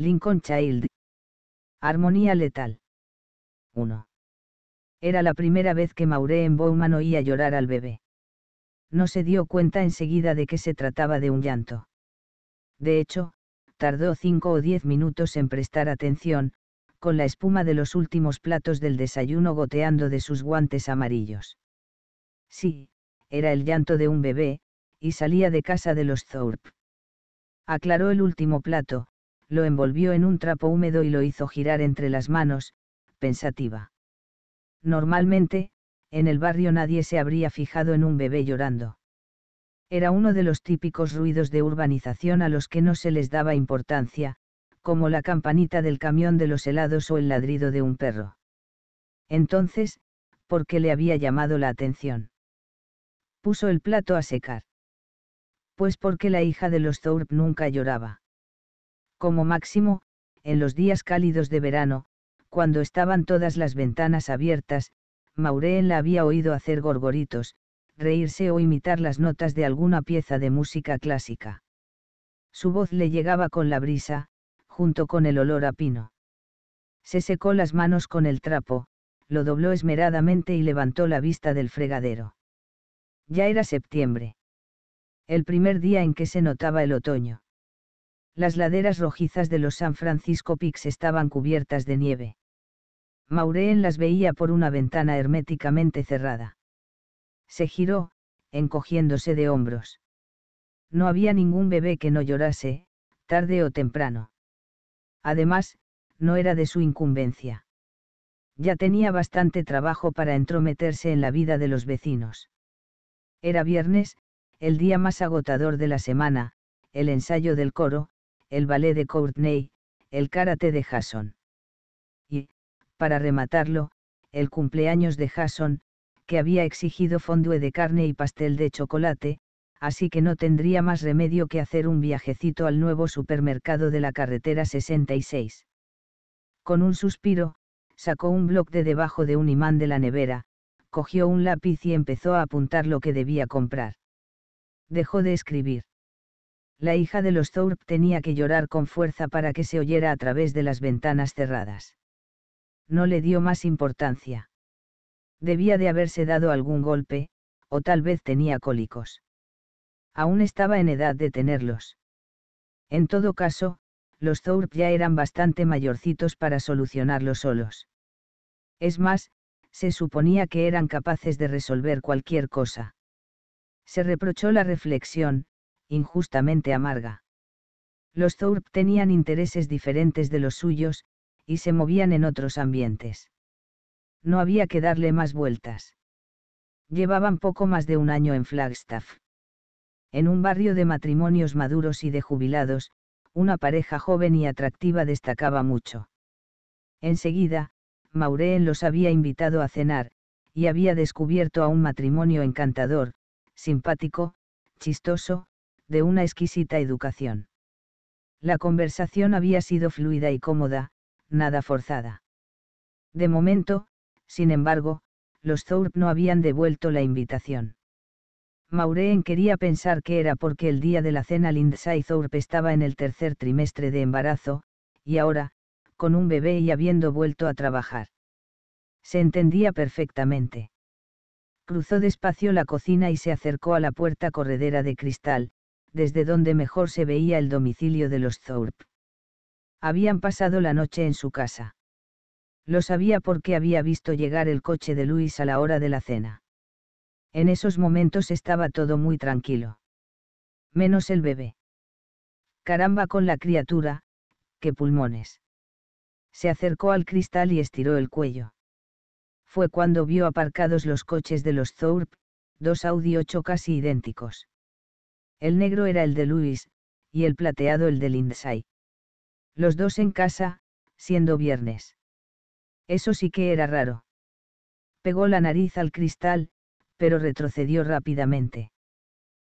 Lincoln Child. Armonía letal. 1. Era la primera vez que Maureen Bowman oía llorar al bebé. No se dio cuenta enseguida de que se trataba de un llanto. De hecho, tardó cinco o diez minutos en prestar atención, con la espuma de los últimos platos del desayuno goteando de sus guantes amarillos. Sí, era el llanto de un bebé, y salía de casa de los Thorpe. Aclaró el último plato, lo envolvió en un trapo húmedo y lo hizo girar entre las manos, pensativa. Normalmente, en el barrio nadie se habría fijado en un bebé llorando. Era uno de los típicos ruidos de urbanización a los que no se les daba importancia, como la campanita del camión de los helados o el ladrido de un perro. Entonces, ¿por qué le había llamado la atención? Puso el plato a secar. Pues porque la hija de los Thorpe nunca lloraba como máximo, en los días cálidos de verano, cuando estaban todas las ventanas abiertas, Maureen la había oído hacer gorgoritos, reírse o imitar las notas de alguna pieza de música clásica. Su voz le llegaba con la brisa, junto con el olor a pino. Se secó las manos con el trapo, lo dobló esmeradamente y levantó la vista del fregadero. Ya era septiembre. El primer día en que se notaba el otoño. Las laderas rojizas de los San Francisco Peaks estaban cubiertas de nieve. Maureen las veía por una ventana herméticamente cerrada. Se giró, encogiéndose de hombros. No había ningún bebé que no llorase, tarde o temprano. Además, no era de su incumbencia. Ya tenía bastante trabajo para entrometerse en la vida de los vecinos. Era viernes, el día más agotador de la semana, el ensayo del coro, el ballet de Courtney, el karate de Jason. Y, para rematarlo, el cumpleaños de Jason, que había exigido fondue de carne y pastel de chocolate, así que no tendría más remedio que hacer un viajecito al nuevo supermercado de la carretera 66. Con un suspiro, sacó un bloc de debajo de un imán de la nevera, cogió un lápiz y empezó a apuntar lo que debía comprar. Dejó de escribir la hija de los Thorpe tenía que llorar con fuerza para que se oyera a través de las ventanas cerradas. No le dio más importancia. Debía de haberse dado algún golpe, o tal vez tenía cólicos. Aún estaba en edad de tenerlos. En todo caso, los Thorpe ya eran bastante mayorcitos para solucionarlo solos. Es más, se suponía que eran capaces de resolver cualquier cosa. Se reprochó la reflexión, injustamente amarga. Los Thorpe tenían intereses diferentes de los suyos, y se movían en otros ambientes. No había que darle más vueltas. Llevaban poco más de un año en Flagstaff. En un barrio de matrimonios maduros y de jubilados, una pareja joven y atractiva destacaba mucho. Enseguida, Maureen los había invitado a cenar, y había descubierto a un matrimonio encantador, simpático, chistoso, de una exquisita educación. La conversación había sido fluida y cómoda, nada forzada. De momento, sin embargo, los Thorpe no habían devuelto la invitación. Maureen quería pensar que era porque el día de la cena Lindsay Thorpe estaba en el tercer trimestre de embarazo, y ahora, con un bebé y habiendo vuelto a trabajar. Se entendía perfectamente. Cruzó despacio la cocina y se acercó a la puerta corredera de cristal, desde donde mejor se veía el domicilio de los Thorpe. Habían pasado la noche en su casa. Lo sabía porque había visto llegar el coche de Luis a la hora de la cena. En esos momentos estaba todo muy tranquilo. Menos el bebé. Caramba con la criatura, qué pulmones. Se acercó al cristal y estiró el cuello. Fue cuando vio aparcados los coches de los Thorpe, dos Audi 8 casi idénticos. El negro era el de Luis, y el plateado el de Lindsay. Los dos en casa, siendo viernes. Eso sí que era raro. Pegó la nariz al cristal, pero retrocedió rápidamente.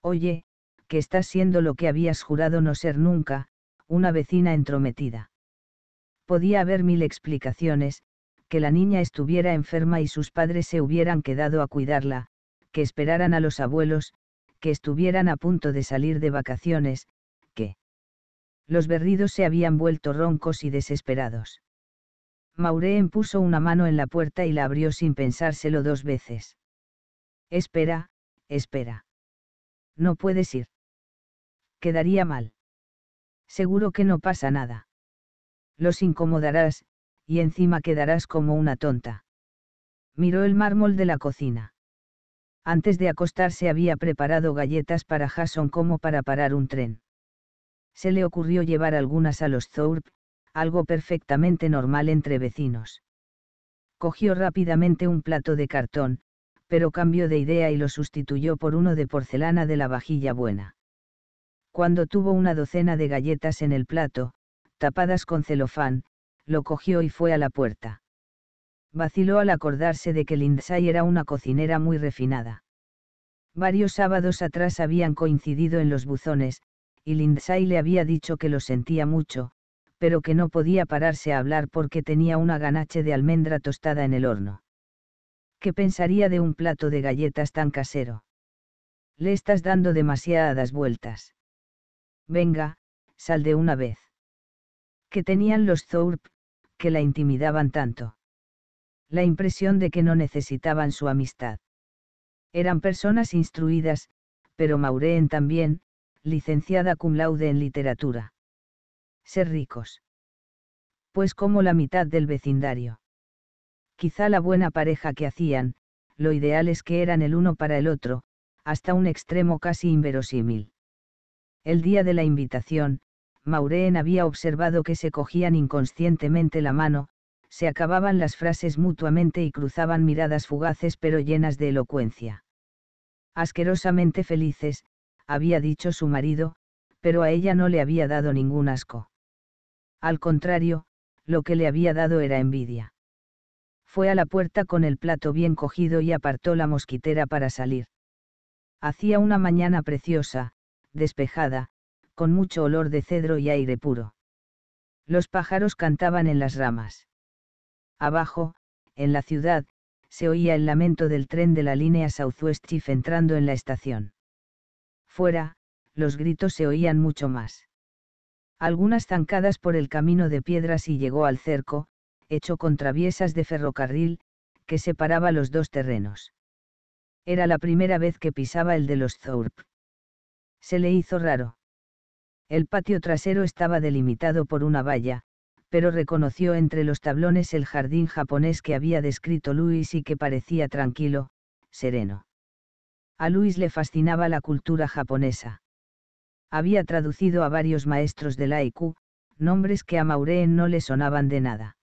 Oye, que estás siendo lo que habías jurado no ser nunca, una vecina entrometida. Podía haber mil explicaciones, que la niña estuviera enferma y sus padres se hubieran quedado a cuidarla, que esperaran a los abuelos, que estuvieran a punto de salir de vacaciones, que los berridos se habían vuelto roncos y desesperados. Maureen puso una mano en la puerta y la abrió sin pensárselo dos veces. Espera, espera. No puedes ir. Quedaría mal. Seguro que no pasa nada. Los incomodarás, y encima quedarás como una tonta. Miró el mármol de la cocina. Antes de acostarse había preparado galletas para Jason como para parar un tren. Se le ocurrió llevar algunas a los Thorpe, algo perfectamente normal entre vecinos. Cogió rápidamente un plato de cartón, pero cambió de idea y lo sustituyó por uno de porcelana de la vajilla buena. Cuando tuvo una docena de galletas en el plato, tapadas con celofán, lo cogió y fue a la puerta vaciló al acordarse de que Lindsay era una cocinera muy refinada. Varios sábados atrás habían coincidido en los buzones, y Lindsay le había dicho que lo sentía mucho, pero que no podía pararse a hablar porque tenía una ganache de almendra tostada en el horno. ¿Qué pensaría de un plato de galletas tan casero? Le estás dando demasiadas vueltas. Venga, sal de una vez. ¿Qué tenían los Thorpe, que la intimidaban tanto? la impresión de que no necesitaban su amistad. Eran personas instruidas, pero Maureen también, licenciada cum laude en literatura. Ser ricos. Pues como la mitad del vecindario. Quizá la buena pareja que hacían, lo ideal es que eran el uno para el otro, hasta un extremo casi inverosímil. El día de la invitación, Maureen había observado que se cogían inconscientemente la mano, se acababan las frases mutuamente y cruzaban miradas fugaces pero llenas de elocuencia. Asquerosamente felices, había dicho su marido, pero a ella no le había dado ningún asco. Al contrario, lo que le había dado era envidia. Fue a la puerta con el plato bien cogido y apartó la mosquitera para salir. Hacía una mañana preciosa, despejada, con mucho olor de cedro y aire puro. Los pájaros cantaban en las ramas. Abajo, en la ciudad, se oía el lamento del tren de la línea Southwest Chief entrando en la estación. Fuera, los gritos se oían mucho más. Algunas zancadas por el camino de piedras y llegó al cerco, hecho con traviesas de ferrocarril, que separaba los dos terrenos. Era la primera vez que pisaba el de los Thorpe. Se le hizo raro. El patio trasero estaba delimitado por una valla, pero reconoció entre los tablones el jardín japonés que había descrito Luis y que parecía tranquilo, sereno. A Luis le fascinaba la cultura japonesa. Había traducido a varios maestros la IQ, nombres que a Maureen no le sonaban de nada.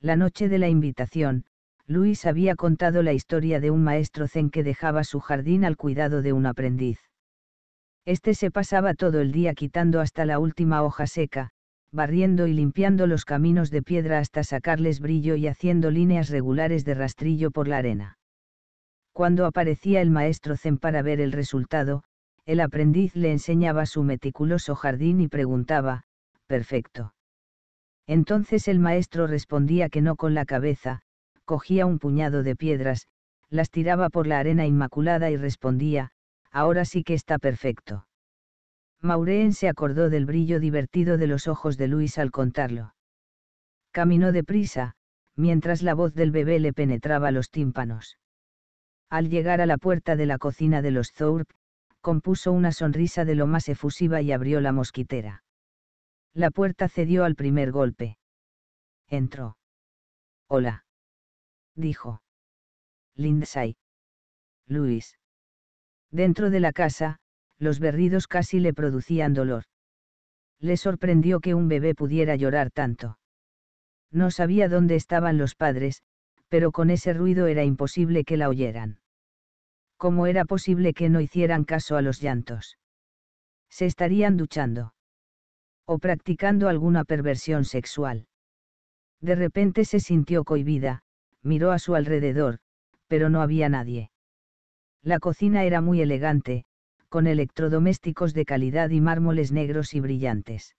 La noche de la invitación, Luis había contado la historia de un maestro zen que dejaba su jardín al cuidado de un aprendiz. Este se pasaba todo el día quitando hasta la última hoja seca, barriendo y limpiando los caminos de piedra hasta sacarles brillo y haciendo líneas regulares de rastrillo por la arena. Cuando aparecía el maestro Zen para ver el resultado, el aprendiz le enseñaba su meticuloso jardín y preguntaba, perfecto. Entonces el maestro respondía que no con la cabeza, cogía un puñado de piedras, las tiraba por la arena inmaculada y respondía, ahora sí que está perfecto. Maureen se acordó del brillo divertido de los ojos de Luis al contarlo. Caminó deprisa, mientras la voz del bebé le penetraba los tímpanos. Al llegar a la puerta de la cocina de los Thorpe, compuso una sonrisa de lo más efusiva y abrió la mosquitera. La puerta cedió al primer golpe. Entró. Hola. Dijo. Lindsay. Luis. Dentro de la casa, los berridos casi le producían dolor. Le sorprendió que un bebé pudiera llorar tanto. No sabía dónde estaban los padres, pero con ese ruido era imposible que la oyeran. ¿Cómo era posible que no hicieran caso a los llantos? Se estarían duchando. O practicando alguna perversión sexual. De repente se sintió cohibida, miró a su alrededor, pero no había nadie. La cocina era muy elegante, con electrodomésticos de calidad y mármoles negros y brillantes.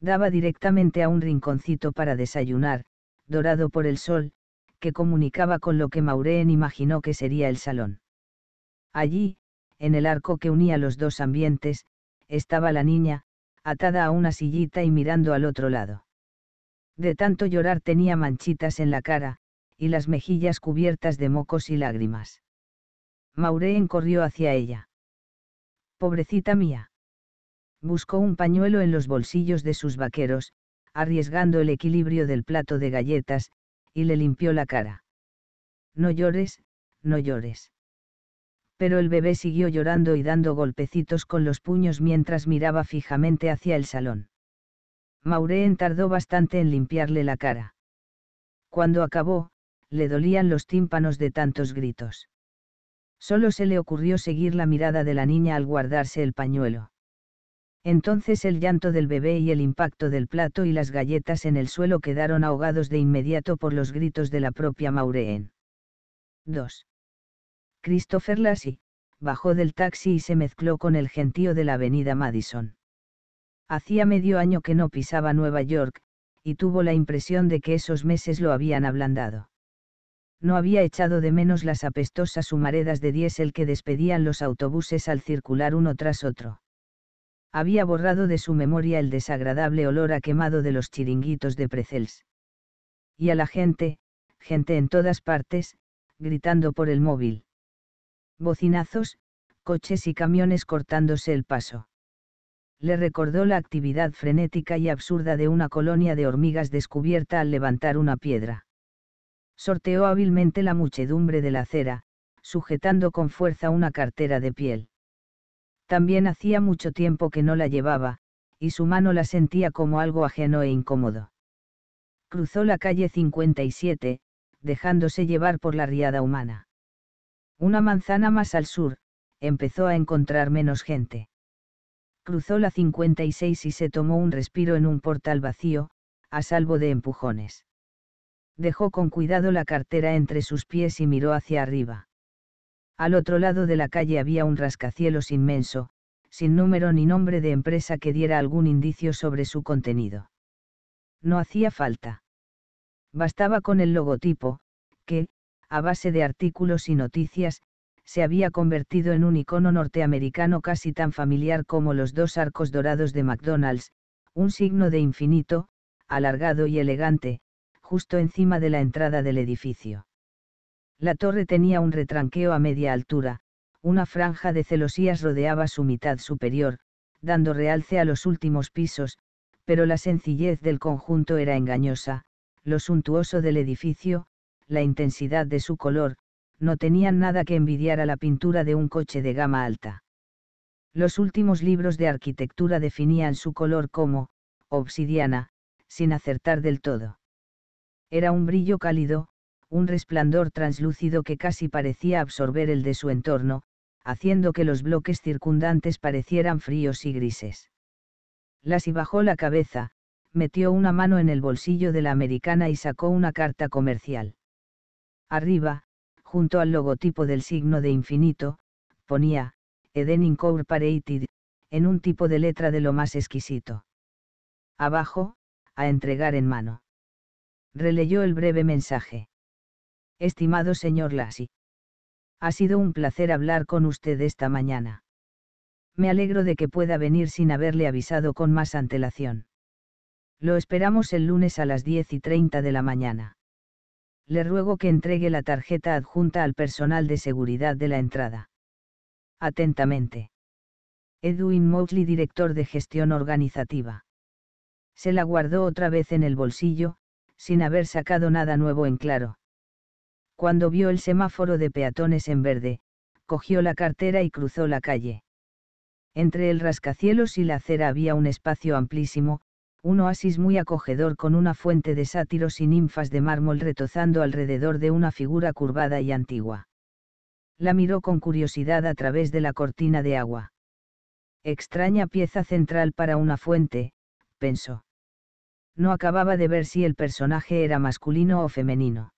Daba directamente a un rinconcito para desayunar, dorado por el sol, que comunicaba con lo que Maureen imaginó que sería el salón. Allí, en el arco que unía los dos ambientes, estaba la niña, atada a una sillita y mirando al otro lado. De tanto llorar tenía manchitas en la cara, y las mejillas cubiertas de mocos y lágrimas. Maureen corrió hacia ella. Pobrecita mía. Buscó un pañuelo en los bolsillos de sus vaqueros, arriesgando el equilibrio del plato de galletas, y le limpió la cara. No llores, no llores. Pero el bebé siguió llorando y dando golpecitos con los puños mientras miraba fijamente hacia el salón. Maureen tardó bastante en limpiarle la cara. Cuando acabó, le dolían los tímpanos de tantos gritos. Solo se le ocurrió seguir la mirada de la niña al guardarse el pañuelo. Entonces el llanto del bebé y el impacto del plato y las galletas en el suelo quedaron ahogados de inmediato por los gritos de la propia Maureen. 2. Christopher Lassie, bajó del taxi y se mezcló con el gentío de la avenida Madison. Hacía medio año que no pisaba Nueva York, y tuvo la impresión de que esos meses lo habían ablandado no había echado de menos las apestosas humaredas de diésel que despedían los autobuses al circular uno tras otro. Había borrado de su memoria el desagradable olor a quemado de los chiringuitos de Precels. Y a la gente, gente en todas partes, gritando por el móvil. Bocinazos, coches y camiones cortándose el paso. Le recordó la actividad frenética y absurda de una colonia de hormigas descubierta al levantar una piedra sorteó hábilmente la muchedumbre de la acera, sujetando con fuerza una cartera de piel. También hacía mucho tiempo que no la llevaba, y su mano la sentía como algo ajeno e incómodo. Cruzó la calle 57, dejándose llevar por la riada humana. Una manzana más al sur, empezó a encontrar menos gente. Cruzó la 56 y se tomó un respiro en un portal vacío, a salvo de empujones dejó con cuidado la cartera entre sus pies y miró hacia arriba. Al otro lado de la calle había un rascacielos inmenso, sin número ni nombre de empresa que diera algún indicio sobre su contenido. No hacía falta. Bastaba con el logotipo, que, a base de artículos y noticias, se había convertido en un icono norteamericano casi tan familiar como los dos arcos dorados de McDonald's, un signo de infinito, alargado y elegante, justo encima de la entrada del edificio. La torre tenía un retranqueo a media altura, una franja de celosías rodeaba su mitad superior, dando realce a los últimos pisos, pero la sencillez del conjunto era engañosa, lo suntuoso del edificio, la intensidad de su color, no tenían nada que envidiar a la pintura de un coche de gama alta. Los últimos libros de arquitectura definían su color como, obsidiana, sin acertar del todo. Era un brillo cálido, un resplandor translúcido que casi parecía absorber el de su entorno, haciendo que los bloques circundantes parecieran fríos y grises. Lassie bajó la cabeza, metió una mano en el bolsillo de la americana y sacó una carta comercial. Arriba, junto al logotipo del signo de infinito, ponía, Eden Incorporated, en un tipo de letra de lo más exquisito. Abajo, a entregar en mano releyó el breve mensaje. Estimado señor Lacy Ha sido un placer hablar con usted esta mañana. Me alegro de que pueda venir sin haberle avisado con más antelación. Lo esperamos el lunes a las 10 y 30 de la mañana. Le ruego que entregue la tarjeta adjunta al personal de seguridad de la entrada. Atentamente. Edwin Mosley, director de gestión organizativa. Se la guardó otra vez en el bolsillo, sin haber sacado nada nuevo en claro. Cuando vio el semáforo de peatones en verde, cogió la cartera y cruzó la calle. Entre el rascacielos y la acera había un espacio amplísimo, un oasis muy acogedor con una fuente de sátiros y ninfas de mármol retozando alrededor de una figura curvada y antigua. La miró con curiosidad a través de la cortina de agua. Extraña pieza central para una fuente, pensó no acababa de ver si el personaje era masculino o femenino.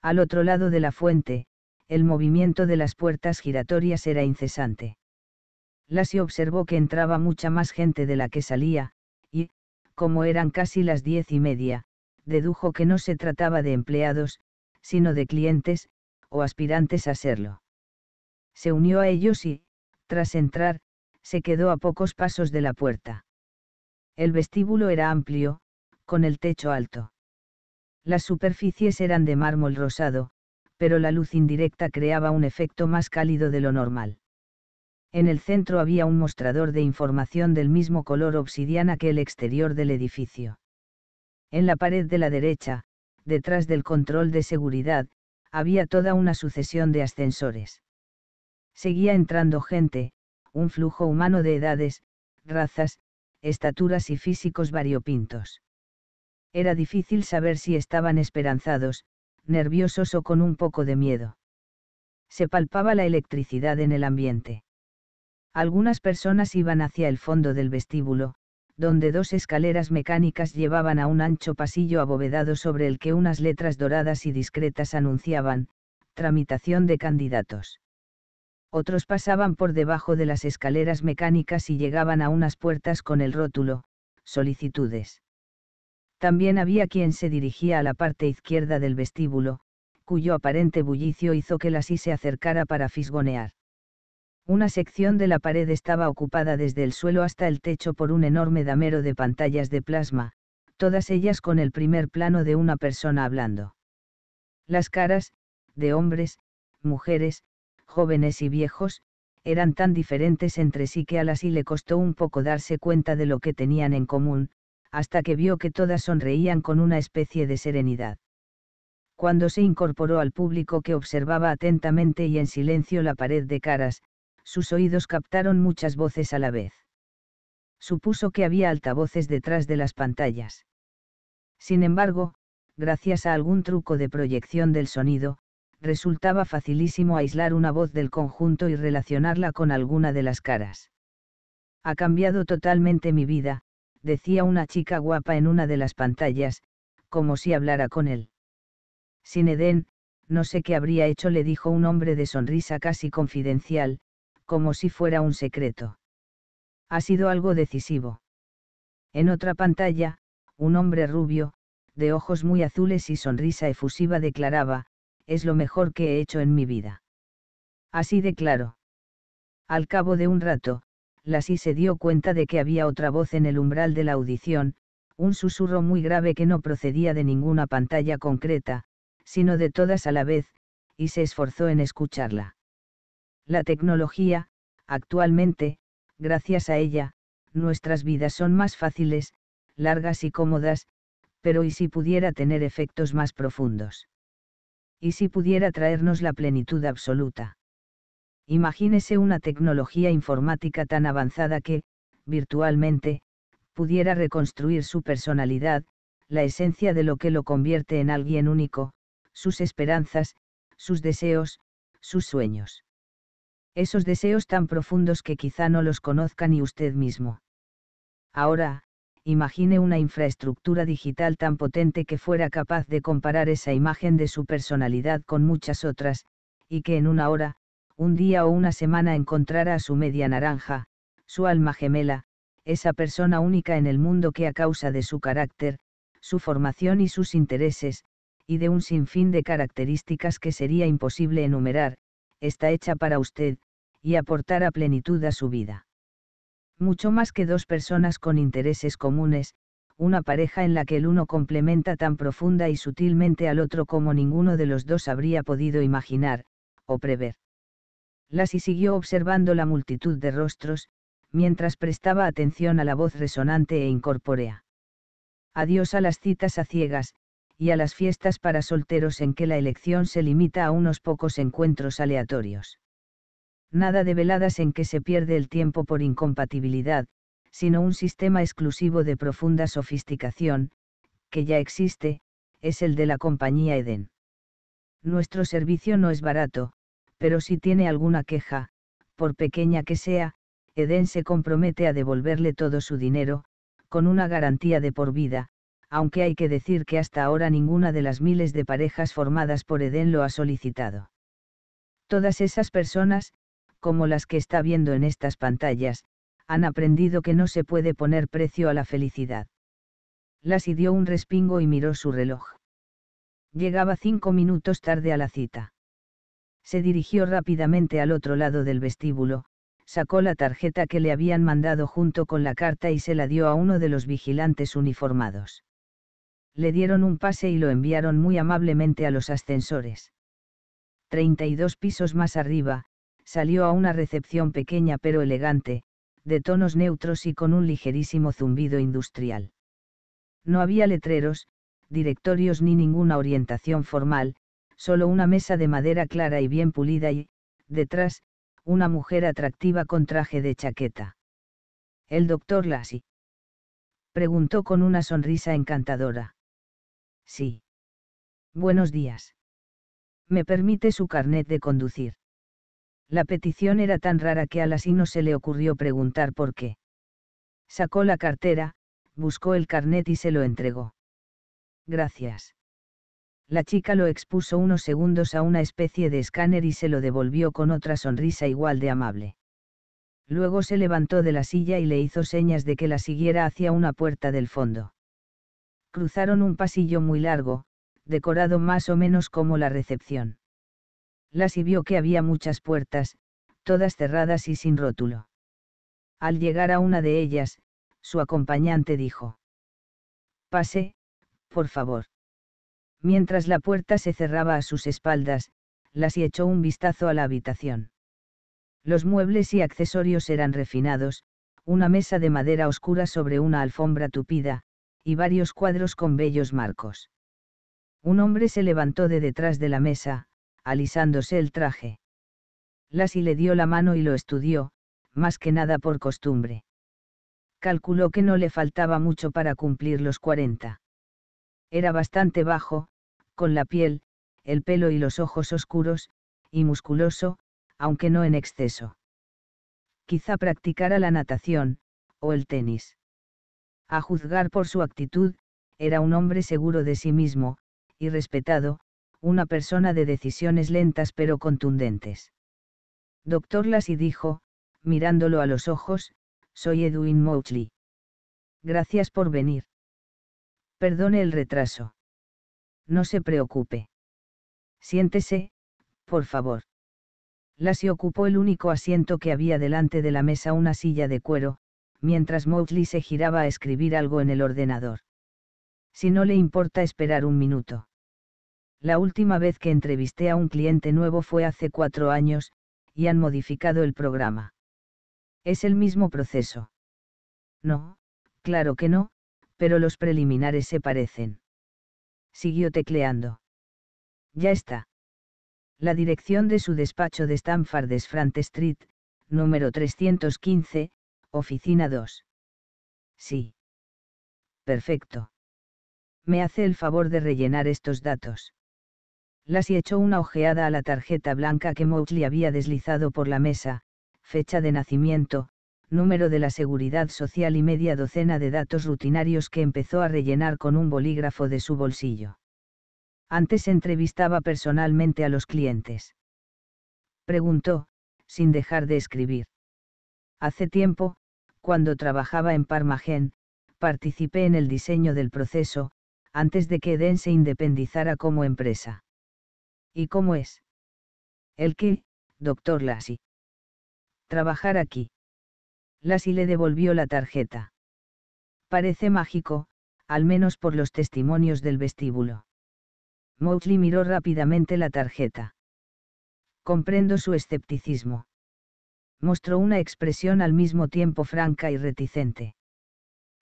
Al otro lado de la fuente, el movimiento de las puertas giratorias era incesante. Lassie observó que entraba mucha más gente de la que salía, y, como eran casi las diez y media, dedujo que no se trataba de empleados, sino de clientes, o aspirantes a serlo. Se unió a ellos y, tras entrar, se quedó a pocos pasos de la puerta. El vestíbulo era amplio, con el techo alto. Las superficies eran de mármol rosado, pero la luz indirecta creaba un efecto más cálido de lo normal. En el centro había un mostrador de información del mismo color obsidiana que el exterior del edificio. En la pared de la derecha, detrás del control de seguridad, había toda una sucesión de ascensores. Seguía entrando gente, un flujo humano de edades, razas, estaturas y físicos variopintos. Era difícil saber si estaban esperanzados, nerviosos o con un poco de miedo. Se palpaba la electricidad en el ambiente. Algunas personas iban hacia el fondo del vestíbulo, donde dos escaleras mecánicas llevaban a un ancho pasillo abovedado sobre el que unas letras doradas y discretas anunciaban, tramitación de candidatos. Otros pasaban por debajo de las escaleras mecánicas y llegaban a unas puertas con el rótulo, solicitudes. También había quien se dirigía a la parte izquierda del vestíbulo, cuyo aparente bullicio hizo que la sí se acercara para fisgonear. Una sección de la pared estaba ocupada desde el suelo hasta el techo por un enorme damero de pantallas de plasma, todas ellas con el primer plano de una persona hablando. Las caras, de hombres, mujeres, jóvenes y viejos, eran tan diferentes entre sí que a SI le costó un poco darse cuenta de lo que tenían en común, hasta que vio que todas sonreían con una especie de serenidad. Cuando se incorporó al público que observaba atentamente y en silencio la pared de caras, sus oídos captaron muchas voces a la vez. Supuso que había altavoces detrás de las pantallas. Sin embargo, gracias a algún truco de proyección del sonido, resultaba facilísimo aislar una voz del conjunto y relacionarla con alguna de las caras. Ha cambiado totalmente mi vida, decía una chica guapa en una de las pantallas, como si hablara con él. Sin Edén, no sé qué habría hecho, le dijo un hombre de sonrisa casi confidencial, como si fuera un secreto. Ha sido algo decisivo. En otra pantalla, un hombre rubio, de ojos muy azules y sonrisa efusiva declaraba, es lo mejor que he hecho en mi vida. Así declaró. Al cabo de un rato, Lassie se dio cuenta de que había otra voz en el umbral de la audición, un susurro muy grave que no procedía de ninguna pantalla concreta, sino de todas a la vez, y se esforzó en escucharla. La tecnología, actualmente, gracias a ella, nuestras vidas son más fáciles, largas y cómodas, pero ¿y si pudiera tener efectos más profundos? ¿Y si pudiera traernos la plenitud absoluta? Imagínese una tecnología informática tan avanzada que, virtualmente, pudiera reconstruir su personalidad, la esencia de lo que lo convierte en alguien único, sus esperanzas, sus deseos, sus sueños. Esos deseos tan profundos que quizá no los conozca ni usted mismo. Ahora, imagine una infraestructura digital tan potente que fuera capaz de comparar esa imagen de su personalidad con muchas otras, y que en una hora, un día o una semana encontrará a su media naranja, su alma gemela, esa persona única en el mundo que a causa de su carácter, su formación y sus intereses, y de un sinfín de características que sería imposible enumerar, está hecha para usted, y aportar a plenitud a su vida. Mucho más que dos personas con intereses comunes, una pareja en la que el uno complementa tan profunda y sutilmente al otro como ninguno de los dos habría podido imaginar, o prever y siguió observando la multitud de rostros, mientras prestaba atención a la voz resonante e incorpórea. Adiós a las citas a ciegas, y a las fiestas para solteros en que la elección se limita a unos pocos encuentros aleatorios. Nada de veladas en que se pierde el tiempo por incompatibilidad, sino un sistema exclusivo de profunda sofisticación, que ya existe, es el de la compañía Eden. Nuestro servicio no es barato, pero si tiene alguna queja, por pequeña que sea, Eden se compromete a devolverle todo su dinero, con una garantía de por vida, aunque hay que decir que hasta ahora ninguna de las miles de parejas formadas por Eden lo ha solicitado. Todas esas personas, como las que está viendo en estas pantallas, han aprendido que no se puede poner precio a la felicidad. Las dio un respingo y miró su reloj. Llegaba cinco minutos tarde a la cita. Se dirigió rápidamente al otro lado del vestíbulo, sacó la tarjeta que le habían mandado junto con la carta y se la dio a uno de los vigilantes uniformados. Le dieron un pase y lo enviaron muy amablemente a los ascensores. Treinta y dos pisos más arriba, salió a una recepción pequeña pero elegante, de tonos neutros y con un ligerísimo zumbido industrial. No había letreros, directorios ni ninguna orientación formal, Solo una mesa de madera clara y bien pulida y, detrás, una mujer atractiva con traje de chaqueta. El doctor Lassie. Preguntó con una sonrisa encantadora. Sí. Buenos días. ¿Me permite su carnet de conducir? La petición era tan rara que a Lasí no se le ocurrió preguntar por qué. Sacó la cartera, buscó el carnet y se lo entregó. Gracias. La chica lo expuso unos segundos a una especie de escáner y se lo devolvió con otra sonrisa igual de amable. Luego se levantó de la silla y le hizo señas de que la siguiera hacia una puerta del fondo. Cruzaron un pasillo muy largo, decorado más o menos como la recepción. Lassie vio que había muchas puertas, todas cerradas y sin rótulo. Al llegar a una de ellas, su acompañante dijo. Pase, por favor. Mientras la puerta se cerraba a sus espaldas, Lassie echó un vistazo a la habitación. Los muebles y accesorios eran refinados, una mesa de madera oscura sobre una alfombra tupida, y varios cuadros con bellos marcos. Un hombre se levantó de detrás de la mesa, alisándose el traje. Lassie le dio la mano y lo estudió, más que nada por costumbre. Calculó que no le faltaba mucho para cumplir los 40. Era bastante bajo, con la piel, el pelo y los ojos oscuros, y musculoso, aunque no en exceso. Quizá practicara la natación, o el tenis. A juzgar por su actitud, era un hombre seguro de sí mismo, y respetado, una persona de decisiones lentas pero contundentes. Doctor Lassie dijo, mirándolo a los ojos, soy Edwin Mouchley. Gracias por venir. Perdone el retraso no se preocupe. Siéntese, por favor. Lassie ocupó el único asiento que había delante de la mesa una silla de cuero, mientras Mowgli se giraba a escribir algo en el ordenador. Si no le importa esperar un minuto. La última vez que entrevisté a un cliente nuevo fue hace cuatro años, y han modificado el programa. Es el mismo proceso. No, claro que no, pero los preliminares se parecen siguió tecleando. Ya está. La dirección de su despacho de Stanford es Front Street, número 315, oficina 2. Sí. Perfecto. Me hace el favor de rellenar estos datos. Lassie echó una ojeada a la tarjeta blanca que Mowgli había deslizado por la mesa, fecha de nacimiento, número de la seguridad social y media docena de datos rutinarios que empezó a rellenar con un bolígrafo de su bolsillo. Antes entrevistaba personalmente a los clientes. Preguntó, sin dejar de escribir. Hace tiempo, cuando trabajaba en Parmagen, participé en el diseño del proceso, antes de que Eden se independizara como empresa. ¿Y cómo es? El que, doctor Lassie. Trabajar aquí las le devolvió la tarjeta. Parece mágico, al menos por los testimonios del vestíbulo. Mowgli miró rápidamente la tarjeta. Comprendo su escepticismo. Mostró una expresión al mismo tiempo franca y reticente.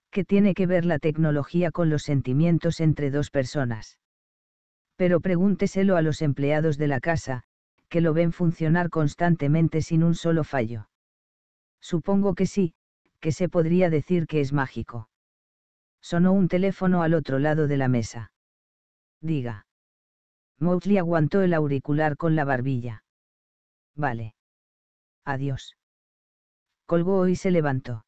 ¿Qué tiene que ver la tecnología con los sentimientos entre dos personas? Pero pregúnteselo a los empleados de la casa, que lo ven funcionar constantemente sin un solo fallo. Supongo que sí, que se podría decir que es mágico. Sonó un teléfono al otro lado de la mesa. Diga. Mowgli aguantó el auricular con la barbilla. Vale. Adiós. Colgó y se levantó.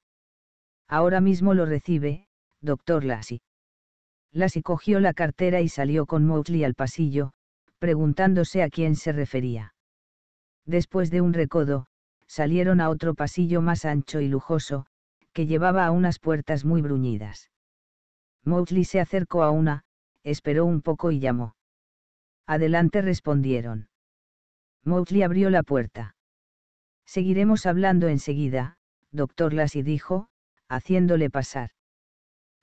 Ahora mismo lo recibe, doctor Lassie. Lassie cogió la cartera y salió con Mowgli al pasillo, preguntándose a quién se refería. Después de un recodo, salieron a otro pasillo más ancho y lujoso, que llevaba a unas puertas muy bruñidas. Mowgli se acercó a una, esperó un poco y llamó. Adelante respondieron. Mowgli abrió la puerta. Seguiremos hablando enseguida, doctor Lassie dijo, haciéndole pasar.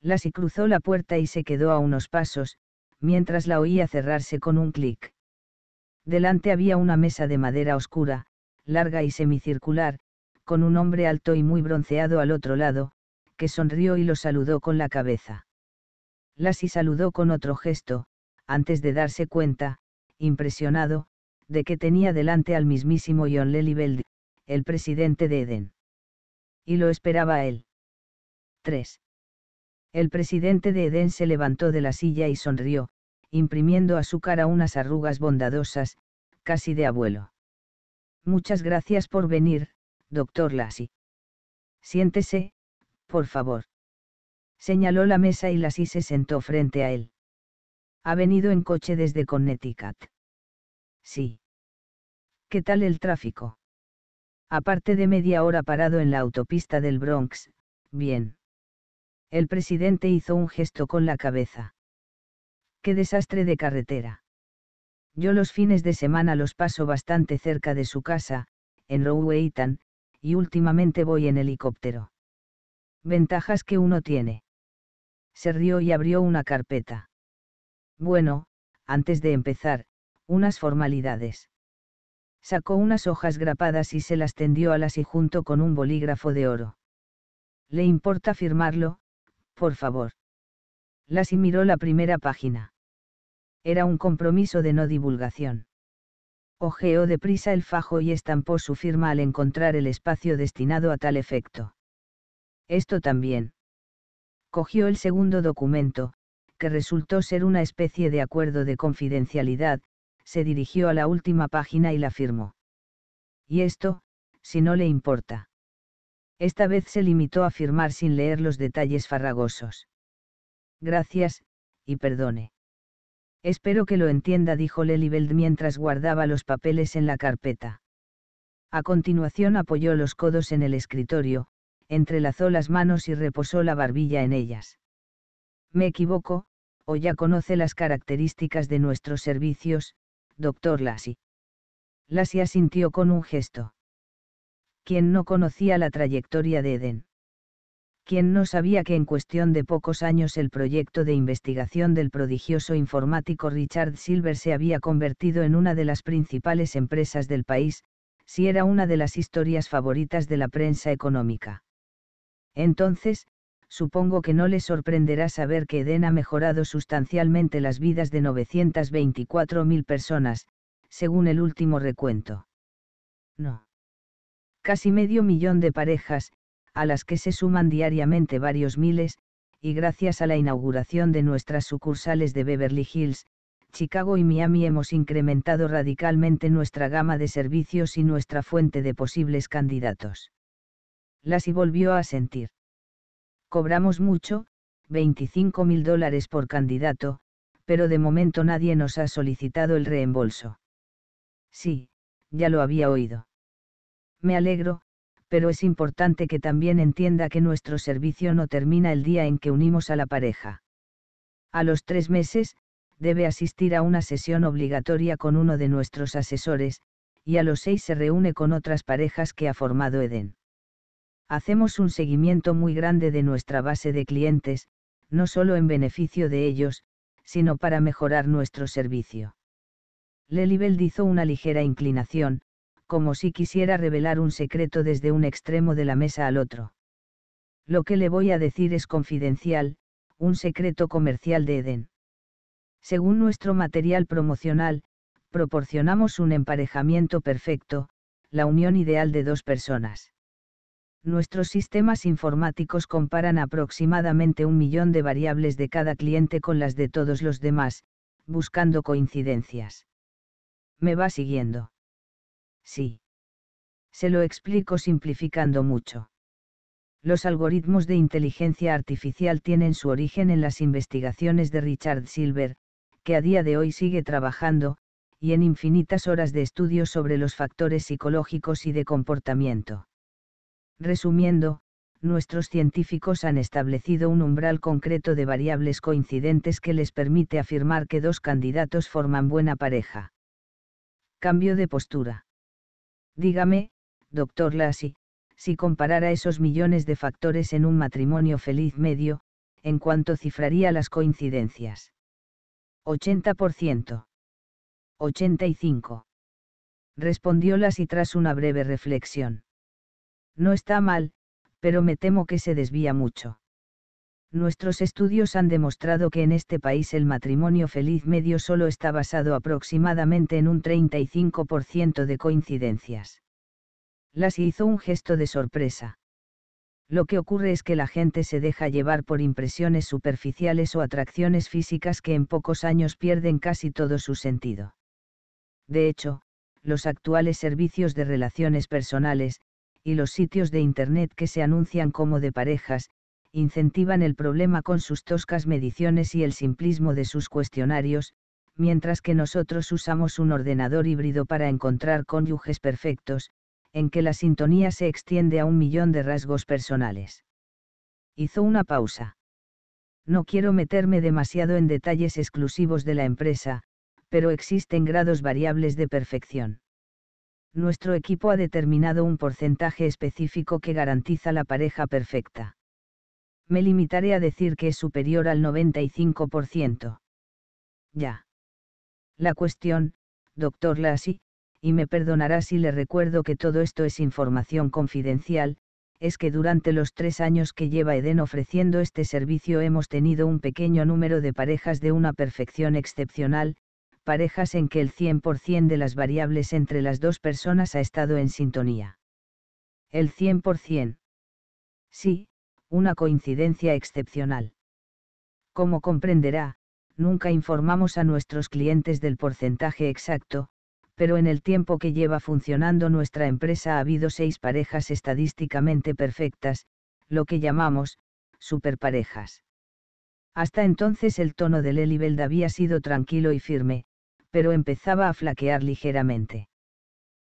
Lassie cruzó la puerta y se quedó a unos pasos, mientras la oía cerrarse con un clic. Delante había una mesa de madera oscura, larga y semicircular, con un hombre alto y muy bronceado al otro lado, que sonrió y lo saludó con la cabeza. Lassie saludó con otro gesto, antes de darse cuenta, impresionado, de que tenía delante al mismísimo John Lelibeld, el presidente de Eden. Y lo esperaba él. 3. El presidente de Eden se levantó de la silla y sonrió, imprimiendo a su cara unas arrugas bondadosas, casi de abuelo. Muchas gracias por venir, doctor Lassie. Siéntese, por favor. Señaló la mesa y Lassie se sentó frente a él. Ha venido en coche desde Connecticut. Sí. ¿Qué tal el tráfico? Aparte de media hora parado en la autopista del Bronx, bien. El presidente hizo un gesto con la cabeza. ¡Qué desastre de carretera! Yo los fines de semana los paso bastante cerca de su casa, en Roweitan, y últimamente voy en helicóptero. Ventajas que uno tiene. Se rió y abrió una carpeta. Bueno, antes de empezar, unas formalidades. Sacó unas hojas grapadas y se las tendió a las y junto con un bolígrafo de oro. ¿Le importa firmarlo? Por favor. Las y miró la primera página era un compromiso de no divulgación. Ojeó deprisa el fajo y estampó su firma al encontrar el espacio destinado a tal efecto. Esto también. Cogió el segundo documento, que resultó ser una especie de acuerdo de confidencialidad, se dirigió a la última página y la firmó. Y esto, si no le importa. Esta vez se limitó a firmar sin leer los detalles farragosos. Gracias, y perdone. Espero que lo entienda, dijo Lelibeld mientras guardaba los papeles en la carpeta. A continuación apoyó los codos en el escritorio, entrelazó las manos y reposó la barbilla en ellas. Me equivoco, o ya conoce las características de nuestros servicios, doctor Lassie. Lassie asintió con un gesto. ¿Quién no conocía la trayectoria de Eden? quien no sabía que en cuestión de pocos años el proyecto de investigación del prodigioso informático Richard Silver se había convertido en una de las principales empresas del país, si era una de las historias favoritas de la prensa económica. Entonces, supongo que no le sorprenderá saber que Eden ha mejorado sustancialmente las vidas de 924.000 personas, según el último recuento. No. Casi medio millón de parejas, a las que se suman diariamente varios miles, y gracias a la inauguración de nuestras sucursales de Beverly Hills, Chicago y Miami hemos incrementado radicalmente nuestra gama de servicios y nuestra fuente de posibles candidatos. y volvió a sentir. Cobramos mucho, 25 mil dólares por candidato, pero de momento nadie nos ha solicitado el reembolso. Sí, ya lo había oído. Me alegro, pero es importante que también entienda que nuestro servicio no termina el día en que unimos a la pareja. A los tres meses, debe asistir a una sesión obligatoria con uno de nuestros asesores, y a los seis se reúne con otras parejas que ha formado Eden. Hacemos un seguimiento muy grande de nuestra base de clientes, no solo en beneficio de ellos, sino para mejorar nuestro servicio. Lelibel hizo una ligera inclinación, como si quisiera revelar un secreto desde un extremo de la mesa al otro. Lo que le voy a decir es confidencial, un secreto comercial de Eden. Según nuestro material promocional, proporcionamos un emparejamiento perfecto, la unión ideal de dos personas. Nuestros sistemas informáticos comparan aproximadamente un millón de variables de cada cliente con las de todos los demás, buscando coincidencias. Me va siguiendo. Sí. Se lo explico simplificando mucho. Los algoritmos de inteligencia artificial tienen su origen en las investigaciones de Richard Silver, que a día de hoy sigue trabajando, y en infinitas horas de estudio sobre los factores psicológicos y de comportamiento. Resumiendo, nuestros científicos han establecido un umbral concreto de variables coincidentes que les permite afirmar que dos candidatos forman buena pareja. Cambio de postura. Dígame, doctor Lassie, si comparara esos millones de factores en un matrimonio feliz medio, en cuánto cifraría las coincidencias. 80%. 85. Respondió Lassie tras una breve reflexión. No está mal, pero me temo que se desvía mucho. Nuestros estudios han demostrado que en este país el matrimonio feliz medio solo está basado aproximadamente en un 35% de coincidencias. Las hizo un gesto de sorpresa. Lo que ocurre es que la gente se deja llevar por impresiones superficiales o atracciones físicas que en pocos años pierden casi todo su sentido. De hecho, los actuales servicios de relaciones personales, y los sitios de Internet que se anuncian como de parejas, incentivan el problema con sus toscas mediciones y el simplismo de sus cuestionarios, mientras que nosotros usamos un ordenador híbrido para encontrar cónyuges perfectos, en que la sintonía se extiende a un millón de rasgos personales. Hizo una pausa. No quiero meterme demasiado en detalles exclusivos de la empresa, pero existen grados variables de perfección. Nuestro equipo ha determinado un porcentaje específico que garantiza la pareja perfecta me limitaré a decir que es superior al 95%. Ya. La cuestión, doctor Lassie, y me perdonará si le recuerdo que todo esto es información confidencial, es que durante los tres años que lleva Eden ofreciendo este servicio hemos tenido un pequeño número de parejas de una perfección excepcional, parejas en que el 100% de las variables entre las dos personas ha estado en sintonía. El 100%. Sí, una coincidencia excepcional. Como comprenderá, nunca informamos a nuestros clientes del porcentaje exacto, pero en el tiempo que lleva funcionando nuestra empresa ha habido seis parejas estadísticamente perfectas, lo que llamamos, superparejas. Hasta entonces el tono de Lelibeld había sido tranquilo y firme, pero empezaba a flaquear ligeramente.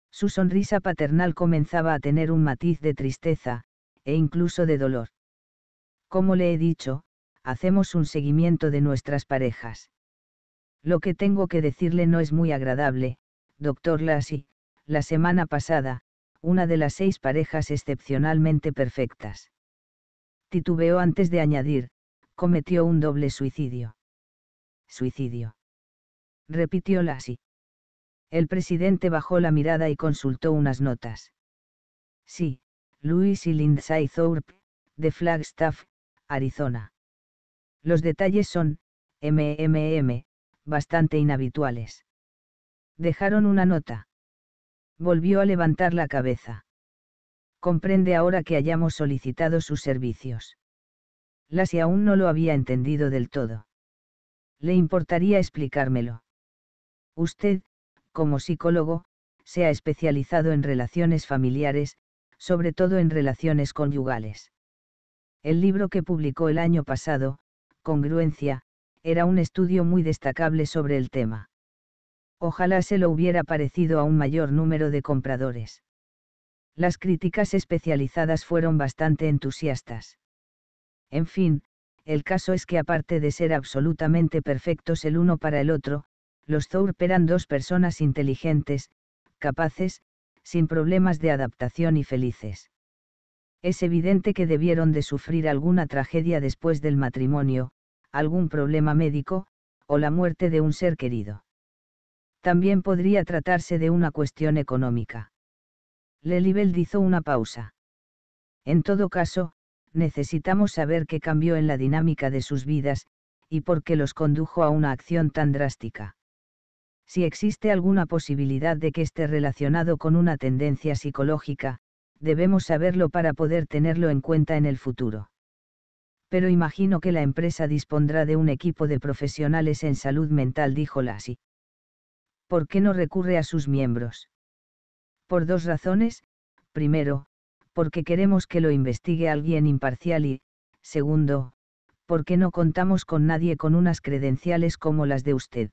Su sonrisa paternal comenzaba a tener un matiz de tristeza, e incluso de dolor como le he dicho, hacemos un seguimiento de nuestras parejas. Lo que tengo que decirle no es muy agradable, doctor Lassie, la semana pasada, una de las seis parejas excepcionalmente perfectas. Titubeó antes de añadir, cometió un doble suicidio. Suicidio. Repitió Lassie. El presidente bajó la mirada y consultó unas notas. Sí, Luis y Lindsay Thorpe, de Flagstaff, Arizona. Los detalles son, MMM, bastante inhabituales. Dejaron una nota. Volvió a levantar la cabeza. Comprende ahora que hayamos solicitado sus servicios. y aún no lo había entendido del todo. Le importaría explicármelo. Usted, como psicólogo, se ha especializado en relaciones familiares, sobre todo en relaciones conyugales. El libro que publicó el año pasado, Congruencia, era un estudio muy destacable sobre el tema. Ojalá se lo hubiera parecido a un mayor número de compradores. Las críticas especializadas fueron bastante entusiastas. En fin, el caso es que aparte de ser absolutamente perfectos el uno para el otro, los Thorpe eran dos personas inteligentes, capaces, sin problemas de adaptación y felices es evidente que debieron de sufrir alguna tragedia después del matrimonio, algún problema médico, o la muerte de un ser querido. También podría tratarse de una cuestión económica. Lelibel hizo una pausa. En todo caso, necesitamos saber qué cambió en la dinámica de sus vidas, y por qué los condujo a una acción tan drástica. Si existe alguna posibilidad de que esté relacionado con una tendencia psicológica, debemos saberlo para poder tenerlo en cuenta en el futuro. Pero imagino que la empresa dispondrá de un equipo de profesionales en salud mental, dijo Lassie. ¿Por qué no recurre a sus miembros? Por dos razones, primero, porque queremos que lo investigue alguien imparcial y, segundo, porque no contamos con nadie con unas credenciales como las de usted.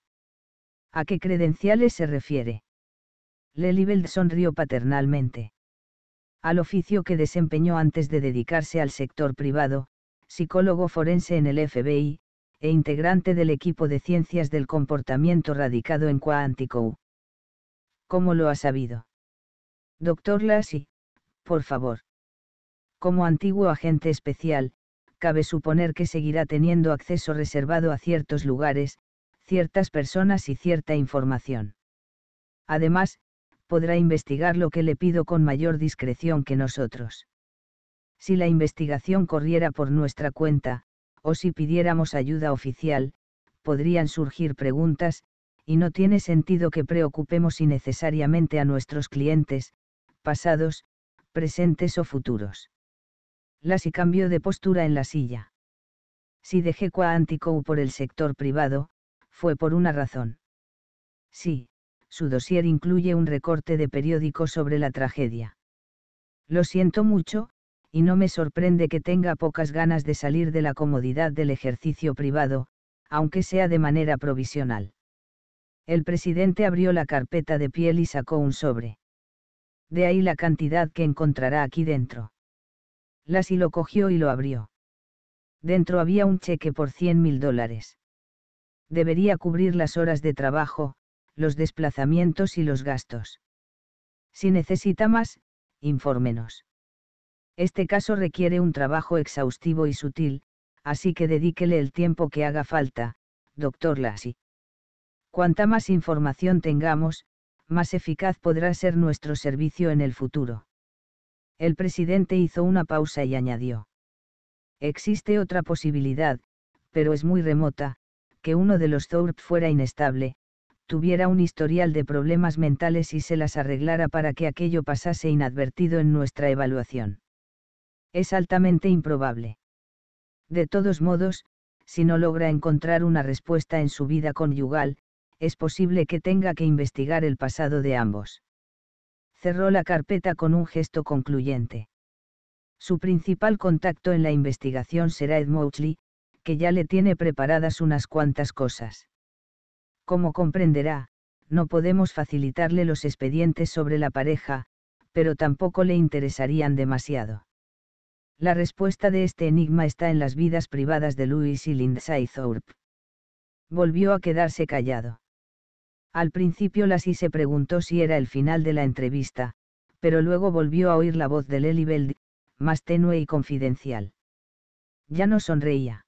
¿A qué credenciales se refiere? Lelibel sonrió paternalmente al oficio que desempeñó antes de dedicarse al sector privado, psicólogo forense en el FBI, e integrante del equipo de ciencias del comportamiento radicado en Quantico. ¿Cómo lo ha sabido? Doctor Lacy? por favor. Como antiguo agente especial, cabe suponer que seguirá teniendo acceso reservado a ciertos lugares, ciertas personas y cierta información. Además, podrá investigar lo que le pido con mayor discreción que nosotros. Si la investigación corriera por nuestra cuenta, o si pidiéramos ayuda oficial, podrían surgir preguntas, y no tiene sentido que preocupemos innecesariamente a nuestros clientes, pasados, presentes o futuros. si cambió de postura en la silla. Si dejé Quantico por el sector privado, fue por una razón. Sí, su dossier incluye un recorte de periódico sobre la tragedia. Lo siento mucho, y no me sorprende que tenga pocas ganas de salir de la comodidad del ejercicio privado, aunque sea de manera provisional. El presidente abrió la carpeta de piel y sacó un sobre. De ahí la cantidad que encontrará aquí dentro. Lassie lo cogió y lo abrió. Dentro había un cheque por 100 mil dólares. Debería cubrir las horas de trabajo, los desplazamientos y los gastos. Si necesita más, infórmenos. Este caso requiere un trabajo exhaustivo y sutil, así que dedíquele el tiempo que haga falta, doctor Lassie. Cuanta más información tengamos, más eficaz podrá ser nuestro servicio en el futuro. El presidente hizo una pausa y añadió. Existe otra posibilidad, pero es muy remota, que uno de los Thorpe fuera inestable, tuviera un historial de problemas mentales y se las arreglara para que aquello pasase inadvertido en nuestra evaluación. Es altamente improbable. De todos modos, si no logra encontrar una respuesta en su vida conyugal, es posible que tenga que investigar el pasado de ambos. Cerró la carpeta con un gesto concluyente. Su principal contacto en la investigación será Ed Mouchley, que ya le tiene preparadas unas cuantas cosas. Como comprenderá, no podemos facilitarle los expedientes sobre la pareja, pero tampoco le interesarían demasiado. La respuesta de este enigma está en las vidas privadas de Luis y Lindsay Thorpe. Volvió a quedarse callado. Al principio Lassie se preguntó si era el final de la entrevista, pero luego volvió a oír la voz de Lelibeld, más tenue y confidencial. Ya no sonreía.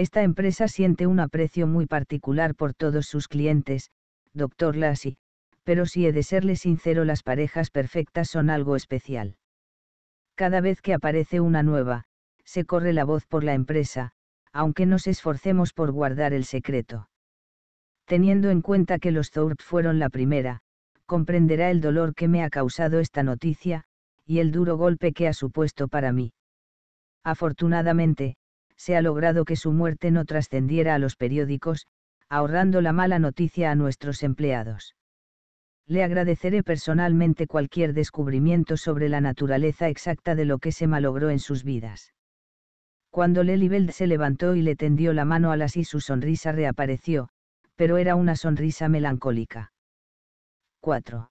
Esta empresa siente un aprecio muy particular por todos sus clientes, doctor Lassie, pero si he de serle sincero las parejas perfectas son algo especial. Cada vez que aparece una nueva, se corre la voz por la empresa, aunque nos esforcemos por guardar el secreto. Teniendo en cuenta que los Thorpe fueron la primera, comprenderá el dolor que me ha causado esta noticia, y el duro golpe que ha supuesto para mí. Afortunadamente, se ha logrado que su muerte no trascendiera a los periódicos, ahorrando la mala noticia a nuestros empleados. Le agradeceré personalmente cualquier descubrimiento sobre la naturaleza exacta de lo que se malogró en sus vidas. Cuando Lelibel se levantó y le tendió la mano a las y su sonrisa reapareció, pero era una sonrisa melancólica. 4.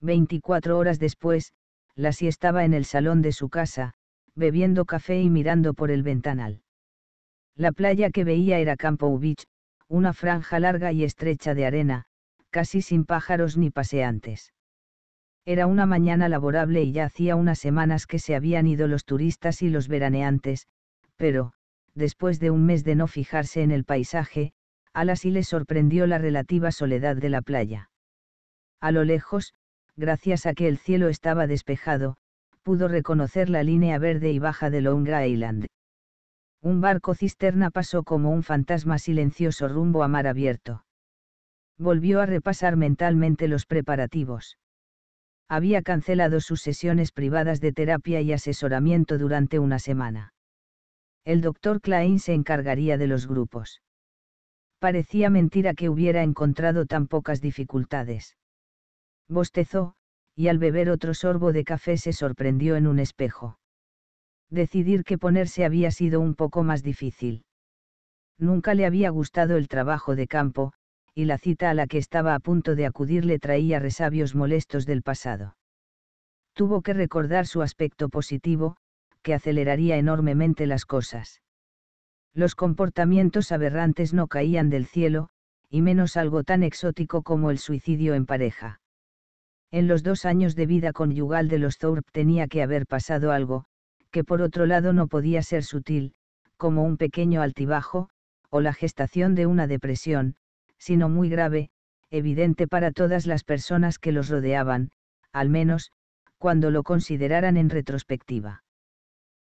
24 horas después, Lassie estaba en el salón de su casa, bebiendo café y mirando por el ventanal. La playa que veía era Campo Beach, una franja larga y estrecha de arena, casi sin pájaros ni paseantes. Era una mañana laborable y ya hacía unas semanas que se habían ido los turistas y los veraneantes, pero, después de un mes de no fijarse en el paisaje, a la sí le sorprendió la relativa soledad de la playa. A lo lejos, gracias a que el cielo estaba despejado, pudo reconocer la línea verde y baja de Long Island. Un barco cisterna pasó como un fantasma silencioso rumbo a mar abierto. Volvió a repasar mentalmente los preparativos. Había cancelado sus sesiones privadas de terapia y asesoramiento durante una semana. El doctor Klein se encargaría de los grupos. Parecía mentira que hubiera encontrado tan pocas dificultades. Bostezó, y al beber otro sorbo de café se sorprendió en un espejo. Decidir qué ponerse había sido un poco más difícil. Nunca le había gustado el trabajo de campo, y la cita a la que estaba a punto de acudir le traía resabios molestos del pasado. Tuvo que recordar su aspecto positivo, que aceleraría enormemente las cosas. Los comportamientos aberrantes no caían del cielo, y menos algo tan exótico como el suicidio en pareja. En los dos años de vida conyugal de los Thorpe tenía que haber pasado algo, que por otro lado no podía ser sutil, como un pequeño altibajo, o la gestación de una depresión, sino muy grave, evidente para todas las personas que los rodeaban, al menos, cuando lo consideraran en retrospectiva.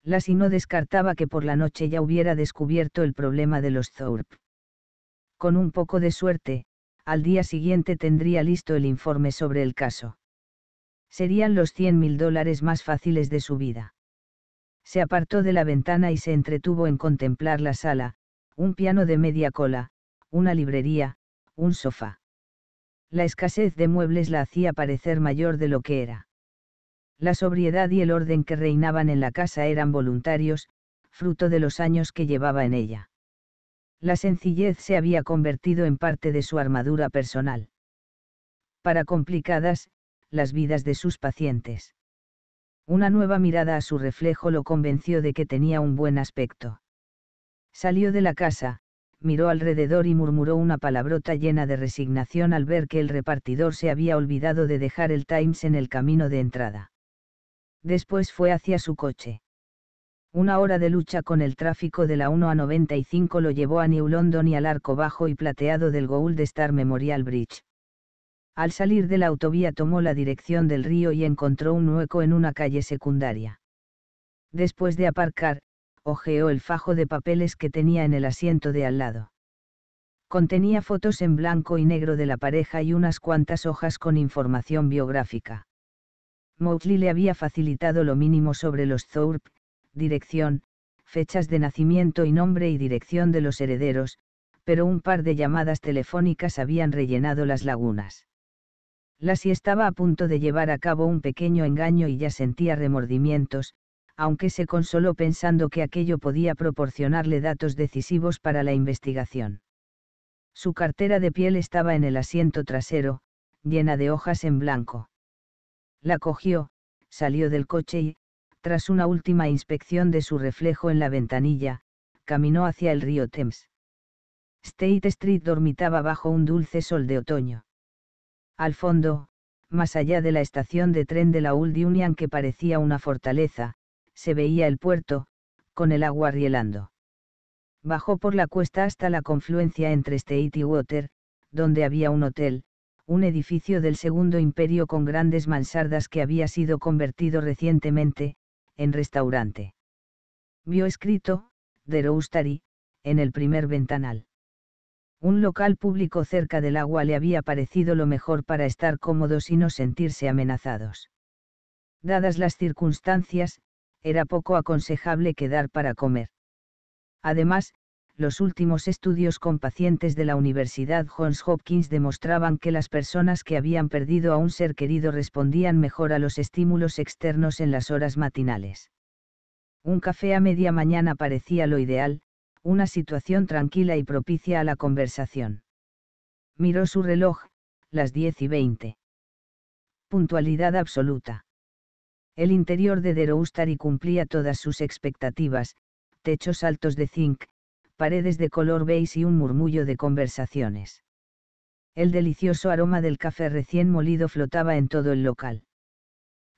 Lassie no descartaba que por la noche ya hubiera descubierto el problema de los Thorpe. Con un poco de suerte, al día siguiente tendría listo el informe sobre el caso. Serían los 100 mil dólares más fáciles de su vida. Se apartó de la ventana y se entretuvo en contemplar la sala, un piano de media cola, una librería, un sofá. La escasez de muebles la hacía parecer mayor de lo que era. La sobriedad y el orden que reinaban en la casa eran voluntarios, fruto de los años que llevaba en ella la sencillez se había convertido en parte de su armadura personal. Para complicadas, las vidas de sus pacientes. Una nueva mirada a su reflejo lo convenció de que tenía un buen aspecto. Salió de la casa, miró alrededor y murmuró una palabrota llena de resignación al ver que el repartidor se había olvidado de dejar el Times en el camino de entrada. Después fue hacia su coche. Una hora de lucha con el tráfico de la 1 a 95 lo llevó a New London y al arco bajo y plateado del Gould Star Memorial Bridge. Al salir de la autovía tomó la dirección del río y encontró un hueco en una calle secundaria. Después de aparcar, ojeó el fajo de papeles que tenía en el asiento de al lado. Contenía fotos en blanco y negro de la pareja y unas cuantas hojas con información biográfica. Mowgli le había facilitado lo mínimo sobre los Thorpe, dirección, fechas de nacimiento y nombre y dirección de los herederos, pero un par de llamadas telefónicas habían rellenado las lagunas. Lassie estaba a punto de llevar a cabo un pequeño engaño y ya sentía remordimientos, aunque se consoló pensando que aquello podía proporcionarle datos decisivos para la investigación. Su cartera de piel estaba en el asiento trasero, llena de hojas en blanco. La cogió, salió del coche y, tras una última inspección de su reflejo en la ventanilla, caminó hacia el río Thames. State Street dormitaba bajo un dulce sol de otoño. Al fondo, más allá de la estación de tren de la Old Union que parecía una fortaleza, se veía el puerto, con el agua rielando. Bajó por la cuesta hasta la confluencia entre State y Water, donde había un hotel, un edificio del Segundo Imperio con grandes mansardas que había sido convertido recientemente, en restaurante. Vio escrito, de en el primer ventanal. Un local público cerca del agua le había parecido lo mejor para estar cómodos y no sentirse amenazados. Dadas las circunstancias, era poco aconsejable quedar para comer. Además, los últimos estudios con pacientes de la Universidad Johns Hopkins demostraban que las personas que habían perdido a un ser querido respondían mejor a los estímulos externos en las horas matinales. Un café a media mañana parecía lo ideal, una situación tranquila y propicia a la conversación. Miró su reloj, las 10 y 20. Puntualidad absoluta. El interior de Deroustari cumplía todas sus expectativas, techos altos de zinc, paredes de color beige y un murmullo de conversaciones. El delicioso aroma del café recién molido flotaba en todo el local.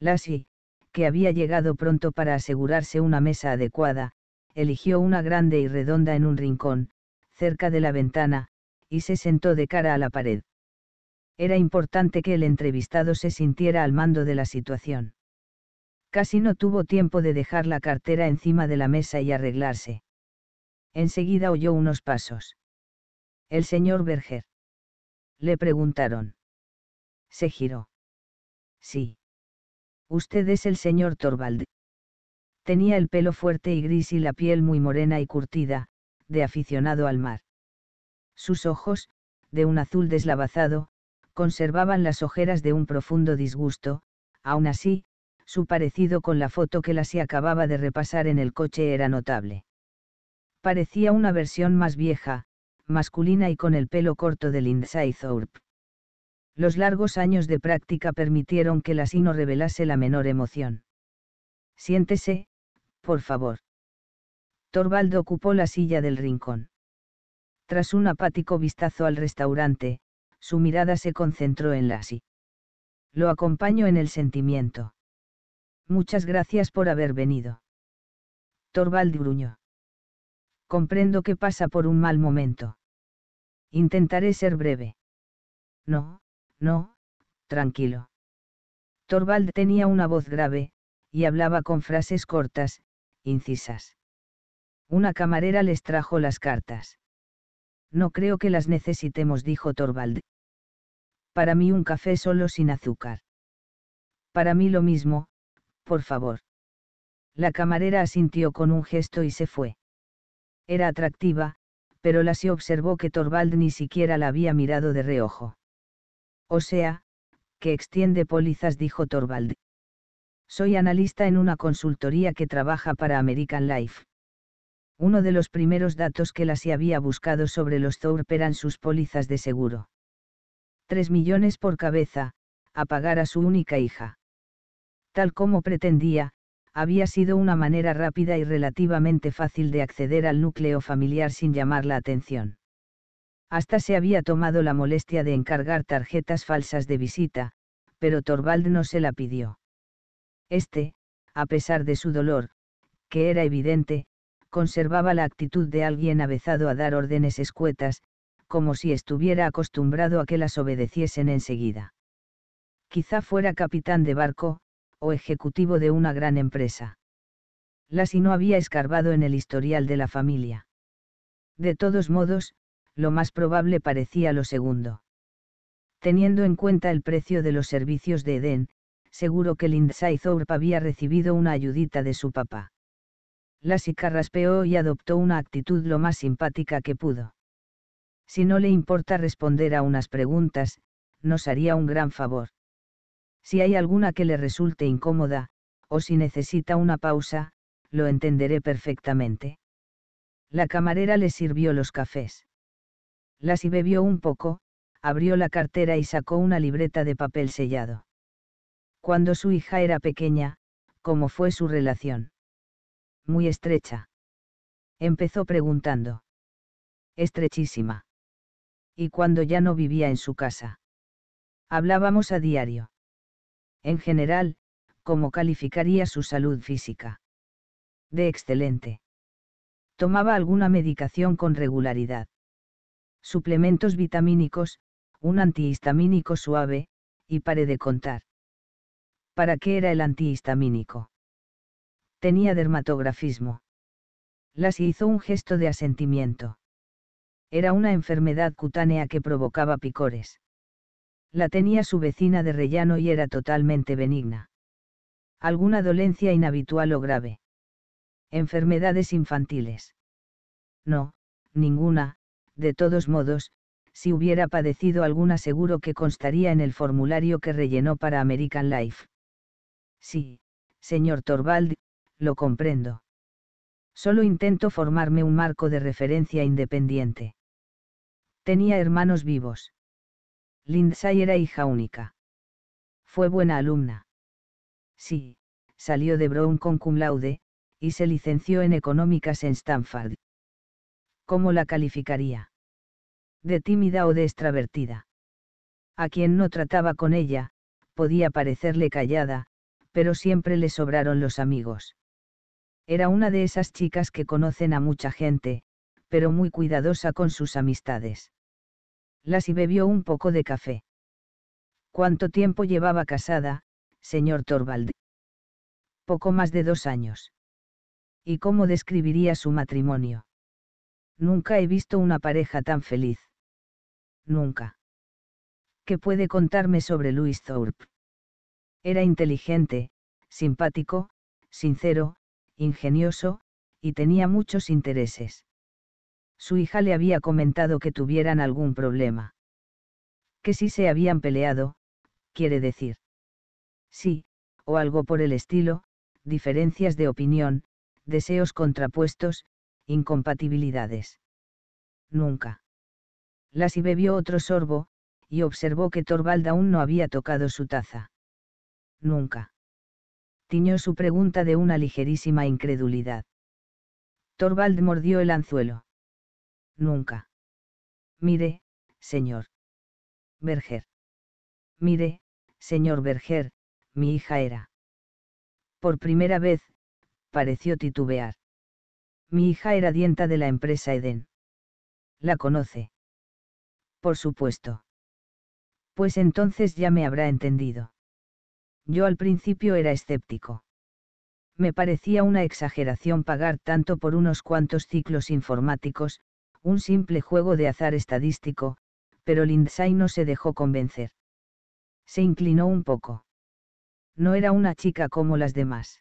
Lassie, que había llegado pronto para asegurarse una mesa adecuada, eligió una grande y redonda en un rincón, cerca de la ventana, y se sentó de cara a la pared. Era importante que el entrevistado se sintiera al mando de la situación. Casi no tuvo tiempo de dejar la cartera encima de la mesa y arreglarse. Enseguida oyó unos pasos. El señor Berger. Le preguntaron. Se giró. Sí. Usted es el señor Torvald. Tenía el pelo fuerte y gris y la piel muy morena y curtida, de aficionado al mar. Sus ojos, de un azul deslavazado, conservaban las ojeras de un profundo disgusto, aún así, su parecido con la foto que la se acababa de repasar en el coche era notable parecía una versión más vieja, masculina y con el pelo corto de Lindsay Thorpe. Los largos años de práctica permitieron que Lassie no revelase la menor emoción. Siéntese, por favor. Torvaldo ocupó la silla del rincón. Tras un apático vistazo al restaurante, su mirada se concentró en Lassie. Lo acompaño en el sentimiento. Muchas gracias por haber venido. Torvaldo gruñó comprendo que pasa por un mal momento. Intentaré ser breve. No, no, tranquilo. Torvald tenía una voz grave, y hablaba con frases cortas, incisas. Una camarera les trajo las cartas. No creo que las necesitemos, dijo Torvald. Para mí un café solo sin azúcar. Para mí lo mismo, por favor. La camarera asintió con un gesto y se fue. Era atractiva, pero la se observó que Torvald ni siquiera la había mirado de reojo. O sea, que extiende pólizas, dijo Torvald. Soy analista en una consultoría que trabaja para American Life. Uno de los primeros datos que la se había buscado sobre los Thorpe eran sus pólizas de seguro. Tres millones por cabeza, a pagar a su única hija. Tal como pretendía, había sido una manera rápida y relativamente fácil de acceder al núcleo familiar sin llamar la atención. Hasta se había tomado la molestia de encargar tarjetas falsas de visita, pero Torvald no se la pidió. Este, a pesar de su dolor, que era evidente, conservaba la actitud de alguien avezado a dar órdenes escuetas, como si estuviera acostumbrado a que las obedeciesen enseguida. Quizá fuera capitán de barco, o ejecutivo de una gran empresa. si no había escarbado en el historial de la familia. De todos modos, lo más probable parecía lo segundo. Teniendo en cuenta el precio de los servicios de Eden, seguro que Lindsay Thorpe había recibido una ayudita de su papá. Lassie carraspeó y adoptó una actitud lo más simpática que pudo. Si no le importa responder a unas preguntas, nos haría un gran favor. Si hay alguna que le resulte incómoda, o si necesita una pausa, lo entenderé perfectamente. La camarera le sirvió los cafés. Las y bebió un poco, abrió la cartera y sacó una libreta de papel sellado. Cuando su hija era pequeña, ¿cómo fue su relación? Muy estrecha. Empezó preguntando. Estrechísima. Y cuando ya no vivía en su casa. Hablábamos a diario. En general, ¿cómo calificaría su salud física? De excelente. Tomaba alguna medicación con regularidad. Suplementos vitamínicos, un antihistamínico suave, y pare de contar. ¿Para qué era el antihistamínico? Tenía dermatografismo. Las hizo un gesto de asentimiento. Era una enfermedad cutánea que provocaba picores la tenía su vecina de rellano y era totalmente benigna. Alguna dolencia inhabitual o grave. Enfermedades infantiles. No, ninguna, de todos modos, si hubiera padecido alguna seguro que constaría en el formulario que rellenó para American Life. Sí, señor Torvald, lo comprendo. Solo intento formarme un marco de referencia independiente. Tenía hermanos vivos. Lindsay era hija única. Fue buena alumna. Sí, salió de Brown con cum laude, y se licenció en económicas en Stanford. ¿Cómo la calificaría? ¿De tímida o de extravertida? A quien no trataba con ella, podía parecerle callada, pero siempre le sobraron los amigos. Era una de esas chicas que conocen a mucha gente, pero muy cuidadosa con sus amistades y bebió un poco de café. ¿Cuánto tiempo llevaba casada, señor Torvald? Poco más de dos años. ¿Y cómo describiría su matrimonio? Nunca he visto una pareja tan feliz. Nunca. ¿Qué puede contarme sobre Louis Thorpe? Era inteligente, simpático, sincero, ingenioso, y tenía muchos intereses. Su hija le había comentado que tuvieran algún problema. Que si se habían peleado, quiere decir. Sí, o algo por el estilo, diferencias de opinión, deseos contrapuestos, incompatibilidades. Nunca. y bebió otro sorbo, y observó que Torvald aún no había tocado su taza. Nunca. Tiñó su pregunta de una ligerísima incredulidad. Torvald mordió el anzuelo nunca. Mire, señor. Berger. Mire, señor Berger, mi hija era. Por primera vez, pareció titubear. Mi hija era dienta de la empresa Eden. ¿La conoce? Por supuesto. Pues entonces ya me habrá entendido. Yo al principio era escéptico. Me parecía una exageración pagar tanto por unos cuantos ciclos informáticos, un simple juego de azar estadístico, pero Lindsay no se dejó convencer. Se inclinó un poco. No era una chica como las demás.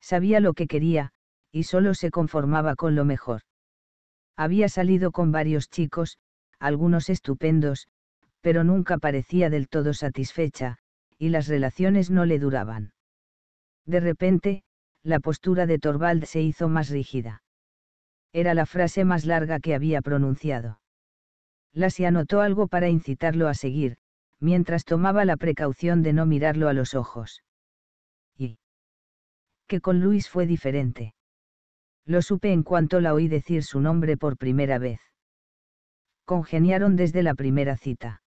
Sabía lo que quería, y solo se conformaba con lo mejor. Había salido con varios chicos, algunos estupendos, pero nunca parecía del todo satisfecha, y las relaciones no le duraban. De repente, la postura de Torvald se hizo más rígida era la frase más larga que había pronunciado. Lassie anotó algo para incitarlo a seguir, mientras tomaba la precaución de no mirarlo a los ojos. Y que con Luis fue diferente. Lo supe en cuanto la oí decir su nombre por primera vez. Congeniaron desde la primera cita.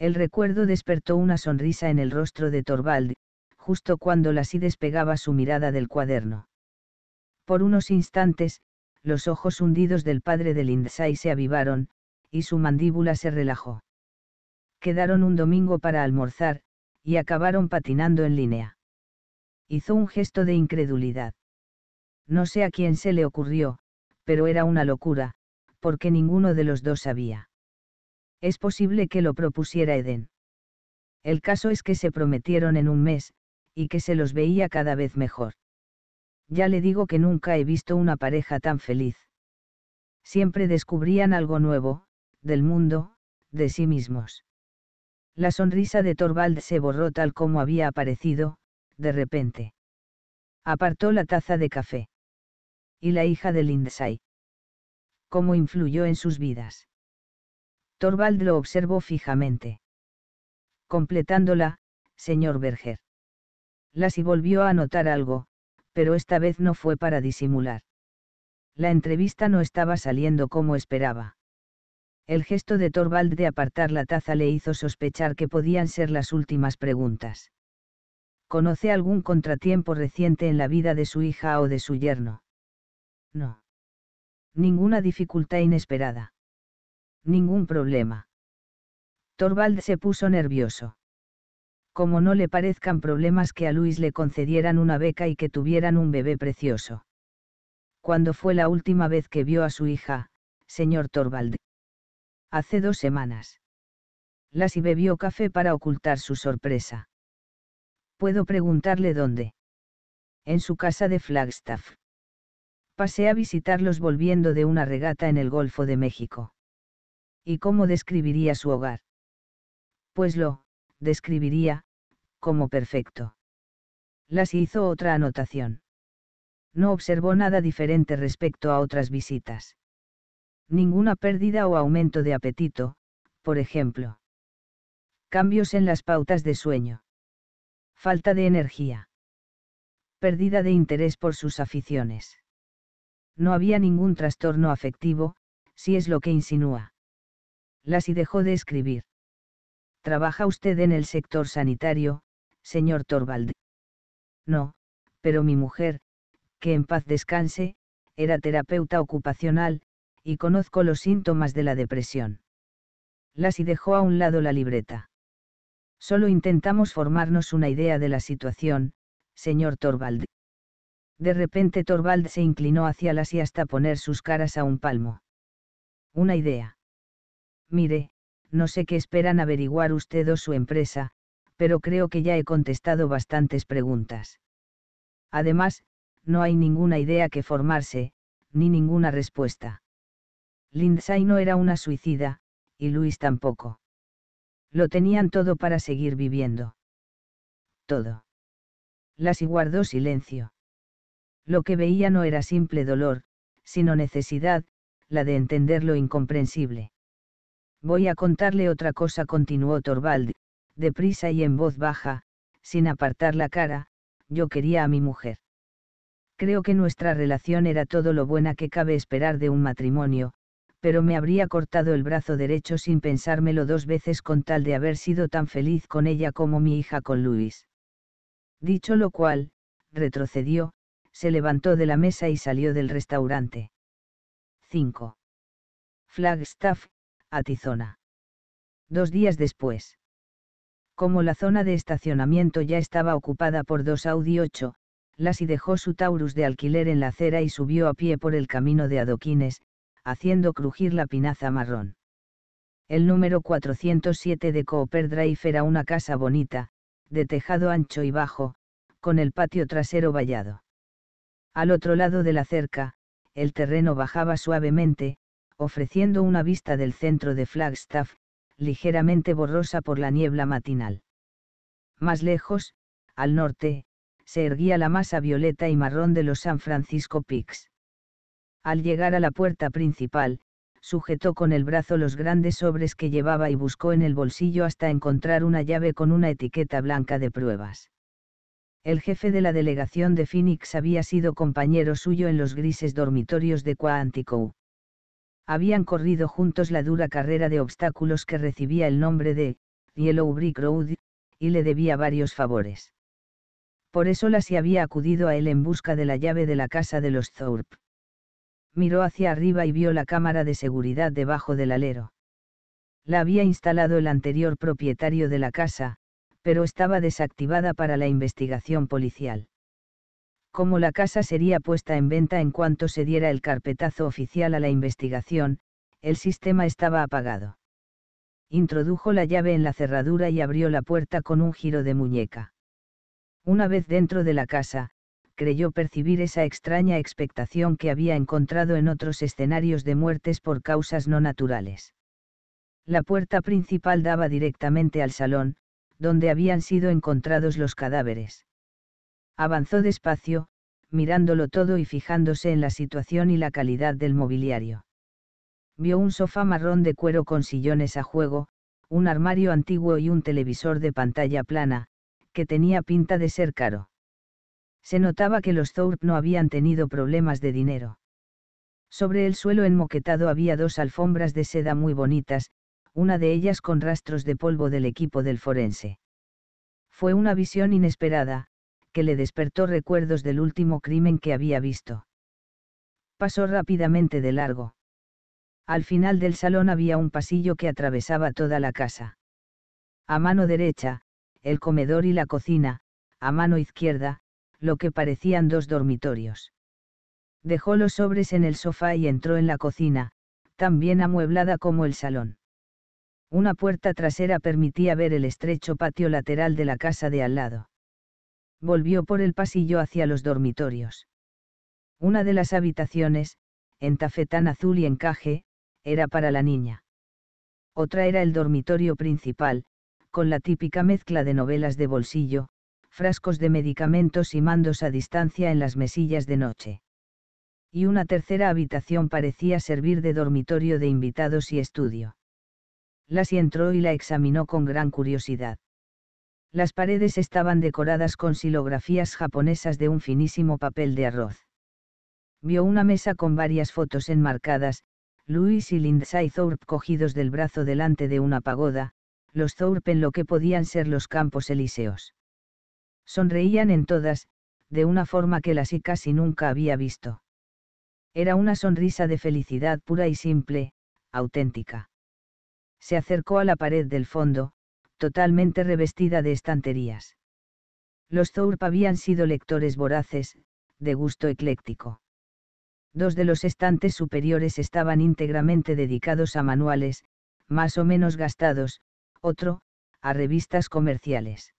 El recuerdo despertó una sonrisa en el rostro de Torvald, justo cuando Lassie despegaba su mirada del cuaderno. Por unos instantes, los ojos hundidos del padre de Lindsay se avivaron, y su mandíbula se relajó. Quedaron un domingo para almorzar, y acabaron patinando en línea. Hizo un gesto de incredulidad. No sé a quién se le ocurrió, pero era una locura, porque ninguno de los dos sabía. Es posible que lo propusiera Eden. El caso es que se prometieron en un mes, y que se los veía cada vez mejor. Ya le digo que nunca he visto una pareja tan feliz. Siempre descubrían algo nuevo, del mundo, de sí mismos. La sonrisa de Torvald se borró tal como había aparecido, de repente. Apartó la taza de café. Y la hija de Lindsay. ¿Cómo influyó en sus vidas? Torvald lo observó fijamente. Completándola, señor Berger. y volvió a notar algo, pero esta vez no fue para disimular. La entrevista no estaba saliendo como esperaba. El gesto de Torvald de apartar la taza le hizo sospechar que podían ser las últimas preguntas. ¿Conoce algún contratiempo reciente en la vida de su hija o de su yerno? No. Ninguna dificultad inesperada. Ningún problema. Torvald se puso nervioso como no le parezcan problemas que a Luis le concedieran una beca y que tuvieran un bebé precioso. ¿Cuándo fue la última vez que vio a su hija, señor Torvald? Hace dos semanas. y bebió café para ocultar su sorpresa. ¿Puedo preguntarle dónde? En su casa de Flagstaff. Pasé a visitarlos volviendo de una regata en el Golfo de México. ¿Y cómo describiría su hogar? Pues lo, describiría, como perfecto. Las hizo otra anotación. No observó nada diferente respecto a otras visitas. Ninguna pérdida o aumento de apetito, por ejemplo. Cambios en las pautas de sueño. Falta de energía. Pérdida de interés por sus aficiones. No había ningún trastorno afectivo, si es lo que insinúa. Las y dejó de escribir. Trabaja usted en el sector sanitario, señor Torvald. No, pero mi mujer, que en paz descanse, era terapeuta ocupacional, y conozco los síntomas de la depresión. Lassie dejó a un lado la libreta. Solo intentamos formarnos una idea de la situación, señor Torvald. De repente Torvald se inclinó hacia Lassie hasta poner sus caras a un palmo. Una idea. Mire, no sé qué esperan averiguar usted o su empresa, pero creo que ya he contestado bastantes preguntas. Además, no hay ninguna idea que formarse, ni ninguna respuesta. Lindsay no era una suicida, y Luis tampoco. Lo tenían todo para seguir viviendo. Todo. Las y guardó silencio. Lo que veía no era simple dolor, sino necesidad, la de entender lo incomprensible. Voy a contarle otra cosa, continuó Torvald, deprisa y en voz baja, sin apartar la cara, yo quería a mi mujer. Creo que nuestra relación era todo lo buena que cabe esperar de un matrimonio, pero me habría cortado el brazo derecho sin pensármelo dos veces con tal de haber sido tan feliz con ella como mi hija con Luis. Dicho lo cual, retrocedió, se levantó de la mesa y salió del restaurante. 5. Flagstaff, a Tizona. Dos días después. Como la zona de estacionamiento ya estaba ocupada por dos Audi 8, Lassie dejó su Taurus de alquiler en la acera y subió a pie por el camino de adoquines, haciendo crujir la pinaza marrón. El número 407 de Cooper Drive era una casa bonita, de tejado ancho y bajo, con el patio trasero vallado. Al otro lado de la cerca, el terreno bajaba suavemente, ofreciendo una vista del centro de Flagstaff, ligeramente borrosa por la niebla matinal. Más lejos, al norte, se erguía la masa violeta y marrón de los San Francisco Peaks. Al llegar a la puerta principal, sujetó con el brazo los grandes sobres que llevaba y buscó en el bolsillo hasta encontrar una llave con una etiqueta blanca de pruebas. El jefe de la delegación de Phoenix había sido compañero suyo en los grises dormitorios de Quantico habían corrido juntos la dura carrera de obstáculos que recibía el nombre de Yellow Brick Road, y le debía varios favores. Por eso Lassie había acudido a él en busca de la llave de la casa de los Thorpe. Miró hacia arriba y vio la cámara de seguridad debajo del alero. La había instalado el anterior propietario de la casa, pero estaba desactivada para la investigación policial como la casa sería puesta en venta en cuanto se diera el carpetazo oficial a la investigación, el sistema estaba apagado. Introdujo la llave en la cerradura y abrió la puerta con un giro de muñeca. Una vez dentro de la casa, creyó percibir esa extraña expectación que había encontrado en otros escenarios de muertes por causas no naturales. La puerta principal daba directamente al salón, donde habían sido encontrados los cadáveres. Avanzó despacio, mirándolo todo y fijándose en la situación y la calidad del mobiliario. Vio un sofá marrón de cuero con sillones a juego, un armario antiguo y un televisor de pantalla plana, que tenía pinta de ser caro. Se notaba que los Thorpe no habían tenido problemas de dinero. Sobre el suelo enmoquetado había dos alfombras de seda muy bonitas, una de ellas con rastros de polvo del equipo del forense. Fue una visión inesperada, que le despertó recuerdos del último crimen que había visto. Pasó rápidamente de largo. Al final del salón había un pasillo que atravesaba toda la casa. A mano derecha, el comedor y la cocina, a mano izquierda, lo que parecían dos dormitorios. Dejó los sobres en el sofá y entró en la cocina, tan bien amueblada como el salón. Una puerta trasera permitía ver el estrecho patio lateral de la casa de al lado volvió por el pasillo hacia los dormitorios. Una de las habitaciones, en tafetán azul y encaje, era para la niña. Otra era el dormitorio principal, con la típica mezcla de novelas de bolsillo, frascos de medicamentos y mandos a distancia en las mesillas de noche. Y una tercera habitación parecía servir de dormitorio de invitados y estudio. Lassie entró y la examinó con gran curiosidad. Las paredes estaban decoradas con silografías japonesas de un finísimo papel de arroz. Vio una mesa con varias fotos enmarcadas, Luis y Lindsay Thorpe cogidos del brazo delante de una pagoda, los Thorpe en lo que podían ser los campos elíseos. Sonreían en todas, de una forma que las y casi nunca había visto. Era una sonrisa de felicidad pura y simple, auténtica. Se acercó a la pared del fondo, totalmente revestida de estanterías. Los Thorpe habían sido lectores voraces, de gusto ecléctico. Dos de los estantes superiores estaban íntegramente dedicados a manuales, más o menos gastados, otro, a revistas comerciales.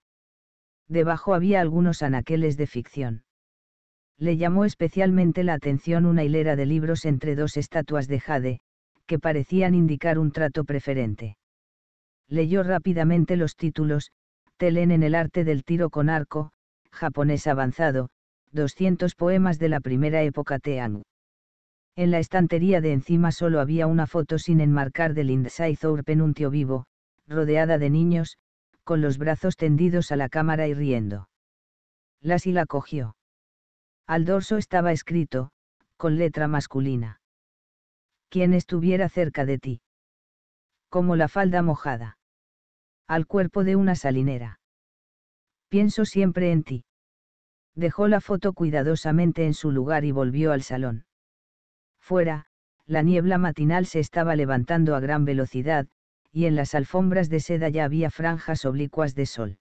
Debajo había algunos anaqueles de ficción. Le llamó especialmente la atención una hilera de libros entre dos estatuas de jade, que parecían indicar un trato preferente. Leyó rápidamente los títulos, Telen en el arte del tiro con arco, japonés avanzado, 200 poemas de la primera época Teang. En la estantería de encima solo había una foto sin enmarcar del Lindsay Thorpe vivo, rodeada de niños, con los brazos tendidos a la cámara y riendo. y la cogió. Al dorso estaba escrito, con letra masculina. Quien estuviera cerca de ti como la falda mojada. Al cuerpo de una salinera. Pienso siempre en ti. Dejó la foto cuidadosamente en su lugar y volvió al salón. Fuera, la niebla matinal se estaba levantando a gran velocidad, y en las alfombras de seda ya había franjas oblicuas de sol.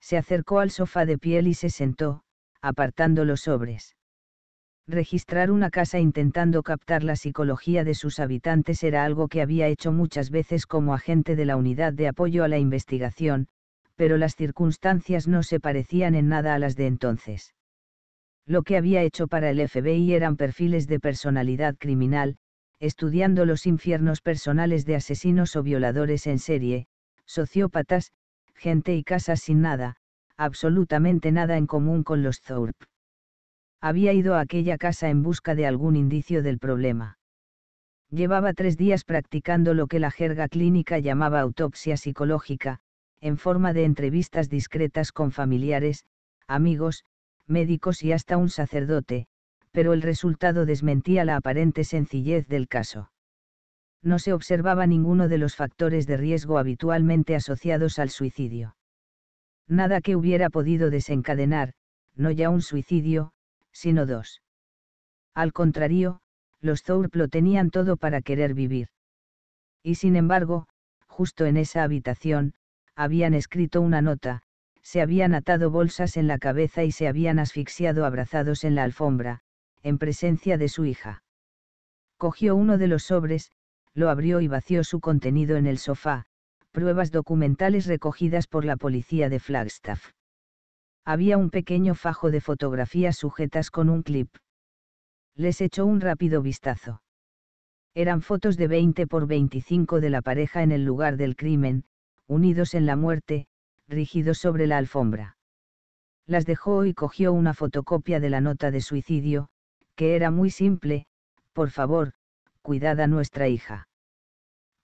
Se acercó al sofá de piel y se sentó, apartando los sobres. Registrar una casa intentando captar la psicología de sus habitantes era algo que había hecho muchas veces como agente de la unidad de apoyo a la investigación, pero las circunstancias no se parecían en nada a las de entonces. Lo que había hecho para el FBI eran perfiles de personalidad criminal, estudiando los infiernos personales de asesinos o violadores en serie, sociópatas, gente y casas sin nada, absolutamente nada en común con los Thorpe había ido a aquella casa en busca de algún indicio del problema. Llevaba tres días practicando lo que la jerga clínica llamaba autopsia psicológica, en forma de entrevistas discretas con familiares, amigos, médicos y hasta un sacerdote, pero el resultado desmentía la aparente sencillez del caso. No se observaba ninguno de los factores de riesgo habitualmente asociados al suicidio. Nada que hubiera podido desencadenar, no ya un suicidio, sino dos. Al contrario, los Zourplo tenían todo para querer vivir. Y sin embargo, justo en esa habitación, habían escrito una nota, se habían atado bolsas en la cabeza y se habían asfixiado abrazados en la alfombra, en presencia de su hija. Cogió uno de los sobres, lo abrió y vació su contenido en el sofá, pruebas documentales recogidas por la policía de Flagstaff había un pequeño fajo de fotografías sujetas con un clip. Les echó un rápido vistazo. Eran fotos de 20 por 25 de la pareja en el lugar del crimen, unidos en la muerte, rígidos sobre la alfombra. Las dejó y cogió una fotocopia de la nota de suicidio, que era muy simple, por favor, cuidad a nuestra hija.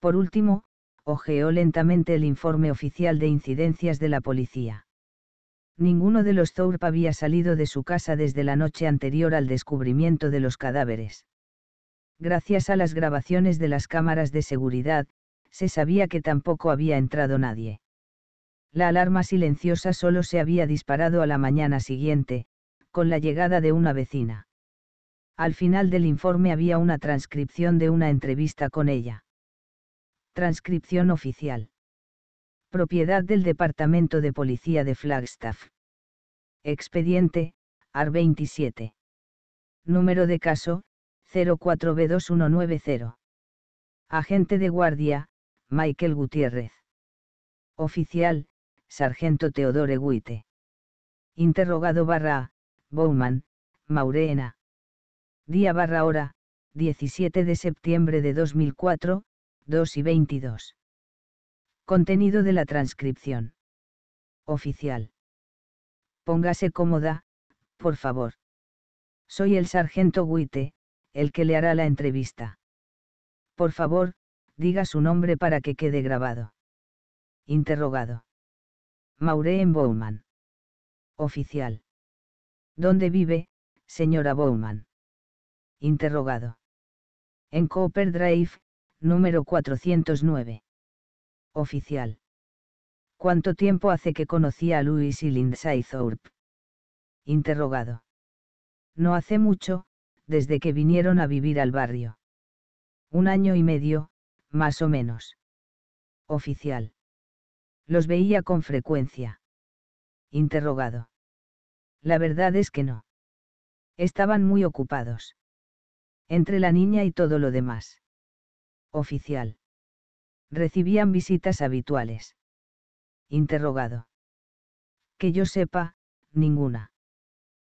Por último, ojeó lentamente el informe oficial de incidencias de la policía. Ninguno de los Thorpe había salido de su casa desde la noche anterior al descubrimiento de los cadáveres. Gracias a las grabaciones de las cámaras de seguridad, se sabía que tampoco había entrado nadie. La alarma silenciosa solo se había disparado a la mañana siguiente, con la llegada de una vecina. Al final del informe había una transcripción de una entrevista con ella. Transcripción oficial propiedad del Departamento de Policía de Flagstaff. Expediente, AR 27. Número de caso, 04B2190. Agente de guardia, Michael Gutiérrez. Oficial, Sargento Teodore Guite. Interrogado barra, Bowman, Maureena. Día barra hora, 17 de septiembre de 2004, 2 y 22. Contenido de la transcripción. Oficial. Póngase cómoda, por favor. Soy el sargento Guite, el que le hará la entrevista. Por favor, diga su nombre para que quede grabado. Interrogado. Maureen Bowman. Oficial. ¿Dónde vive, señora Bowman? Interrogado. En Cooper Drive, número 409. Oficial. ¿Cuánto tiempo hace que conocí a Luis y Lindsay Thorpe? Interrogado. No hace mucho, desde que vinieron a vivir al barrio. Un año y medio, más o menos. Oficial. Los veía con frecuencia. Interrogado. La verdad es que no. Estaban muy ocupados. Entre la niña y todo lo demás. Oficial recibían visitas habituales. Interrogado. Que yo sepa, ninguna.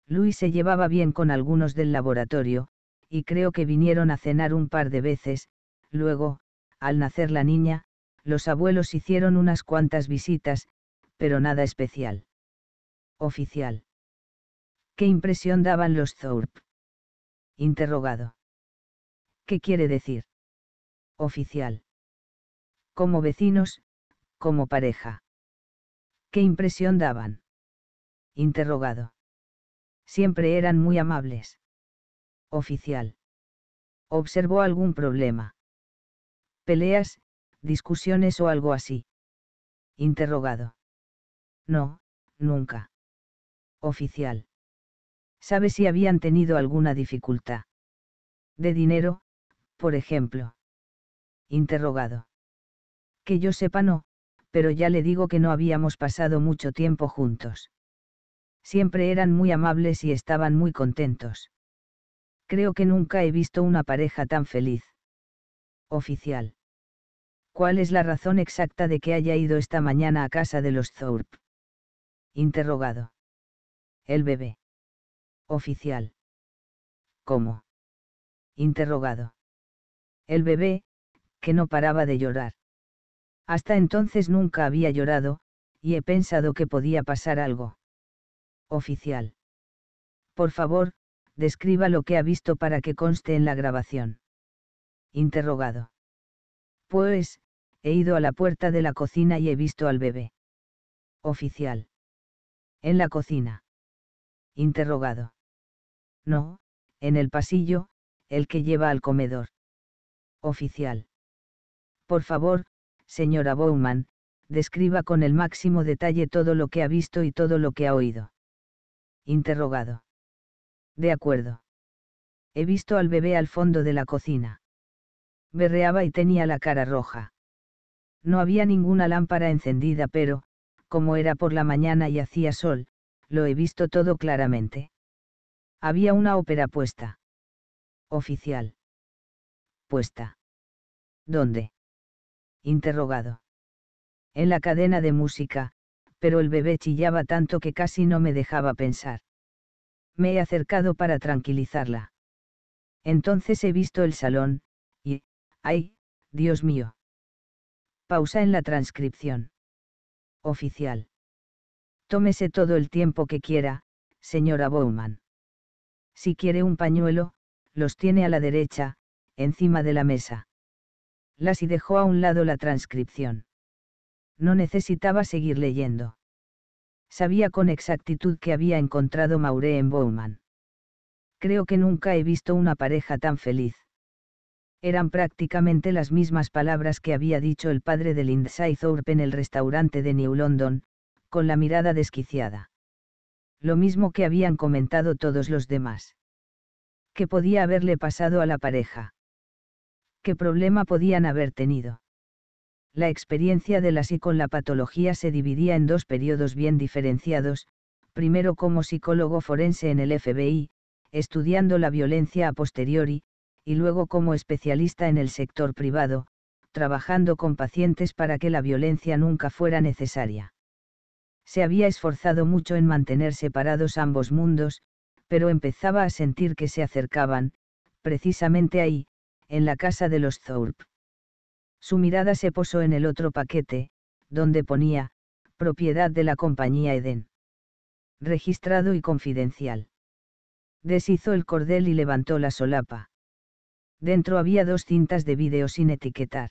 Luis se llevaba bien con algunos del laboratorio, y creo que vinieron a cenar un par de veces, luego, al nacer la niña, los abuelos hicieron unas cuantas visitas, pero nada especial. Oficial. ¿Qué impresión daban los Thorpe? Interrogado. ¿Qué quiere decir? Oficial como vecinos, como pareja. ¿Qué impresión daban? Interrogado. Siempre eran muy amables. Oficial. Observó algún problema. Peleas, discusiones o algo así. Interrogado. No, nunca. Oficial. ¿Sabe si habían tenido alguna dificultad? De dinero, por ejemplo. Interrogado. Que yo sepa no, pero ya le digo que no habíamos pasado mucho tiempo juntos. Siempre eran muy amables y estaban muy contentos. Creo que nunca he visto una pareja tan feliz. Oficial. ¿Cuál es la razón exacta de que haya ido esta mañana a casa de los Thorpe? Interrogado. El bebé. Oficial. ¿Cómo? Interrogado. El bebé, que no paraba de llorar. Hasta entonces nunca había llorado, y he pensado que podía pasar algo. Oficial. Por favor, describa lo que ha visto para que conste en la grabación. Interrogado. Pues, he ido a la puerta de la cocina y he visto al bebé. Oficial. En la cocina. Interrogado. No, en el pasillo, el que lleva al comedor. Oficial. Por favor, señora Bowman, describa con el máximo detalle todo lo que ha visto y todo lo que ha oído. Interrogado. De acuerdo. He visto al bebé al fondo de la cocina. Berreaba y tenía la cara roja. No había ninguna lámpara encendida, pero, como era por la mañana y hacía sol, lo he visto todo claramente. Había una ópera puesta. Oficial. Puesta. ¿Dónde? interrogado. En la cadena de música, pero el bebé chillaba tanto que casi no me dejaba pensar. Me he acercado para tranquilizarla. Entonces he visto el salón, y, ay, Dios mío. Pausa en la transcripción. Oficial. Tómese todo el tiempo que quiera, señora Bowman. Si quiere un pañuelo, los tiene a la derecha, encima de la mesa las y dejó a un lado la transcripción. No necesitaba seguir leyendo. Sabía con exactitud que había encontrado Mauré en Bowman. Creo que nunca he visto una pareja tan feliz. Eran prácticamente las mismas palabras que había dicho el padre de Lindsay Thorpe en el restaurante de New London, con la mirada desquiciada. Lo mismo que habían comentado todos los demás. ¿Qué podía haberle pasado a la pareja? ¿qué problema podían haber tenido? La experiencia de la patología se dividía en dos periodos bien diferenciados, primero como psicólogo forense en el FBI, estudiando la violencia a posteriori, y luego como especialista en el sector privado, trabajando con pacientes para que la violencia nunca fuera necesaria. Se había esforzado mucho en mantener separados ambos mundos, pero empezaba a sentir que se acercaban, precisamente ahí, en la casa de los Thorpe. Su mirada se posó en el otro paquete, donde ponía, propiedad de la compañía Eden. Registrado y confidencial. Deshizo el cordel y levantó la solapa. Dentro había dos cintas de vídeo sin etiquetar.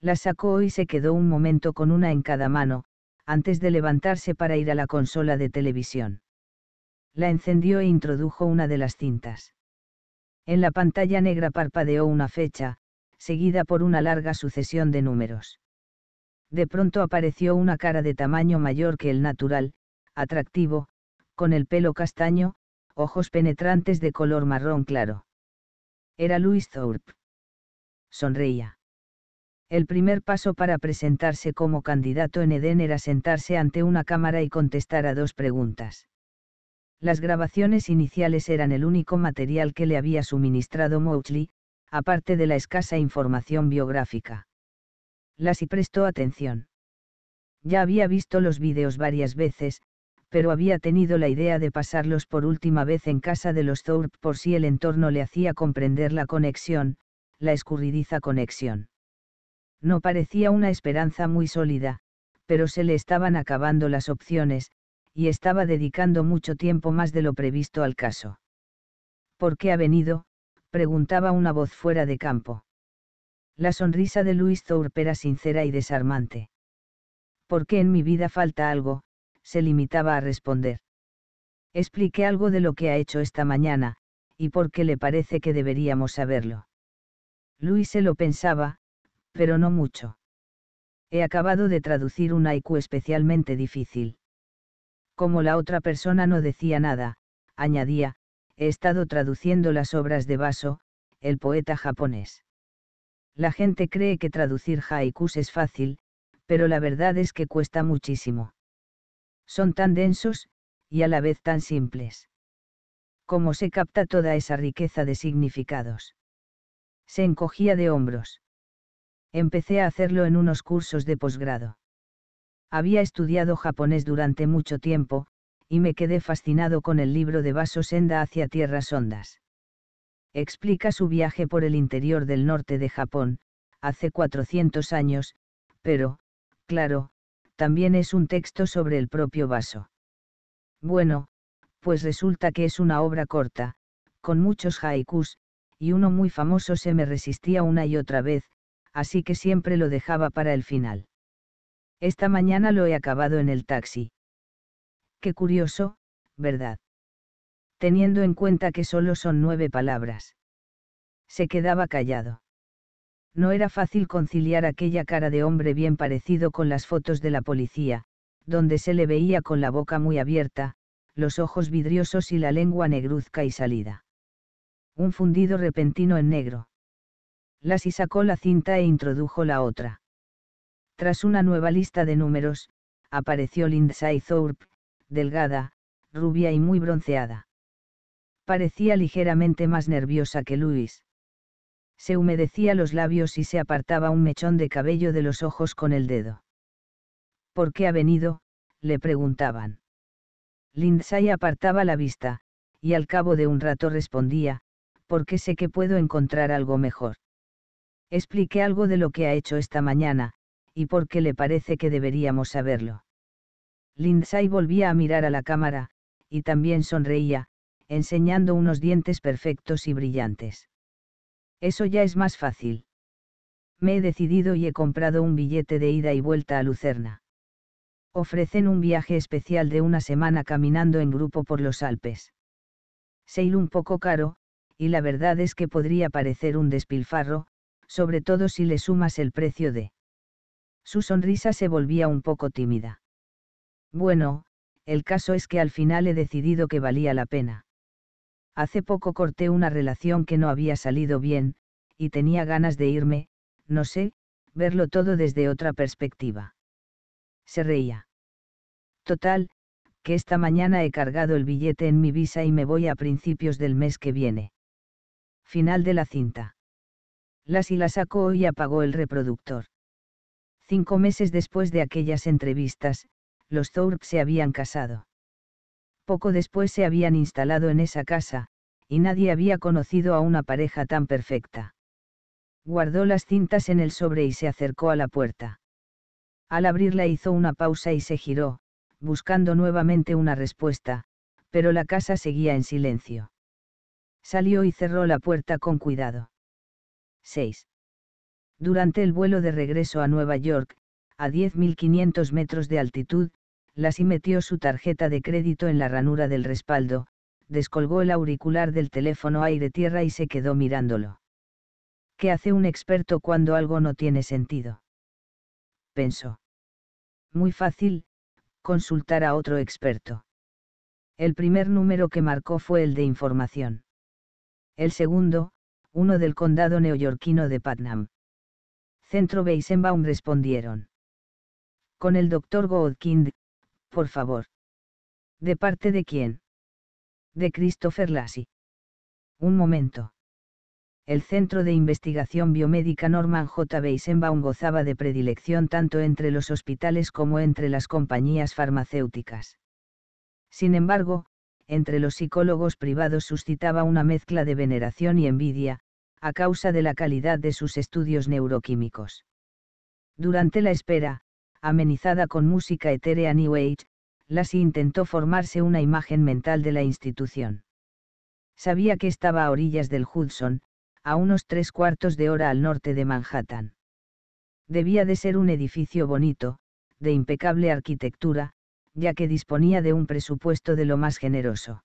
La sacó y se quedó un momento con una en cada mano, antes de levantarse para ir a la consola de televisión. La encendió e introdujo una de las cintas. En la pantalla negra parpadeó una fecha, seguida por una larga sucesión de números. De pronto apareció una cara de tamaño mayor que el natural, atractivo, con el pelo castaño, ojos penetrantes de color marrón claro. Era Louis Thorpe. Sonreía. El primer paso para presentarse como candidato en Edén era sentarse ante una cámara y contestar a dos preguntas. Las grabaciones iniciales eran el único material que le había suministrado Mowgli, aparte de la escasa información biográfica. Las y prestó atención. Ya había visto los vídeos varias veces, pero había tenido la idea de pasarlos por última vez en casa de los Thorpe por si el entorno le hacía comprender la conexión, la escurridiza conexión. No parecía una esperanza muy sólida, pero se le estaban acabando las opciones, y estaba dedicando mucho tiempo más de lo previsto al caso. ¿Por qué ha venido? preguntaba una voz fuera de campo. La sonrisa de Luis Thorpe era sincera y desarmante. ¿Por qué en mi vida falta algo? se limitaba a responder. Expliqué algo de lo que ha hecho esta mañana, y por qué le parece que deberíamos saberlo. Luis se lo pensaba, pero no mucho. He acabado de traducir un IQ especialmente difícil. Como la otra persona no decía nada, añadía, he estado traduciendo las obras de Vaso, el poeta japonés. La gente cree que traducir haikus es fácil, pero la verdad es que cuesta muchísimo. Son tan densos, y a la vez tan simples. Cómo se capta toda esa riqueza de significados. Se encogía de hombros. Empecé a hacerlo en unos cursos de posgrado. Había estudiado japonés durante mucho tiempo, y me quedé fascinado con el libro de Vaso Senda hacia Tierras Hondas. Explica su viaje por el interior del norte de Japón, hace 400 años, pero, claro, también es un texto sobre el propio vaso. Bueno, pues resulta que es una obra corta, con muchos haikus, y uno muy famoso se me resistía una y otra vez, así que siempre lo dejaba para el final. Esta mañana lo he acabado en el taxi. Qué curioso, ¿verdad? Teniendo en cuenta que solo son nueve palabras. Se quedaba callado. No era fácil conciliar aquella cara de hombre bien parecido con las fotos de la policía, donde se le veía con la boca muy abierta, los ojos vidriosos y la lengua negruzca y salida. Un fundido repentino en negro. y sacó la cinta e introdujo la otra. Tras una nueva lista de números, apareció Lindsay Thorpe, delgada, rubia y muy bronceada. Parecía ligeramente más nerviosa que Luis. Se humedecía los labios y se apartaba un mechón de cabello de los ojos con el dedo. ¿Por qué ha venido? le preguntaban. Lindsay apartaba la vista, y al cabo de un rato respondía, porque sé que puedo encontrar algo mejor. Expliqué algo de lo que ha hecho esta mañana, y porque le parece que deberíamos saberlo. Lindsay volvía a mirar a la cámara, y también sonreía, enseñando unos dientes perfectos y brillantes. Eso ya es más fácil. Me he decidido y he comprado un billete de ida y vuelta a Lucerna. Ofrecen un viaje especial de una semana caminando en grupo por los Alpes. Seil un poco caro, y la verdad es que podría parecer un despilfarro, sobre todo si le sumas el precio de su sonrisa se volvía un poco tímida. Bueno, el caso es que al final he decidido que valía la pena. Hace poco corté una relación que no había salido bien, y tenía ganas de irme, no sé, verlo todo desde otra perspectiva. Se reía. Total, que esta mañana he cargado el billete en mi visa y me voy a principios del mes que viene. Final de la cinta. Las y la sacó y apagó el reproductor. Cinco meses después de aquellas entrevistas, los Thorpe se habían casado. Poco después se habían instalado en esa casa, y nadie había conocido a una pareja tan perfecta. Guardó las cintas en el sobre y se acercó a la puerta. Al abrirla hizo una pausa y se giró, buscando nuevamente una respuesta, pero la casa seguía en silencio. Salió y cerró la puerta con cuidado. 6. Durante el vuelo de regreso a Nueva York, a 10.500 metros de altitud, Lassie metió su tarjeta de crédito en la ranura del respaldo, descolgó el auricular del teléfono aire-tierra y se quedó mirándolo. ¿Qué hace un experto cuando algo no tiene sentido? Pensó. Muy fácil, consultar a otro experto. El primer número que marcó fue el de información. El segundo, uno del condado neoyorquino de Putnam. Centro Weisenbaum respondieron. Con el doctor Goldkind, por favor. ¿De parte de quién? De Christopher Lassie. Un momento. El Centro de Investigación Biomédica Norman J. Weisenbaum gozaba de predilección tanto entre los hospitales como entre las compañías farmacéuticas. Sin embargo, entre los psicólogos privados suscitaba una mezcla de veneración y envidia, a causa de la calidad de sus estudios neuroquímicos. Durante la espera, amenizada con música etérea New Age, Lassie intentó formarse una imagen mental de la institución. Sabía que estaba a orillas del Hudson, a unos tres cuartos de hora al norte de Manhattan. Debía de ser un edificio bonito, de impecable arquitectura, ya que disponía de un presupuesto de lo más generoso.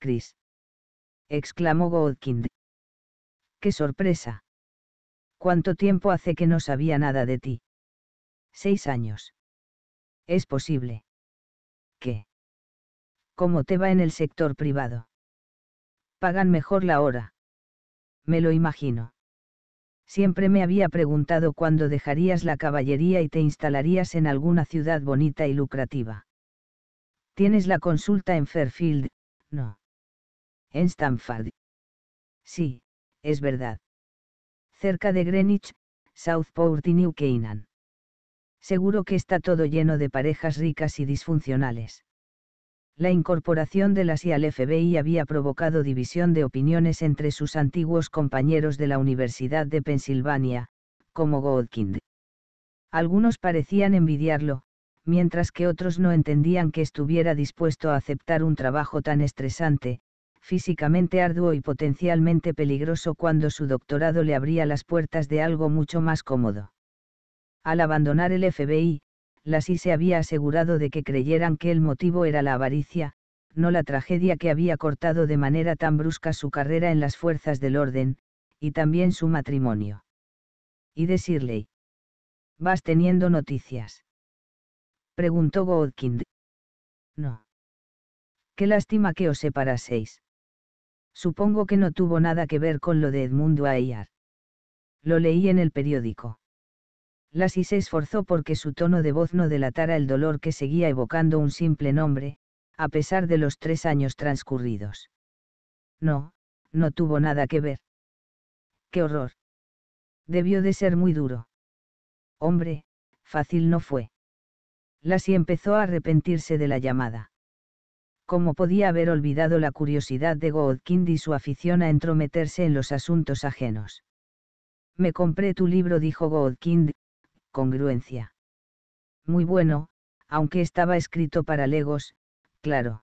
Chris. exclamó Godkind. ¡Qué sorpresa! ¿Cuánto tiempo hace que no sabía nada de ti? Seis años. Es posible. ¿Qué? ¿Cómo te va en el sector privado? Pagan mejor la hora. Me lo imagino. Siempre me había preguntado cuándo dejarías la caballería y te instalarías en alguna ciudad bonita y lucrativa. Tienes la consulta en Fairfield, no. En Stamford. Sí, es verdad. Cerca de Greenwich, Southport y New Canaan. Seguro que está todo lleno de parejas ricas y disfuncionales. La incorporación de las y al FBI había provocado división de opiniones entre sus antiguos compañeros de la Universidad de Pensilvania, como Godkind. Algunos parecían envidiarlo, mientras que otros no entendían que estuviera dispuesto a aceptar un trabajo tan estresante, físicamente arduo y potencialmente peligroso cuando su doctorado le abría las puertas de algo mucho más cómodo. Al abandonar el FBI, Lassie se había asegurado de que creyeran que el motivo era la avaricia, no la tragedia que había cortado de manera tan brusca su carrera en las fuerzas del orden, y también su matrimonio. Y decirle. ¿Vas teniendo noticias? Preguntó Godkind. No. Qué lástima que os separaseis. Supongo que no tuvo nada que ver con lo de Edmundo Ayar. Lo leí en el periódico. Lassie se esforzó porque su tono de voz no delatara el dolor que seguía evocando un simple nombre, a pesar de los tres años transcurridos. No, no tuvo nada que ver. ¡Qué horror! Debió de ser muy duro. Hombre, fácil no fue. Lassie empezó a arrepentirse de la llamada. ¿Cómo podía haber olvidado la curiosidad de Godkind y su afición a entrometerse en los asuntos ajenos? Me compré tu libro, dijo con congruencia. Muy bueno, aunque estaba escrito para legos, claro.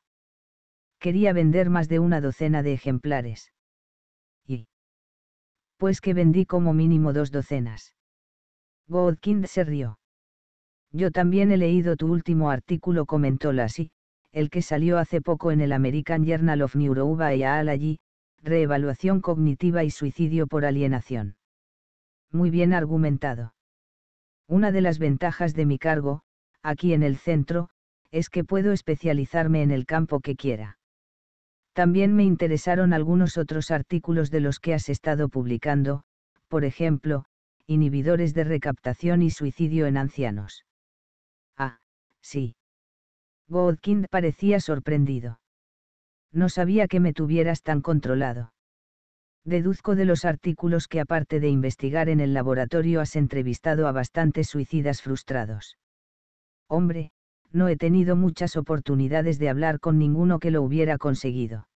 Quería vender más de una docena de ejemplares. ¿Y? Pues que vendí como mínimo dos docenas. Godkind se rió. Yo también he leído tu último artículo, comentó Lassie, el que salió hace poco en el American Journal of allí, Reevaluación Cognitiva y Suicidio por Alienación. Muy bien argumentado. Una de las ventajas de mi cargo, aquí en el centro, es que puedo especializarme en el campo que quiera. También me interesaron algunos otros artículos de los que has estado publicando, por ejemplo, inhibidores de recaptación y suicidio en ancianos. Ah, sí. Godkind parecía sorprendido. No sabía que me tuvieras tan controlado. Deduzco de los artículos que aparte de investigar en el laboratorio has entrevistado a bastantes suicidas frustrados. Hombre, no he tenido muchas oportunidades de hablar con ninguno que lo hubiera conseguido.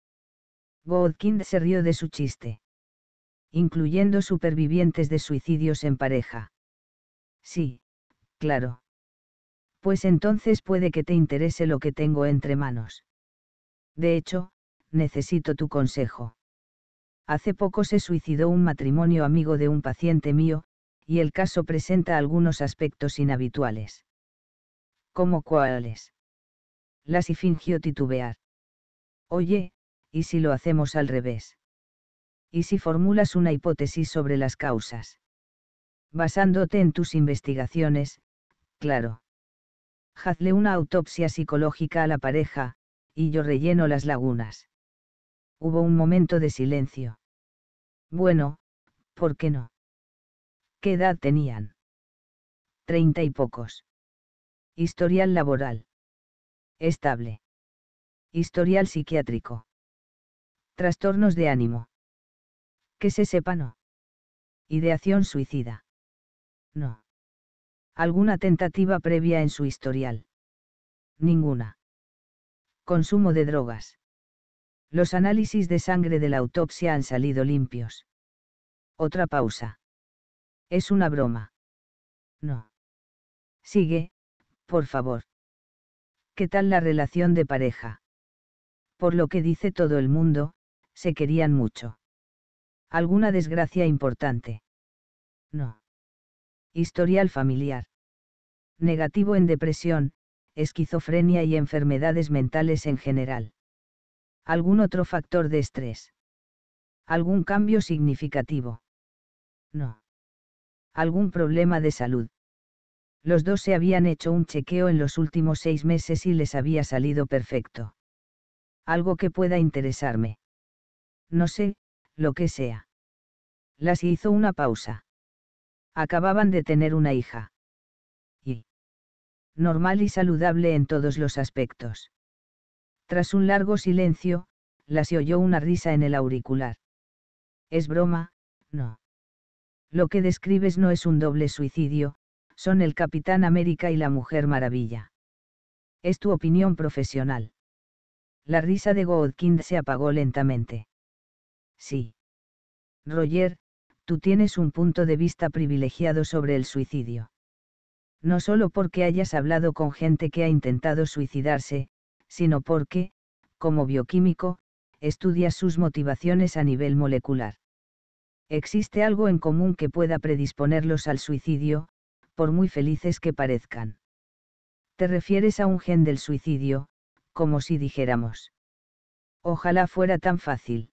Godkind se rió de su chiste. Incluyendo supervivientes de suicidios en pareja. Sí, claro pues entonces puede que te interese lo que tengo entre manos. De hecho, necesito tu consejo. Hace poco se suicidó un matrimonio amigo de un paciente mío, y el caso presenta algunos aspectos inhabituales. ¿Cómo cuáles? Las fingió titubear. Oye, ¿y si lo hacemos al revés? ¿Y si formulas una hipótesis sobre las causas? Basándote en tus investigaciones, claro hazle una autopsia psicológica a la pareja, y yo relleno las lagunas. Hubo un momento de silencio. Bueno, ¿por qué no? ¿Qué edad tenían? Treinta y pocos. Historial laboral. Estable. Historial psiquiátrico. Trastornos de ánimo. Que se sepa no. Ideación suicida. No alguna tentativa previa en su historial. Ninguna. Consumo de drogas. Los análisis de sangre de la autopsia han salido limpios. Otra pausa. Es una broma. No. Sigue, por favor. ¿Qué tal la relación de pareja? Por lo que dice todo el mundo, se querían mucho. ¿Alguna desgracia importante? No. Historial familiar negativo en depresión, esquizofrenia y enfermedades mentales en general. ¿Algún otro factor de estrés? ¿Algún cambio significativo? No. ¿Algún problema de salud? Los dos se habían hecho un chequeo en los últimos seis meses y les había salido perfecto. Algo que pueda interesarme. No sé, lo que sea. Las hizo una pausa. Acababan de tener una hija normal y saludable en todos los aspectos. Tras un largo silencio, la se oyó una risa en el auricular. Es broma, no. Lo que describes no es un doble suicidio, son el Capitán América y la Mujer Maravilla. Es tu opinión profesional. La risa de Godkind se apagó lentamente. Sí. Roger, tú tienes un punto de vista privilegiado sobre el suicidio no solo porque hayas hablado con gente que ha intentado suicidarse, sino porque, como bioquímico, estudias sus motivaciones a nivel molecular. Existe algo en común que pueda predisponerlos al suicidio, por muy felices que parezcan. Te refieres a un gen del suicidio, como si dijéramos. Ojalá fuera tan fácil.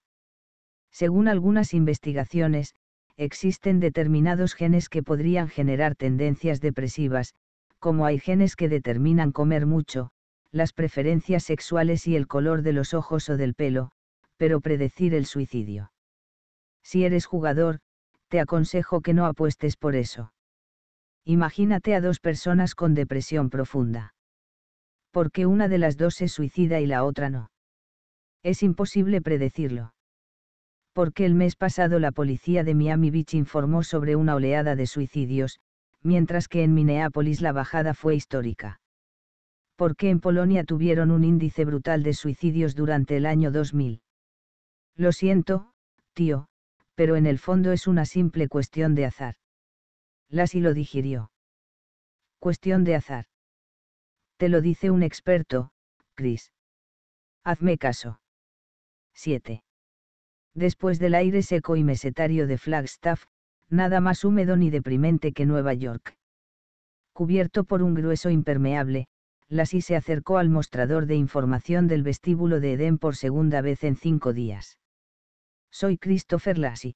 Según algunas investigaciones, existen determinados genes que podrían generar tendencias depresivas, como hay genes que determinan comer mucho, las preferencias sexuales y el color de los ojos o del pelo, pero predecir el suicidio. Si eres jugador, te aconsejo que no apuestes por eso. Imagínate a dos personas con depresión profunda. Porque una de las dos se suicida y la otra no. Es imposible predecirlo porque el mes pasado la policía de Miami Beach informó sobre una oleada de suicidios, mientras que en Minneapolis la bajada fue histórica. ¿Por qué en Polonia tuvieron un índice brutal de suicidios durante el año 2000? Lo siento, tío, pero en el fondo es una simple cuestión de azar. y lo digirió. Cuestión de azar. Te lo dice un experto, Chris. Hazme caso. 7 después del aire seco y mesetario de Flagstaff, nada más húmedo ni deprimente que Nueva York. Cubierto por un grueso impermeable, Lassie se acercó al mostrador de información del vestíbulo de Edén por segunda vez en cinco días. Soy Christopher Lassie.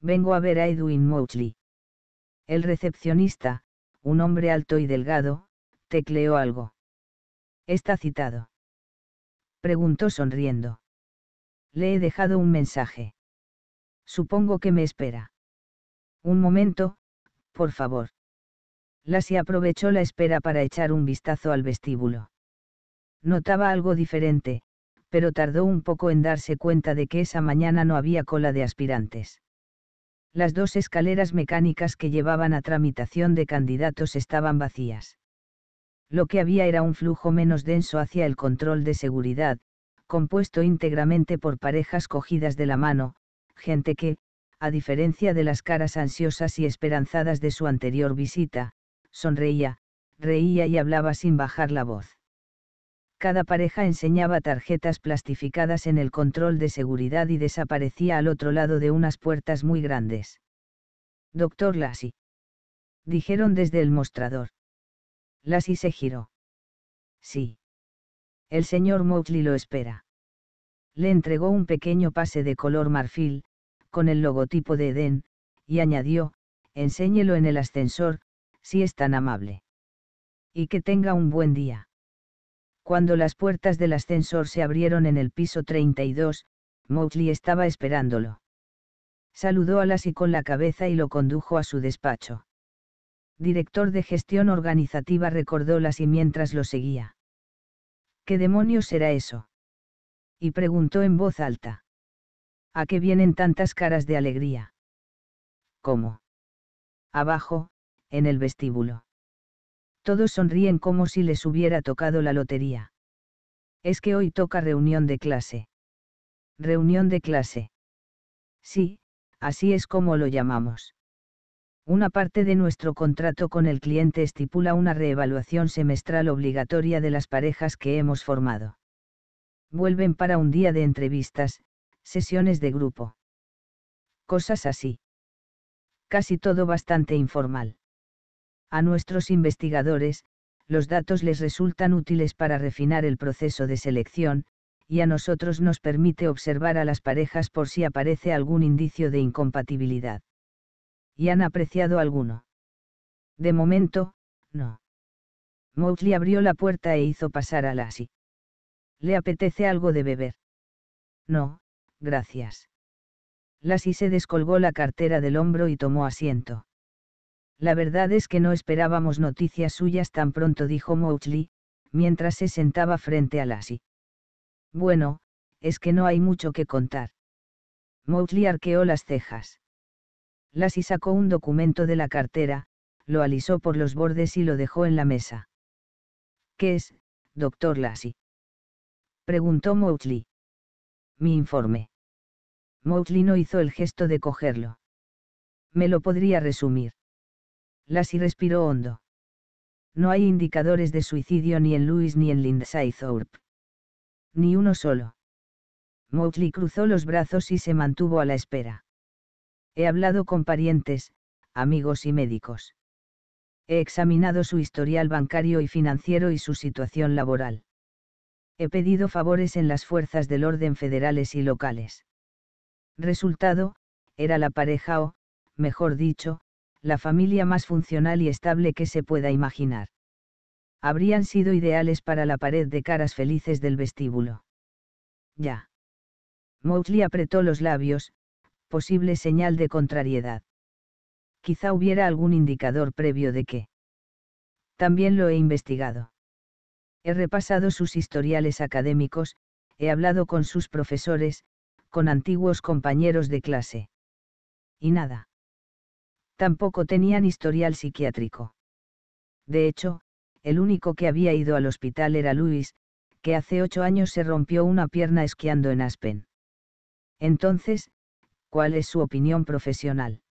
Vengo a ver a Edwin Mowchley». El recepcionista, un hombre alto y delgado, tecleó algo. Está citado. Preguntó sonriendo le he dejado un mensaje. Supongo que me espera. Un momento, por favor. Lassie aprovechó la espera para echar un vistazo al vestíbulo. Notaba algo diferente, pero tardó un poco en darse cuenta de que esa mañana no había cola de aspirantes. Las dos escaleras mecánicas que llevaban a tramitación de candidatos estaban vacías. Lo que había era un flujo menos denso hacia el control de seguridad, compuesto íntegramente por parejas cogidas de la mano, gente que, a diferencia de las caras ansiosas y esperanzadas de su anterior visita, sonreía, reía y hablaba sin bajar la voz. Cada pareja enseñaba tarjetas plastificadas en el control de seguridad y desaparecía al otro lado de unas puertas muy grandes. Doctor Lassie. Dijeron desde el mostrador. Lassie se giró. Sí. El señor Mowgli lo espera le entregó un pequeño pase de color marfil, con el logotipo de Edén, y añadió, enséñelo en el ascensor, si es tan amable. Y que tenga un buen día. Cuando las puertas del ascensor se abrieron en el piso 32, Mowgli estaba esperándolo. Saludó a Lassie con la cabeza y lo condujo a su despacho. Director de gestión organizativa recordó y mientras lo seguía. ¿Qué demonios era eso? y preguntó en voz alta. ¿A qué vienen tantas caras de alegría? ¿Cómo? Abajo, en el vestíbulo. Todos sonríen como si les hubiera tocado la lotería. Es que hoy toca reunión de clase. Reunión de clase. Sí, así es como lo llamamos. Una parte de nuestro contrato con el cliente estipula una reevaluación semestral obligatoria de las parejas que hemos formado vuelven para un día de entrevistas, sesiones de grupo. Cosas así. Casi todo bastante informal. A nuestros investigadores, los datos les resultan útiles para refinar el proceso de selección, y a nosotros nos permite observar a las parejas por si aparece algún indicio de incompatibilidad. ¿Y han apreciado alguno? De momento, no. Mowgli abrió la puerta e hizo pasar a Lassie. ¿Le apetece algo de beber? No, gracias. Lassie se descolgó la cartera del hombro y tomó asiento. La verdad es que no esperábamos noticias suyas tan pronto, dijo Mouchley, mientras se sentaba frente a Lassie. Bueno, es que no hay mucho que contar. Mowgli arqueó las cejas. Lassie sacó un documento de la cartera, lo alisó por los bordes y lo dejó en la mesa. ¿Qué es, doctor Lassie? Preguntó Mowgli. Mi informe. Mowgli no hizo el gesto de cogerlo. Me lo podría resumir. Lassie respiró hondo. No hay indicadores de suicidio ni en Lewis ni en Lindsay Thorpe. Ni uno solo. Mowgli cruzó los brazos y se mantuvo a la espera. He hablado con parientes, amigos y médicos. He examinado su historial bancario y financiero y su situación laboral he pedido favores en las fuerzas del orden federales y locales. Resultado, era la pareja o, mejor dicho, la familia más funcional y estable que se pueda imaginar. Habrían sido ideales para la pared de caras felices del vestíbulo. Ya. Mowgli apretó los labios, posible señal de contrariedad. Quizá hubiera algún indicador previo de que. También lo he investigado. He repasado sus historiales académicos, he hablado con sus profesores, con antiguos compañeros de clase. Y nada. Tampoco tenían historial psiquiátrico. De hecho, el único que había ido al hospital era Luis, que hace ocho años se rompió una pierna esquiando en Aspen. Entonces, ¿cuál es su opinión profesional?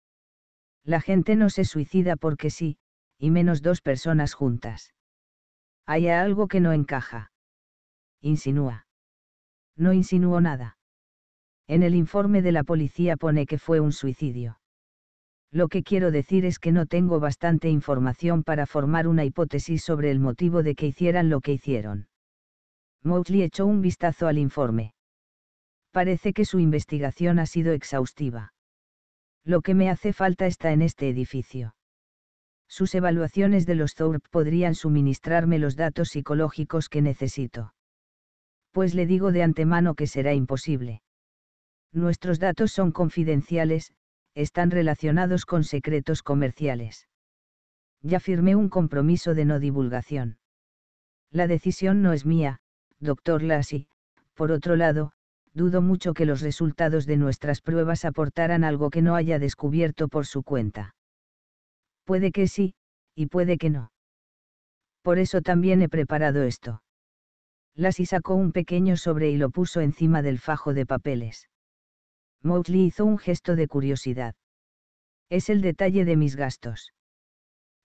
La gente no se suicida porque sí, y menos dos personas juntas. Hay algo que no encaja. Insinúa. No insinuó nada. En el informe de la policía pone que fue un suicidio. Lo que quiero decir es que no tengo bastante información para formar una hipótesis sobre el motivo de que hicieran lo que hicieron. Mowgli echó un vistazo al informe. Parece que su investigación ha sido exhaustiva. Lo que me hace falta está en este edificio. Sus evaluaciones de los Thorpe podrían suministrarme los datos psicológicos que necesito. Pues le digo de antemano que será imposible. Nuestros datos son confidenciales, están relacionados con secretos comerciales. Ya firmé un compromiso de no divulgación. La decisión no es mía, doctor Lassie. Por otro lado, dudo mucho que los resultados de nuestras pruebas aportaran algo que no haya descubierto por su cuenta puede que sí, y puede que no. Por eso también he preparado esto. Lassie sacó un pequeño sobre y lo puso encima del fajo de papeles. Mowgli hizo un gesto de curiosidad. Es el detalle de mis gastos.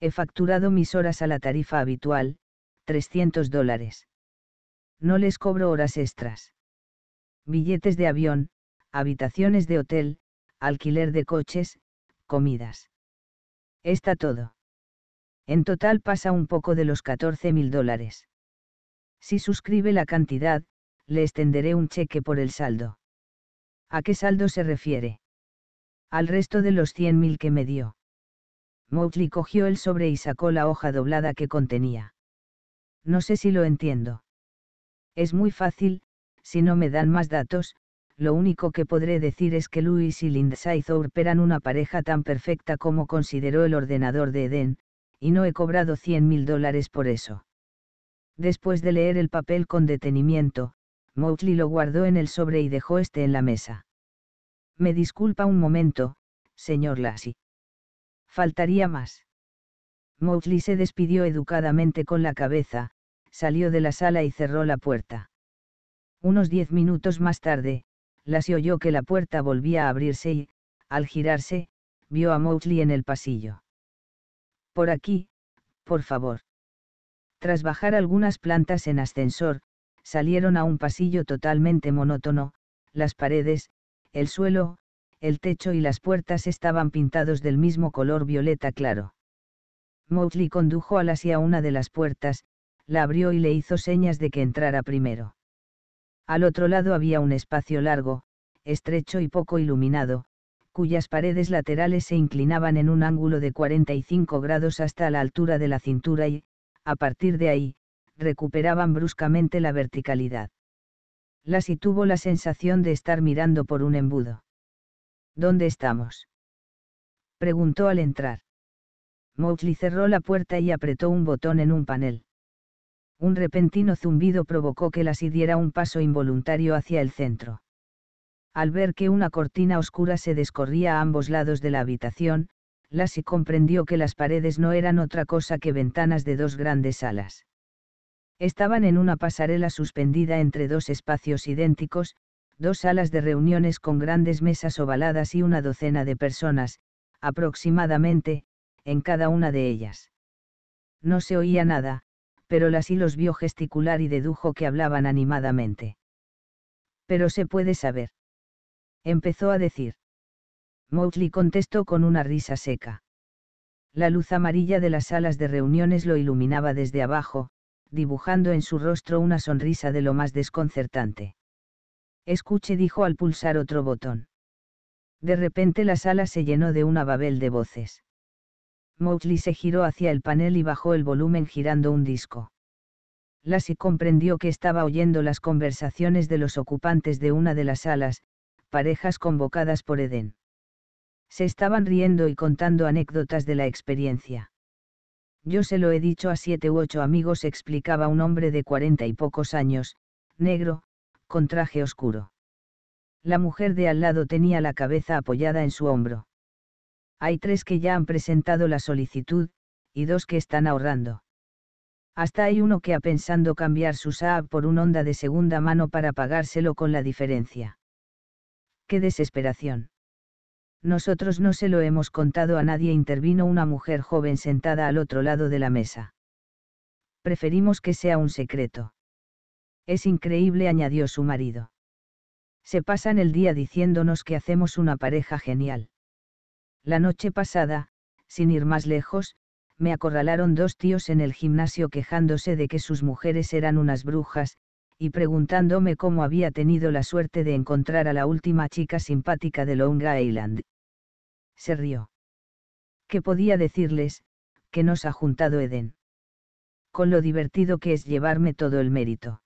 He facturado mis horas a la tarifa habitual, 300 dólares. No les cobro horas extras. Billetes de avión, habitaciones de hotel, alquiler de coches, comidas. Está todo. En total pasa un poco de los 14 mil dólares. Si suscribe la cantidad, le extenderé un cheque por el saldo. ¿A qué saldo se refiere? Al resto de los 100 mil que me dio. Mowgli cogió el sobre y sacó la hoja doblada que contenía. No sé si lo entiendo. Es muy fácil, si no me dan más datos, lo único que podré decir es que Louis y Lindsay Thorpe eran una pareja tan perfecta como consideró el ordenador de Eden, y no he cobrado 100 mil dólares por eso. Después de leer el papel con detenimiento, Mowgli lo guardó en el sobre y dejó este en la mesa. Me disculpa un momento, señor Lassie. Faltaría más. Mowgli se despidió educadamente con la cabeza, salió de la sala y cerró la puerta. Unos diez minutos más tarde, y oyó que la puerta volvía a abrirse y, al girarse, vio a Mowgli en el pasillo. Por aquí, por favor. Tras bajar algunas plantas en ascensor, salieron a un pasillo totalmente monótono, las paredes, el suelo, el techo y las puertas estaban pintados del mismo color violeta claro. Mowgli condujo a Lassie a una de las puertas, la abrió y le hizo señas de que entrara primero. Al otro lado había un espacio largo, estrecho y poco iluminado, cuyas paredes laterales se inclinaban en un ángulo de 45 grados hasta la altura de la cintura y, a partir de ahí, recuperaban bruscamente la verticalidad. Lassie tuvo la sensación de estar mirando por un embudo. ¿Dónde estamos? preguntó al entrar. Mowgli cerró la puerta y apretó un botón en un panel. Un repentino zumbido provocó que las diera un paso involuntario hacia el centro. Al ver que una cortina oscura se descorría a ambos lados de la habitación, Lassie comprendió que las paredes no eran otra cosa que ventanas de dos grandes salas. Estaban en una pasarela suspendida entre dos espacios idénticos, dos salas de reuniones con grandes mesas ovaladas y una docena de personas, aproximadamente, en cada una de ellas. No se oía nada, pero las y los vio gesticular y dedujo que hablaban animadamente. Pero se puede saber. Empezó a decir. Mowgli contestó con una risa seca. La luz amarilla de las salas de reuniones lo iluminaba desde abajo, dibujando en su rostro una sonrisa de lo más desconcertante. Escuche, dijo al pulsar otro botón. De repente la sala se llenó de una babel de voces. Mowgli se giró hacia el panel y bajó el volumen girando un disco. Lassie comprendió que estaba oyendo las conversaciones de los ocupantes de una de las salas, parejas convocadas por Eden. Se estaban riendo y contando anécdotas de la experiencia. Yo se lo he dicho a siete u ocho amigos, explicaba un hombre de cuarenta y pocos años, negro, con traje oscuro. La mujer de al lado tenía la cabeza apoyada en su hombro hay tres que ya han presentado la solicitud, y dos que están ahorrando. Hasta hay uno que ha pensando cambiar su Saab por un onda de segunda mano para pagárselo con la diferencia. ¡Qué desesperación! Nosotros no se lo hemos contado a nadie, intervino una mujer joven sentada al otro lado de la mesa. Preferimos que sea un secreto. Es increíble, añadió su marido. Se pasan el día diciéndonos que hacemos una pareja genial. La noche pasada, sin ir más lejos, me acorralaron dos tíos en el gimnasio quejándose de que sus mujeres eran unas brujas, y preguntándome cómo había tenido la suerte de encontrar a la última chica simpática de Long Island. Se rió. ¿Qué podía decirles? Que nos ha juntado Eden. Con lo divertido que es llevarme todo el mérito.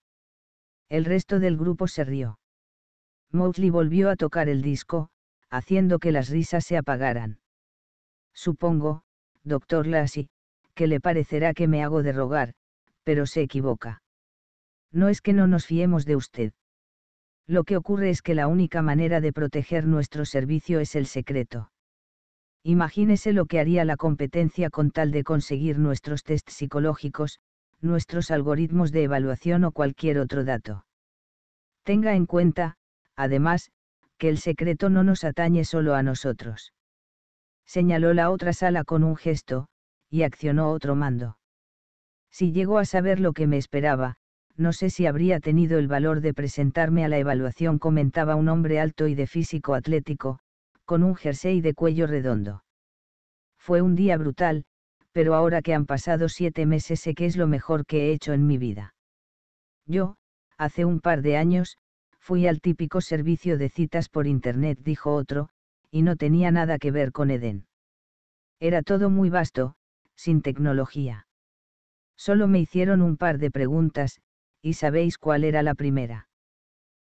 El resto del grupo se rió. Mowgli volvió a tocar el disco, haciendo que las risas se apagaran. Supongo, doctor Lassie, que le parecerá que me hago de rogar, pero se equivoca. No es que no nos fiemos de usted. Lo que ocurre es que la única manera de proteger nuestro servicio es el secreto. Imagínese lo que haría la competencia con tal de conseguir nuestros test psicológicos, nuestros algoritmos de evaluación o cualquier otro dato. Tenga en cuenta, además, que el secreto no nos atañe solo a nosotros. Señaló la otra sala con un gesto, y accionó otro mando. Si llegó a saber lo que me esperaba, no sé si habría tenido el valor de presentarme a la evaluación, comentaba un hombre alto y de físico atlético, con un jersey de cuello redondo. Fue un día brutal, pero ahora que han pasado siete meses sé que es lo mejor que he hecho en mi vida. Yo, hace un par de años, Fui al típico servicio de citas por Internet, dijo otro, y no tenía nada que ver con Edén. Era todo muy vasto, sin tecnología. Solo me hicieron un par de preguntas, y sabéis cuál era la primera.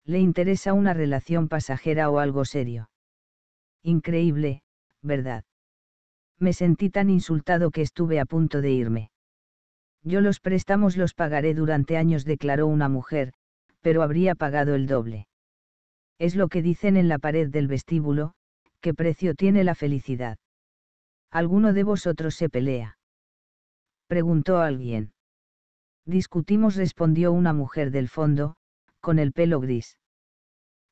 ¿Le interesa una relación pasajera o algo serio? Increíble, ¿verdad? Me sentí tan insultado que estuve a punto de irme. Yo los préstamos los pagaré durante años, declaró una mujer, pero habría pagado el doble. Es lo que dicen en la pared del vestíbulo, ¿qué precio tiene la felicidad? ¿Alguno de vosotros se pelea? Preguntó alguien. Discutimos, respondió una mujer del fondo, con el pelo gris.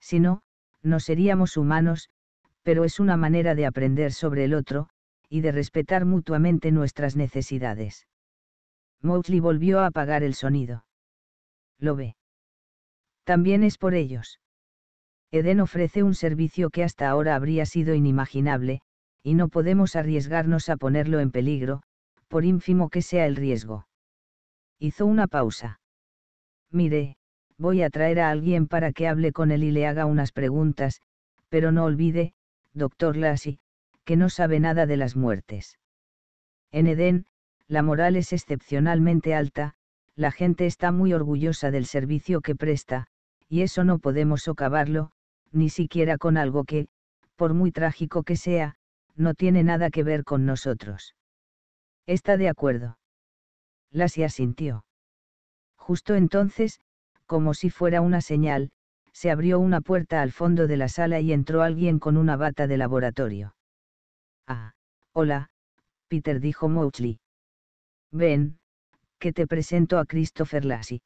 Si no, no seríamos humanos, pero es una manera de aprender sobre el otro, y de respetar mutuamente nuestras necesidades. Mowgli volvió a apagar el sonido. Lo ve también es por ellos. Eden ofrece un servicio que hasta ahora habría sido inimaginable, y no podemos arriesgarnos a ponerlo en peligro, por ínfimo que sea el riesgo. Hizo una pausa. Mire, voy a traer a alguien para que hable con él y le haga unas preguntas, pero no olvide, doctor Lassie, que no sabe nada de las muertes. En Edén, la moral es excepcionalmente alta, la gente está muy orgullosa del servicio que presta, y eso no podemos socavarlo, ni siquiera con algo que, por muy trágico que sea, no tiene nada que ver con nosotros. Está de acuerdo. Lassie asintió. Justo entonces, como si fuera una señal, se abrió una puerta al fondo de la sala y entró alguien con una bata de laboratorio. Ah, hola, Peter dijo Mouchley. Ven, que te presento a Christopher Lassie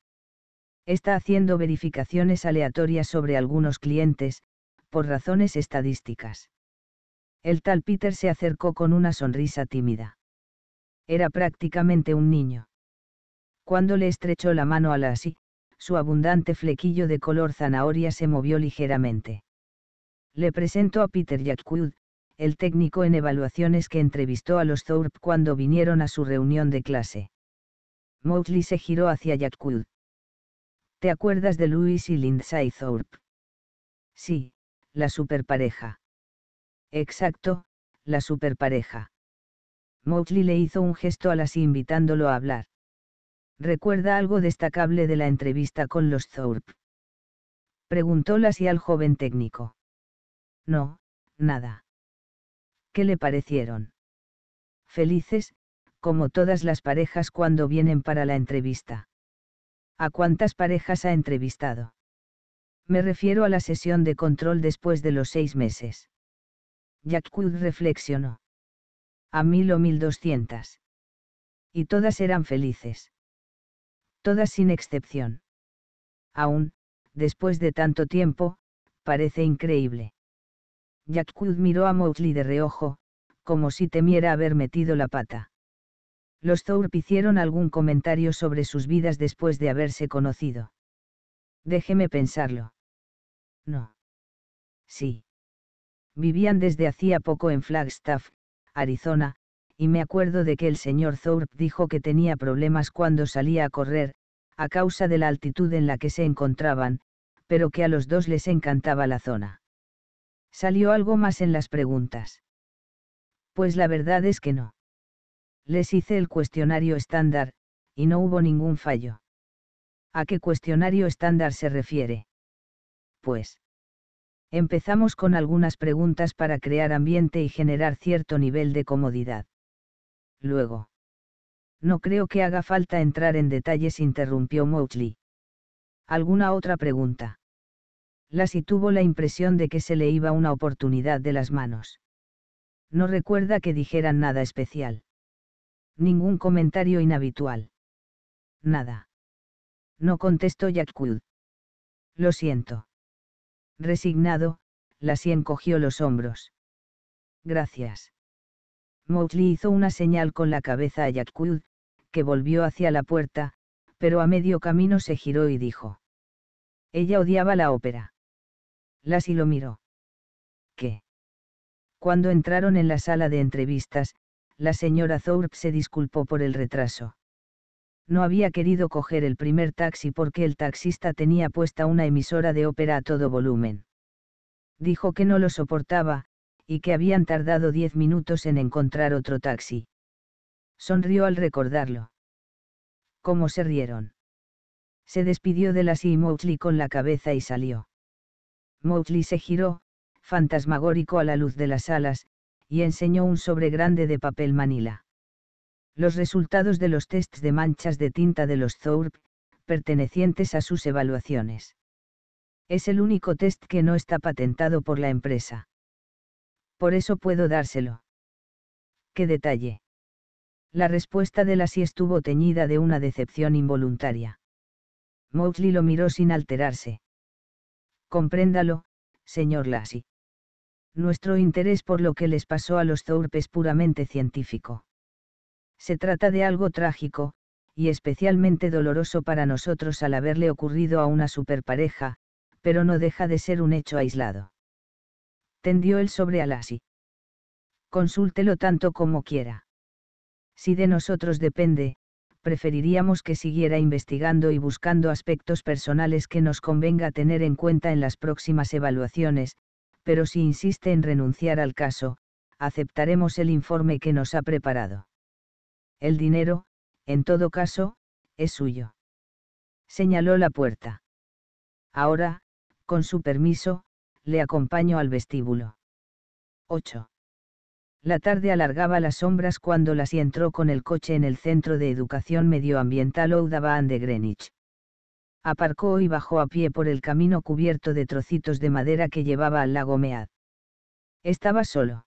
está haciendo verificaciones aleatorias sobre algunos clientes, por razones estadísticas. El tal Peter se acercó con una sonrisa tímida. Era prácticamente un niño. Cuando le estrechó la mano a Lassie, su abundante flequillo de color zanahoria se movió ligeramente. Le presentó a Peter Jackwood, el técnico en evaluaciones que entrevistó a los Thorpe cuando vinieron a su reunión de clase. Mowgli se giró hacia Jackwood. ¿Te acuerdas de Louis y Lindsay Thorpe? Sí, la superpareja. Exacto, la superpareja. Mowgli le hizo un gesto a las invitándolo a hablar. ¿Recuerda algo destacable de la entrevista con los Thorpe? Preguntó y al joven técnico. No, nada. ¿Qué le parecieron? Felices, como todas las parejas cuando vienen para la entrevista. ¿A cuántas parejas ha entrevistado? Me refiero a la sesión de control después de los seis meses. Yat-Kud reflexionó. A mil o mil doscientas. Y todas eran felices. Todas sin excepción. Aún, después de tanto tiempo, parece increíble. Yat-Kud miró a Mowgli de reojo, como si temiera haber metido la pata los Thorpe hicieron algún comentario sobre sus vidas después de haberse conocido. Déjeme pensarlo. No. Sí. Vivían desde hacía poco en Flagstaff, Arizona, y me acuerdo de que el señor Thorpe dijo que tenía problemas cuando salía a correr, a causa de la altitud en la que se encontraban, pero que a los dos les encantaba la zona. Salió algo más en las preguntas. Pues la verdad es que no. Les hice el cuestionario estándar, y no hubo ningún fallo. ¿A qué cuestionario estándar se refiere? Pues. Empezamos con algunas preguntas para crear ambiente y generar cierto nivel de comodidad. Luego. No creo que haga falta entrar en detalles, interrumpió Mowgli. ¿Alguna otra pregunta? Lassie tuvo la impresión de que se le iba una oportunidad de las manos. No recuerda que dijeran nada especial. Ningún comentario inhabitual. Nada. No contestó Yakud Lo siento. Resignado, Lassie encogió los hombros. Gracias. Mowgli hizo una señal con la cabeza a Yakud que volvió hacia la puerta, pero a medio camino se giró y dijo. Ella odiaba la ópera. Lassie lo miró. ¿Qué? Cuando entraron en la sala de entrevistas, la señora Thorpe se disculpó por el retraso. No había querido coger el primer taxi porque el taxista tenía puesta una emisora de ópera a todo volumen. Dijo que no lo soportaba, y que habían tardado diez minutos en encontrar otro taxi. Sonrió al recordarlo. ¿Cómo se rieron? Se despidió de la y Mowgli con la cabeza y salió. Mowgli se giró, fantasmagórico a la luz de las alas, y enseñó un sobre grande de papel manila. Los resultados de los tests de manchas de tinta de los Thorpe, pertenecientes a sus evaluaciones. Es el único test que no está patentado por la empresa. Por eso puedo dárselo. ¡Qué detalle! La respuesta de Lassie estuvo teñida de una decepción involuntaria. Mowgli lo miró sin alterarse. Compréndalo, señor Lassie. Nuestro interés por lo que les pasó a los Thorpe es puramente científico. Se trata de algo trágico, y especialmente doloroso para nosotros al haberle ocurrido a una superpareja, pero no deja de ser un hecho aislado. Tendió el sobre a Consúltelo tanto como quiera. Si de nosotros depende, preferiríamos que siguiera investigando y buscando aspectos personales que nos convenga tener en cuenta en las próximas evaluaciones, pero si insiste en renunciar al caso, aceptaremos el informe que nos ha preparado. El dinero, en todo caso, es suyo. Señaló la puerta. Ahora, con su permiso, le acompaño al vestíbulo. 8. La tarde alargaba las sombras cuando las entró con el coche en el Centro de Educación Medioambiental Oudaban de Greenwich aparcó y bajó a pie por el camino cubierto de trocitos de madera que llevaba al lago Mead. Estaba solo.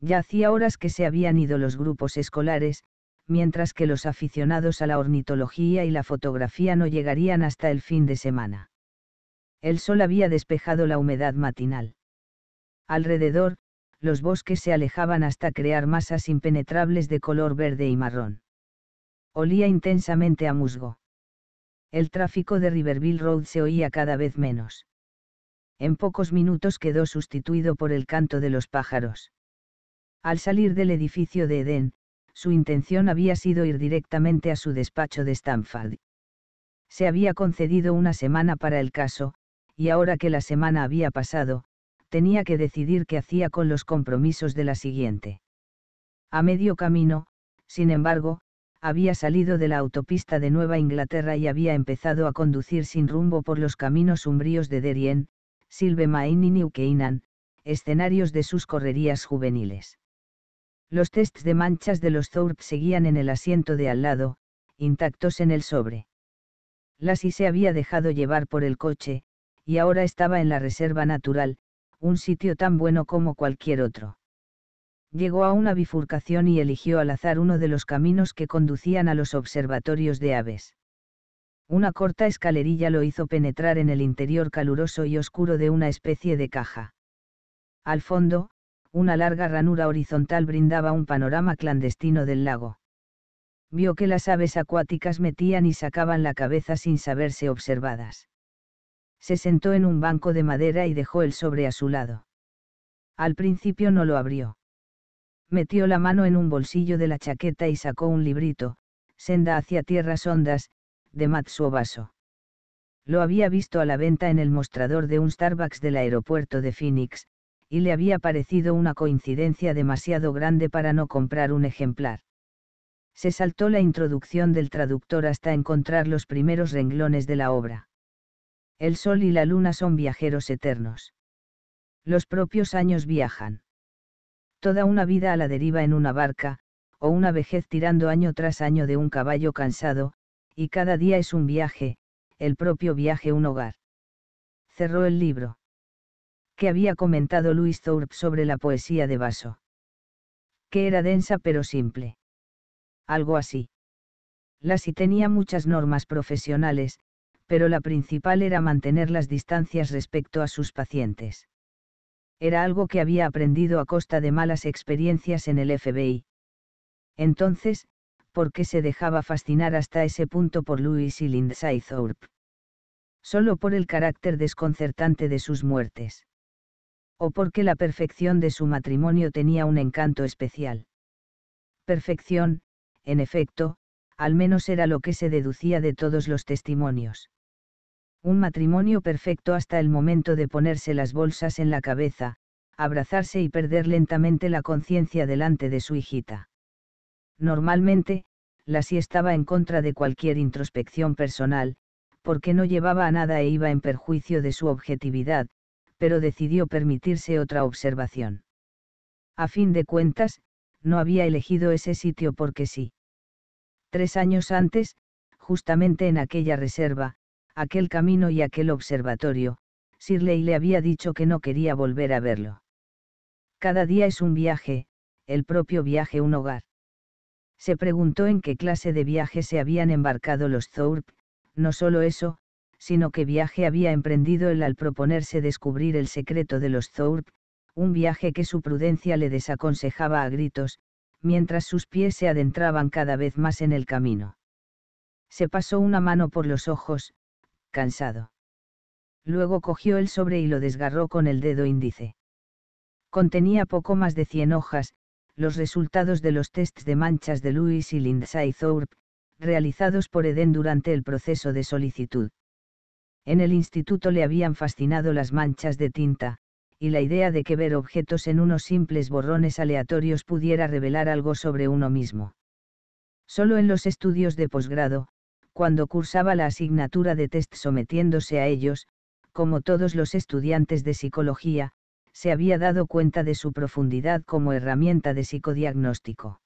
Ya hacía horas que se habían ido los grupos escolares, mientras que los aficionados a la ornitología y la fotografía no llegarían hasta el fin de semana. El sol había despejado la humedad matinal. Alrededor, los bosques se alejaban hasta crear masas impenetrables de color verde y marrón. Olía intensamente a musgo el tráfico de Riverville Road se oía cada vez menos. En pocos minutos quedó sustituido por el canto de los pájaros. Al salir del edificio de Edén, su intención había sido ir directamente a su despacho de Stamford. Se había concedido una semana para el caso, y ahora que la semana había pasado, tenía que decidir qué hacía con los compromisos de la siguiente. A medio camino, sin embargo, había salido de la autopista de Nueva Inglaterra y había empezado a conducir sin rumbo por los caminos umbríos de Derien, Silvemain y New escenarios de sus correrías juveniles. Los tests de manchas de los Thorpe seguían en el asiento de al lado, intactos en el sobre. y se había dejado llevar por el coche, y ahora estaba en la reserva natural, un sitio tan bueno como cualquier otro llegó a una bifurcación y eligió al azar uno de los caminos que conducían a los observatorios de aves. Una corta escalerilla lo hizo penetrar en el interior caluroso y oscuro de una especie de caja. Al fondo, una larga ranura horizontal brindaba un panorama clandestino del lago. Vio que las aves acuáticas metían y sacaban la cabeza sin saberse observadas. Se sentó en un banco de madera y dejó el sobre a su lado. Al principio no lo abrió metió la mano en un bolsillo de la chaqueta y sacó un librito, Senda hacia tierras hondas, de Matsuo vaso. Lo había visto a la venta en el mostrador de un Starbucks del aeropuerto de Phoenix, y le había parecido una coincidencia demasiado grande para no comprar un ejemplar. Se saltó la introducción del traductor hasta encontrar los primeros renglones de la obra. El sol y la luna son viajeros eternos. Los propios años viajan toda una vida a la deriva en una barca, o una vejez tirando año tras año de un caballo cansado, y cada día es un viaje, el propio viaje un hogar. Cerró el libro. que había comentado Luis Thorpe sobre la poesía de vaso? Que era densa pero simple. Algo así. La si tenía muchas normas profesionales, pero la principal era mantener las distancias respecto a sus pacientes. Era algo que había aprendido a costa de malas experiencias en el FBI. Entonces, ¿por qué se dejaba fascinar hasta ese punto por Louis y Lindsay Thorpe? Solo por el carácter desconcertante de sus muertes. O porque la perfección de su matrimonio tenía un encanto especial. Perfección, en efecto, al menos era lo que se deducía de todos los testimonios. Un matrimonio perfecto hasta el momento de ponerse las bolsas en la cabeza, abrazarse y perder lentamente la conciencia delante de su hijita. Normalmente, Lassie estaba en contra de cualquier introspección personal, porque no llevaba a nada e iba en perjuicio de su objetividad, pero decidió permitirse otra observación. A fin de cuentas, no había elegido ese sitio porque sí. Tres años antes, justamente en aquella reserva, aquel camino y aquel observatorio, Sirley le había dicho que no quería volver a verlo. Cada día es un viaje, el propio viaje un hogar. Se preguntó en qué clase de viaje se habían embarcado los Thorpe, no solo eso, sino qué viaje había emprendido él al proponerse descubrir el secreto de los Thorpe, un viaje que su prudencia le desaconsejaba a gritos, mientras sus pies se adentraban cada vez más en el camino. Se pasó una mano por los ojos, cansado. Luego cogió el sobre y lo desgarró con el dedo índice. Contenía poco más de 100 hojas, los resultados de los tests de manchas de Lewis y Lindsay Thorpe, realizados por Eden durante el proceso de solicitud. En el instituto le habían fascinado las manchas de tinta, y la idea de que ver objetos en unos simples borrones aleatorios pudiera revelar algo sobre uno mismo. Solo en los estudios de posgrado, cuando cursaba la asignatura de test sometiéndose a ellos, como todos los estudiantes de psicología, se había dado cuenta de su profundidad como herramienta de psicodiagnóstico.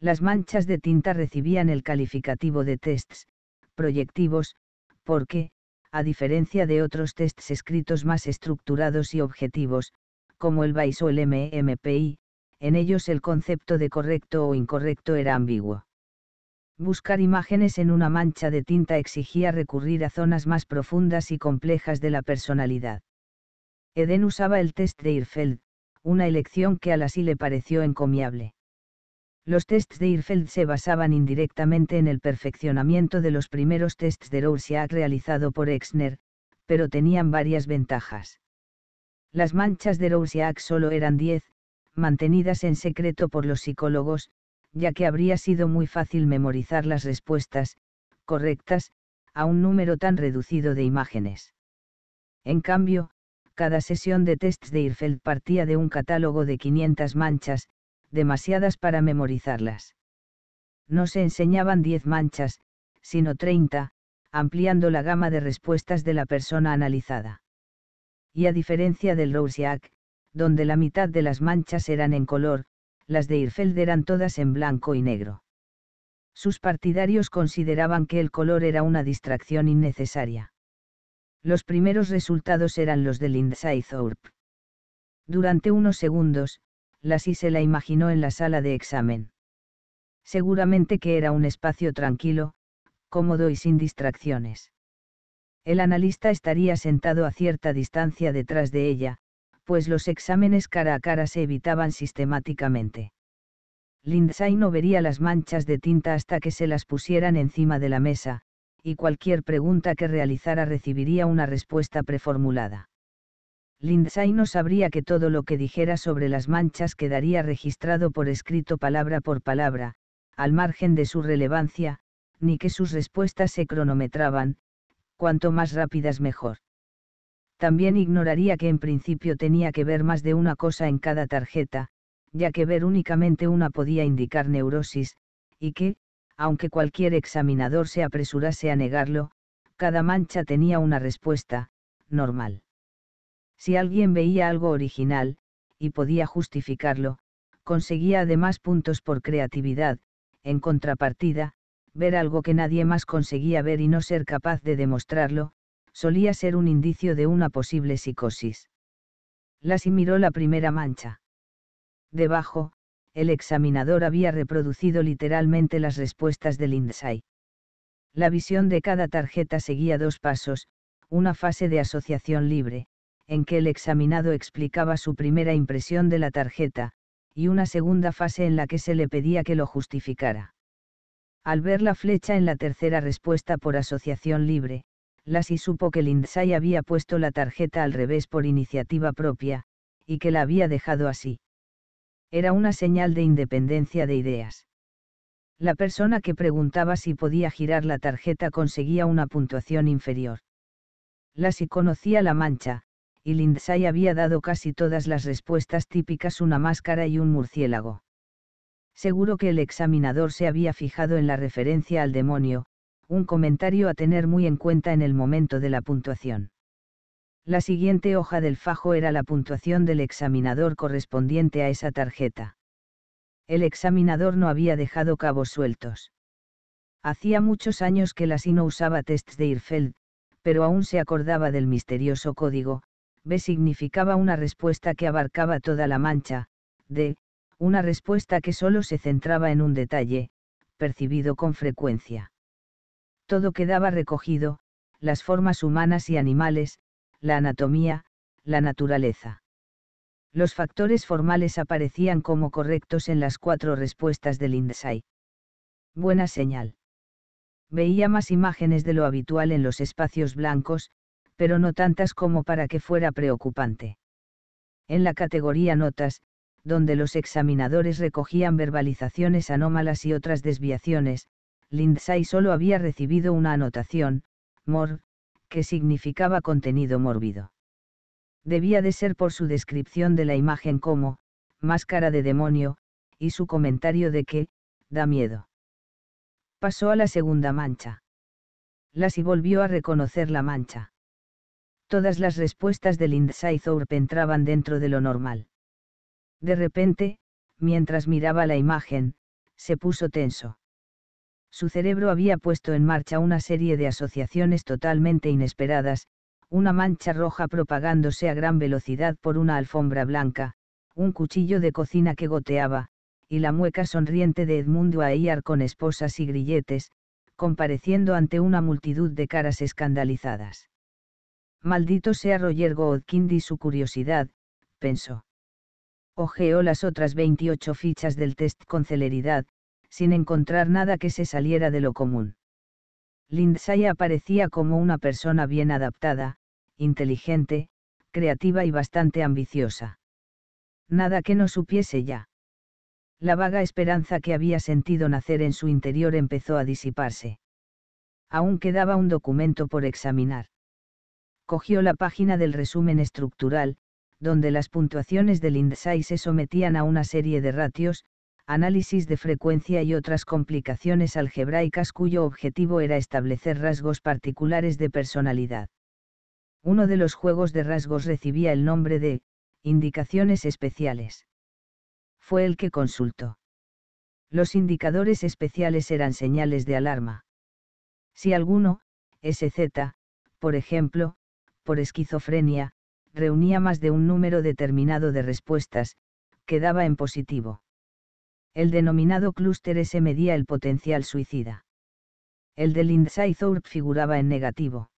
Las manchas de tinta recibían el calificativo de tests, proyectivos, porque, a diferencia de otros tests escritos más estructurados y objetivos, como el BAIS o el MMPI, e en ellos el concepto de correcto o incorrecto era ambiguo. Buscar imágenes en una mancha de tinta exigía recurrir a zonas más profundas y complejas de la personalidad. Eden usaba el test de Irfeld, una elección que a la sí le pareció encomiable. Los tests de Irfeld se basaban indirectamente en el perfeccionamiento de los primeros tests de Rorschach realizado por Exner, pero tenían varias ventajas. Las manchas de Rorschach solo eran 10, mantenidas en secreto por los psicólogos, ya que habría sido muy fácil memorizar las respuestas, correctas, a un número tan reducido de imágenes. En cambio, cada sesión de tests de Irfeld partía de un catálogo de 500 manchas, demasiadas para memorizarlas. No se enseñaban 10 manchas, sino 30, ampliando la gama de respuestas de la persona analizada. Y a diferencia del Rorschach, donde la mitad de las manchas eran en color, las de Irfeld eran todas en blanco y negro. Sus partidarios consideraban que el color era una distracción innecesaria. Los primeros resultados eran los de Lindsay Thorpe. Durante unos segundos, Lassie se la imaginó en la sala de examen. Seguramente que era un espacio tranquilo, cómodo y sin distracciones. El analista estaría sentado a cierta distancia detrás de ella, pues los exámenes cara a cara se evitaban sistemáticamente. Lindsay no vería las manchas de tinta hasta que se las pusieran encima de la mesa, y cualquier pregunta que realizara recibiría una respuesta preformulada. Lindsay no sabría que todo lo que dijera sobre las manchas quedaría registrado por escrito palabra por palabra, al margen de su relevancia, ni que sus respuestas se cronometraban, cuanto más rápidas mejor. También ignoraría que en principio tenía que ver más de una cosa en cada tarjeta, ya que ver únicamente una podía indicar neurosis, y que, aunque cualquier examinador se apresurase a negarlo, cada mancha tenía una respuesta, normal. Si alguien veía algo original, y podía justificarlo, conseguía además puntos por creatividad, en contrapartida, ver algo que nadie más conseguía ver y no ser capaz de demostrarlo, solía ser un indicio de una posible psicosis. Lassie miró la primera mancha. Debajo, el examinador había reproducido literalmente las respuestas del Lindsay. La visión de cada tarjeta seguía dos pasos, una fase de asociación libre, en que el examinado explicaba su primera impresión de la tarjeta, y una segunda fase en la que se le pedía que lo justificara. Al ver la flecha en la tercera respuesta por asociación libre, Lassie supo que Lindsay había puesto la tarjeta al revés por iniciativa propia, y que la había dejado así. Era una señal de independencia de ideas. La persona que preguntaba si podía girar la tarjeta conseguía una puntuación inferior. Lassie conocía la mancha, y Lindsay había dado casi todas las respuestas típicas una máscara y un murciélago. Seguro que el examinador se había fijado en la referencia al demonio, un comentario a tener muy en cuenta en el momento de la puntuación. La siguiente hoja del fajo era la puntuación del examinador correspondiente a esa tarjeta. El examinador no había dejado cabos sueltos. Hacía muchos años que SI no usaba tests de Irfeld, pero aún se acordaba del misterioso código, B significaba una respuesta que abarcaba toda la mancha, D, una respuesta que solo se centraba en un detalle, percibido con frecuencia. Todo quedaba recogido, las formas humanas y animales, la anatomía, la naturaleza. Los factores formales aparecían como correctos en las cuatro respuestas del INDESAI. Buena señal. Veía más imágenes de lo habitual en los espacios blancos, pero no tantas como para que fuera preocupante. En la categoría notas, donde los examinadores recogían verbalizaciones anómalas y otras desviaciones, Lindsay solo había recibido una anotación, mor, que significaba contenido mórbido. Debía de ser por su descripción de la imagen como, máscara de demonio, y su comentario de que, da miedo. Pasó a la segunda mancha. Las volvió a reconocer la mancha. Todas las respuestas de Lindsay Thorpe entraban dentro de lo normal. De repente, mientras miraba la imagen, se puso tenso. Su cerebro había puesto en marcha una serie de asociaciones totalmente inesperadas, una mancha roja propagándose a gran velocidad por una alfombra blanca, un cuchillo de cocina que goteaba, y la mueca sonriente de Edmundo Aíar con esposas y grilletes, compareciendo ante una multitud de caras escandalizadas. Maldito sea Roger Godkind y su curiosidad, pensó. Ojeó las otras 28 fichas del test con celeridad, sin encontrar nada que se saliera de lo común. Lindsay aparecía como una persona bien adaptada, inteligente, creativa y bastante ambiciosa. Nada que no supiese ya. La vaga esperanza que había sentido nacer en su interior empezó a disiparse. Aún quedaba un documento por examinar. Cogió la página del resumen estructural, donde las puntuaciones del Lindsay se sometían a una serie de ratios, análisis de frecuencia y otras complicaciones algebraicas cuyo objetivo era establecer rasgos particulares de personalidad. Uno de los juegos de rasgos recibía el nombre de indicaciones especiales. Fue el que consultó. Los indicadores especiales eran señales de alarma. Si alguno, SZ, por ejemplo, por esquizofrenia, reunía más de un número determinado de respuestas, quedaba en positivo. El denominado clúster S medía el potencial suicida. El de Lindsay Thorpe figuraba en negativo.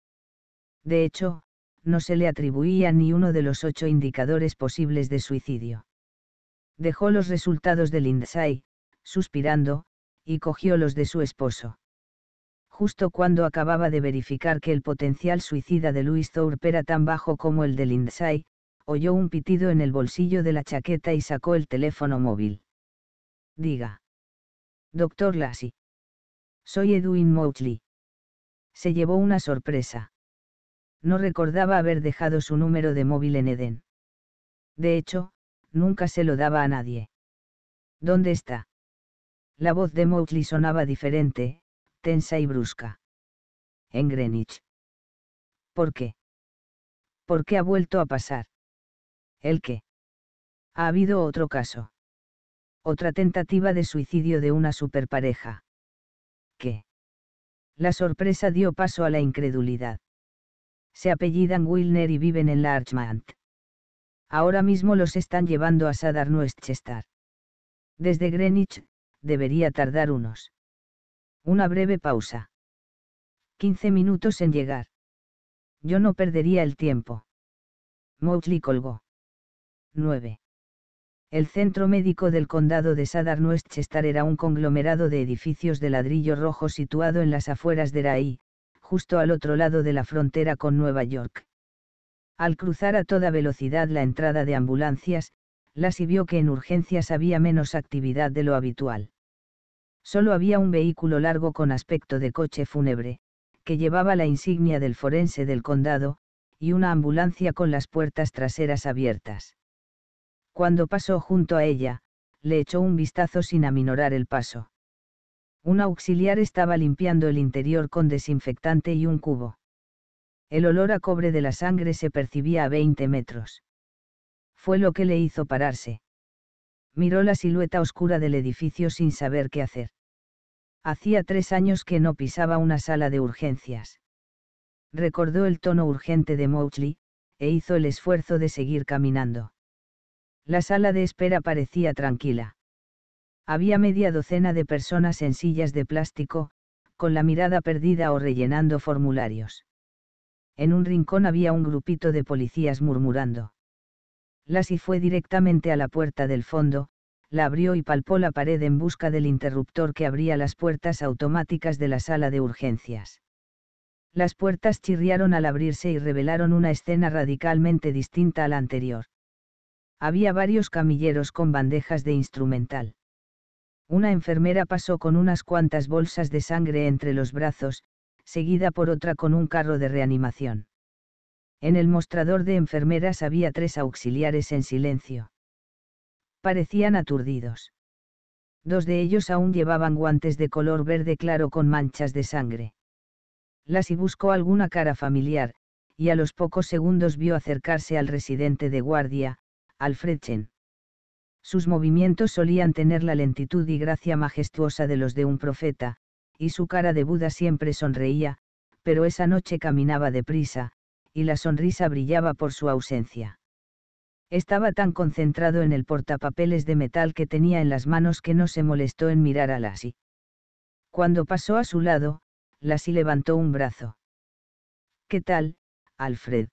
De hecho, no se le atribuía ni uno de los ocho indicadores posibles de suicidio. Dejó los resultados de Lindsay, suspirando, y cogió los de su esposo. Justo cuando acababa de verificar que el potencial suicida de Luis Thorpe era tan bajo como el de Lindsay, oyó un pitido en el bolsillo de la chaqueta y sacó el teléfono móvil diga. Doctor Lassie. Soy Edwin Mowgli. Se llevó una sorpresa. No recordaba haber dejado su número de móvil en Edén. De hecho, nunca se lo daba a nadie. ¿Dónde está? La voz de Mowgli sonaba diferente, tensa y brusca. En Greenwich. ¿Por qué? ¿Por qué ha vuelto a pasar? ¿El qué? Ha habido otro caso otra tentativa de suicidio de una superpareja. ¿Qué? La sorpresa dio paso a la incredulidad. Se apellidan Wilner y viven en Larchmont. Ahora mismo los están llevando a Sadar westchester Desde Greenwich, debería tardar unos. Una breve pausa. 15 minutos en llegar. Yo no perdería el tiempo. Mowgli colgó. 9. El centro médico del condado de Sadar Chester era un conglomerado de edificios de ladrillo rojo situado en las afueras de Rai, justo al otro lado de la frontera con Nueva York. Al cruzar a toda velocidad la entrada de ambulancias, Lassie vio que en urgencias había menos actividad de lo habitual. Solo había un vehículo largo con aspecto de coche fúnebre, que llevaba la insignia del forense del condado, y una ambulancia con las puertas traseras abiertas. Cuando pasó junto a ella, le echó un vistazo sin aminorar el paso. Un auxiliar estaba limpiando el interior con desinfectante y un cubo. El olor a cobre de la sangre se percibía a 20 metros. Fue lo que le hizo pararse. Miró la silueta oscura del edificio sin saber qué hacer. Hacía tres años que no pisaba una sala de urgencias. Recordó el tono urgente de Mouchley, e hizo el esfuerzo de seguir caminando. La sala de espera parecía tranquila. Había media docena de personas en sillas de plástico, con la mirada perdida o rellenando formularios. En un rincón había un grupito de policías murmurando. Lassie fue directamente a la puerta del fondo, la abrió y palpó la pared en busca del interruptor que abría las puertas automáticas de la sala de urgencias. Las puertas chirriaron al abrirse y revelaron una escena radicalmente distinta a la anterior había varios camilleros con bandejas de instrumental. Una enfermera pasó con unas cuantas bolsas de sangre entre los brazos, seguida por otra con un carro de reanimación. En el mostrador de enfermeras había tres auxiliares en silencio. Parecían aturdidos. Dos de ellos aún llevaban guantes de color verde claro con manchas de sangre. y buscó alguna cara familiar, y a los pocos segundos vio acercarse al residente de guardia, Alfred Chen. Sus movimientos solían tener la lentitud y gracia majestuosa de los de un profeta, y su cara de Buda siempre sonreía, pero esa noche caminaba deprisa, y la sonrisa brillaba por su ausencia. Estaba tan concentrado en el portapapeles de metal que tenía en las manos que no se molestó en mirar a Lassie. Cuando pasó a su lado, Lassie levantó un brazo. ¿Qué tal, Alfred?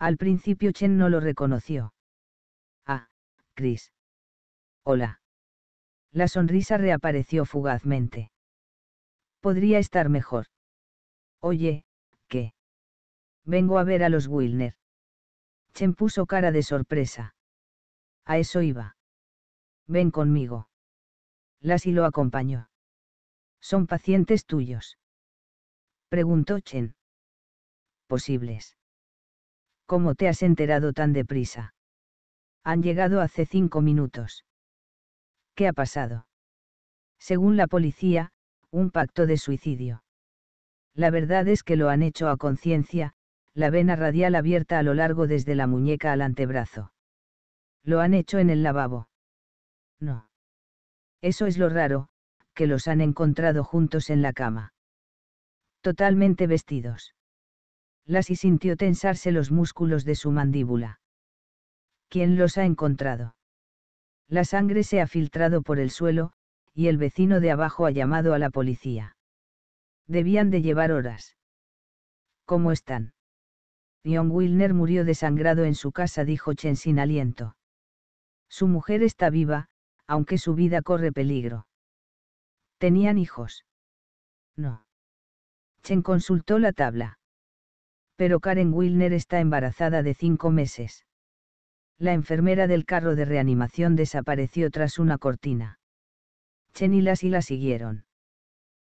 Al principio Chen no lo reconoció. Chris. Hola. La sonrisa reapareció fugazmente. Podría estar mejor. Oye, ¿qué? Vengo a ver a los Wilner. Chen puso cara de sorpresa. A eso iba. Ven conmigo. y lo acompañó. ¿Son pacientes tuyos? Preguntó Chen. Posibles. ¿Cómo te has enterado tan deprisa? Han llegado hace cinco minutos. ¿Qué ha pasado? Según la policía, un pacto de suicidio. La verdad es que lo han hecho a conciencia, la vena radial abierta a lo largo desde la muñeca al antebrazo. Lo han hecho en el lavabo. No. Eso es lo raro, que los han encontrado juntos en la cama. Totalmente vestidos. Lassie sintió tensarse los músculos de su mandíbula. ¿Quién los ha encontrado? La sangre se ha filtrado por el suelo, y el vecino de abajo ha llamado a la policía. Debían de llevar horas. ¿Cómo están? John Wilner murió desangrado en su casa, dijo Chen sin aliento. Su mujer está viva, aunque su vida corre peligro. ¿Tenían hijos? No. Chen consultó la tabla. Pero Karen Wilner está embarazada de cinco meses. La enfermera del carro de reanimación desapareció tras una cortina. Chen y las la siguieron.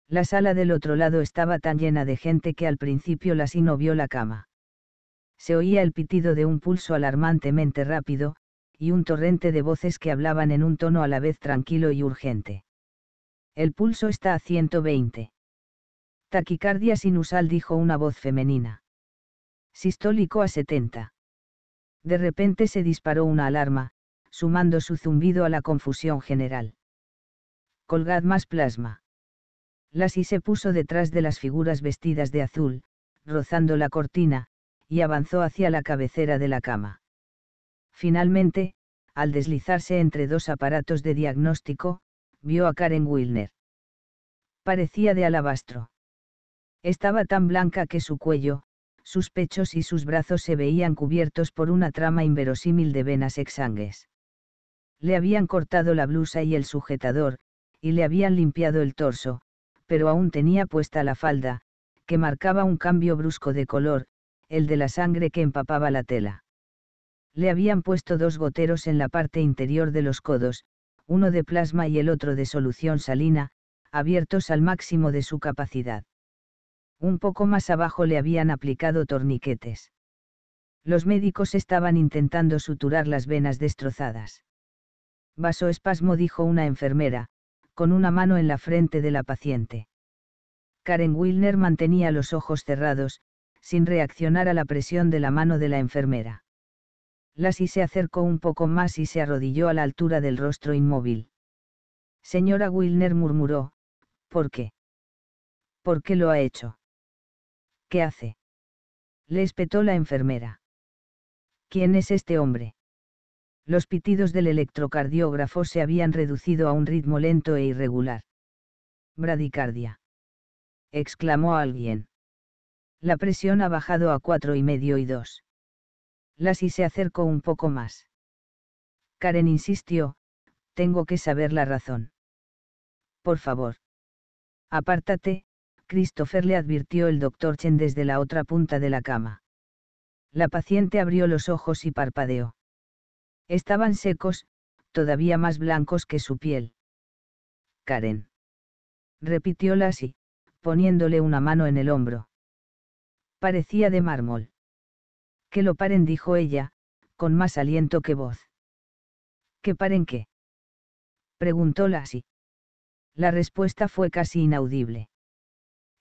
La sala del otro lado estaba tan llena de gente que al principio Lassie no vio la cama. Se oía el pitido de un pulso alarmantemente rápido, y un torrente de voces que hablaban en un tono a la vez tranquilo y urgente. El pulso está a 120. Taquicardia sinusal dijo una voz femenina. Sistólico a 70. De repente se disparó una alarma, sumando su zumbido a la confusión general. Colgad más plasma. y se puso detrás de las figuras vestidas de azul, rozando la cortina, y avanzó hacia la cabecera de la cama. Finalmente, al deslizarse entre dos aparatos de diagnóstico, vio a Karen Wilner. Parecía de alabastro. Estaba tan blanca que su cuello, sus pechos y sus brazos se veían cubiertos por una trama inverosímil de venas exangues. Le habían cortado la blusa y el sujetador, y le habían limpiado el torso, pero aún tenía puesta la falda, que marcaba un cambio brusco de color, el de la sangre que empapaba la tela. Le habían puesto dos goteros en la parte interior de los codos, uno de plasma y el otro de solución salina, abiertos al máximo de su capacidad. Un poco más abajo le habían aplicado torniquetes. Los médicos estaban intentando suturar las venas destrozadas. espasmo dijo una enfermera, con una mano en la frente de la paciente. Karen Wilner mantenía los ojos cerrados, sin reaccionar a la presión de la mano de la enfermera. Lassie se acercó un poco más y se arrodilló a la altura del rostro inmóvil. Señora Wilner murmuró, ¿por qué? ¿Por qué lo ha hecho? ¿Qué hace? Le espetó la enfermera. ¿Quién es este hombre? Los pitidos del electrocardiógrafo se habían reducido a un ritmo lento e irregular. Bradicardia. exclamó alguien. La presión ha bajado a cuatro y medio y dos. Lassie se acercó un poco más. Karen insistió, tengo que saber la razón. Por favor. Apártate, Christopher le advirtió el doctor Chen desde la otra punta de la cama. La paciente abrió los ojos y parpadeó. Estaban secos, todavía más blancos que su piel. Karen. Repitió Lassie, poniéndole una mano en el hombro. Parecía de mármol. Que lo paren, dijo ella, con más aliento que voz. ¿Que paren qué? Preguntó Lassie. La respuesta fue casi inaudible.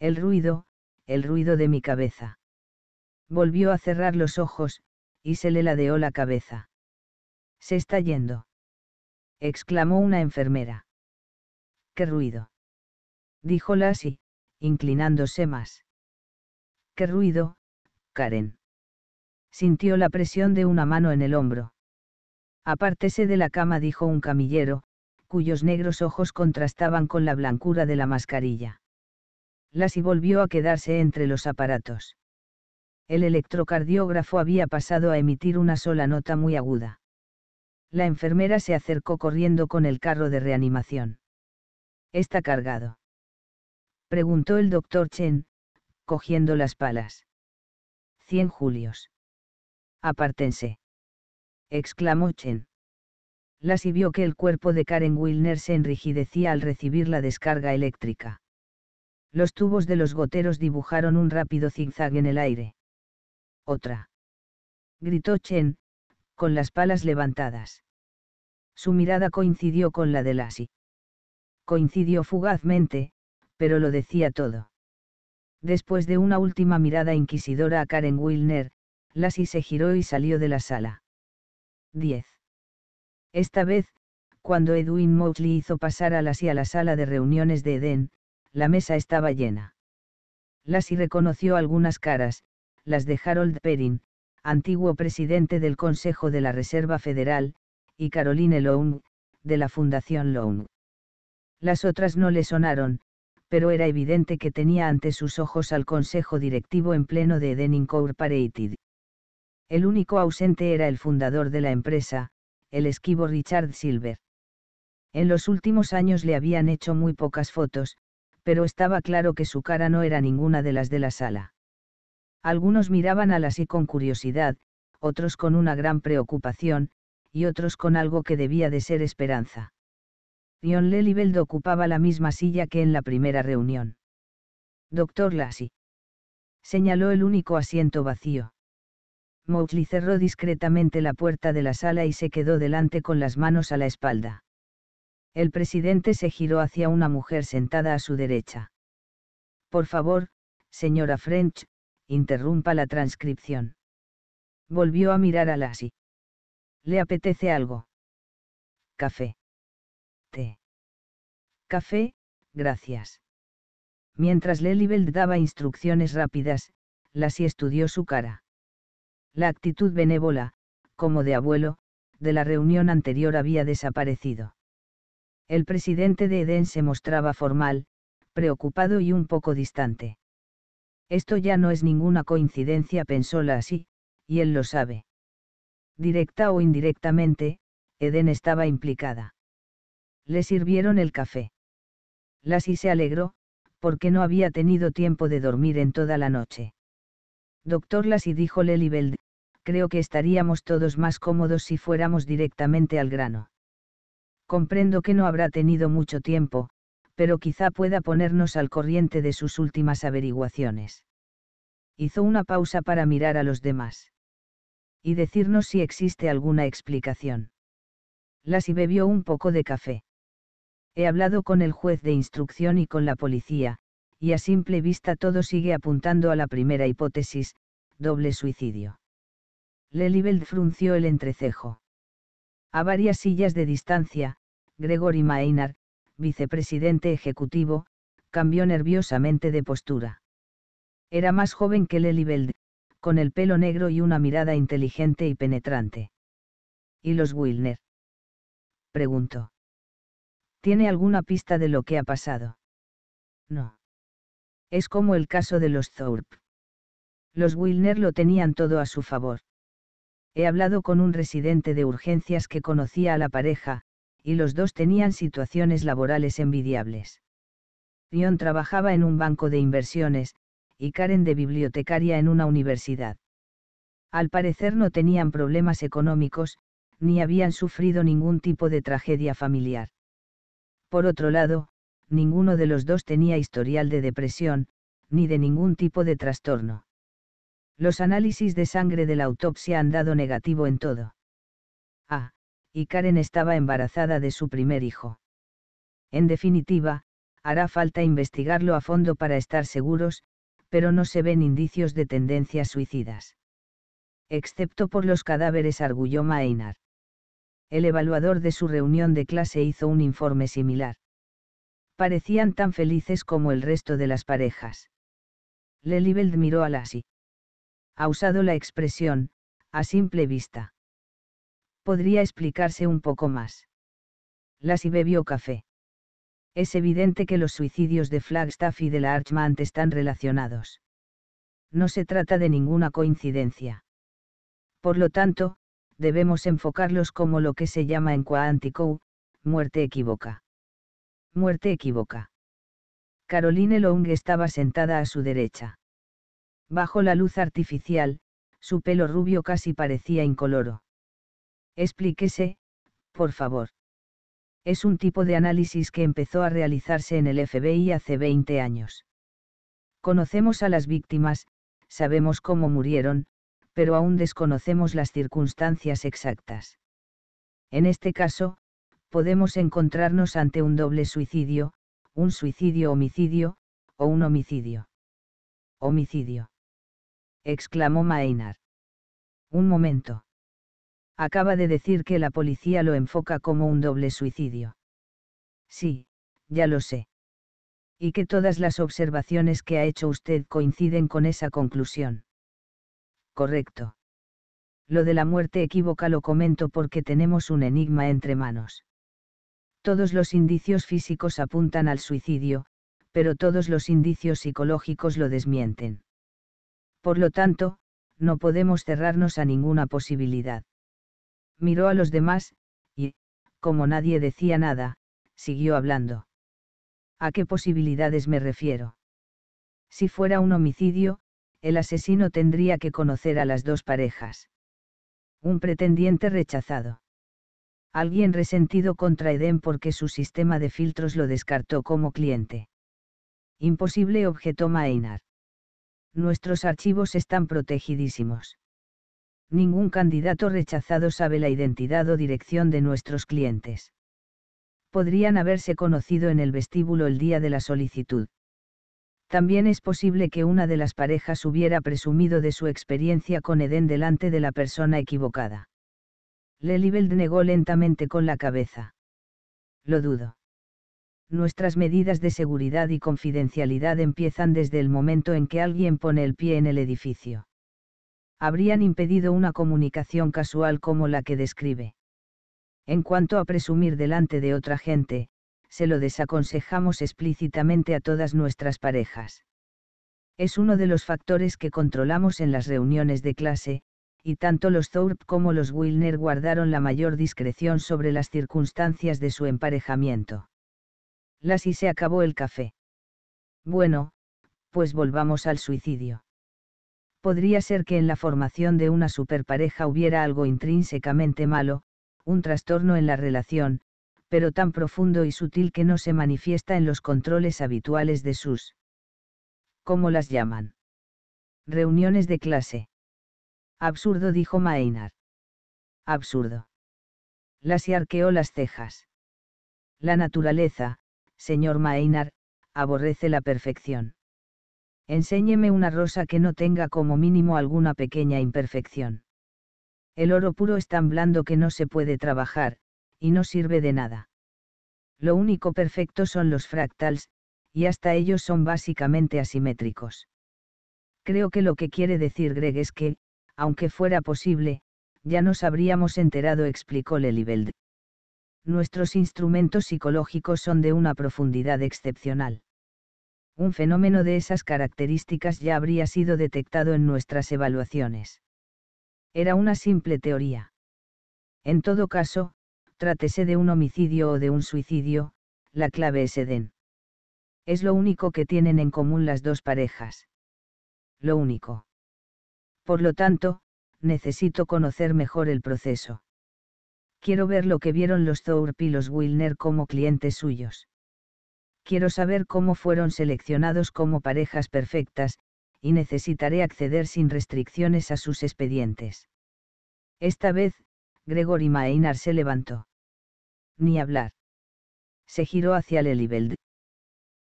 El ruido, el ruido de mi cabeza. Volvió a cerrar los ojos, y se le ladeó la cabeza. Se está yendo. exclamó una enfermera. ¿Qué ruido? dijo Lassie, inclinándose más. ¿Qué ruido, Karen? Sintió la presión de una mano en el hombro. Apártese de la cama, dijo un camillero, cuyos negros ojos contrastaban con la blancura de la mascarilla las y volvió a quedarse entre los aparatos. El electrocardiógrafo había pasado a emitir una sola nota muy aguda. La enfermera se acercó corriendo con el carro de reanimación. ¿Está cargado? Preguntó el doctor Chen, cogiendo las palas. Cien julios. Apártense. Exclamó Chen. Las y vio que el cuerpo de Karen Wilner se enrigidecía al recibir la descarga eléctrica. Los tubos de los goteros dibujaron un rápido zigzag en el aire. Otra. Gritó Chen, con las palas levantadas. Su mirada coincidió con la de Lassie. Coincidió fugazmente, pero lo decía todo. Después de una última mirada inquisidora a Karen Wilner, Lassie se giró y salió de la sala. 10. Esta vez, cuando Edwin Motley hizo pasar a Lassie a la sala de reuniones de Eden, la mesa estaba llena. Lassie reconoció algunas caras, las de Harold Perrin, antiguo presidente del Consejo de la Reserva Federal, y Caroline Long, de la Fundación Long. Las otras no le sonaron, pero era evidente que tenía ante sus ojos al Consejo Directivo en pleno de Eden Incorporated. El único ausente era el fundador de la empresa, el esquivo Richard Silver. En los últimos años le habían hecho muy pocas fotos, pero estaba claro que su cara no era ninguna de las de la sala. Algunos miraban a así con curiosidad, otros con una gran preocupación, y otros con algo que debía de ser esperanza. John Lelibeldo ocupaba la misma silla que en la primera reunión. Doctor Lassie. Señaló el único asiento vacío. Mowgli cerró discretamente la puerta de la sala y se quedó delante con las manos a la espalda. El presidente se giró hacia una mujer sentada a su derecha. Por favor, señora French, interrumpa la transcripción. Volvió a mirar a Lassie. ¿Le apetece algo? Café. Té. Café, gracias. Mientras Lelibel daba instrucciones rápidas, Lassie estudió su cara. La actitud benévola, como de abuelo, de la reunión anterior había desaparecido. El presidente de Eden se mostraba formal, preocupado y un poco distante. Esto ya no es ninguna coincidencia, pensó la y él lo sabe. Directa o indirectamente, Eden estaba implicada. Le sirvieron el café. Lassie se alegró, porque no había tenido tiempo de dormir en toda la noche. Doctor Lassie dijo Lelibeld, creo que estaríamos todos más cómodos si fuéramos directamente al grano. Comprendo que no habrá tenido mucho tiempo, pero quizá pueda ponernos al corriente de sus últimas averiguaciones. Hizo una pausa para mirar a los demás. Y decirnos si existe alguna explicación. Las y bebió un poco de café. He hablado con el juez de instrucción y con la policía, y a simple vista todo sigue apuntando a la primera hipótesis, doble suicidio. Lelibel frunció el entrecejo. A varias sillas de distancia, Gregory Maynard, vicepresidente ejecutivo, cambió nerviosamente de postura. Era más joven que Lelibeld, con el pelo negro y una mirada inteligente y penetrante. ¿Y los Wilner? Preguntó. ¿Tiene alguna pista de lo que ha pasado? No. Es como el caso de los Thorpe. Los Wilner lo tenían todo a su favor. He hablado con un residente de urgencias que conocía a la pareja, y los dos tenían situaciones laborales envidiables. Dion trabajaba en un banco de inversiones, y Karen de bibliotecaria en una universidad. Al parecer no tenían problemas económicos, ni habían sufrido ningún tipo de tragedia familiar. Por otro lado, ninguno de los dos tenía historial de depresión, ni de ningún tipo de trastorno. Los análisis de sangre de la autopsia han dado negativo en todo y Karen estaba embarazada de su primer hijo. En definitiva, hará falta investigarlo a fondo para estar seguros, pero no se ven indicios de tendencias suicidas. Excepto por los cadáveres, arguyó Maynard. El evaluador de su reunión de clase hizo un informe similar. Parecían tan felices como el resto de las parejas. Lelibeld miró a Lassie. Ha usado la expresión, a simple vista podría explicarse un poco más. Lassie bebió café. Es evidente que los suicidios de Flagstaff y de la Archmant están relacionados. No se trata de ninguna coincidencia. Por lo tanto, debemos enfocarlos como lo que se llama en Quantico, muerte equívoca. Muerte equívoca. Caroline Long estaba sentada a su derecha. Bajo la luz artificial, su pelo rubio casi parecía incoloro. Explíquese, por favor. Es un tipo de análisis que empezó a realizarse en el FBI hace 20 años. Conocemos a las víctimas, sabemos cómo murieron, pero aún desconocemos las circunstancias exactas. En este caso, podemos encontrarnos ante un doble suicidio, un suicidio-homicidio, o un homicidio. Homicidio. exclamó Maynard. Un momento acaba de decir que la policía lo enfoca como un doble suicidio. Sí, ya lo sé. Y que todas las observaciones que ha hecho usted coinciden con esa conclusión. Correcto. Lo de la muerte equívoca lo comento porque tenemos un enigma entre manos. Todos los indicios físicos apuntan al suicidio, pero todos los indicios psicológicos lo desmienten. Por lo tanto, no podemos cerrarnos a ninguna posibilidad miró a los demás, y, como nadie decía nada, siguió hablando. ¿A qué posibilidades me refiero? Si fuera un homicidio, el asesino tendría que conocer a las dos parejas. Un pretendiente rechazado. Alguien resentido contra Eden porque su sistema de filtros lo descartó como cliente. Imposible, objetó Maynard. Nuestros archivos están protegidísimos ningún candidato rechazado sabe la identidad o dirección de nuestros clientes. Podrían haberse conocido en el vestíbulo el día de la solicitud. También es posible que una de las parejas hubiera presumido de su experiencia con Edén delante de la persona equivocada. Lelybeld negó lentamente con la cabeza. Lo dudo. Nuestras medidas de seguridad y confidencialidad empiezan desde el momento en que alguien pone el pie en el edificio habrían impedido una comunicación casual como la que describe. En cuanto a presumir delante de otra gente, se lo desaconsejamos explícitamente a todas nuestras parejas. Es uno de los factores que controlamos en las reuniones de clase, y tanto los Thorpe como los Wilner guardaron la mayor discreción sobre las circunstancias de su emparejamiento. Las y se acabó el café. Bueno, pues volvamos al suicidio podría ser que en la formación de una superpareja hubiera algo intrínsecamente malo, un trastorno en la relación, pero tan profundo y sutil que no se manifiesta en los controles habituales de sus, ¿cómo las llaman? Reuniones de clase. Absurdo, dijo Maynard. Absurdo. Las y arqueó las cejas. La naturaleza, señor Maynard, aborrece la perfección enséñeme una rosa que no tenga como mínimo alguna pequeña imperfección. El oro puro es tan blando que no se puede trabajar, y no sirve de nada. Lo único perfecto son los fractals, y hasta ellos son básicamente asimétricos. Creo que lo que quiere decir Greg es que, aunque fuera posible, ya nos habríamos enterado, explicó Lelibeld. Nuestros instrumentos psicológicos son de una profundidad excepcional un fenómeno de esas características ya habría sido detectado en nuestras evaluaciones. Era una simple teoría. En todo caso, trátese de un homicidio o de un suicidio, la clave es Eden. Es lo único que tienen en común las dos parejas. Lo único. Por lo tanto, necesito conocer mejor el proceso. Quiero ver lo que vieron los Thorpe y los Wilner como clientes suyos quiero saber cómo fueron seleccionados como parejas perfectas, y necesitaré acceder sin restricciones a sus expedientes. Esta vez, Gregory Maynard se levantó. Ni hablar. Se giró hacia Lelibeld.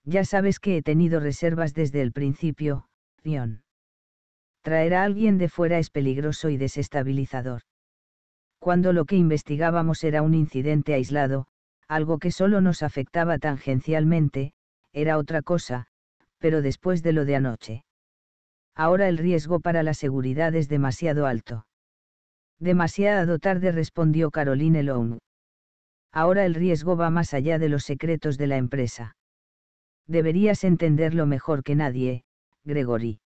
Ya sabes que he tenido reservas desde el principio, Rion. Traer a alguien de fuera es peligroso y desestabilizador. Cuando lo que investigábamos era un incidente aislado, algo que solo nos afectaba tangencialmente, era otra cosa, pero después de lo de anoche. Ahora el riesgo para la seguridad es demasiado alto. Demasiado tarde respondió Caroline Long. Ahora el riesgo va más allá de los secretos de la empresa. Deberías entenderlo mejor que nadie, Gregory.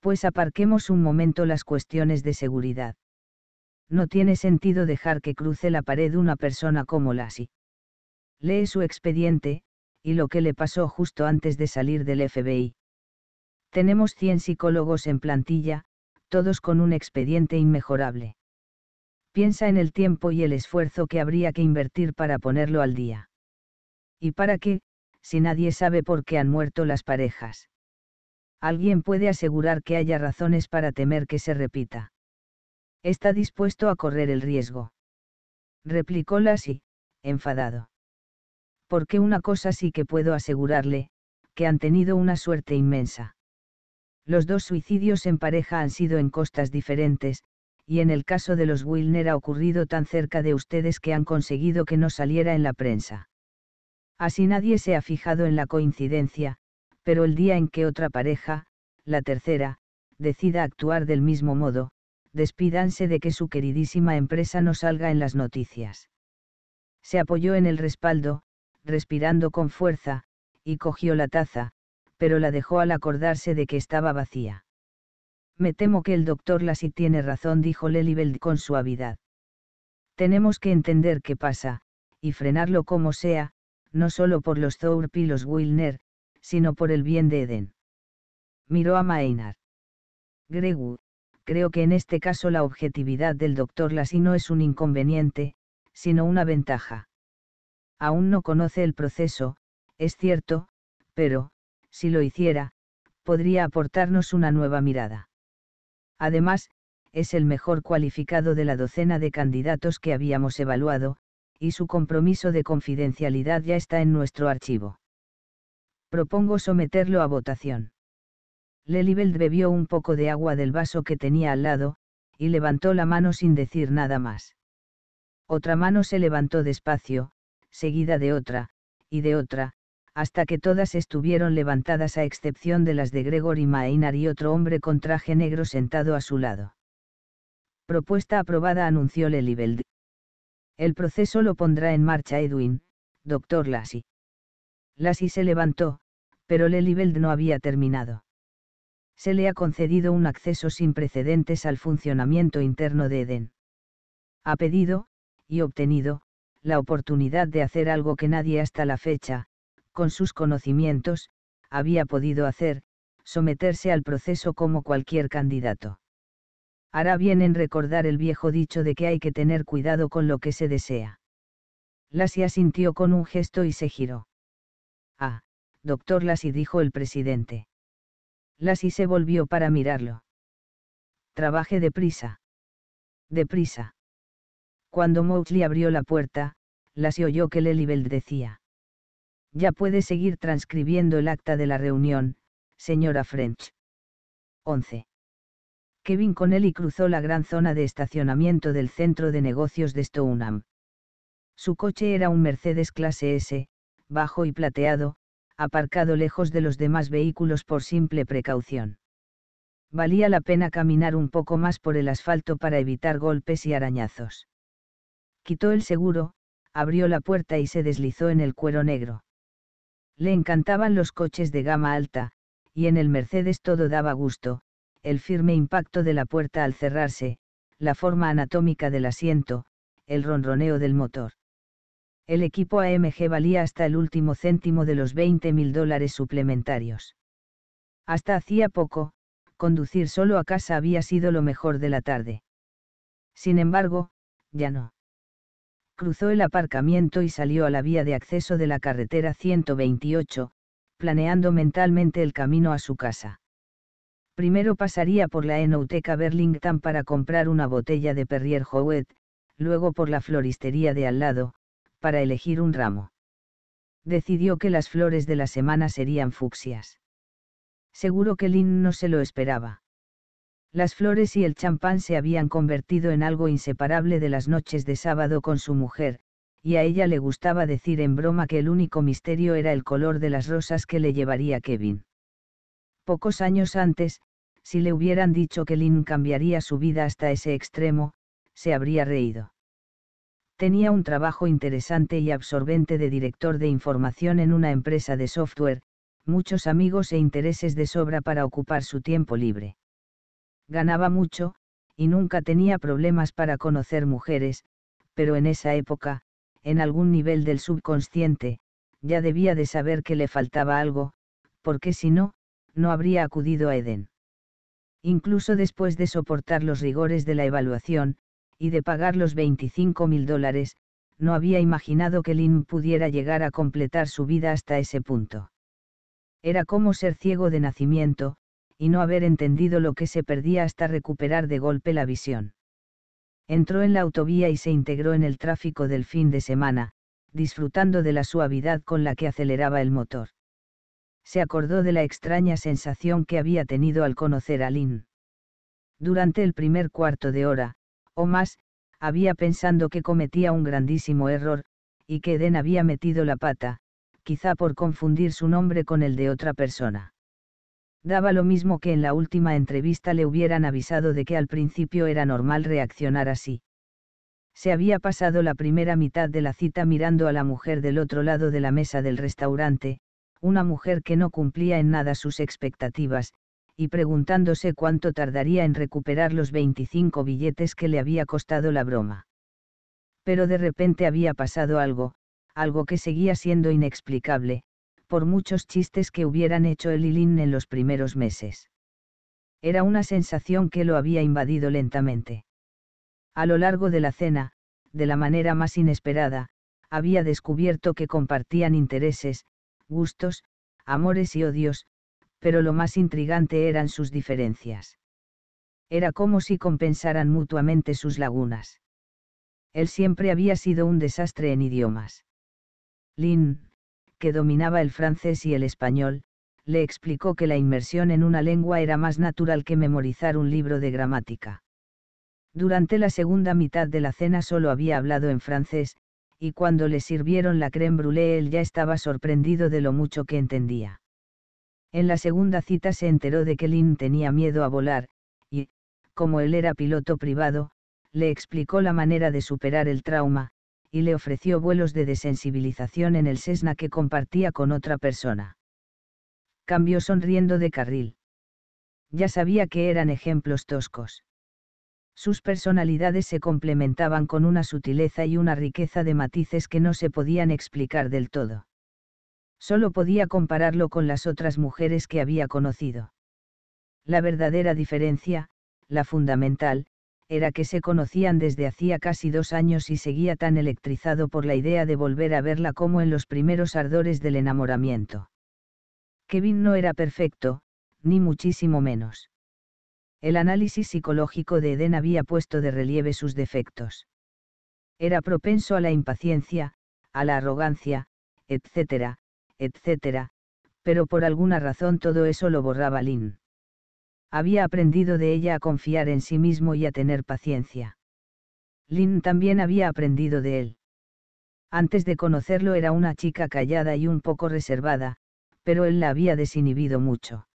Pues aparquemos un momento las cuestiones de seguridad. No tiene sentido dejar que cruce la pared una persona como Lassie. Lee su expediente, y lo que le pasó justo antes de salir del FBI. Tenemos 100 psicólogos en plantilla, todos con un expediente inmejorable. Piensa en el tiempo y el esfuerzo que habría que invertir para ponerlo al día. ¿Y para qué, si nadie sabe por qué han muerto las parejas? Alguien puede asegurar que haya razones para temer que se repita. Está dispuesto a correr el riesgo. Replicó Lassie, enfadado porque una cosa sí que puedo asegurarle, que han tenido una suerte inmensa. Los dos suicidios en pareja han sido en costas diferentes, y en el caso de los Wilner ha ocurrido tan cerca de ustedes que han conseguido que no saliera en la prensa. Así nadie se ha fijado en la coincidencia, pero el día en que otra pareja, la tercera, decida actuar del mismo modo, despídanse de que su queridísima empresa no salga en las noticias. Se apoyó en el respaldo, respirando con fuerza, y cogió la taza, pero la dejó al acordarse de que estaba vacía. Me temo que el doctor Lassie tiene razón, dijo Lelibeld con suavidad. Tenemos que entender qué pasa, y frenarlo como sea, no solo por los Thorpe y los Wilner, sino por el bien de Eden. Miró a Maynard. Gregu, creo que en este caso la objetividad del doctor Lassie no es un inconveniente, sino una ventaja aún no conoce el proceso, es cierto, pero, si lo hiciera, podría aportarnos una nueva mirada. Además, es el mejor cualificado de la docena de candidatos que habíamos evaluado, y su compromiso de confidencialidad ya está en nuestro archivo. Propongo someterlo a votación. Lelibel bebió un poco de agua del vaso que tenía al lado, y levantó la mano sin decir nada más. Otra mano se levantó despacio, seguida de otra, y de otra, hasta que todas estuvieron levantadas a excepción de las de Gregory Maynard y otro hombre con traje negro sentado a su lado. Propuesta aprobada anunció Lelibeld. El proceso lo pondrá en marcha Edwin, doctor Lassie. Lassie se levantó, pero Lelibeld no había terminado. Se le ha concedido un acceso sin precedentes al funcionamiento interno de Eden. Ha pedido, y obtenido, la oportunidad de hacer algo que nadie hasta la fecha, con sus conocimientos, había podido hacer, someterse al proceso como cualquier candidato. Hará bien en recordar el viejo dicho de que hay que tener cuidado con lo que se desea. Lassie asintió con un gesto y se giró. Ah, doctor Lassie dijo el presidente. Lassie se volvió para mirarlo. Trabaje deprisa. Deprisa. Cuando Mowgli abrió la puerta, se oyó que Lelibel decía. Ya puede seguir transcribiendo el acta de la reunión, señora French. 11. Kevin y cruzó la gran zona de estacionamiento del centro de negocios de Stoneham. Su coche era un Mercedes clase S, bajo y plateado, aparcado lejos de los demás vehículos por simple precaución. Valía la pena caminar un poco más por el asfalto para evitar golpes y arañazos. Quitó el seguro, abrió la puerta y se deslizó en el cuero negro. Le encantaban los coches de gama alta, y en el Mercedes todo daba gusto, el firme impacto de la puerta al cerrarse, la forma anatómica del asiento, el ronroneo del motor. El equipo AMG valía hasta el último céntimo de los 20 mil dólares suplementarios. Hasta hacía poco, conducir solo a casa había sido lo mejor de la tarde. Sin embargo, ya no cruzó el aparcamiento y salió a la vía de acceso de la carretera 128, planeando mentalmente el camino a su casa. Primero pasaría por la Enoteca Burlington para comprar una botella de Perrier Jouet, luego por la floristería de al lado, para elegir un ramo. Decidió que las flores de la semana serían fucsias. Seguro que Lynn no se lo esperaba. Las flores y el champán se habían convertido en algo inseparable de las noches de sábado con su mujer, y a ella le gustaba decir en broma que el único misterio era el color de las rosas que le llevaría Kevin. Pocos años antes, si le hubieran dicho que Lynn cambiaría su vida hasta ese extremo, se habría reído. Tenía un trabajo interesante y absorbente de director de información en una empresa de software, muchos amigos e intereses de sobra para ocupar su tiempo libre ganaba mucho, y nunca tenía problemas para conocer mujeres, pero en esa época, en algún nivel del subconsciente, ya debía de saber que le faltaba algo, porque si no, no habría acudido a Eden. Incluso después de soportar los rigores de la evaluación, y de pagar los 25 mil dólares, no había imaginado que Lynn pudiera llegar a completar su vida hasta ese punto. Era como ser ciego de nacimiento, y no haber entendido lo que se perdía hasta recuperar de golpe la visión. Entró en la autovía y se integró en el tráfico del fin de semana, disfrutando de la suavidad con la que aceleraba el motor. Se acordó de la extraña sensación que había tenido al conocer a Lynn. Durante el primer cuarto de hora, o más, había pensando que cometía un grandísimo error, y que Eden había metido la pata, quizá por confundir su nombre con el de otra persona Daba lo mismo que en la última entrevista le hubieran avisado de que al principio era normal reaccionar así. Se había pasado la primera mitad de la cita mirando a la mujer del otro lado de la mesa del restaurante, una mujer que no cumplía en nada sus expectativas, y preguntándose cuánto tardaría en recuperar los 25 billetes que le había costado la broma. Pero de repente había pasado algo, algo que seguía siendo inexplicable, por muchos chistes que hubieran hecho el y Lin en los primeros meses. Era una sensación que lo había invadido lentamente. A lo largo de la cena, de la manera más inesperada, había descubierto que compartían intereses, gustos, amores y odios, pero lo más intrigante eran sus diferencias. Era como si compensaran mutuamente sus lagunas. Él siempre había sido un desastre en idiomas. Lin, que dominaba el francés y el español, le explicó que la inmersión en una lengua era más natural que memorizar un libro de gramática. Durante la segunda mitad de la cena solo había hablado en francés, y cuando le sirvieron la crème brûlée él ya estaba sorprendido de lo mucho que entendía. En la segunda cita se enteró de que Lynn tenía miedo a volar, y, como él era piloto privado, le explicó la manera de superar el trauma, y le ofreció vuelos de desensibilización en el Cessna que compartía con otra persona. Cambió sonriendo de carril. Ya sabía que eran ejemplos toscos. Sus personalidades se complementaban con una sutileza y una riqueza de matices que no se podían explicar del todo. Solo podía compararlo con las otras mujeres que había conocido. La verdadera diferencia, la fundamental, era que se conocían desde hacía casi dos años y seguía tan electrizado por la idea de volver a verla como en los primeros ardores del enamoramiento. Kevin no era perfecto, ni muchísimo menos. El análisis psicológico de Eden había puesto de relieve sus defectos. Era propenso a la impaciencia, a la arrogancia, etcétera, etcétera, pero por alguna razón todo eso lo borraba Lynn había aprendido de ella a confiar en sí mismo y a tener paciencia. Lynn también había aprendido de él. Antes de conocerlo era una chica callada y un poco reservada, pero él la había desinhibido mucho.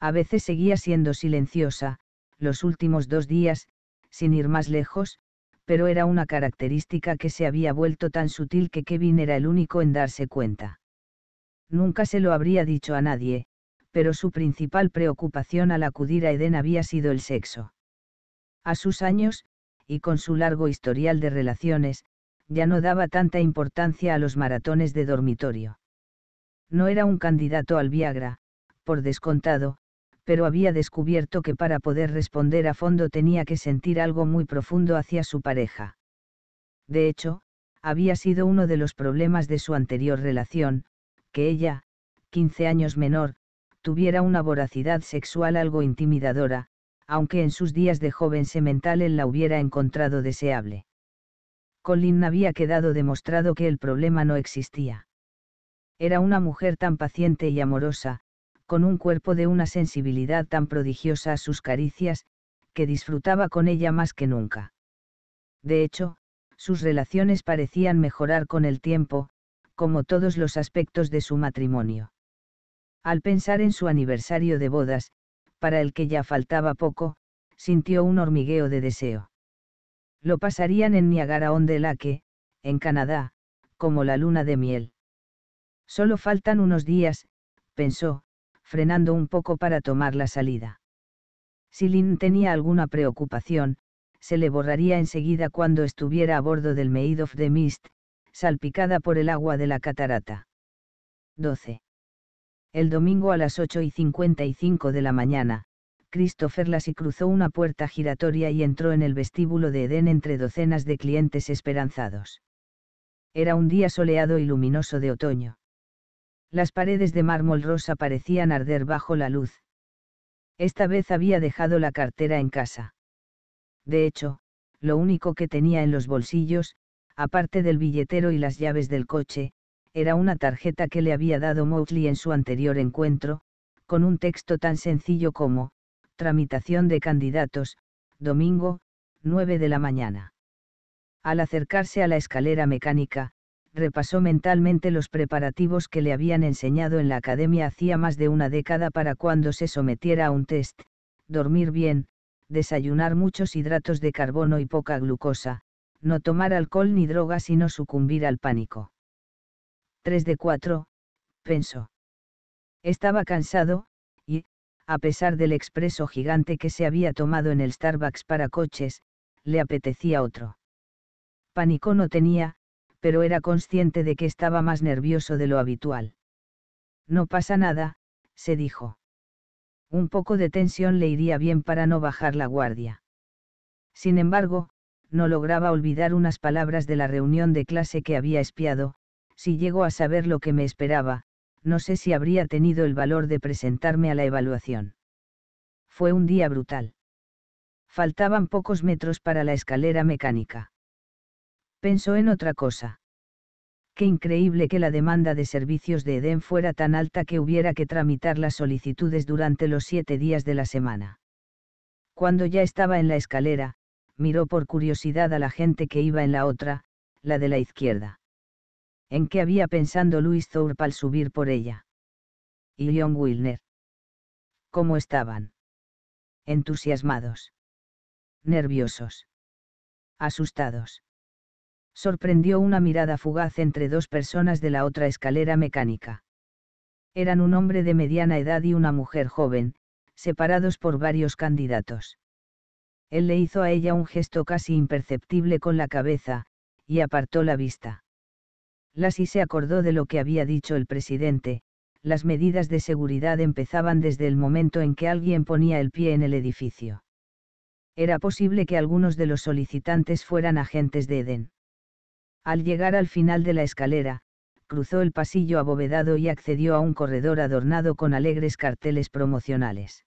A veces seguía siendo silenciosa, los últimos dos días, sin ir más lejos, pero era una característica que se había vuelto tan sutil que Kevin era el único en darse cuenta. Nunca se lo habría dicho a nadie, pero su principal preocupación al acudir a Eden había sido el sexo. A sus años, y con su largo historial de relaciones, ya no daba tanta importancia a los maratones de dormitorio. No era un candidato al Viagra, por descontado, pero había descubierto que para poder responder a fondo tenía que sentir algo muy profundo hacia su pareja. De hecho, había sido uno de los problemas de su anterior relación, que ella, 15 años menor, tuviera una voracidad sexual algo intimidadora, aunque en sus días de joven Semental la hubiera encontrado deseable. Colin había quedado demostrado que el problema no existía. Era una mujer tan paciente y amorosa, con un cuerpo de una sensibilidad tan prodigiosa a sus caricias, que disfrutaba con ella más que nunca. De hecho, sus relaciones parecían mejorar con el tiempo, como todos los aspectos de su matrimonio. Al pensar en su aniversario de bodas, para el que ya faltaba poco, sintió un hormigueo de deseo. Lo pasarían en Niagara on the Lake, en Canadá, como la luna de miel. Solo faltan unos días, pensó, frenando un poco para tomar la salida. Si Lin tenía alguna preocupación, se le borraría enseguida cuando estuviera a bordo del Maid of the Mist, salpicada por el agua de la catarata. 12. El domingo a las 8 y 55 de la mañana, Christopher Lassie cruzó una puerta giratoria y entró en el vestíbulo de Edén entre docenas de clientes esperanzados. Era un día soleado y luminoso de otoño. Las paredes de mármol rosa parecían arder bajo la luz. Esta vez había dejado la cartera en casa. De hecho, lo único que tenía en los bolsillos, aparte del billetero y las llaves del coche, era una tarjeta que le había dado Motley en su anterior encuentro, con un texto tan sencillo como, Tramitación de candidatos, domingo, 9 de la mañana. Al acercarse a la escalera mecánica, repasó mentalmente los preparativos que le habían enseñado en la academia hacía más de una década para cuando se sometiera a un test, dormir bien, desayunar muchos hidratos de carbono y poca glucosa, no tomar alcohol ni drogas sino sucumbir al pánico. 3 de 4, pensó. Estaba cansado, y, a pesar del expreso gigante que se había tomado en el Starbucks para coches, le apetecía otro. Pánico no tenía, pero era consciente de que estaba más nervioso de lo habitual. No pasa nada, se dijo. Un poco de tensión le iría bien para no bajar la guardia. Sin embargo, no lograba olvidar unas palabras de la reunión de clase que había espiado, si llego a saber lo que me esperaba, no sé si habría tenido el valor de presentarme a la evaluación. Fue un día brutal. Faltaban pocos metros para la escalera mecánica. Pensó en otra cosa. Qué increíble que la demanda de servicios de Edén fuera tan alta que hubiera que tramitar las solicitudes durante los siete días de la semana. Cuando ya estaba en la escalera, miró por curiosidad a la gente que iba en la otra, la de la izquierda en qué había pensando Luis Thorpe al subir por ella. Y John Wilner. ¿Cómo estaban? Entusiasmados. Nerviosos. Asustados. Sorprendió una mirada fugaz entre dos personas de la otra escalera mecánica. Eran un hombre de mediana edad y una mujer joven, separados por varios candidatos. Él le hizo a ella un gesto casi imperceptible con la cabeza, y apartó la vista. Lassie se acordó de lo que había dicho el presidente, las medidas de seguridad empezaban desde el momento en que alguien ponía el pie en el edificio. Era posible que algunos de los solicitantes fueran agentes de Eden. Al llegar al final de la escalera, cruzó el pasillo abovedado y accedió a un corredor adornado con alegres carteles promocionales.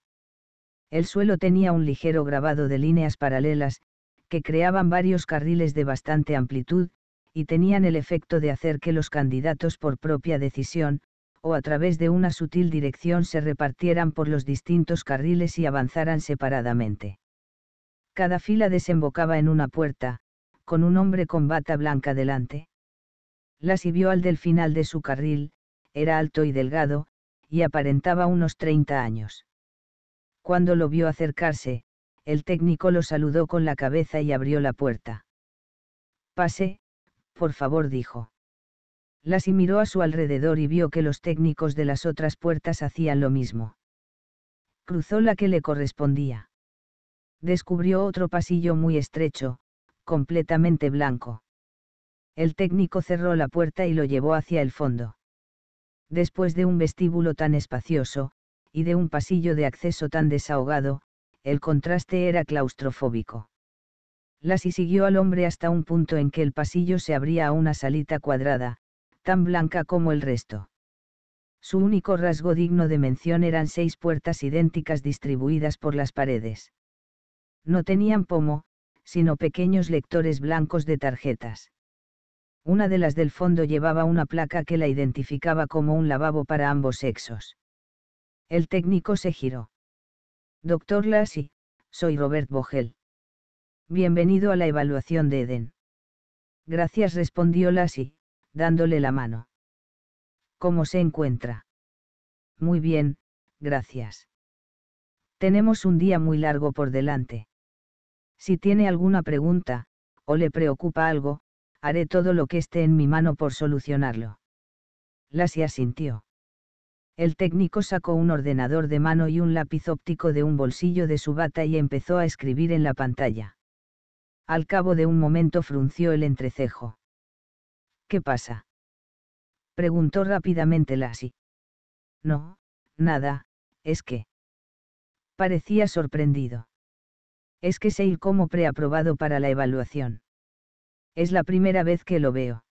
El suelo tenía un ligero grabado de líneas paralelas, que creaban varios carriles de bastante amplitud, y tenían el efecto de hacer que los candidatos por propia decisión, o a través de una sutil dirección se repartieran por los distintos carriles y avanzaran separadamente. Cada fila desembocaba en una puerta, con un hombre con bata blanca delante. La vio al del final de su carril, era alto y delgado, y aparentaba unos 30 años. Cuando lo vio acercarse, el técnico lo saludó con la cabeza y abrió la puerta. Pase, por favor, dijo. Las miró a su alrededor y vio que los técnicos de las otras puertas hacían lo mismo. Cruzó la que le correspondía. Descubrió otro pasillo muy estrecho, completamente blanco. El técnico cerró la puerta y lo llevó hacia el fondo. Después de un vestíbulo tan espacioso, y de un pasillo de acceso tan desahogado, el contraste era claustrofóbico. Lassie siguió al hombre hasta un punto en que el pasillo se abría a una salita cuadrada, tan blanca como el resto. Su único rasgo digno de mención eran seis puertas idénticas distribuidas por las paredes. No tenían pomo, sino pequeños lectores blancos de tarjetas. Una de las del fondo llevaba una placa que la identificaba como un lavabo para ambos sexos. El técnico se giró. Doctor Lassie, soy Robert Bogel. Bienvenido a la evaluación de Eden. Gracias respondió Lassie, dándole la mano. ¿Cómo se encuentra? Muy bien, gracias. Tenemos un día muy largo por delante. Si tiene alguna pregunta, o le preocupa algo, haré todo lo que esté en mi mano por solucionarlo. Lassie asintió. El técnico sacó un ordenador de mano y un lápiz óptico de un bolsillo de su bata y empezó a escribir en la pantalla. Al cabo de un momento frunció el entrecejo. ¿Qué pasa? preguntó rápidamente Lassie. No, nada, es que. Parecía sorprendido. Es que sé ir como preaprobado para la evaluación. Es la primera vez que lo veo.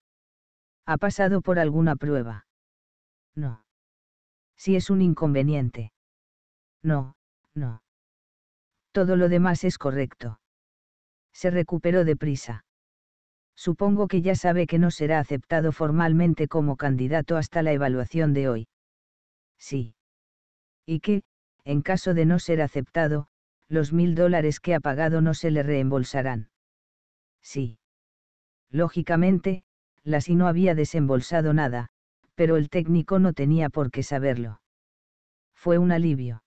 ¿Ha pasado por alguna prueba? No. Si es un inconveniente. No, no. Todo lo demás es correcto se recuperó deprisa. Supongo que ya sabe que no será aceptado formalmente como candidato hasta la evaluación de hoy. Sí. Y que, en caso de no ser aceptado, los mil dólares que ha pagado no se le reembolsarán. Sí. Lógicamente, la si no había desembolsado nada, pero el técnico no tenía por qué saberlo. Fue un alivio.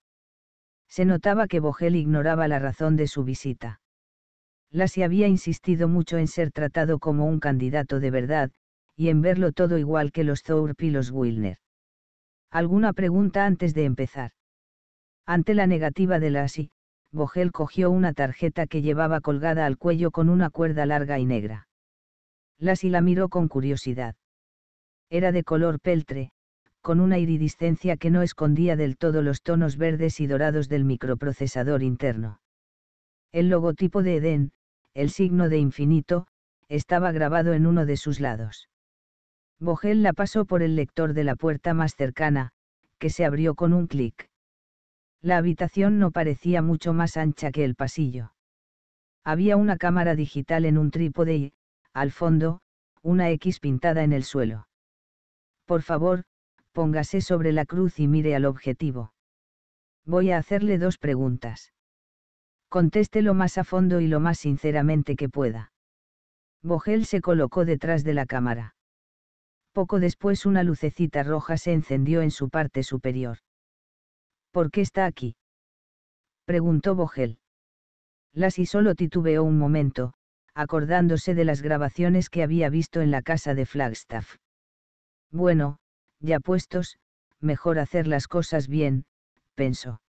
Se notaba que Bogel ignoraba la razón de su visita. Lassie había insistido mucho en ser tratado como un candidato de verdad, y en verlo todo igual que los Thorpe y los Wilner. ¿Alguna pregunta antes de empezar? Ante la negativa de Lassie, Bogel cogió una tarjeta que llevaba colgada al cuello con una cuerda larga y negra. Lassie la miró con curiosidad. Era de color peltre, con una iridiscencia que no escondía del todo los tonos verdes y dorados del microprocesador interno. El logotipo de Edén, el signo de infinito, estaba grabado en uno de sus lados. Bogel la pasó por el lector de la puerta más cercana, que se abrió con un clic. La habitación no parecía mucho más ancha que el pasillo. Había una cámara digital en un trípode y, al fondo, una X pintada en el suelo. Por favor, póngase sobre la cruz y mire al objetivo. Voy a hacerle dos preguntas conteste lo más a fondo y lo más sinceramente que pueda. Bogel se colocó detrás de la cámara. Poco después una lucecita roja se encendió en su parte superior. ¿Por qué está aquí? preguntó Vogel. y solo titubeó un momento, acordándose de las grabaciones que había visto en la casa de Flagstaff. Bueno, ya puestos, mejor hacer las cosas bien, pensó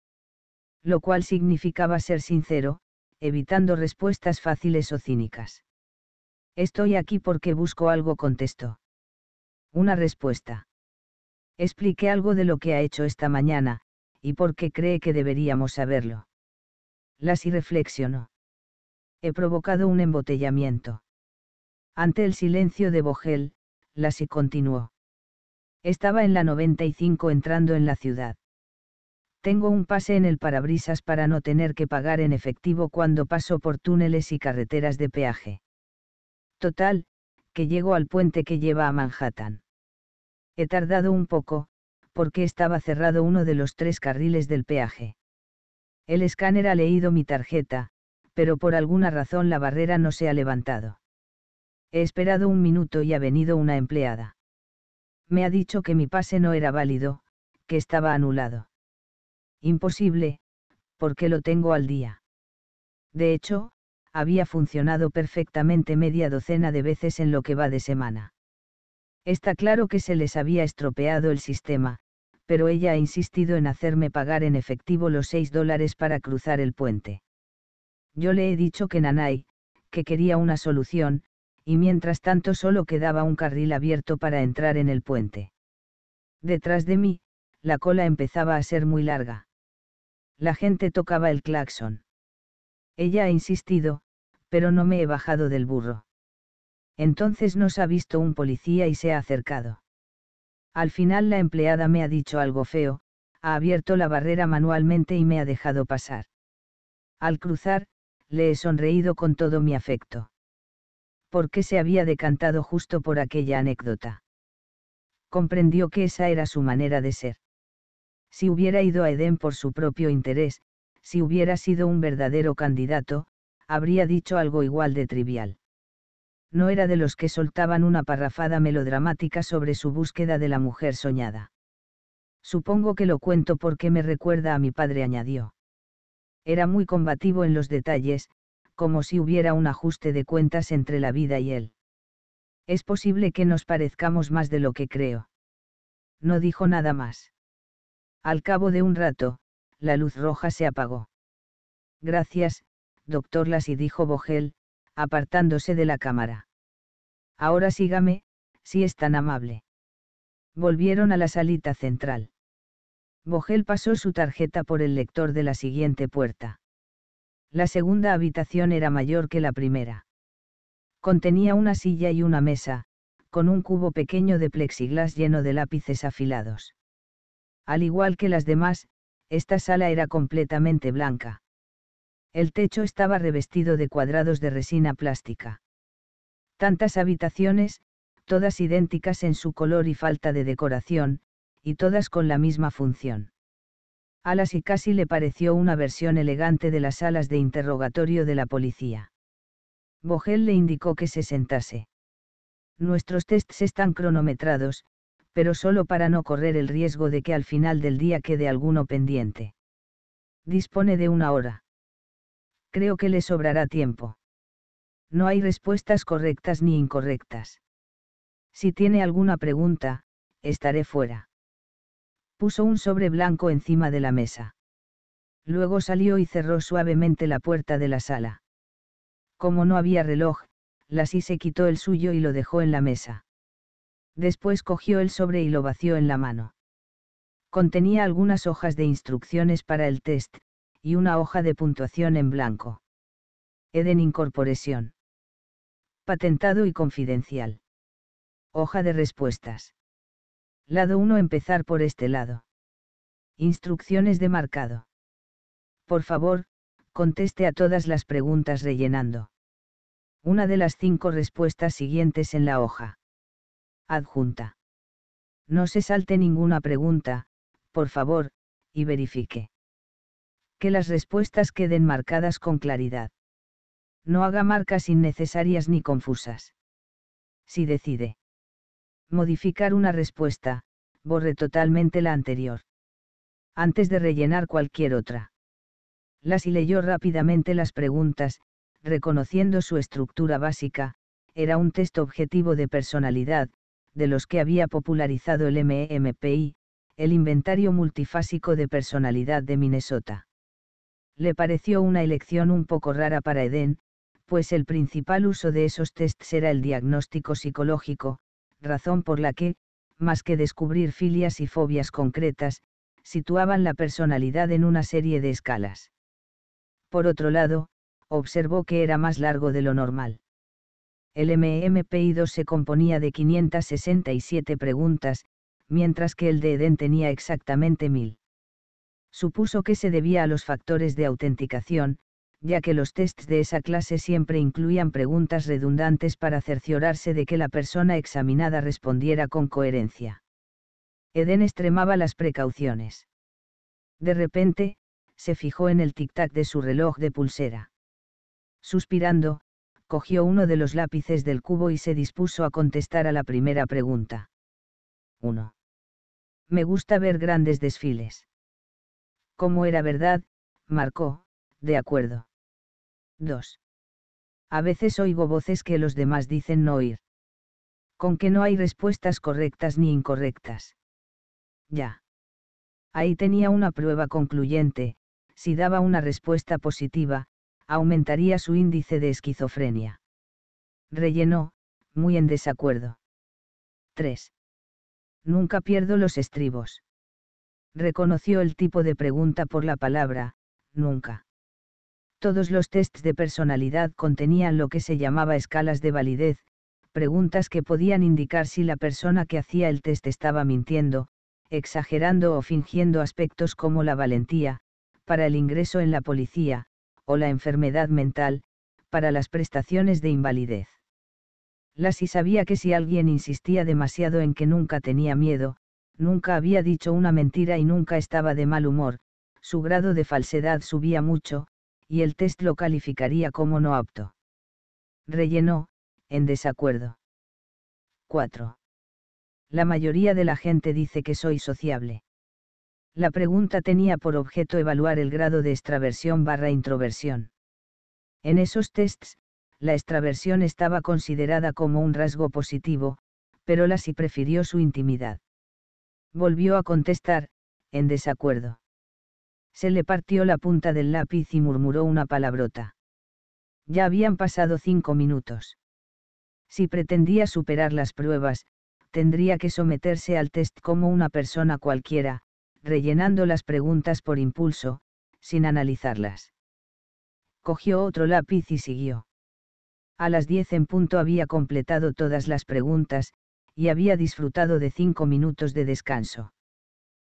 lo cual significaba ser sincero, evitando respuestas fáciles o cínicas. Estoy aquí porque busco algo, contestó. Una respuesta. Expliqué algo de lo que ha hecho esta mañana, y por qué cree que deberíamos saberlo. y reflexionó. He provocado un embotellamiento. Ante el silencio de Bogel, Lassie continuó. Estaba en la 95 entrando en la ciudad. Tengo un pase en el parabrisas para no tener que pagar en efectivo cuando paso por túneles y carreteras de peaje. Total, que llego al puente que lleva a Manhattan. He tardado un poco, porque estaba cerrado uno de los tres carriles del peaje. El escáner ha leído mi tarjeta, pero por alguna razón la barrera no se ha levantado. He esperado un minuto y ha venido una empleada. Me ha dicho que mi pase no era válido, que estaba anulado. Imposible, porque lo tengo al día. De hecho, había funcionado perfectamente media docena de veces en lo que va de semana. Está claro que se les había estropeado el sistema, pero ella ha insistido en hacerme pagar en efectivo los seis dólares para cruzar el puente. Yo le he dicho que Nanay, que quería una solución, y mientras tanto solo quedaba un carril abierto para entrar en el puente. Detrás de mí, la cola empezaba a ser muy larga la gente tocaba el claxon. Ella ha insistido, pero no me he bajado del burro. Entonces nos ha visto un policía y se ha acercado. Al final la empleada me ha dicho algo feo, ha abierto la barrera manualmente y me ha dejado pasar. Al cruzar, le he sonreído con todo mi afecto. ¿Por qué se había decantado justo por aquella anécdota? Comprendió que esa era su manera de ser si hubiera ido a Edén por su propio interés, si hubiera sido un verdadero candidato, habría dicho algo igual de trivial. No era de los que soltaban una parrafada melodramática sobre su búsqueda de la mujer soñada. Supongo que lo cuento porque me recuerda a mi padre, añadió. Era muy combativo en los detalles, como si hubiera un ajuste de cuentas entre la vida y él. Es posible que nos parezcamos más de lo que creo. No dijo nada más. Al cabo de un rato, la luz roja se apagó. Gracias, doctor Lassi dijo Bogel, apartándose de la cámara. Ahora sígame, si es tan amable. Volvieron a la salita central. Bogel pasó su tarjeta por el lector de la siguiente puerta. La segunda habitación era mayor que la primera. Contenía una silla y una mesa, con un cubo pequeño de plexiglas lleno de lápices afilados. Al igual que las demás, esta sala era completamente blanca. El techo estaba revestido de cuadrados de resina plástica. Tantas habitaciones, todas idénticas en su color y falta de decoración, y todas con la misma función. Alas y casi le pareció una versión elegante de las salas de interrogatorio de la policía. Bogel le indicó que se sentase. Nuestros tests están cronometrados, pero solo para no correr el riesgo de que al final del día quede alguno pendiente. Dispone de una hora. Creo que le sobrará tiempo. No hay respuestas correctas ni incorrectas. Si tiene alguna pregunta, estaré fuera. Puso un sobre blanco encima de la mesa. Luego salió y cerró suavemente la puerta de la sala. Como no había reloj, sí se quitó el suyo y lo dejó en la mesa. Después cogió el sobre y lo vació en la mano. Contenía algunas hojas de instrucciones para el test, y una hoja de puntuación en blanco. Eden Incorporation. Patentado y confidencial. Hoja de respuestas. Lado 1 empezar por este lado. Instrucciones de marcado. Por favor, conteste a todas las preguntas rellenando. Una de las cinco respuestas siguientes en la hoja adjunta. No se salte ninguna pregunta, por favor, y verifique. Que las respuestas queden marcadas con claridad. No haga marcas innecesarias ni confusas. Si decide modificar una respuesta, borre totalmente la anterior. Antes de rellenar cualquier otra. Las y leyó rápidamente las preguntas, reconociendo su estructura básica, era un test objetivo de personalidad, de los que había popularizado el MEMPI, el Inventario Multifásico de Personalidad de Minnesota. Le pareció una elección un poco rara para Eden, pues el principal uso de esos tests era el diagnóstico psicológico, razón por la que, más que descubrir filias y fobias concretas, situaban la personalidad en una serie de escalas. Por otro lado, observó que era más largo de lo normal. El MMPI-2 se componía de 567 preguntas, mientras que el de Eden tenía exactamente 1000. Supuso que se debía a los factores de autenticación, ya que los tests de esa clase siempre incluían preguntas redundantes para cerciorarse de que la persona examinada respondiera con coherencia. Eden extremaba las precauciones. De repente, se fijó en el tic-tac de su reloj de pulsera. Suspirando, cogió uno de los lápices del cubo y se dispuso a contestar a la primera pregunta. 1. Me gusta ver grandes desfiles. Como era verdad, marcó, de acuerdo. 2. A veces oigo voces que los demás dicen no oír. Con que no hay respuestas correctas ni incorrectas. Ya. Ahí tenía una prueba concluyente, si daba una respuesta positiva, aumentaría su índice de esquizofrenia. Rellenó, muy en desacuerdo. 3. Nunca pierdo los estribos. Reconoció el tipo de pregunta por la palabra, nunca. Todos los tests de personalidad contenían lo que se llamaba escalas de validez, preguntas que podían indicar si la persona que hacía el test estaba mintiendo, exagerando o fingiendo aspectos como la valentía, para el ingreso en la policía, o la enfermedad mental, para las prestaciones de invalidez. si sabía que si alguien insistía demasiado en que nunca tenía miedo, nunca había dicho una mentira y nunca estaba de mal humor, su grado de falsedad subía mucho, y el test lo calificaría como no apto. Rellenó, en desacuerdo. 4. La mayoría de la gente dice que soy sociable. La pregunta tenía por objeto evaluar el grado de extraversión barra introversión. En esos tests, la extraversión estaba considerada como un rasgo positivo, pero la sí prefirió su intimidad. Volvió a contestar, en desacuerdo. Se le partió la punta del lápiz y murmuró una palabrota. Ya habían pasado cinco minutos. Si pretendía superar las pruebas, tendría que someterse al test como una persona cualquiera, rellenando las preguntas por impulso, sin analizarlas. Cogió otro lápiz y siguió. A las diez en punto había completado todas las preguntas, y había disfrutado de cinco minutos de descanso.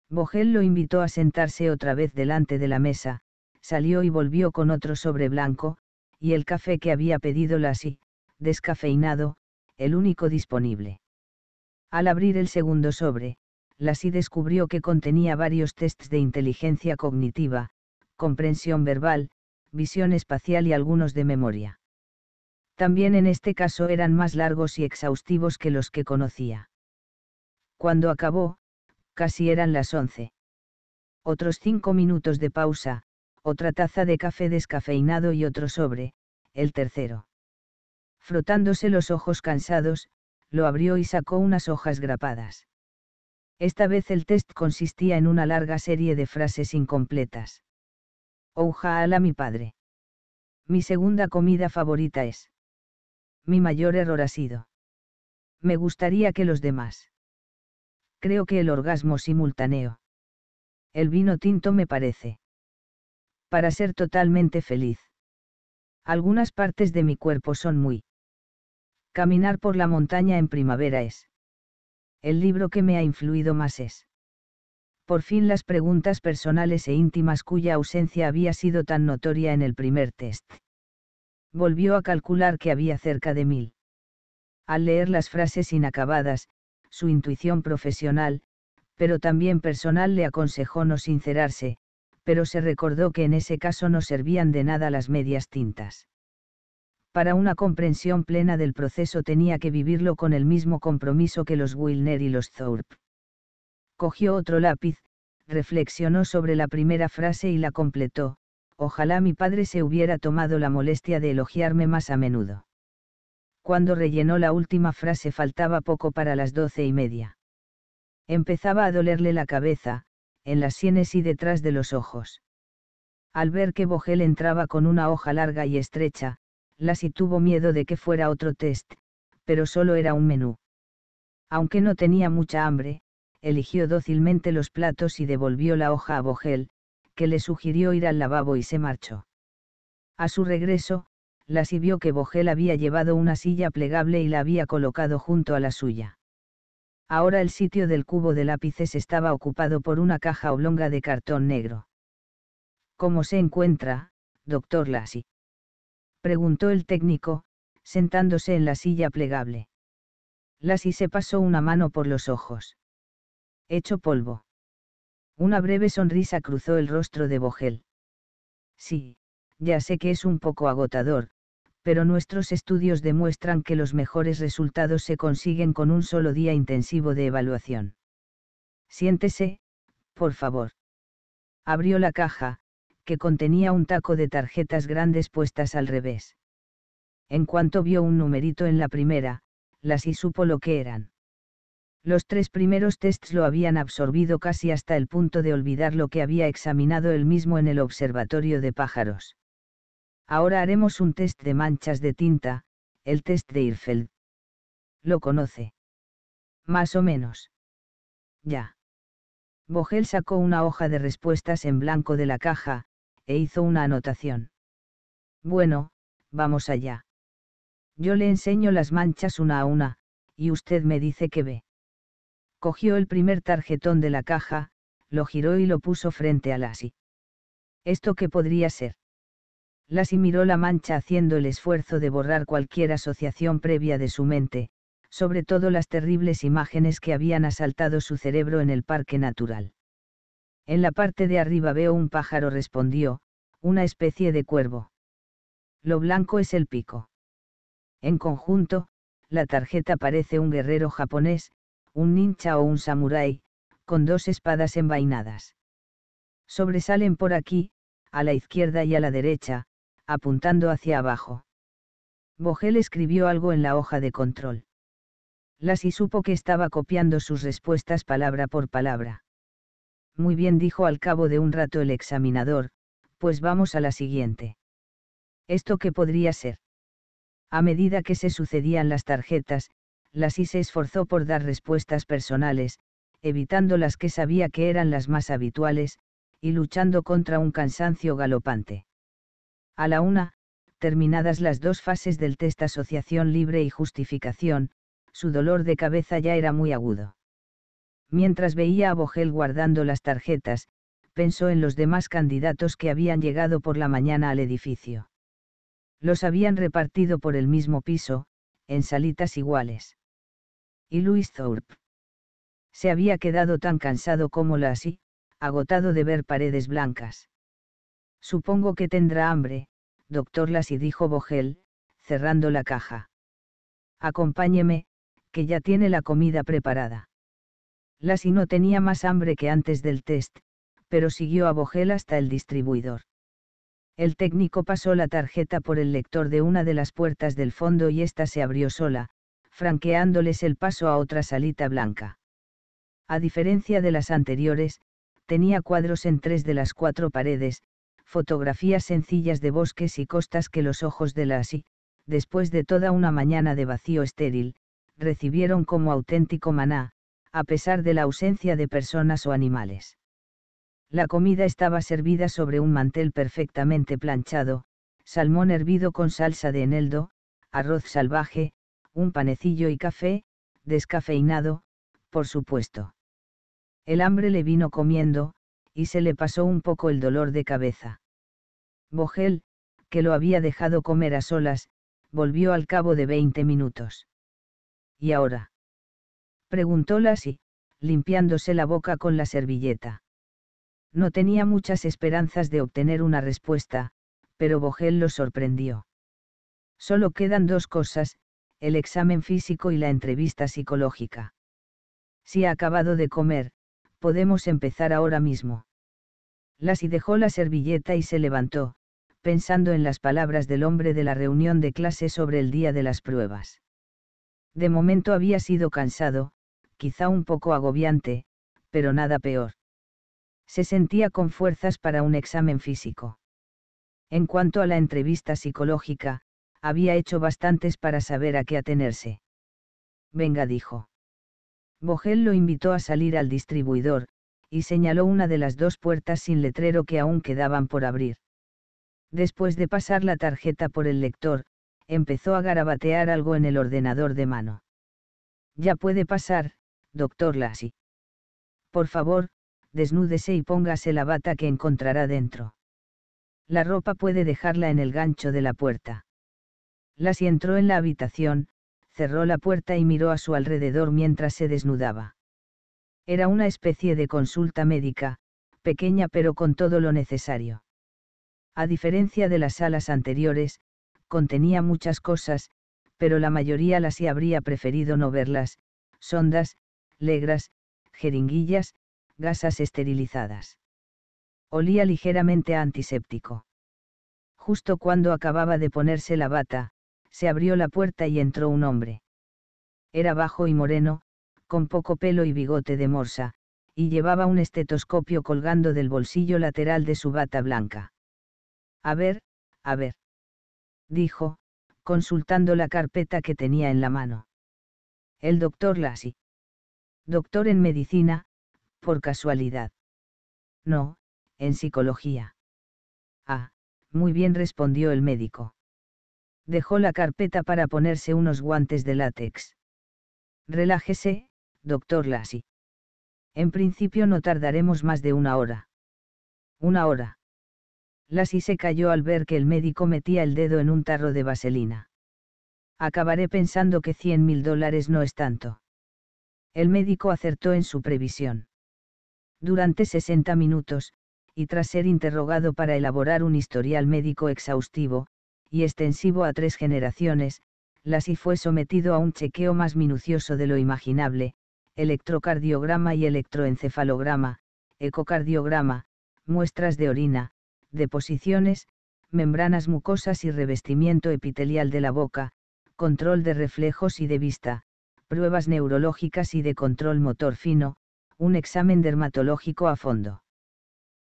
Bogel lo invitó a sentarse otra vez delante de la mesa, salió y volvió con otro sobre blanco, y el café que había pedido la descafeinado, el único disponible. Al abrir el segundo sobre, Lassie descubrió que contenía varios tests de inteligencia cognitiva, comprensión verbal, visión espacial y algunos de memoria. También en este caso eran más largos y exhaustivos que los que conocía. Cuando acabó, casi eran las once. Otros cinco minutos de pausa, otra taza de café descafeinado y otro sobre, el tercero. Frotándose los ojos cansados, lo abrió y sacó unas hojas grapadas. Esta vez el test consistía en una larga serie de frases incompletas. Ojalá mi padre. Mi segunda comida favorita es. Mi mayor error ha sido. Me gustaría que los demás. Creo que el orgasmo simultáneo. El vino tinto me parece. Para ser totalmente feliz. Algunas partes de mi cuerpo son muy. Caminar por la montaña en primavera es el libro que me ha influido más es. Por fin las preguntas personales e íntimas cuya ausencia había sido tan notoria en el primer test. Volvió a calcular que había cerca de mil. Al leer las frases inacabadas, su intuición profesional, pero también personal le aconsejó no sincerarse, pero se recordó que en ese caso no servían de nada las medias tintas para una comprensión plena del proceso tenía que vivirlo con el mismo compromiso que los Wilner y los Thorpe. Cogió otro lápiz, reflexionó sobre la primera frase y la completó, ojalá mi padre se hubiera tomado la molestia de elogiarme más a menudo. Cuando rellenó la última frase faltaba poco para las doce y media. Empezaba a dolerle la cabeza, en las sienes y detrás de los ojos. Al ver que Bogel entraba con una hoja larga y estrecha, Lassie tuvo miedo de que fuera otro test, pero solo era un menú. Aunque no tenía mucha hambre, eligió dócilmente los platos y devolvió la hoja a Bogel, que le sugirió ir al lavabo y se marchó. A su regreso, Lassie vio que Bogel había llevado una silla plegable y la había colocado junto a la suya. Ahora el sitio del cubo de lápices estaba ocupado por una caja oblonga de cartón negro. ¿Cómo se encuentra, doctor Lassie? preguntó el técnico, sentándose en la silla plegable. y se pasó una mano por los ojos. Hecho polvo. Una breve sonrisa cruzó el rostro de Bogel. Sí, ya sé que es un poco agotador, pero nuestros estudios demuestran que los mejores resultados se consiguen con un solo día intensivo de evaluación. Siéntese, por favor. Abrió la caja, que contenía un taco de tarjetas grandes puestas al revés. En cuanto vio un numerito en la primera, las y supo lo que eran. Los tres primeros tests lo habían absorbido casi hasta el punto de olvidar lo que había examinado él mismo en el observatorio de pájaros. Ahora haremos un test de manchas de tinta, el test de Irfeld. Lo conoce. Más o menos. Ya. Bogel sacó una hoja de respuestas en blanco de la caja, e hizo una anotación. Bueno, vamos allá. Yo le enseño las manchas una a una, y usted me dice que ve. Cogió el primer tarjetón de la caja, lo giró y lo puso frente a Lassie. ¿Esto qué podría ser? Lassie miró la mancha haciendo el esfuerzo de borrar cualquier asociación previa de su mente, sobre todo las terribles imágenes que habían asaltado su cerebro en el parque natural. En la parte de arriba veo un pájaro, respondió, una especie de cuervo. Lo blanco es el pico. En conjunto, la tarjeta parece un guerrero japonés, un ninja o un samurái, con dos espadas envainadas. Sobresalen por aquí, a la izquierda y a la derecha, apuntando hacia abajo. Vogel escribió algo en la hoja de control. y supo que estaba copiando sus respuestas palabra por palabra. Muy bien dijo al cabo de un rato el examinador, pues vamos a la siguiente. ¿Esto qué podría ser? A medida que se sucedían las tarjetas, Lassie se esforzó por dar respuestas personales, evitando las que sabía que eran las más habituales, y luchando contra un cansancio galopante. A la una, terminadas las dos fases del test asociación libre y justificación, su dolor de cabeza ya era muy agudo. Mientras veía a Bogel guardando las tarjetas, pensó en los demás candidatos que habían llegado por la mañana al edificio. Los habían repartido por el mismo piso, en salitas iguales. Y Louis Thorpe. Se había quedado tan cansado como la agotado de ver paredes blancas. Supongo que tendrá hambre, doctor Lassie dijo Bogel, cerrando la caja. Acompáñeme, que ya tiene la comida preparada. Lassie no tenía más hambre que antes del test, pero siguió a Bogel hasta el distribuidor. El técnico pasó la tarjeta por el lector de una de las puertas del fondo y ésta se abrió sola, franqueándoles el paso a otra salita blanca. A diferencia de las anteriores, tenía cuadros en tres de las cuatro paredes, fotografías sencillas de bosques y costas que los ojos de Lassie, después de toda una mañana de vacío estéril, recibieron como auténtico maná, a pesar de la ausencia de personas o animales. La comida estaba servida sobre un mantel perfectamente planchado, salmón hervido con salsa de eneldo, arroz salvaje, un panecillo y café, descafeinado, por supuesto. El hambre le vino comiendo, y se le pasó un poco el dolor de cabeza. Bogel, que lo había dejado comer a solas, volvió al cabo de 20 minutos. ¿Y ahora? preguntó Lassie, limpiándose la boca con la servilleta. No tenía muchas esperanzas de obtener una respuesta, pero Bogel lo sorprendió. Solo quedan dos cosas, el examen físico y la entrevista psicológica. Si ha acabado de comer, podemos empezar ahora mismo. Lassie dejó la servilleta y se levantó, pensando en las palabras del hombre de la reunión de clase sobre el día de las pruebas. De momento había sido cansado, quizá un poco agobiante, pero nada peor. Se sentía con fuerzas para un examen físico. En cuanto a la entrevista psicológica, había hecho bastantes para saber a qué atenerse. Venga, dijo. Bogel lo invitó a salir al distribuidor, y señaló una de las dos puertas sin letrero que aún quedaban por abrir. Después de pasar la tarjeta por el lector, empezó a garabatear algo en el ordenador de mano. Ya puede pasar, doctor Lassi. Por favor, desnúdese y póngase la bata que encontrará dentro. La ropa puede dejarla en el gancho de la puerta. Lassie entró en la habitación, cerró la puerta y miró a su alrededor mientras se desnudaba. Era una especie de consulta médica, pequeña pero con todo lo necesario. A diferencia de las salas anteriores, contenía muchas cosas, pero la mayoría las habría preferido no verlas, sondas, legras, jeringuillas, gasas esterilizadas. Olía ligeramente a antiséptico. Justo cuando acababa de ponerse la bata, se abrió la puerta y entró un hombre. Era bajo y moreno, con poco pelo y bigote de morsa, y llevaba un estetoscopio colgando del bolsillo lateral de su bata blanca. A ver, a ver. Dijo, consultando la carpeta que tenía en la mano. El doctor Lassie doctor en medicina, por casualidad. No, en psicología. Ah, muy bien respondió el médico. Dejó la carpeta para ponerse unos guantes de látex. Relájese, doctor Lassie. En principio no tardaremos más de una hora. Una hora. Lassie se cayó al ver que el médico metía el dedo en un tarro de vaselina. Acabaré pensando que cien mil dólares no es tanto. El médico acertó en su previsión. Durante 60 minutos, y tras ser interrogado para elaborar un historial médico exhaustivo, y extensivo a tres generaciones, Lassie fue sometido a un chequeo más minucioso de lo imaginable, electrocardiograma y electroencefalograma, ecocardiograma, muestras de orina, deposiciones, membranas mucosas y revestimiento epitelial de la boca, control de reflejos y de vista, pruebas neurológicas y de control motor fino, un examen dermatológico a fondo.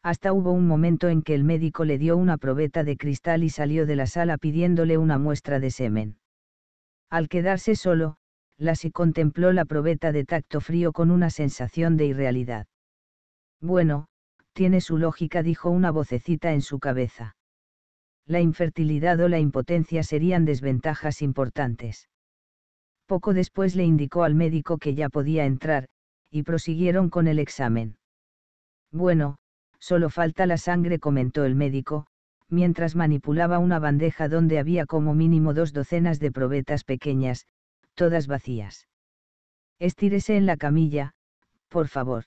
Hasta hubo un momento en que el médico le dio una probeta de cristal y salió de la sala pidiéndole una muestra de semen. Al quedarse solo, Lassie contempló la probeta de tacto frío con una sensación de irrealidad. Bueno, tiene su lógica, dijo una vocecita en su cabeza. La infertilidad o la impotencia serían desventajas importantes. Poco después le indicó al médico que ya podía entrar, y prosiguieron con el examen. Bueno, solo falta la sangre, comentó el médico, mientras manipulaba una bandeja donde había como mínimo dos docenas de probetas pequeñas, todas vacías. Estírese en la camilla, por favor.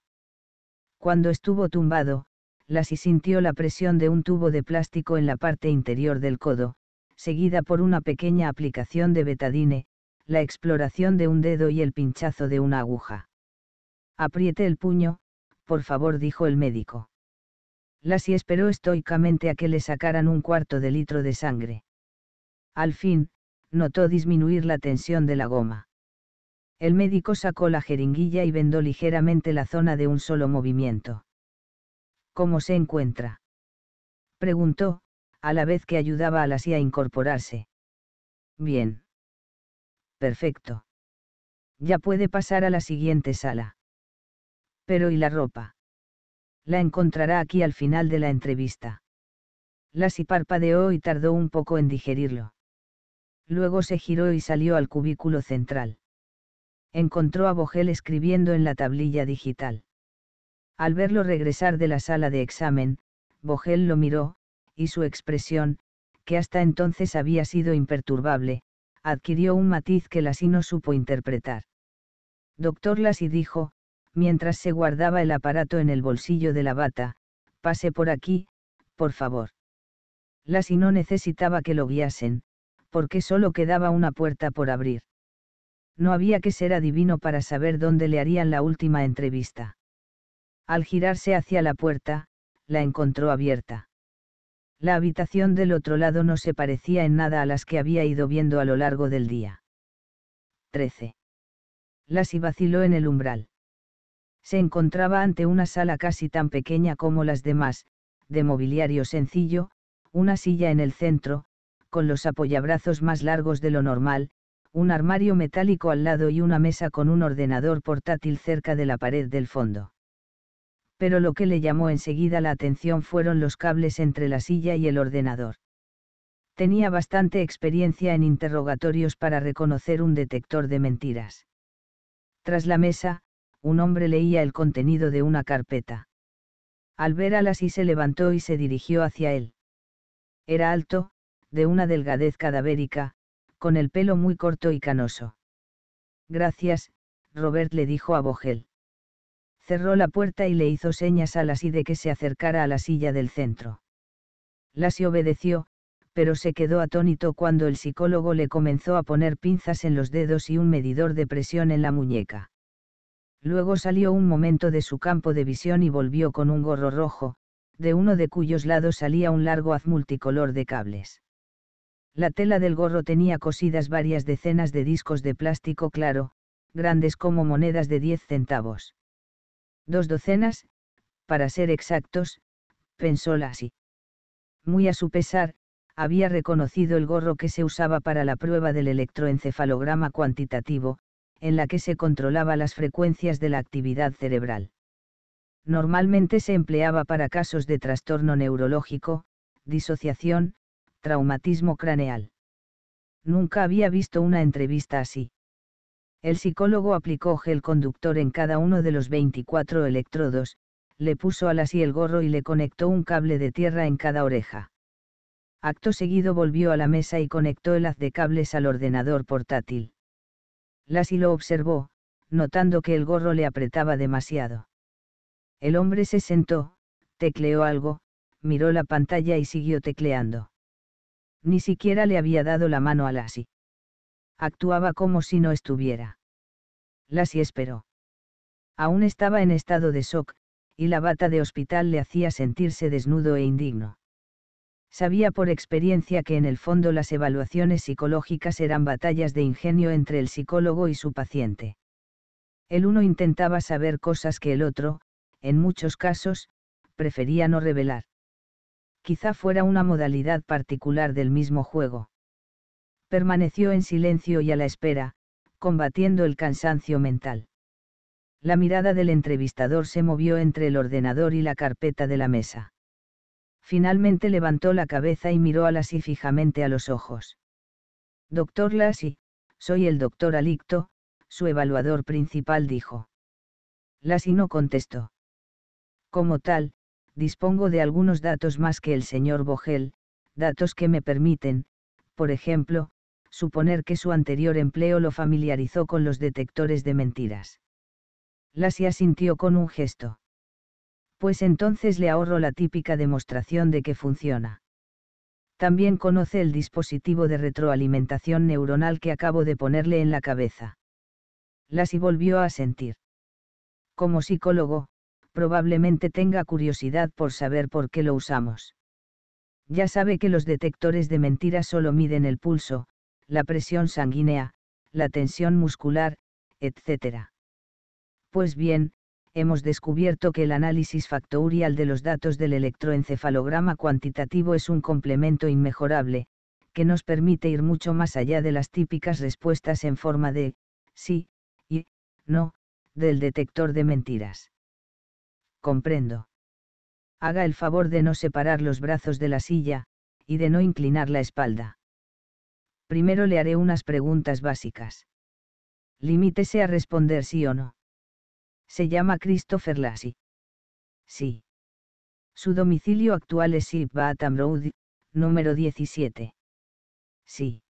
Cuando estuvo tumbado, Lassie sintió la presión de un tubo de plástico en la parte interior del codo, seguida por una pequeña aplicación de betadine, la exploración de un dedo y el pinchazo de una aguja. Apriete el puño, por favor, dijo el médico. Lassie esperó estoicamente a que le sacaran un cuarto de litro de sangre. Al fin, notó disminuir la tensión de la goma. El médico sacó la jeringuilla y vendó ligeramente la zona de un solo movimiento. ¿Cómo se encuentra? preguntó, a la vez que ayudaba a Lassie a incorporarse. Bien. Perfecto. Ya puede pasar a la siguiente sala. Pero ¿y la ropa? La encontrará aquí al final de la entrevista. Lassie parpadeó y tardó un poco en digerirlo. Luego se giró y salió al cubículo central. Encontró a Bogel escribiendo en la tablilla digital. Al verlo regresar de la sala de examen, Bogel lo miró, y su expresión, que hasta entonces había sido imperturbable, adquirió un matiz que Lassie no supo interpretar. Doctor Lassie dijo, mientras se guardaba el aparato en el bolsillo de la bata, pase por aquí, por favor. Lassie no necesitaba que lo guiasen, porque solo quedaba una puerta por abrir. No había que ser adivino para saber dónde le harían la última entrevista. Al girarse hacia la puerta, la encontró abierta. La habitación del otro lado no se parecía en nada a las que había ido viendo a lo largo del día. 13. y vaciló en el umbral. Se encontraba ante una sala casi tan pequeña como las demás, de mobiliario sencillo, una silla en el centro, con los apoyabrazos más largos de lo normal, un armario metálico al lado y una mesa con un ordenador portátil cerca de la pared del fondo pero lo que le llamó enseguida la atención fueron los cables entre la silla y el ordenador. Tenía bastante experiencia en interrogatorios para reconocer un detector de mentiras. Tras la mesa, un hombre leía el contenido de una carpeta. Al ver a sí se levantó y se dirigió hacia él. Era alto, de una delgadez cadavérica, con el pelo muy corto y canoso. Gracias, Robert le dijo a Bogel cerró la puerta y le hizo señas a Lassie de que se acercara a la silla del centro. Lassie obedeció, pero se quedó atónito cuando el psicólogo le comenzó a poner pinzas en los dedos y un medidor de presión en la muñeca. Luego salió un momento de su campo de visión y volvió con un gorro rojo, de uno de cuyos lados salía un largo haz multicolor de cables. La tela del gorro tenía cosidas varias decenas de discos de plástico claro, grandes como monedas de 10 centavos. Dos docenas, para ser exactos, pensó Lassie. Muy a su pesar, había reconocido el gorro que se usaba para la prueba del electroencefalograma cuantitativo, en la que se controlaba las frecuencias de la actividad cerebral. Normalmente se empleaba para casos de trastorno neurológico, disociación, traumatismo craneal. Nunca había visto una entrevista así. El psicólogo aplicó gel conductor en cada uno de los 24 electrodos, le puso a así el gorro y le conectó un cable de tierra en cada oreja. Acto seguido volvió a la mesa y conectó el haz de cables al ordenador portátil. Lassie lo observó, notando que el gorro le apretaba demasiado. El hombre se sentó, tecleó algo, miró la pantalla y siguió tecleando. Ni siquiera le había dado la mano a Lassie actuaba como si no estuviera. Lassie esperó. Aún estaba en estado de shock, y la bata de hospital le hacía sentirse desnudo e indigno. Sabía por experiencia que en el fondo las evaluaciones psicológicas eran batallas de ingenio entre el psicólogo y su paciente. El uno intentaba saber cosas que el otro, en muchos casos, prefería no revelar. Quizá fuera una modalidad particular del mismo juego permaneció en silencio y a la espera, combatiendo el cansancio mental. La mirada del entrevistador se movió entre el ordenador y la carpeta de la mesa. Finalmente levantó la cabeza y miró a Lassie fijamente a los ojos. Doctor Lassie, soy el doctor Alicto, su evaluador principal dijo. Lassie no contestó. Como tal, dispongo de algunos datos más que el señor Bogel, datos que me permiten, por ejemplo, suponer que su anterior empleo lo familiarizó con los detectores de mentiras. Lassie asintió con un gesto. Pues entonces le ahorro la típica demostración de que funciona. También conoce el dispositivo de retroalimentación neuronal que acabo de ponerle en la cabeza. Lassie volvió a sentir. Como psicólogo, probablemente tenga curiosidad por saber por qué lo usamos. Ya sabe que los detectores de mentiras solo miden el pulso, la presión sanguínea, la tensión muscular, etc. Pues bien, hemos descubierto que el análisis factorial de los datos del electroencefalograma cuantitativo es un complemento inmejorable, que nos permite ir mucho más allá de las típicas respuestas en forma de sí y no del detector de mentiras. Comprendo. Haga el favor de no separar los brazos de la silla, y de no inclinar la espalda primero le haré unas preguntas básicas. Limítese a responder sí o no. Se llama Christopher Lassie. Sí. Su domicilio actual es Batam Road, número 17. Sí.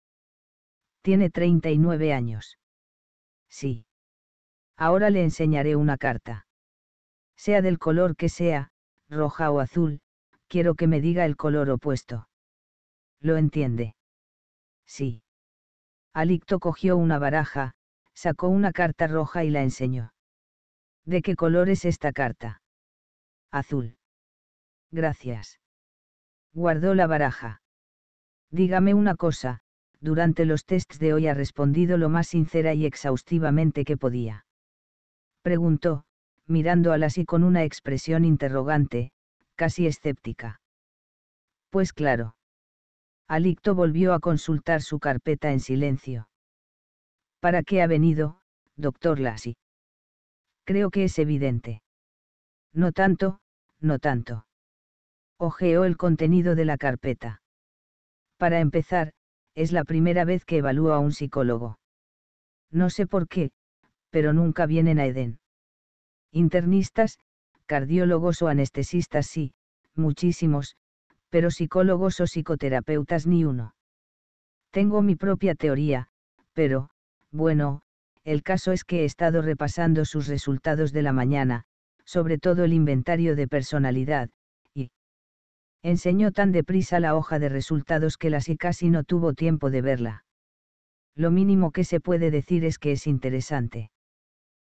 Tiene 39 años. Sí. Ahora le enseñaré una carta. Sea del color que sea, roja o azul, quiero que me diga el color opuesto. ¿Lo entiende? Sí. Alicto cogió una baraja, sacó una carta roja y la enseñó. ¿De qué color es esta carta? Azul. Gracias. Guardó la baraja. Dígame una cosa, durante los tests de hoy ha respondido lo más sincera y exhaustivamente que podía. Preguntó, mirando a Lassie con una expresión interrogante, casi escéptica. Pues claro. Alicto volvió a consultar su carpeta en silencio. ¿Para qué ha venido, doctor Lassi? Creo que es evidente. No tanto, no tanto. Ojeó el contenido de la carpeta. Para empezar, es la primera vez que evalúo a un psicólogo. No sé por qué, pero nunca vienen a Eden. Internistas, cardiólogos o anestesistas sí, muchísimos, pero psicólogos o psicoterapeutas ni uno. Tengo mi propia teoría, pero, bueno, el caso es que he estado repasando sus resultados de la mañana, sobre todo el inventario de personalidad, y enseñó tan deprisa la hoja de resultados que la si casi no tuvo tiempo de verla. Lo mínimo que se puede decir es que es interesante.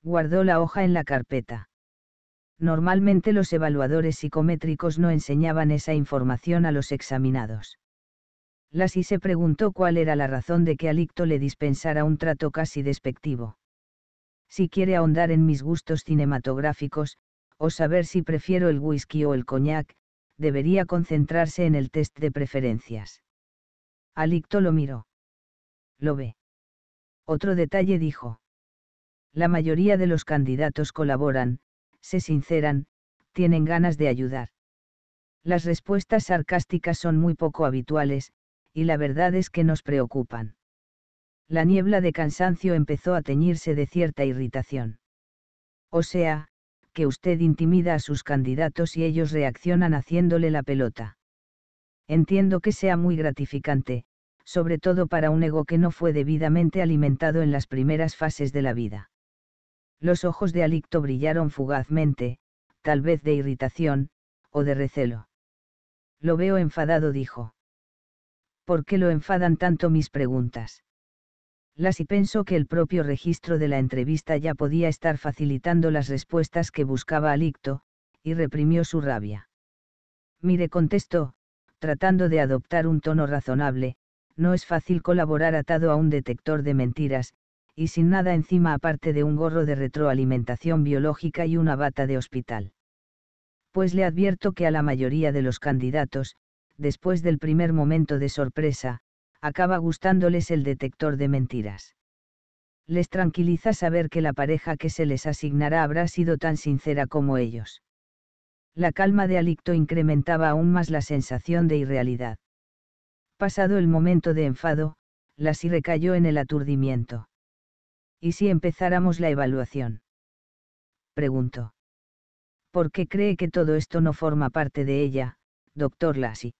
Guardó la hoja en la carpeta normalmente los evaluadores psicométricos no enseñaban esa información a los examinados. Lassie se preguntó cuál era la razón de que Alicto le dispensara un trato casi despectivo. Si quiere ahondar en mis gustos cinematográficos, o saber si prefiero el whisky o el coñac, debería concentrarse en el test de preferencias. Alicto lo miró. Lo ve. Otro detalle dijo. La mayoría de los candidatos colaboran, se sinceran, tienen ganas de ayudar. Las respuestas sarcásticas son muy poco habituales, y la verdad es que nos preocupan. La niebla de cansancio empezó a teñirse de cierta irritación. O sea, que usted intimida a sus candidatos y ellos reaccionan haciéndole la pelota. Entiendo que sea muy gratificante, sobre todo para un ego que no fue debidamente alimentado en las primeras fases de la vida. Los ojos de Alicto brillaron fugazmente, tal vez de irritación, o de recelo. Lo veo enfadado, dijo. ¿Por qué lo enfadan tanto mis preguntas? Las y pensó que el propio registro de la entrevista ya podía estar facilitando las respuestas que buscaba Alicto, y reprimió su rabia. Mire, contestó, tratando de adoptar un tono razonable, no es fácil colaborar atado a un detector de mentiras, y sin nada encima aparte de un gorro de retroalimentación biológica y una bata de hospital. Pues le advierto que a la mayoría de los candidatos, después del primer momento de sorpresa, acaba gustándoles el detector de mentiras. Les tranquiliza saber que la pareja que se les asignará habrá sido tan sincera como ellos. La calma de Alicto incrementaba aún más la sensación de irrealidad. Pasado el momento de enfado, Lassie recayó en el aturdimiento ¿Y si empezáramos la evaluación? Preguntó. ¿Por qué cree que todo esto no forma parte de ella, doctor Lassie?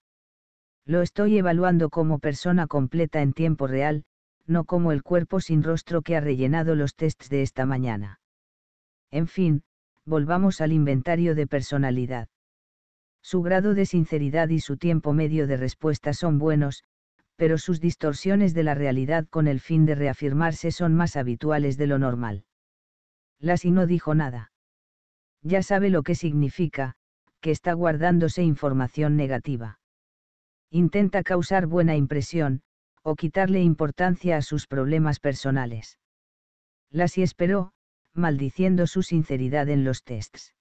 Lo estoy evaluando como persona completa en tiempo real, no como el cuerpo sin rostro que ha rellenado los tests de esta mañana. En fin, volvamos al inventario de personalidad. Su grado de sinceridad y su tiempo medio de respuesta son buenos, pero sus distorsiones de la realidad con el fin de reafirmarse son más habituales de lo normal. Lassie no dijo nada. Ya sabe lo que significa, que está guardándose información negativa. Intenta causar buena impresión, o quitarle importancia a sus problemas personales. Lassie esperó, maldiciendo su sinceridad en los tests.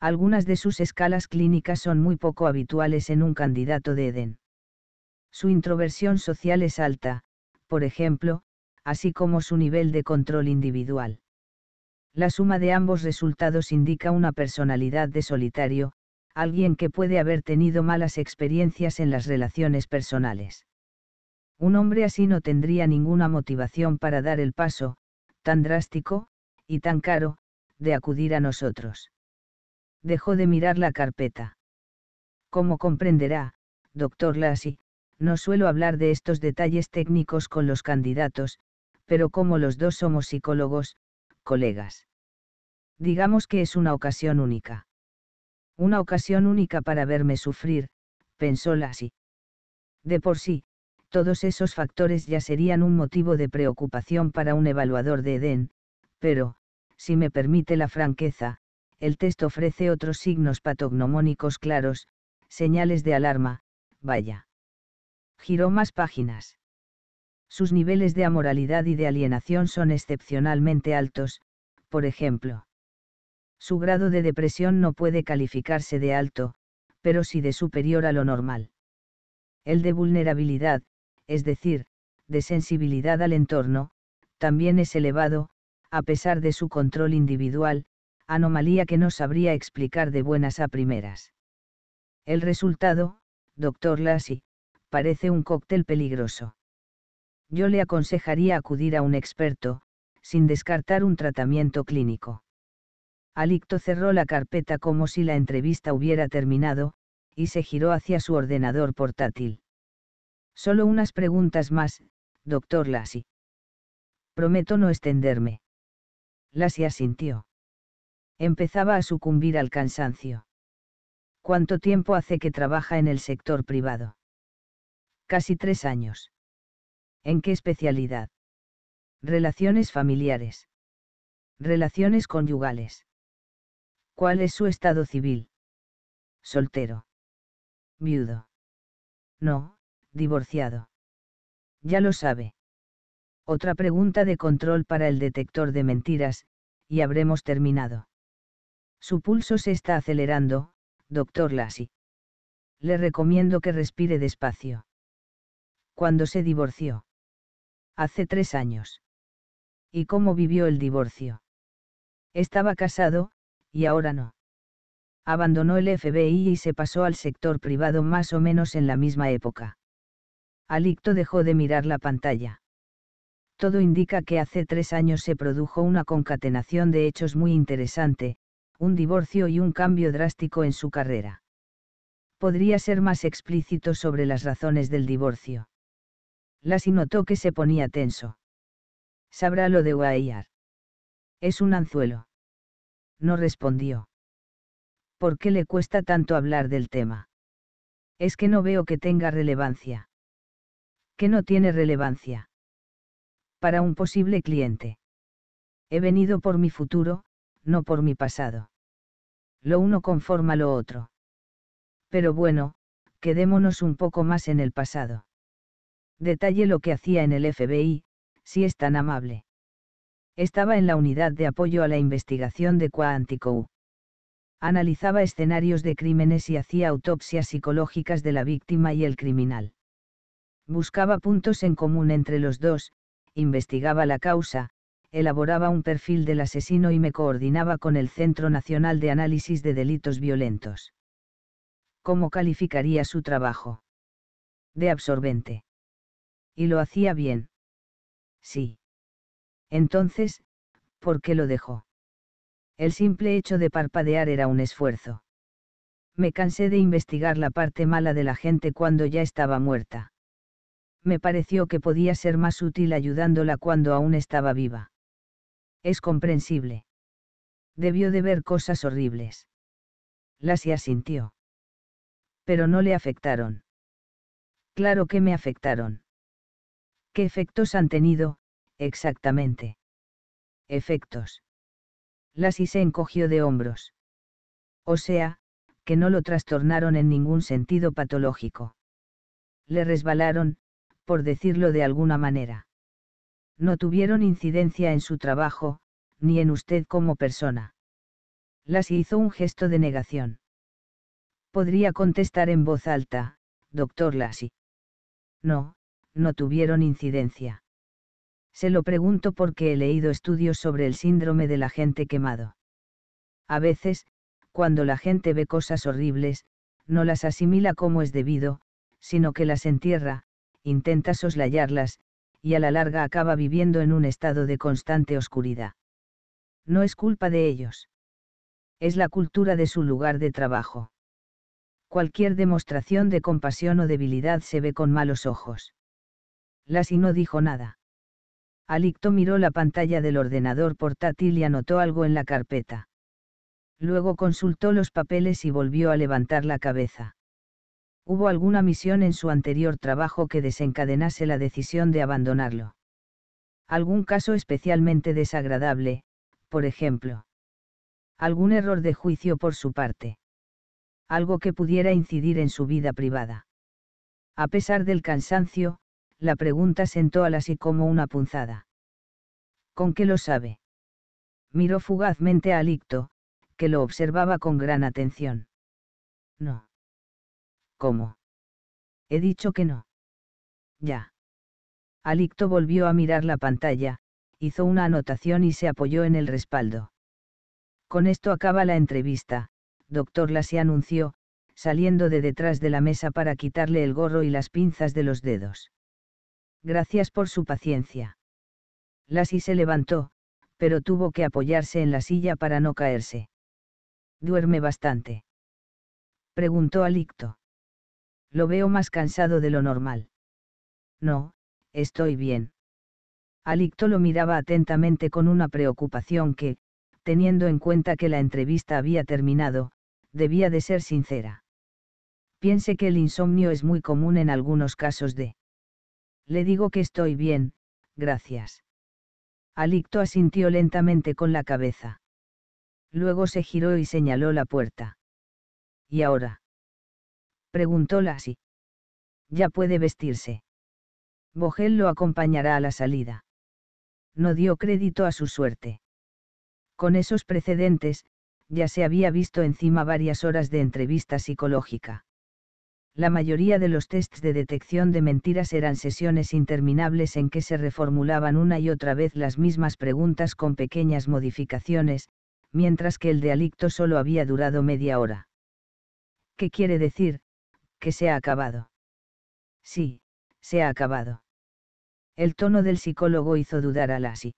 Algunas de sus escalas clínicas son muy poco habituales en un candidato de Eden. Su introversión social es alta, por ejemplo, así como su nivel de control individual. La suma de ambos resultados indica una personalidad de solitario, alguien que puede haber tenido malas experiencias en las relaciones personales. Un hombre así no tendría ninguna motivación para dar el paso, tan drástico, y tan caro, de acudir a nosotros. Dejó de mirar la carpeta. Como comprenderá, doctor Lassie, no suelo hablar de estos detalles técnicos con los candidatos, pero como los dos somos psicólogos, colegas. Digamos que es una ocasión única. Una ocasión única para verme sufrir, pensó Lassie. De por sí, todos esos factores ya serían un motivo de preocupación para un evaluador de Edén, pero, si me permite la franqueza, el test ofrece otros signos patognomónicos claros, señales de alarma, vaya giró más páginas. Sus niveles de amoralidad y de alienación son excepcionalmente altos, por ejemplo. Su grado de depresión no puede calificarse de alto, pero sí de superior a lo normal. El de vulnerabilidad, es decir, de sensibilidad al entorno, también es elevado, a pesar de su control individual, anomalía que no sabría explicar de buenas a primeras. El resultado, doctor Lassie, parece un cóctel peligroso. Yo le aconsejaría acudir a un experto, sin descartar un tratamiento clínico. Alicto cerró la carpeta como si la entrevista hubiera terminado, y se giró hacia su ordenador portátil. Solo unas preguntas más, doctor Lassie. Prometo no extenderme. Lassie asintió. Empezaba a sucumbir al cansancio. ¿Cuánto tiempo hace que trabaja en el sector privado? Casi tres años. ¿En qué especialidad? Relaciones familiares. Relaciones conyugales. ¿Cuál es su estado civil? Soltero. Viudo. No, divorciado. Ya lo sabe. Otra pregunta de control para el detector de mentiras, y habremos terminado. Su pulso se está acelerando, doctor Lassie. Le recomiendo que respire despacio cuando se divorció. Hace tres años. ¿Y cómo vivió el divorcio? Estaba casado, y ahora no. Abandonó el FBI y se pasó al sector privado más o menos en la misma época. Alicto dejó de mirar la pantalla. Todo indica que hace tres años se produjo una concatenación de hechos muy interesante, un divorcio y un cambio drástico en su carrera. Podría ser más explícito sobre las razones del divorcio y notó que se ponía tenso. Sabrá lo de Guayar. Es un anzuelo. No respondió. ¿Por qué le cuesta tanto hablar del tema? Es que no veo que tenga relevancia. Que no tiene relevancia. Para un posible cliente. He venido por mi futuro, no por mi pasado. Lo uno conforma lo otro. Pero bueno, quedémonos un poco más en el pasado detalle lo que hacía en el FBI, si es tan amable. Estaba en la unidad de apoyo a la investigación de Quantico. Analizaba escenarios de crímenes y hacía autopsias psicológicas de la víctima y el criminal. Buscaba puntos en común entre los dos, investigaba la causa, elaboraba un perfil del asesino y me coordinaba con el Centro Nacional de Análisis de Delitos Violentos. ¿Cómo calificaría su trabajo? De absorbente y lo hacía bien. Sí. Entonces, ¿por qué lo dejó? El simple hecho de parpadear era un esfuerzo. Me cansé de investigar la parte mala de la gente cuando ya estaba muerta. Me pareció que podía ser más útil ayudándola cuando aún estaba viva. Es comprensible. Debió de ver cosas horribles. Las y asintió. Pero no le afectaron. Claro que me afectaron. ¿Qué efectos han tenido, exactamente? Efectos. Lassie se encogió de hombros. O sea, que no lo trastornaron en ningún sentido patológico. Le resbalaron, por decirlo de alguna manera. No tuvieron incidencia en su trabajo, ni en usted como persona. Lassie hizo un gesto de negación. Podría contestar en voz alta, doctor Lassie. No, no tuvieron incidencia. Se lo pregunto porque he leído estudios sobre el síndrome de la gente quemado. A veces, cuando la gente ve cosas horribles, no las asimila como es debido, sino que las entierra, intenta soslayarlas, y a la larga acaba viviendo en un estado de constante oscuridad. No es culpa de ellos. Es la cultura de su lugar de trabajo. Cualquier demostración de compasión o debilidad se ve con malos ojos. Lassie no dijo nada. Alicto miró la pantalla del ordenador portátil y anotó algo en la carpeta. Luego consultó los papeles y volvió a levantar la cabeza. ¿Hubo alguna misión en su anterior trabajo que desencadenase la decisión de abandonarlo? ¿Algún caso especialmente desagradable, por ejemplo? ¿Algún error de juicio por su parte? ¿Algo que pudiera incidir en su vida privada? A pesar del cansancio, la pregunta sentó a así como una punzada. ¿Con qué lo sabe? Miró fugazmente a Alicto, que lo observaba con gran atención. No. ¿Cómo? He dicho que no. Ya. Alicto volvió a mirar la pantalla, hizo una anotación y se apoyó en el respaldo. Con esto acaba la entrevista, doctor Lassi anunció, saliendo de detrás de la mesa para quitarle el gorro y las pinzas de los dedos gracias por su paciencia. Lassie se levantó, pero tuvo que apoyarse en la silla para no caerse. ¿Duerme bastante? Preguntó Alicto. Lo veo más cansado de lo normal. No, estoy bien. Alicto lo miraba atentamente con una preocupación que, teniendo en cuenta que la entrevista había terminado, debía de ser sincera. Piense que el insomnio es muy común en algunos casos de le digo que estoy bien, gracias. Alicto asintió lentamente con la cabeza. Luego se giró y señaló la puerta. ¿Y ahora? Preguntó Lassie. Ya puede vestirse. Bogel lo acompañará a la salida. No dio crédito a su suerte. Con esos precedentes, ya se había visto encima varias horas de entrevista psicológica. La mayoría de los tests de detección de mentiras eran sesiones interminables en que se reformulaban una y otra vez las mismas preguntas con pequeñas modificaciones, mientras que el de alicto solo había durado media hora. ¿Qué quiere decir? Que se ha acabado. Sí, se ha acabado. El tono del psicólogo hizo dudar a Lassie.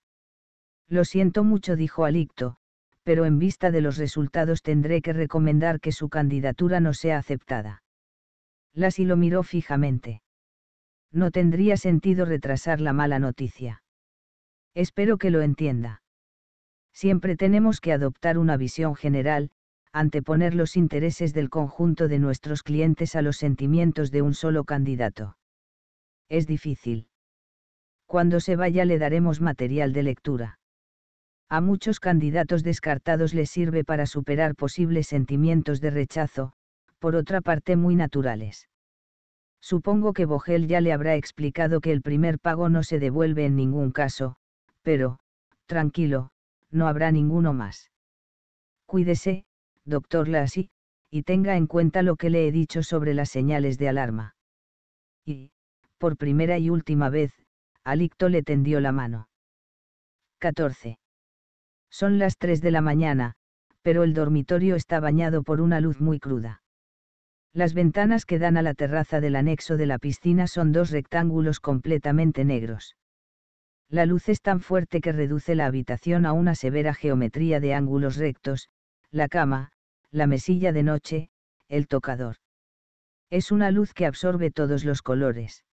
Lo siento mucho, dijo Alicto, pero en vista de los resultados tendré que recomendar que su candidatura no sea aceptada y lo miró fijamente. No tendría sentido retrasar la mala noticia. Espero que lo entienda. Siempre tenemos que adoptar una visión general, anteponer los intereses del conjunto de nuestros clientes a los sentimientos de un solo candidato. Es difícil. Cuando se vaya le daremos material de lectura. A muchos candidatos descartados les sirve para superar posibles sentimientos de rechazo, por otra parte muy naturales. Supongo que Bogel ya le habrá explicado que el primer pago no se devuelve en ningún caso, pero, tranquilo, no habrá ninguno más. Cuídese, doctor Lassie, y tenga en cuenta lo que le he dicho sobre las señales de alarma. Y, por primera y última vez, Alicto le tendió la mano. 14. Son las 3 de la mañana, pero el dormitorio está bañado por una luz muy cruda. Las ventanas que dan a la terraza del anexo de la piscina son dos rectángulos completamente negros. La luz es tan fuerte que reduce la habitación a una severa geometría de ángulos rectos, la cama, la mesilla de noche, el tocador. Es una luz que absorbe todos los colores.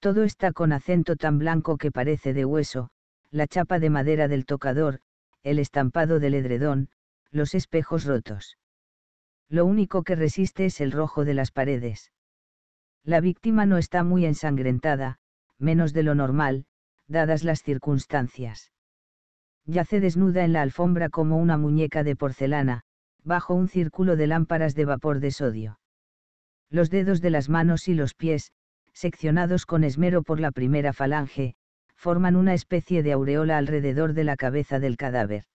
Todo está con acento tan blanco que parece de hueso, la chapa de madera del tocador, el estampado del edredón, los espejos rotos. Lo único que resiste es el rojo de las paredes. La víctima no está muy ensangrentada, menos de lo normal, dadas las circunstancias. Yace desnuda en la alfombra como una muñeca de porcelana, bajo un círculo de lámparas de vapor de sodio. Los dedos de las manos y los pies, seccionados con esmero por la primera falange, forman una especie de aureola alrededor de la cabeza del cadáver.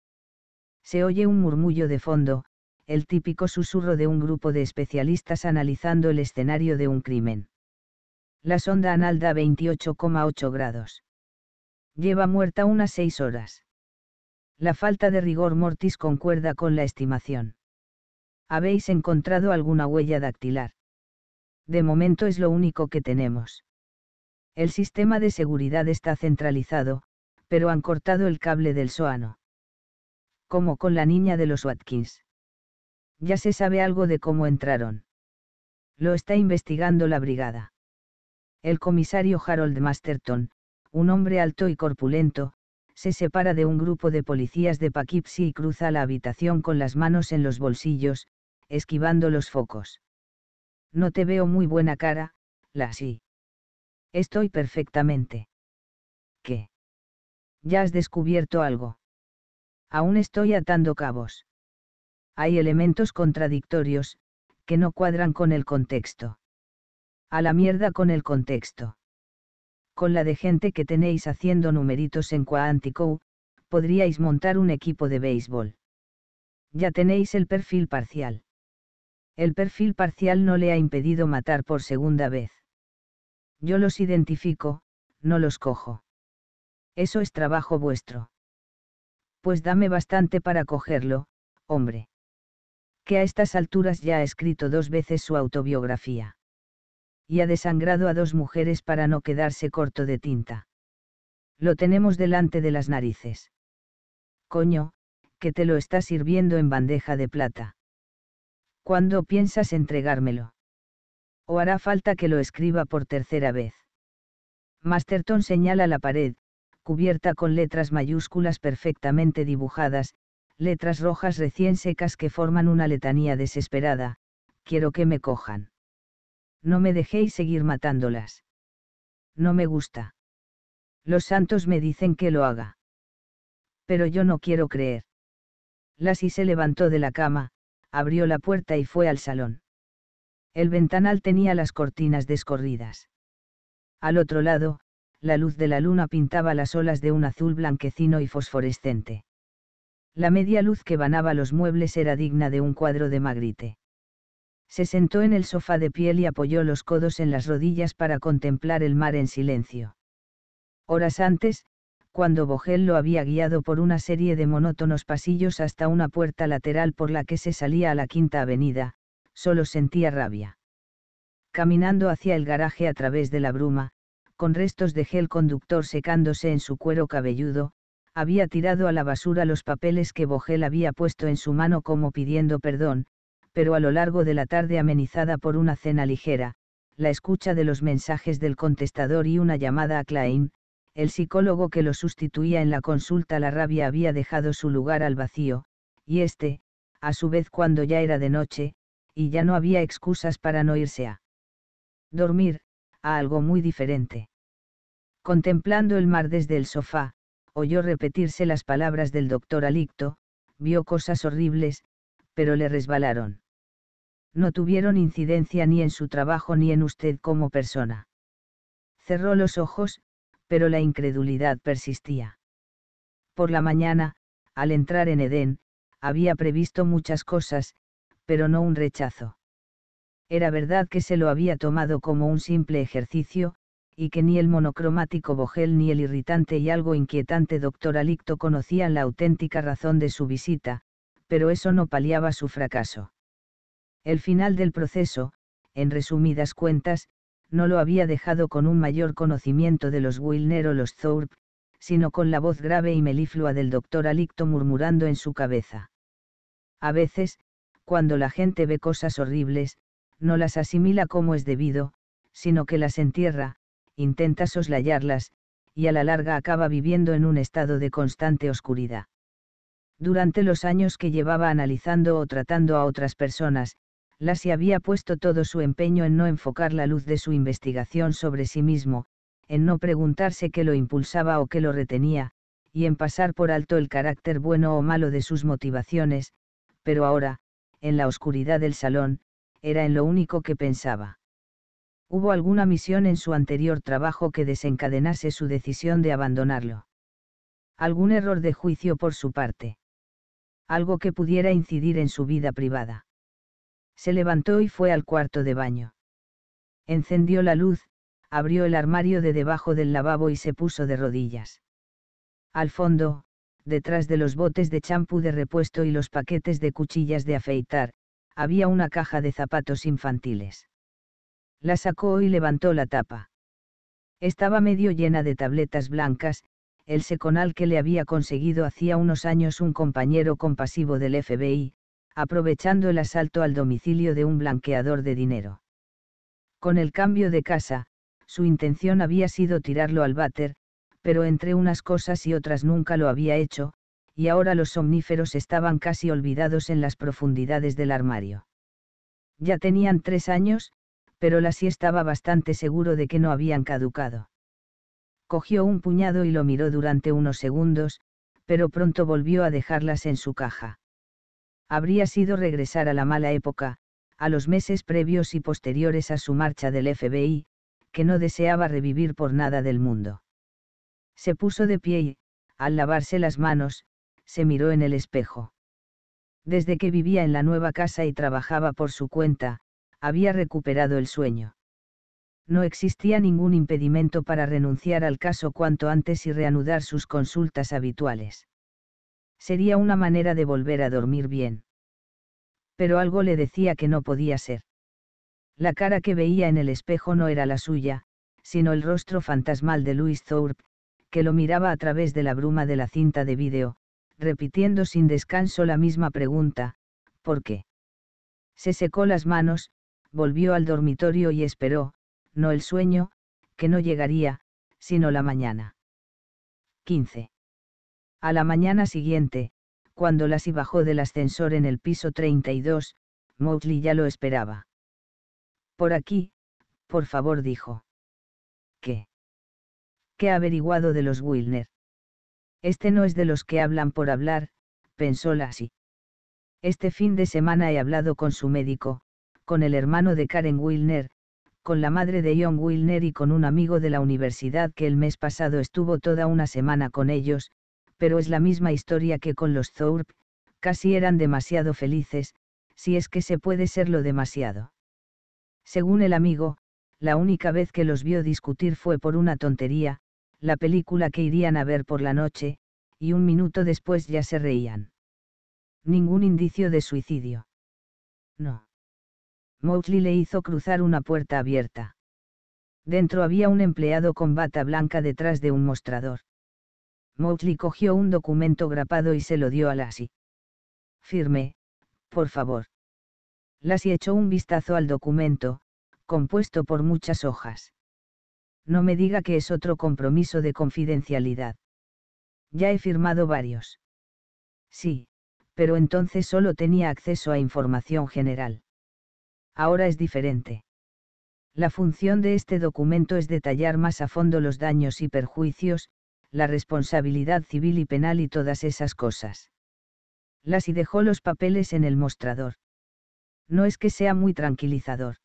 Se oye un murmullo de fondo, el típico susurro de un grupo de especialistas analizando el escenario de un crimen. La sonda anal da 28,8 grados. Lleva muerta unas 6 horas. La falta de rigor mortis concuerda con la estimación. ¿Habéis encontrado alguna huella dactilar? De momento es lo único que tenemos. El sistema de seguridad está centralizado, pero han cortado el cable del soano. Como con la niña de los Watkins. Ya se sabe algo de cómo entraron. Lo está investigando la brigada. El comisario Harold Masterton, un hombre alto y corpulento, se separa de un grupo de policías de Poughkeepsie y cruza la habitación con las manos en los bolsillos, esquivando los focos. No te veo muy buena cara, la sí. Estoy perfectamente. ¿Qué? ¿Ya has descubierto algo? Aún estoy atando cabos hay elementos contradictorios, que no cuadran con el contexto. A la mierda con el contexto. Con la de gente que tenéis haciendo numeritos en Quantico, podríais montar un equipo de béisbol. Ya tenéis el perfil parcial. El perfil parcial no le ha impedido matar por segunda vez. Yo los identifico, no los cojo. Eso es trabajo vuestro. Pues dame bastante para cogerlo, hombre que a estas alturas ya ha escrito dos veces su autobiografía. Y ha desangrado a dos mujeres para no quedarse corto de tinta. Lo tenemos delante de las narices. Coño, que te lo está sirviendo en bandeja de plata. ¿Cuándo piensas entregármelo? ¿O hará falta que lo escriba por tercera vez? Masterton señala la pared, cubierta con letras mayúsculas perfectamente dibujadas, letras rojas recién secas que forman una letanía desesperada, quiero que me cojan. No me dejéis seguir matándolas. No me gusta. Los santos me dicen que lo haga. Pero yo no quiero creer. Lassie se levantó de la cama, abrió la puerta y fue al salón. El ventanal tenía las cortinas descorridas. Al otro lado, la luz de la luna pintaba las olas de un azul blanquecino y fosforescente. La media luz que banaba los muebles era digna de un cuadro de Magritte. Se sentó en el sofá de piel y apoyó los codos en las rodillas para contemplar el mar en silencio. Horas antes, cuando Bogel lo había guiado por una serie de monótonos pasillos hasta una puerta lateral por la que se salía a la Quinta Avenida, solo sentía rabia. Caminando hacia el garaje a través de la bruma, con restos de gel conductor secándose en su cuero cabelludo, había tirado a la basura los papeles que Bogel había puesto en su mano como pidiendo perdón, pero a lo largo de la tarde amenizada por una cena ligera, la escucha de los mensajes del contestador y una llamada a Klein, el psicólogo que lo sustituía en la consulta la rabia había dejado su lugar al vacío, y este, a su vez cuando ya era de noche, y ya no había excusas para no irse a dormir, a algo muy diferente. Contemplando el mar desde el sofá, oyó repetirse las palabras del doctor Alicto, vio cosas horribles, pero le resbalaron. No tuvieron incidencia ni en su trabajo ni en usted como persona. Cerró los ojos, pero la incredulidad persistía. Por la mañana, al entrar en Edén, había previsto muchas cosas, pero no un rechazo. Era verdad que se lo había tomado como un simple ejercicio, y que ni el monocromático Bogel ni el irritante y algo inquietante doctor Alicto conocían la auténtica razón de su visita, pero eso no paliaba su fracaso. El final del proceso, en resumidas cuentas, no lo había dejado con un mayor conocimiento de los Wilner o los Thorpe, sino con la voz grave y meliflua del doctor Alicto murmurando en su cabeza. A veces, cuando la gente ve cosas horribles, no las asimila como es debido, sino que las entierra, intenta soslayarlas, y a la larga acaba viviendo en un estado de constante oscuridad. Durante los años que llevaba analizando o tratando a otras personas, Lassie había puesto todo su empeño en no enfocar la luz de su investigación sobre sí mismo, en no preguntarse qué lo impulsaba o qué lo retenía, y en pasar por alto el carácter bueno o malo de sus motivaciones, pero ahora, en la oscuridad del salón, era en lo único que pensaba. Hubo alguna misión en su anterior trabajo que desencadenase su decisión de abandonarlo. Algún error de juicio por su parte. Algo que pudiera incidir en su vida privada. Se levantó y fue al cuarto de baño. Encendió la luz, abrió el armario de debajo del lavabo y se puso de rodillas. Al fondo, detrás de los botes de champú de repuesto y los paquetes de cuchillas de afeitar, había una caja de zapatos infantiles. La sacó y levantó la tapa. Estaba medio llena de tabletas blancas, el seconal que le había conseguido hacía unos años un compañero compasivo del FBI, aprovechando el asalto al domicilio de un blanqueador de dinero. Con el cambio de casa, su intención había sido tirarlo al váter, pero entre unas cosas y otras nunca lo había hecho, y ahora los somníferos estaban casi olvidados en las profundidades del armario. Ya tenían tres años, pero la sí estaba bastante seguro de que no habían caducado. Cogió un puñado y lo miró durante unos segundos, pero pronto volvió a dejarlas en su caja. Habría sido regresar a la mala época, a los meses previos y posteriores a su marcha del FBI, que no deseaba revivir por nada del mundo. Se puso de pie y, al lavarse las manos, se miró en el espejo. Desde que vivía en la nueva casa y trabajaba por su cuenta, había recuperado el sueño. No existía ningún impedimento para renunciar al caso cuanto antes y reanudar sus consultas habituales. Sería una manera de volver a dormir bien. Pero algo le decía que no podía ser. La cara que veía en el espejo no era la suya, sino el rostro fantasmal de Luis Thorpe, que lo miraba a través de la bruma de la cinta de vídeo, repitiendo sin descanso la misma pregunta, ¿por qué? Se secó las manos, volvió al dormitorio y esperó, no el sueño, que no llegaría, sino la mañana. 15. A la mañana siguiente, cuando Lassie bajó del ascensor en el piso 32, Mowgli ya lo esperaba. Por aquí, por favor, dijo. ¿Qué? ¿Qué ha averiguado de los Wilner? Este no es de los que hablan por hablar, pensó Lassie. Este fin de semana he hablado con su médico, con el hermano de Karen Wilner, con la madre de John Wilner y con un amigo de la universidad que el mes pasado estuvo toda una semana con ellos, pero es la misma historia que con los Thorpe, casi eran demasiado felices, si es que se puede serlo demasiado. Según el amigo, la única vez que los vio discutir fue por una tontería, la película que irían a ver por la noche, y un minuto después ya se reían. Ningún indicio de suicidio. No. Mowgli le hizo cruzar una puerta abierta. Dentro había un empleado con bata blanca detrás de un mostrador. Mowgli cogió un documento grapado y se lo dio a Lassie. Firme, por favor. Lassie echó un vistazo al documento, compuesto por muchas hojas. No me diga que es otro compromiso de confidencialidad. Ya he firmado varios. Sí, pero entonces solo tenía acceso a información general ahora es diferente. La función de este documento es detallar más a fondo los daños y perjuicios, la responsabilidad civil y penal y todas esas cosas. Las dejó los papeles en el mostrador. No es que sea muy tranquilizador.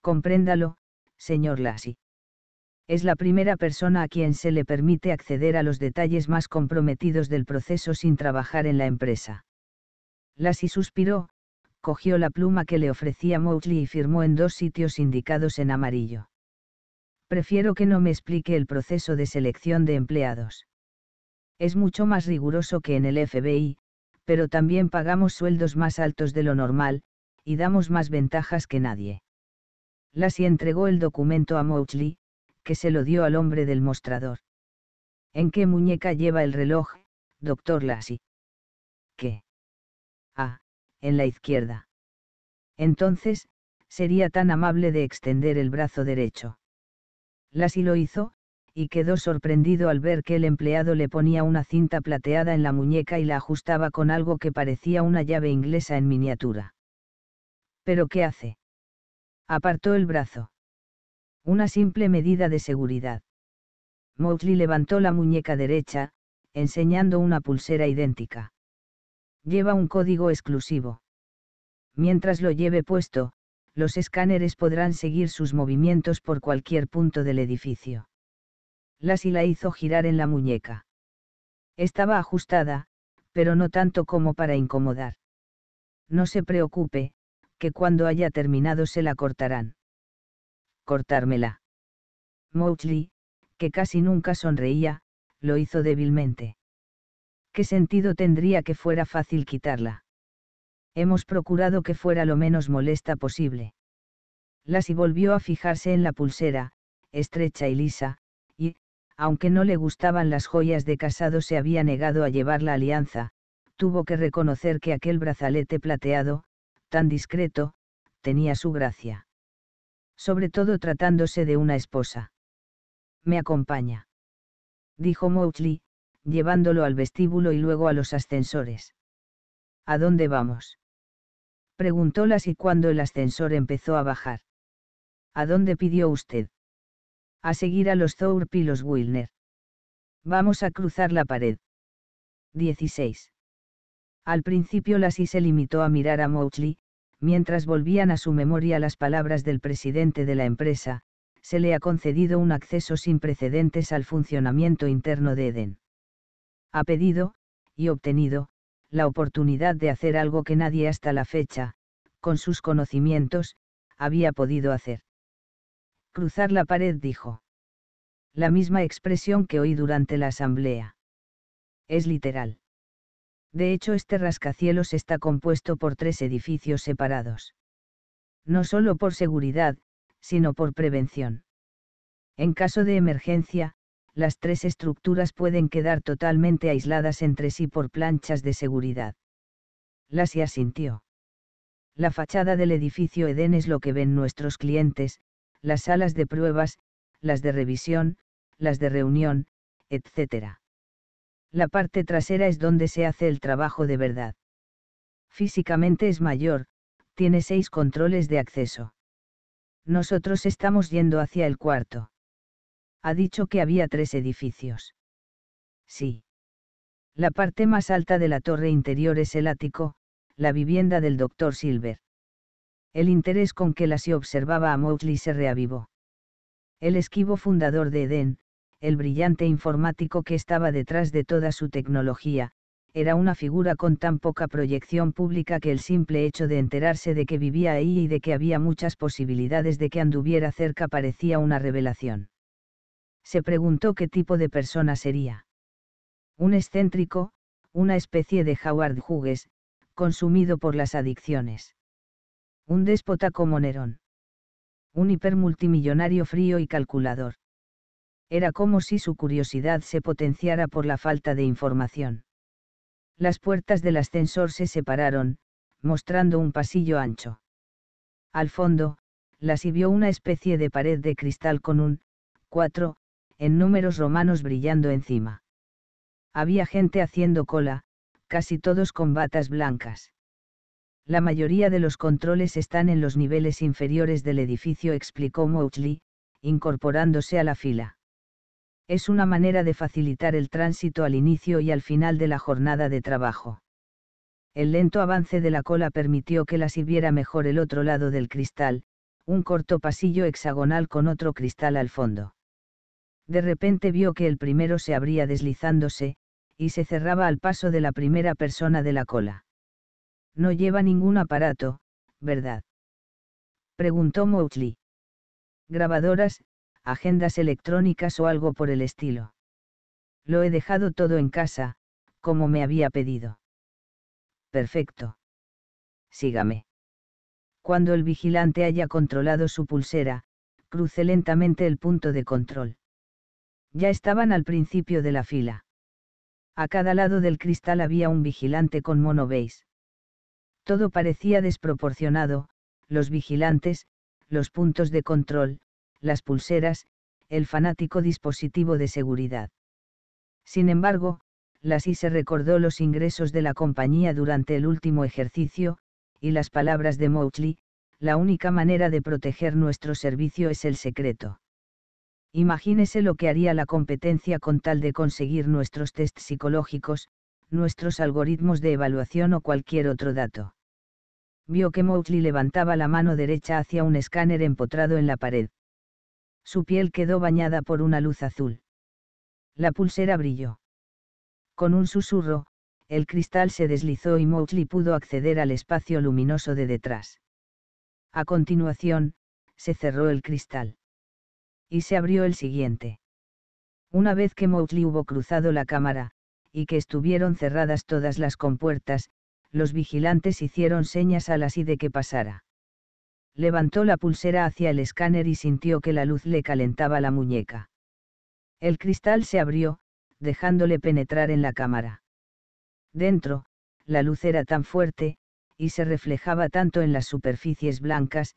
Compréndalo, señor Lassi. Es la primera persona a quien se le permite acceder a los detalles más comprometidos del proceso sin trabajar en la empresa. y suspiró, cogió la pluma que le ofrecía Mowgli y firmó en dos sitios indicados en amarillo. Prefiero que no me explique el proceso de selección de empleados. Es mucho más riguroso que en el FBI, pero también pagamos sueldos más altos de lo normal, y damos más ventajas que nadie. Lassie entregó el documento a Mowgli, que se lo dio al hombre del mostrador. ¿En qué muñeca lleva el reloj, doctor Lassie? ¿Qué? Ah, en la izquierda. Entonces, sería tan amable de extender el brazo derecho. Lassie lo hizo, y quedó sorprendido al ver que el empleado le ponía una cinta plateada en la muñeca y la ajustaba con algo que parecía una llave inglesa en miniatura. ¿Pero qué hace? Apartó el brazo. Una simple medida de seguridad. Mowgli levantó la muñeca derecha, enseñando una pulsera idéntica lleva un código exclusivo. Mientras lo lleve puesto, los escáneres podrán seguir sus movimientos por cualquier punto del edificio. Lassie la hizo girar en la muñeca. Estaba ajustada, pero no tanto como para incomodar. No se preocupe, que cuando haya terminado se la cortarán. Cortármela. Mowgli, que casi nunca sonreía, lo hizo débilmente. ¿qué sentido tendría que fuera fácil quitarla? Hemos procurado que fuera lo menos molesta posible. Lassie volvió a fijarse en la pulsera, estrecha y lisa, y, aunque no le gustaban las joyas de casado, se había negado a llevar la alianza, tuvo que reconocer que aquel brazalete plateado, tan discreto, tenía su gracia. Sobre todo tratándose de una esposa. Me acompaña. Dijo Mouchley, llevándolo al vestíbulo y luego a los ascensores. ¿A dónde vamos? Preguntó y cuando el ascensor empezó a bajar. ¿A dónde pidió usted? A seguir a los Thorpe y los Wilner. Vamos a cruzar la pared. 16. Al principio Lassie se limitó a mirar a Mowgli, mientras volvían a su memoria las palabras del presidente de la empresa, se le ha concedido un acceso sin precedentes al funcionamiento interno de Eden ha pedido, y obtenido, la oportunidad de hacer algo que nadie hasta la fecha, con sus conocimientos, había podido hacer. Cruzar la pared dijo. La misma expresión que oí durante la asamblea. Es literal. De hecho, este rascacielos está compuesto por tres edificios separados. No solo por seguridad, sino por prevención. En caso de emergencia, las tres estructuras pueden quedar totalmente aisladas entre sí por planchas de seguridad. Lasia sintió. La fachada del edificio Edén es lo que ven nuestros clientes, las salas de pruebas, las de revisión, las de reunión, etc. La parte trasera es donde se hace el trabajo de verdad. Físicamente es mayor, tiene seis controles de acceso. Nosotros estamos yendo hacia el cuarto ha dicho que había tres edificios. Sí. La parte más alta de la torre interior es el ático, la vivienda del doctor Silver. El interés con que la se observaba a Motley se reavivó. El esquivo fundador de Eden, el brillante informático que estaba detrás de toda su tecnología, era una figura con tan poca proyección pública que el simple hecho de enterarse de que vivía ahí y de que había muchas posibilidades de que anduviera cerca parecía una revelación se preguntó qué tipo de persona sería. Un excéntrico, una especie de Howard Hughes, consumido por las adicciones. Un déspota como Nerón. Un hipermultimillonario frío y calculador. Era como si su curiosidad se potenciara por la falta de información. Las puertas del ascensor se separaron, mostrando un pasillo ancho. Al fondo, las vio una especie de pared de cristal con un cuatro en números romanos brillando encima. Había gente haciendo cola, casi todos con batas blancas. La mayoría de los controles están en los niveles inferiores del edificio, explicó Mouchley, incorporándose a la fila. Es una manera de facilitar el tránsito al inicio y al final de la jornada de trabajo. El lento avance de la cola permitió que la sirviera mejor el otro lado del cristal, un corto pasillo hexagonal con otro cristal al fondo de repente vio que el primero se abría deslizándose, y se cerraba al paso de la primera persona de la cola. No lleva ningún aparato, ¿verdad? Preguntó Mowgli. Grabadoras, agendas electrónicas o algo por el estilo. Lo he dejado todo en casa, como me había pedido. Perfecto. Sígame. Cuando el vigilante haya controlado su pulsera, cruce lentamente el punto de control. Ya estaban al principio de la fila. A cada lado del cristal había un vigilante con mono beige. Todo parecía desproporcionado, los vigilantes, los puntos de control, las pulseras, el fanático dispositivo de seguridad. Sin embargo, la se recordó los ingresos de la compañía durante el último ejercicio, y las palabras de Mouchley la única manera de proteger nuestro servicio es el secreto. Imagínese lo que haría la competencia con tal de conseguir nuestros test psicológicos, nuestros algoritmos de evaluación o cualquier otro dato. Vio que Mowgli levantaba la mano derecha hacia un escáner empotrado en la pared. Su piel quedó bañada por una luz azul. La pulsera brilló. Con un susurro, el cristal se deslizó y Mowgli pudo acceder al espacio luminoso de detrás. A continuación, se cerró el cristal y se abrió el siguiente. Una vez que Mowgli hubo cruzado la cámara, y que estuvieron cerradas todas las compuertas, los vigilantes hicieron señas a la y de que pasara. Levantó la pulsera hacia el escáner y sintió que la luz le calentaba la muñeca. El cristal se abrió, dejándole penetrar en la cámara. Dentro, la luz era tan fuerte, y se reflejaba tanto en las superficies blancas,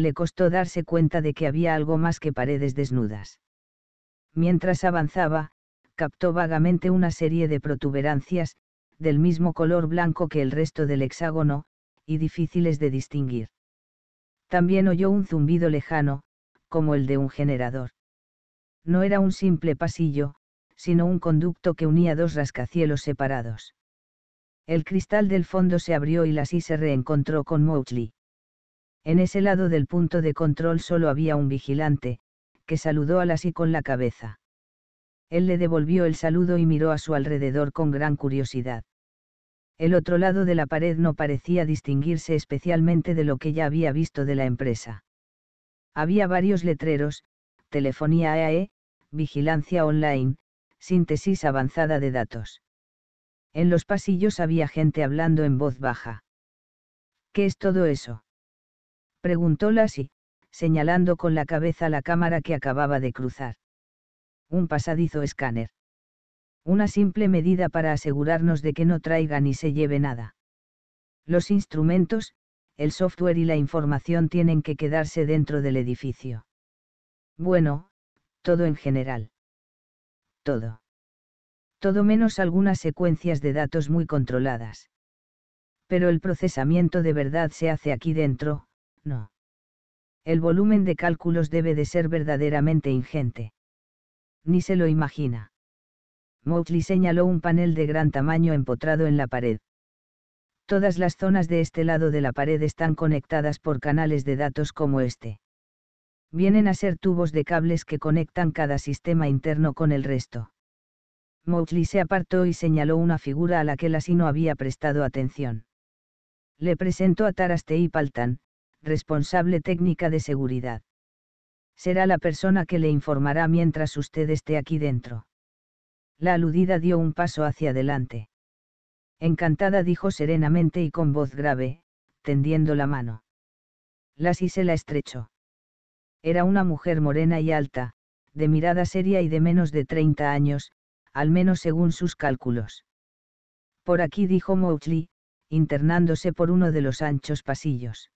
le costó darse cuenta de que había algo más que paredes desnudas. Mientras avanzaba, captó vagamente una serie de protuberancias, del mismo color blanco que el resto del hexágono, y difíciles de distinguir. También oyó un zumbido lejano, como el de un generador. No era un simple pasillo, sino un conducto que unía dos rascacielos separados. El cristal del fondo se abrió y así se reencontró con Mowgli. En ese lado del punto de control solo había un vigilante, que saludó la así con la cabeza. Él le devolvió el saludo y miró a su alrededor con gran curiosidad. El otro lado de la pared no parecía distinguirse especialmente de lo que ya había visto de la empresa. Había varios letreros, telefonía AE, vigilancia online, síntesis avanzada de datos. En los pasillos había gente hablando en voz baja. ¿Qué es todo eso? preguntó Lassie, señalando con la cabeza la cámara que acababa de cruzar. Un pasadizo escáner. Una simple medida para asegurarnos de que no traiga ni se lleve nada. Los instrumentos, el software y la información tienen que quedarse dentro del edificio. Bueno, todo en general. Todo. Todo menos algunas secuencias de datos muy controladas. Pero el procesamiento de verdad se hace aquí dentro, no. El volumen de cálculos debe de ser verdaderamente ingente. Ni se lo imagina. Mowgli señaló un panel de gran tamaño empotrado en la pared. Todas las zonas de este lado de la pared están conectadas por canales de datos como este. Vienen a ser tubos de cables que conectan cada sistema interno con el resto. Mowgli se apartó y señaló una figura a la que así no había prestado atención. Le presentó a y Paltan, responsable técnica de seguridad. Será la persona que le informará mientras usted esté aquí dentro. La aludida dio un paso hacia adelante. Encantada dijo serenamente y con voz grave, tendiendo la mano. Lassie se la estrechó. Era una mujer morena y alta, de mirada seria y de menos de 30 años, al menos según sus cálculos. Por aquí dijo Mowgli, internándose por uno de los anchos pasillos.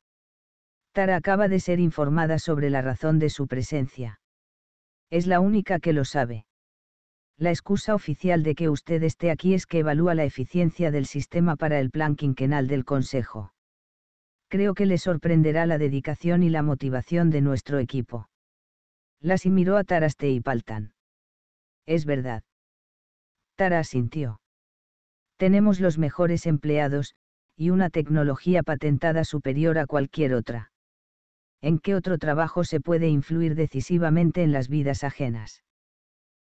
Tara acaba de ser informada sobre la razón de su presencia. Es la única que lo sabe. La excusa oficial de que usted esté aquí es que evalúa la eficiencia del sistema para el plan quinquenal del Consejo. Creo que le sorprenderá la dedicación y la motivación de nuestro equipo. y miró a Taraste y Paltan. Es verdad. Tara asintió. Tenemos los mejores empleados, y una tecnología patentada superior a cualquier otra en qué otro trabajo se puede influir decisivamente en las vidas ajenas.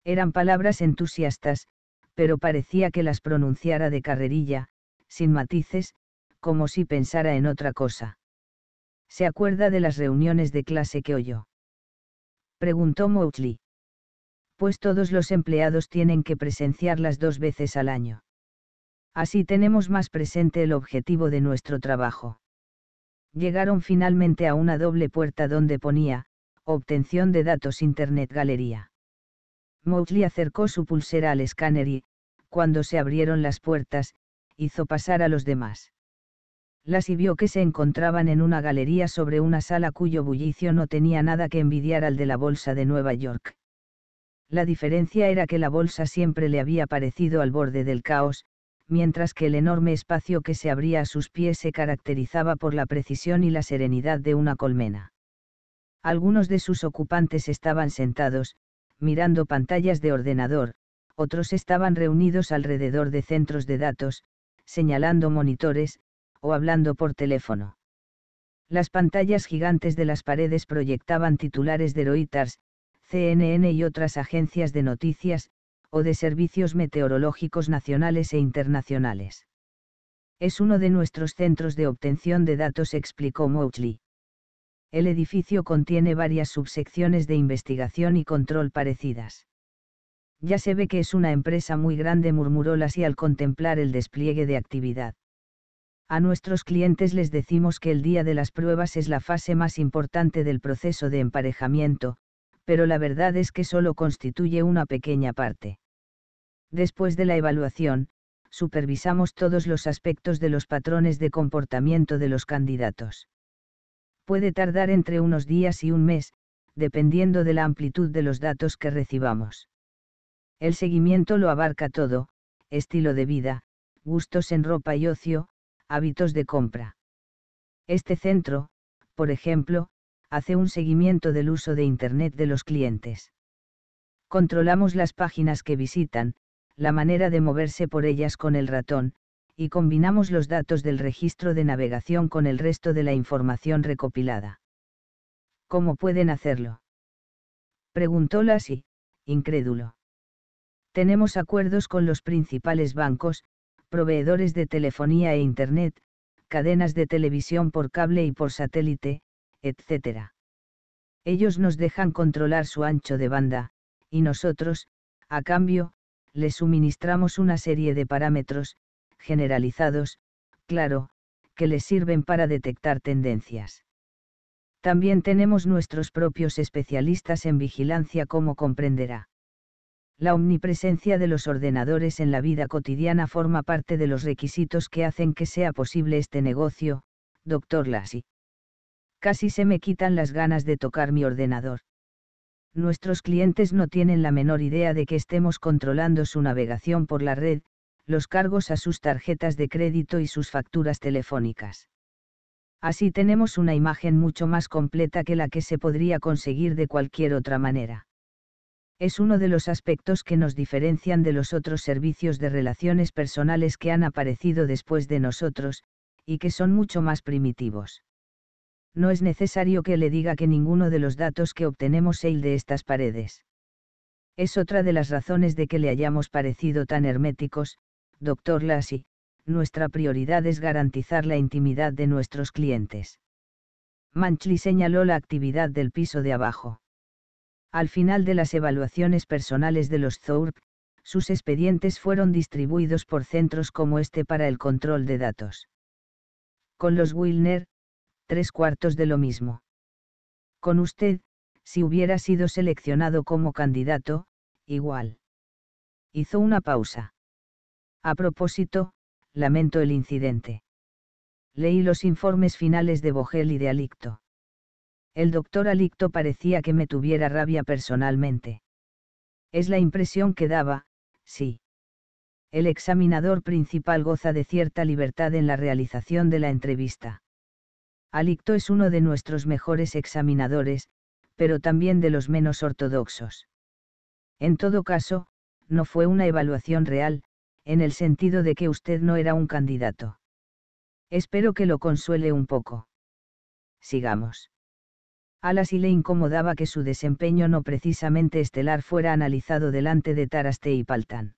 Eran palabras entusiastas, pero parecía que las pronunciara de carrerilla, sin matices, como si pensara en otra cosa. ¿Se acuerda de las reuniones de clase que oyó? Preguntó Mowgli. Pues todos los empleados tienen que presenciarlas dos veces al año. Así tenemos más presente el objetivo de nuestro trabajo. Llegaron finalmente a una doble puerta donde ponía, obtención de datos Internet Galería. Mowgli acercó su pulsera al escáner y, cuando se abrieron las puertas, hizo pasar a los demás. Las y vio que se encontraban en una galería sobre una sala cuyo bullicio no tenía nada que envidiar al de la Bolsa de Nueva York. La diferencia era que la Bolsa siempre le había parecido al borde del caos, mientras que el enorme espacio que se abría a sus pies se caracterizaba por la precisión y la serenidad de una colmena. Algunos de sus ocupantes estaban sentados, mirando pantallas de ordenador, otros estaban reunidos alrededor de centros de datos, señalando monitores, o hablando por teléfono. Las pantallas gigantes de las paredes proyectaban titulares de Reuters, CNN y otras agencias de noticias, o de servicios meteorológicos nacionales e internacionales. Es uno de nuestros centros de obtención de datos, explicó Mouchley. El edificio contiene varias subsecciones de investigación y control parecidas. Ya se ve que es una empresa muy grande, murmuró Lassie al contemplar el despliegue de actividad. A nuestros clientes les decimos que el día de las pruebas es la fase más importante del proceso de emparejamiento, pero la verdad es que solo constituye una pequeña parte. Después de la evaluación, supervisamos todos los aspectos de los patrones de comportamiento de los candidatos. Puede tardar entre unos días y un mes, dependiendo de la amplitud de los datos que recibamos. El seguimiento lo abarca todo, estilo de vida, gustos en ropa y ocio, hábitos de compra. Este centro, por ejemplo, hace un seguimiento del uso de Internet de los clientes. Controlamos las páginas que visitan, la manera de moverse por ellas con el ratón, y combinamos los datos del registro de navegación con el resto de la información recopilada. ¿Cómo pueden hacerlo? Preguntó así, incrédulo. Tenemos acuerdos con los principales bancos, proveedores de telefonía e Internet, cadenas de televisión por cable y por satélite, etc. Ellos nos dejan controlar su ancho de banda, y nosotros, a cambio, les suministramos una serie de parámetros, generalizados, claro, que les sirven para detectar tendencias. También tenemos nuestros propios especialistas en vigilancia como comprenderá. La omnipresencia de los ordenadores en la vida cotidiana forma parte de los requisitos que hacen que sea posible este negocio, doctor Lacy casi se me quitan las ganas de tocar mi ordenador. Nuestros clientes no tienen la menor idea de que estemos controlando su navegación por la red, los cargos a sus tarjetas de crédito y sus facturas telefónicas. Así tenemos una imagen mucho más completa que la que se podría conseguir de cualquier otra manera. Es uno de los aspectos que nos diferencian de los otros servicios de relaciones personales que han aparecido después de nosotros, y que son mucho más primitivos. No es necesario que le diga que ninguno de los datos que obtenemos el de estas paredes. Es otra de las razones de que le hayamos parecido tan herméticos, doctor Lassie, nuestra prioridad es garantizar la intimidad de nuestros clientes. Manchly señaló la actividad del piso de abajo. Al final de las evaluaciones personales de los Zourp, sus expedientes fueron distribuidos por centros como este para el control de datos. Con los Wilner, tres cuartos de lo mismo. Con usted, si hubiera sido seleccionado como candidato, igual. Hizo una pausa. A propósito, lamento el incidente. Leí los informes finales de Bogel y de Alicto. El doctor Alicto parecía que me tuviera rabia personalmente. Es la impresión que daba, sí. El examinador principal goza de cierta libertad en la realización de la entrevista. Alicto es uno de nuestros mejores examinadores, pero también de los menos ortodoxos. En todo caso, no fue una evaluación real, en el sentido de que usted no era un candidato. Espero que lo consuele un poco. Sigamos. A y le incomodaba que su desempeño no precisamente estelar fuera analizado delante de Taraste y Paltán.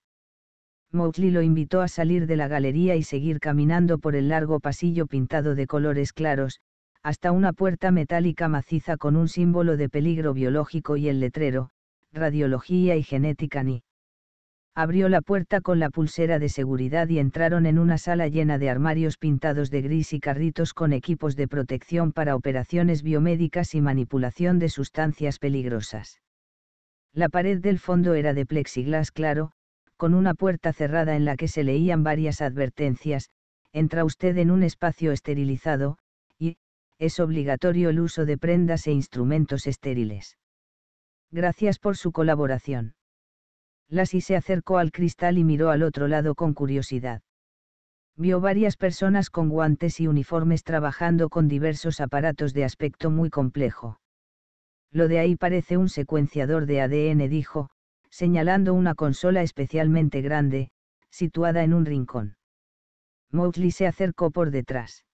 Mowgli lo invitó a salir de la galería y seguir caminando por el largo pasillo pintado de colores claros, hasta una puerta metálica maciza con un símbolo de peligro biológico y el letrero, Radiología y Genética NI. Abrió la puerta con la pulsera de seguridad y entraron en una sala llena de armarios pintados de gris y carritos con equipos de protección para operaciones biomédicas y manipulación de sustancias peligrosas. La pared del fondo era de plexiglas claro, con una puerta cerrada en la que se leían varias advertencias, entra usted en un espacio esterilizado, y, es obligatorio el uso de prendas e instrumentos estériles. Gracias por su colaboración. Lassie se acercó al cristal y miró al otro lado con curiosidad. Vio varias personas con guantes y uniformes trabajando con diversos aparatos de aspecto muy complejo. Lo de ahí parece un secuenciador de ADN, dijo, señalando una consola especialmente grande, situada en un rincón. Mowgli se acercó por detrás.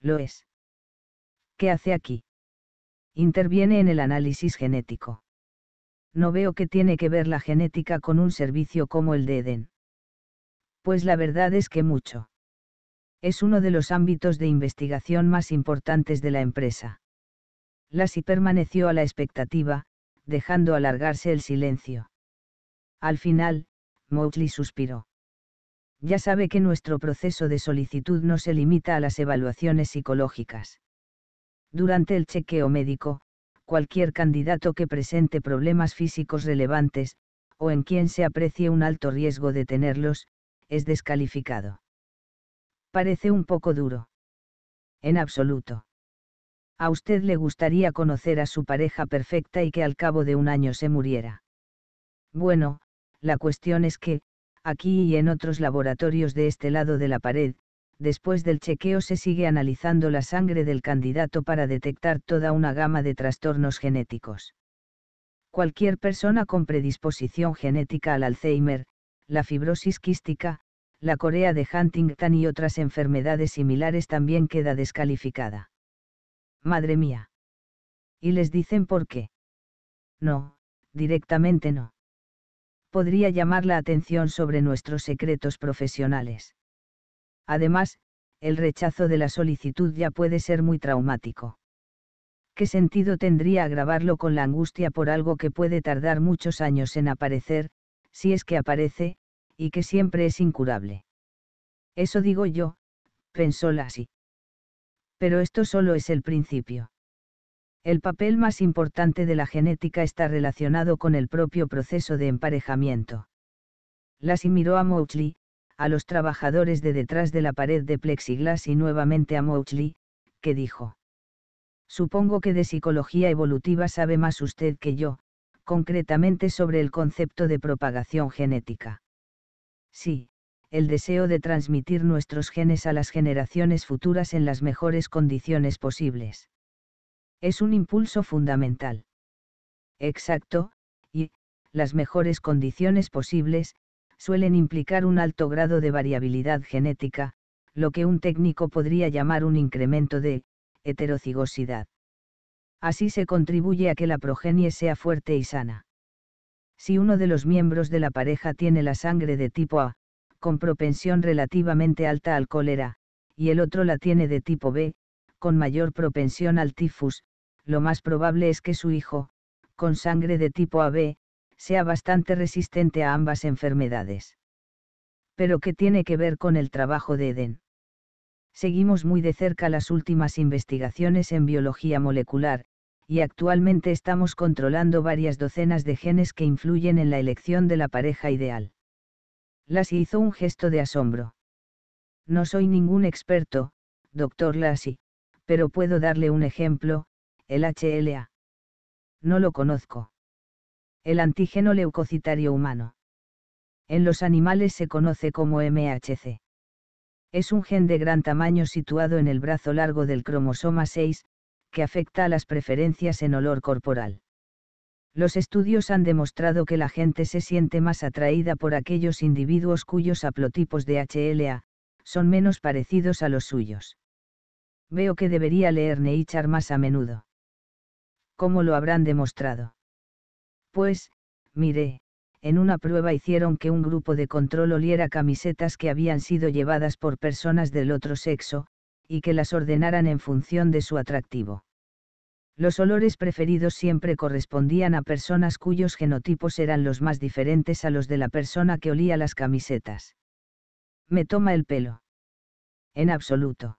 Lo es. ¿Qué hace aquí? Interviene en el análisis genético. No veo que tiene que ver la genética con un servicio como el de Eden. Pues la verdad es que mucho. Es uno de los ámbitos de investigación más importantes de la empresa. Lassie permaneció a la expectativa, dejando alargarse el silencio. Al final, Mowgli suspiró. Ya sabe que nuestro proceso de solicitud no se limita a las evaluaciones psicológicas. Durante el chequeo médico, cualquier candidato que presente problemas físicos relevantes, o en quien se aprecie un alto riesgo de tenerlos, es descalificado. Parece un poco duro. En absoluto a usted le gustaría conocer a su pareja perfecta y que al cabo de un año se muriera. Bueno, la cuestión es que, aquí y en otros laboratorios de este lado de la pared, después del chequeo se sigue analizando la sangre del candidato para detectar toda una gama de trastornos genéticos. Cualquier persona con predisposición genética al Alzheimer, la fibrosis quística, la corea de Huntington y otras enfermedades similares también queda descalificada madre mía. Y les dicen por qué. No, directamente no. Podría llamar la atención sobre nuestros secretos profesionales. Además, el rechazo de la solicitud ya puede ser muy traumático. ¿Qué sentido tendría agravarlo con la angustia por algo que puede tardar muchos años en aparecer, si es que aparece, y que siempre es incurable? Eso digo yo, pensó Lassie pero esto solo es el principio. El papel más importante de la genética está relacionado con el propio proceso de emparejamiento. Lassie miró a Mouchley, a los trabajadores de detrás de la pared de plexiglas y nuevamente a Mouchley, que dijo. Supongo que de psicología evolutiva sabe más usted que yo, concretamente sobre el concepto de propagación genética. Sí, el deseo de transmitir nuestros genes a las generaciones futuras en las mejores condiciones posibles. Es un impulso fundamental. Exacto, y, las mejores condiciones posibles, suelen implicar un alto grado de variabilidad genética, lo que un técnico podría llamar un incremento de heterocigosidad. Así se contribuye a que la progenie sea fuerte y sana. Si uno de los miembros de la pareja tiene la sangre de tipo A, con propensión relativamente alta al cólera, y el otro la tiene de tipo B, con mayor propensión al tifus, lo más probable es que su hijo, con sangre de tipo AB, sea bastante resistente a ambas enfermedades. Pero ¿qué tiene que ver con el trabajo de Eden? Seguimos muy de cerca las últimas investigaciones en biología molecular, y actualmente estamos controlando varias docenas de genes que influyen en la elección de la pareja ideal. Lassie hizo un gesto de asombro. No soy ningún experto, doctor Lassie, pero puedo darle un ejemplo, el HLA. No lo conozco. El antígeno leucocitario humano. En los animales se conoce como MHC. Es un gen de gran tamaño situado en el brazo largo del cromosoma 6, que afecta a las preferencias en olor corporal. Los estudios han demostrado que la gente se siente más atraída por aquellos individuos cuyos haplotipos de HLA son menos parecidos a los suyos. Veo que debería leer Neichar más a menudo. ¿Cómo lo habrán demostrado? Pues, miré, en una prueba hicieron que un grupo de control oliera camisetas que habían sido llevadas por personas del otro sexo, y que las ordenaran en función de su atractivo. Los olores preferidos siempre correspondían a personas cuyos genotipos eran los más diferentes a los de la persona que olía las camisetas. Me toma el pelo. En absoluto.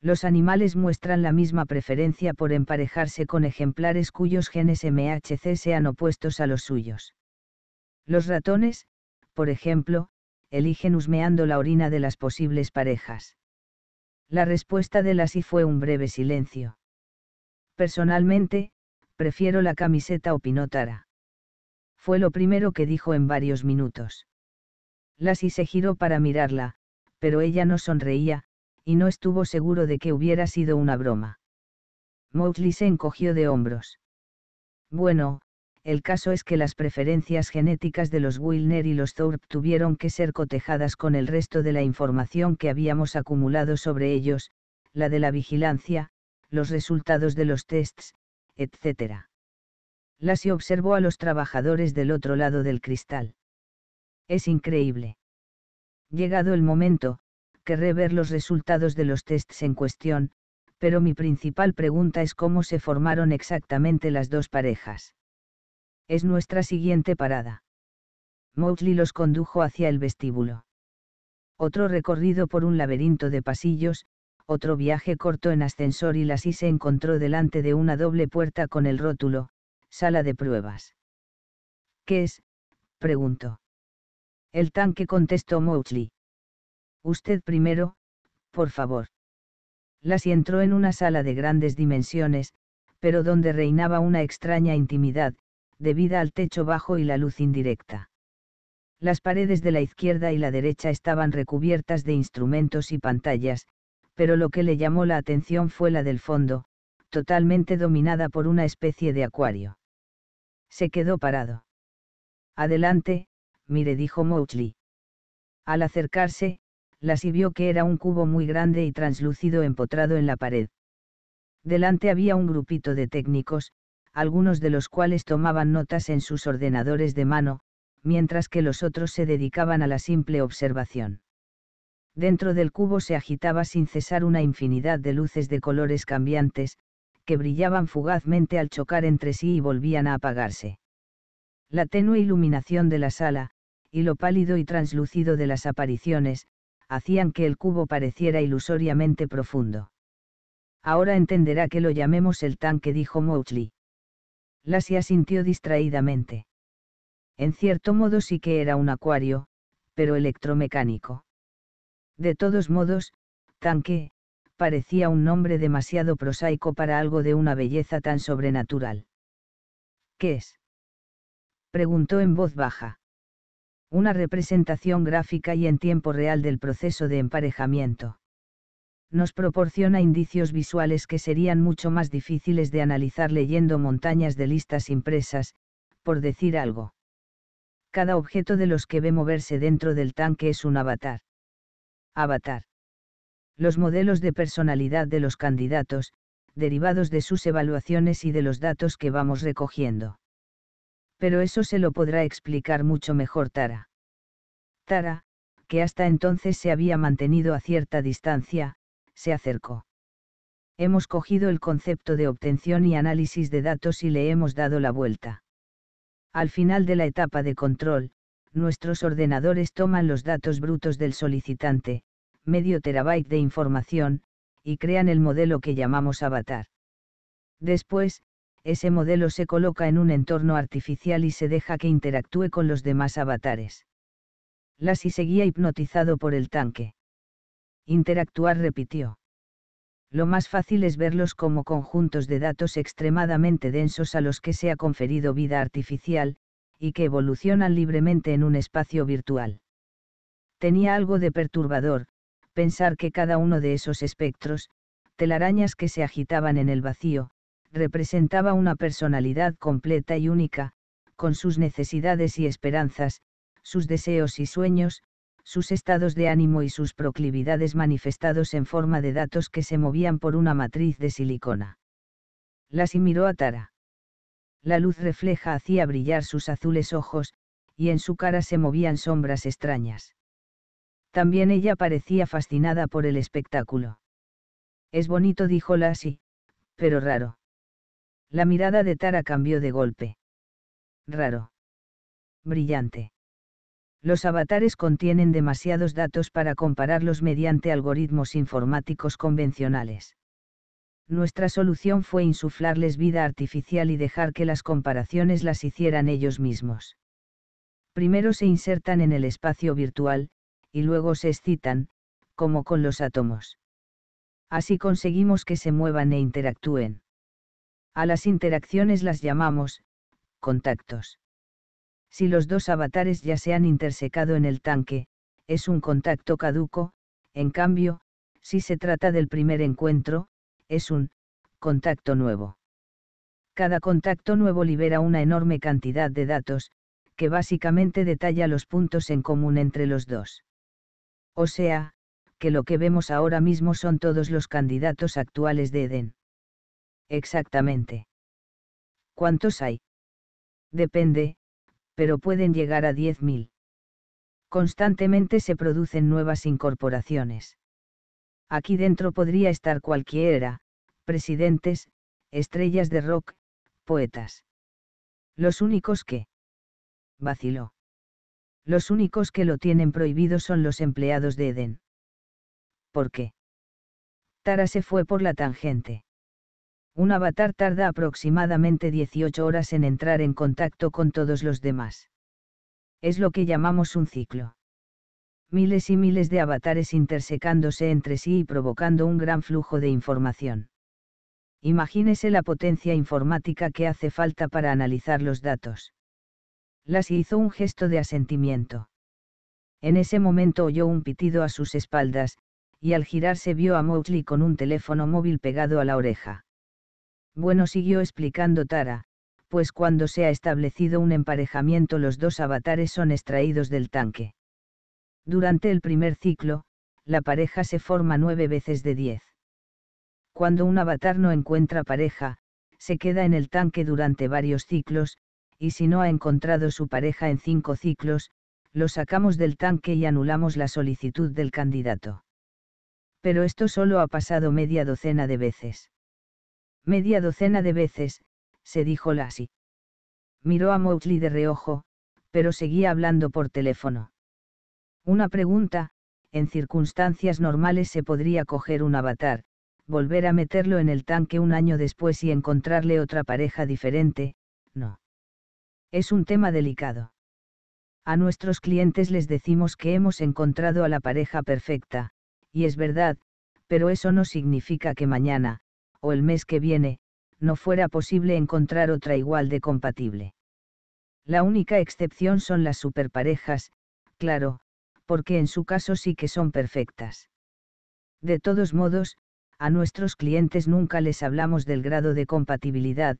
Los animales muestran la misma preferencia por emparejarse con ejemplares cuyos genes MHC sean opuestos a los suyos. Los ratones, por ejemplo, eligen husmeando la orina de las posibles parejas. La respuesta de la sí fue un breve silencio. Personalmente, prefiero la camiseta opinótara. Fue lo primero que dijo en varios minutos. Lassie se giró para mirarla, pero ella no sonreía, y no estuvo seguro de que hubiera sido una broma. Mowgli se encogió de hombros. Bueno, el caso es que las preferencias genéticas de los Wilner y los Thorpe tuvieron que ser cotejadas con el resto de la información que habíamos acumulado sobre ellos, la de la vigilancia, los resultados de los tests, etc. Lassie observó a los trabajadores del otro lado del cristal. Es increíble. Llegado el momento, querré ver los resultados de los tests en cuestión, pero mi principal pregunta es cómo se formaron exactamente las dos parejas. Es nuestra siguiente parada. Mowgli los condujo hacia el vestíbulo. Otro recorrido por un laberinto de pasillos, otro viaje corto en ascensor y la sí se encontró delante de una doble puerta con el rótulo, sala de pruebas. ¿Qué es? preguntó. El tanque contestó Mouchley. Usted primero, por favor. Lassie entró en una sala de grandes dimensiones, pero donde reinaba una extraña intimidad, debida al techo bajo y la luz indirecta. Las paredes de la izquierda y la derecha estaban recubiertas de instrumentos y pantallas, pero lo que le llamó la atención fue la del fondo, totalmente dominada por una especie de acuario. Se quedó parado. Adelante, mire, dijo Mouchley. Al acercarse, la vio que era un cubo muy grande y translúcido empotrado en la pared. Delante había un grupito de técnicos, algunos de los cuales tomaban notas en sus ordenadores de mano, mientras que los otros se dedicaban a la simple observación. Dentro del cubo se agitaba sin cesar una infinidad de luces de colores cambiantes, que brillaban fugazmente al chocar entre sí y volvían a apagarse. La tenue iluminación de la sala, y lo pálido y translúcido de las apariciones, hacían que el cubo pareciera ilusoriamente profundo. Ahora entenderá que lo llamemos el tanque, dijo Mowchley. Lassie asintió distraídamente. En cierto modo sí que era un acuario, pero electromecánico. De todos modos, tanque, parecía un nombre demasiado prosaico para algo de una belleza tan sobrenatural. ¿Qué es? preguntó en voz baja. Una representación gráfica y en tiempo real del proceso de emparejamiento. Nos proporciona indicios visuales que serían mucho más difíciles de analizar leyendo montañas de listas impresas, por decir algo. Cada objeto de los que ve moverse dentro del tanque es un avatar avatar. Los modelos de personalidad de los candidatos, derivados de sus evaluaciones y de los datos que vamos recogiendo. Pero eso se lo podrá explicar mucho mejor Tara. Tara, que hasta entonces se había mantenido a cierta distancia, se acercó. Hemos cogido el concepto de obtención y análisis de datos y le hemos dado la vuelta. Al final de la etapa de control, nuestros ordenadores toman los datos brutos del solicitante, medio terabyte de información, y crean el modelo que llamamos avatar. Después, ese modelo se coloca en un entorno artificial y se deja que interactúe con los demás avatares. y seguía hipnotizado por el tanque. Interactuar repitió. Lo más fácil es verlos como conjuntos de datos extremadamente densos a los que se ha conferido vida artificial, y que evolucionan libremente en un espacio virtual. Tenía algo de perturbador, pensar que cada uno de esos espectros, telarañas que se agitaban en el vacío, representaba una personalidad completa y única, con sus necesidades y esperanzas, sus deseos y sueños, sus estados de ánimo y sus proclividades manifestados en forma de datos que se movían por una matriz de silicona. Las miró a Tara la luz refleja hacía brillar sus azules ojos, y en su cara se movían sombras extrañas. También ella parecía fascinada por el espectáculo. Es bonito, dijo Lassie, pero raro. La mirada de Tara cambió de golpe. Raro. Brillante. Los avatares contienen demasiados datos para compararlos mediante algoritmos informáticos convencionales nuestra solución fue insuflarles vida artificial y dejar que las comparaciones las hicieran ellos mismos. Primero se insertan en el espacio virtual, y luego se excitan, como con los átomos. Así conseguimos que se muevan e interactúen. A las interacciones las llamamos, contactos. Si los dos avatares ya se han intersecado en el tanque, es un contacto caduco, en cambio, si se trata del primer encuentro, es un contacto nuevo. Cada contacto nuevo libera una enorme cantidad de datos, que básicamente detalla los puntos en común entre los dos. O sea, que lo que vemos ahora mismo son todos los candidatos actuales de Eden. Exactamente. ¿Cuántos hay? Depende, pero pueden llegar a 10.000. Constantemente se producen nuevas incorporaciones. Aquí dentro podría estar cualquiera, presidentes, estrellas de rock, poetas. Los únicos que... vaciló. Los únicos que lo tienen prohibido son los empleados de Eden. ¿Por qué? Tara se fue por la tangente. Un avatar tarda aproximadamente 18 horas en entrar en contacto con todos los demás. Es lo que llamamos un ciclo miles y miles de avatares intersecándose entre sí y provocando un gran flujo de información. Imagínese la potencia informática que hace falta para analizar los datos. Las hizo un gesto de asentimiento. En ese momento oyó un pitido a sus espaldas, y al girarse vio a Mowgli con un teléfono móvil pegado a la oreja. Bueno, siguió explicando Tara, pues cuando se ha establecido un emparejamiento los dos avatares son extraídos del tanque. Durante el primer ciclo, la pareja se forma nueve veces de diez. Cuando un avatar no encuentra pareja, se queda en el tanque durante varios ciclos, y si no ha encontrado su pareja en cinco ciclos, lo sacamos del tanque y anulamos la solicitud del candidato. Pero esto solo ha pasado media docena de veces. Media docena de veces, se dijo Lassie. Miró a Mowgli de reojo, pero seguía hablando por teléfono. Una pregunta, en circunstancias normales se podría coger un avatar, volver a meterlo en el tanque un año después y encontrarle otra pareja diferente, no. Es un tema delicado. A nuestros clientes les decimos que hemos encontrado a la pareja perfecta, y es verdad, pero eso no significa que mañana, o el mes que viene, no fuera posible encontrar otra igual de compatible. La única excepción son las superparejas, claro, porque en su caso sí que son perfectas. De todos modos, a nuestros clientes nunca les hablamos del grado de compatibilidad,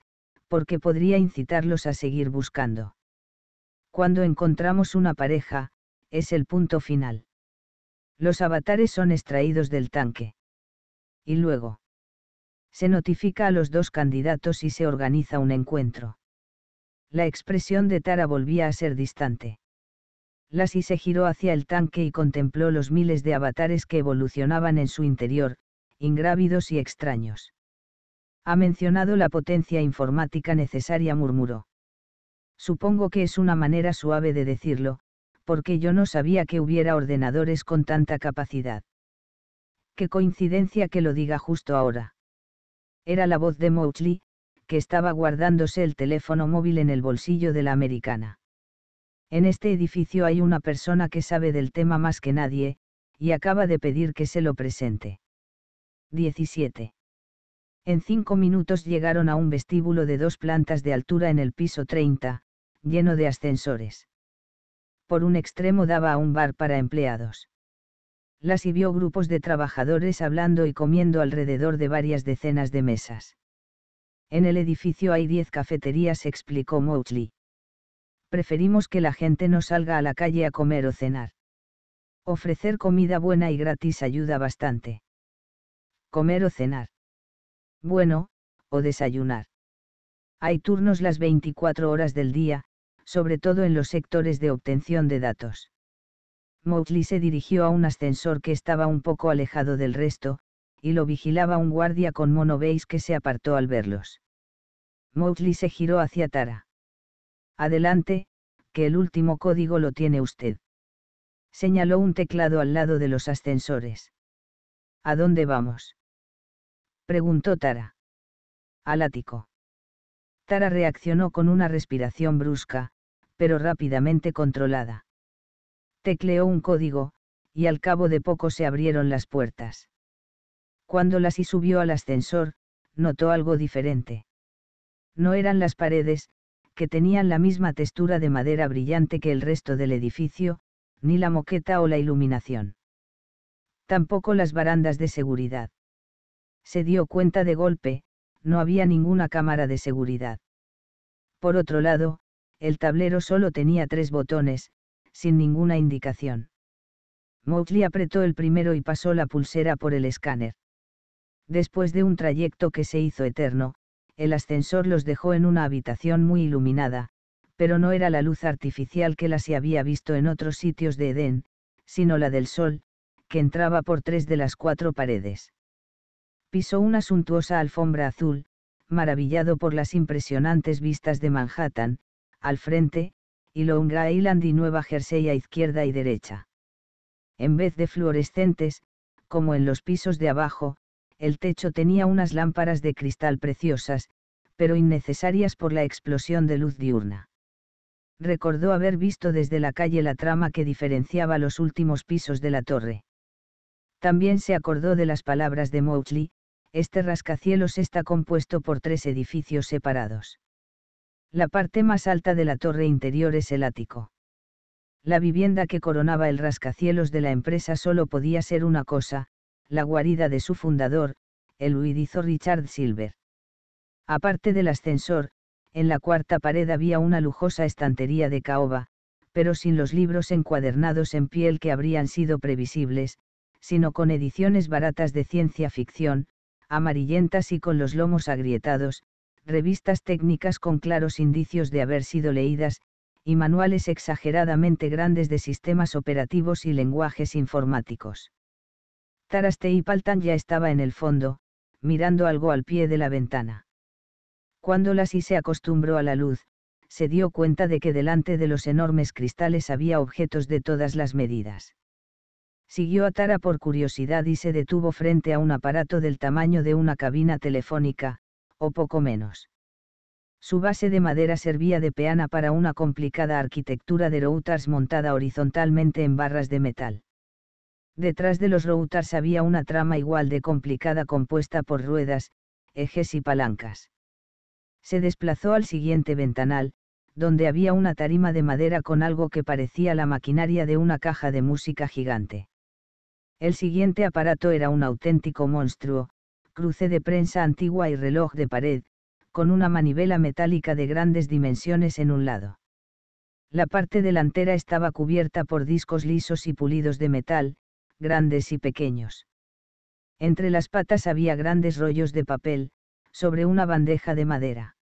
porque podría incitarlos a seguir buscando. Cuando encontramos una pareja, es el punto final. Los avatares son extraídos del tanque. Y luego. Se notifica a los dos candidatos y se organiza un encuentro. La expresión de Tara volvía a ser distante. Lassie se giró hacia el tanque y contempló los miles de avatares que evolucionaban en su interior, ingrávidos y extraños. Ha mencionado la potencia informática necesaria, murmuró. Supongo que es una manera suave de decirlo, porque yo no sabía que hubiera ordenadores con tanta capacidad. Qué coincidencia que lo diga justo ahora. Era la voz de Mouchley, que estaba guardándose el teléfono móvil en el bolsillo de la americana. En este edificio hay una persona que sabe del tema más que nadie, y acaba de pedir que se lo presente. 17. En cinco minutos llegaron a un vestíbulo de dos plantas de altura en el piso 30, lleno de ascensores. Por un extremo daba a un bar para empleados. Las y vio grupos de trabajadores hablando y comiendo alrededor de varias decenas de mesas. En el edificio hay diez cafeterías, explicó motley preferimos que la gente no salga a la calle a comer o cenar. Ofrecer comida buena y gratis ayuda bastante. Comer o cenar. Bueno, o desayunar. Hay turnos las 24 horas del día, sobre todo en los sectores de obtención de datos. Mowgli se dirigió a un ascensor que estaba un poco alejado del resto, y lo vigilaba un guardia con mono beige que se apartó al verlos. Mowgli se giró hacia Tara. Adelante, que el último código lo tiene usted. Señaló un teclado al lado de los ascensores. ¿A dónde vamos? Preguntó Tara. Al ático. Tara reaccionó con una respiración brusca, pero rápidamente controlada. Tecleó un código, y al cabo de poco se abrieron las puertas. Cuando Lassie subió al ascensor, notó algo diferente. No eran las paredes, que tenían la misma textura de madera brillante que el resto del edificio, ni la moqueta o la iluminación. Tampoco las barandas de seguridad. Se dio cuenta de golpe, no había ninguna cámara de seguridad. Por otro lado, el tablero solo tenía tres botones, sin ninguna indicación. Mowgli apretó el primero y pasó la pulsera por el escáner. Después de un trayecto que se hizo eterno, el ascensor los dejó en una habitación muy iluminada, pero no era la luz artificial que las había visto en otros sitios de Edén, sino la del sol, que entraba por tres de las cuatro paredes. Pisó una suntuosa alfombra azul, maravillado por las impresionantes vistas de Manhattan, al frente, y Long Island y Nueva Jersey a izquierda y derecha. En vez de fluorescentes, como en los pisos de abajo, el techo tenía unas lámparas de cristal preciosas, pero innecesarias por la explosión de luz diurna. Recordó haber visto desde la calle la trama que diferenciaba los últimos pisos de la torre. También se acordó de las palabras de Mowgli, este rascacielos está compuesto por tres edificios separados. La parte más alta de la torre interior es el ático. La vivienda que coronaba el rascacielos de la empresa solo podía ser una cosa, la guarida de su fundador, el huidizo Richard Silver. Aparte del ascensor, en la cuarta pared había una lujosa estantería de caoba, pero sin los libros encuadernados en piel que habrían sido previsibles, sino con ediciones baratas de ciencia ficción, amarillentas y con los lomos agrietados, revistas técnicas con claros indicios de haber sido leídas, y manuales exageradamente grandes de sistemas operativos y lenguajes informáticos. Taraste y Paltan ya estaba en el fondo, mirando algo al pie de la ventana. Cuando y se acostumbró a la luz, se dio cuenta de que delante de los enormes cristales había objetos de todas las medidas. Siguió a Tara por curiosidad y se detuvo frente a un aparato del tamaño de una cabina telefónica, o poco menos. Su base de madera servía de peana para una complicada arquitectura de routers montada horizontalmente en barras de metal. Detrás de los routers había una trama igual de complicada compuesta por ruedas, ejes y palancas. Se desplazó al siguiente ventanal, donde había una tarima de madera con algo que parecía la maquinaria de una caja de música gigante. El siguiente aparato era un auténtico monstruo, cruce de prensa antigua y reloj de pared, con una manivela metálica de grandes dimensiones en un lado. La parte delantera estaba cubierta por discos lisos y pulidos de metal, grandes y pequeños. Entre las patas había grandes rollos de papel, sobre una bandeja de madera.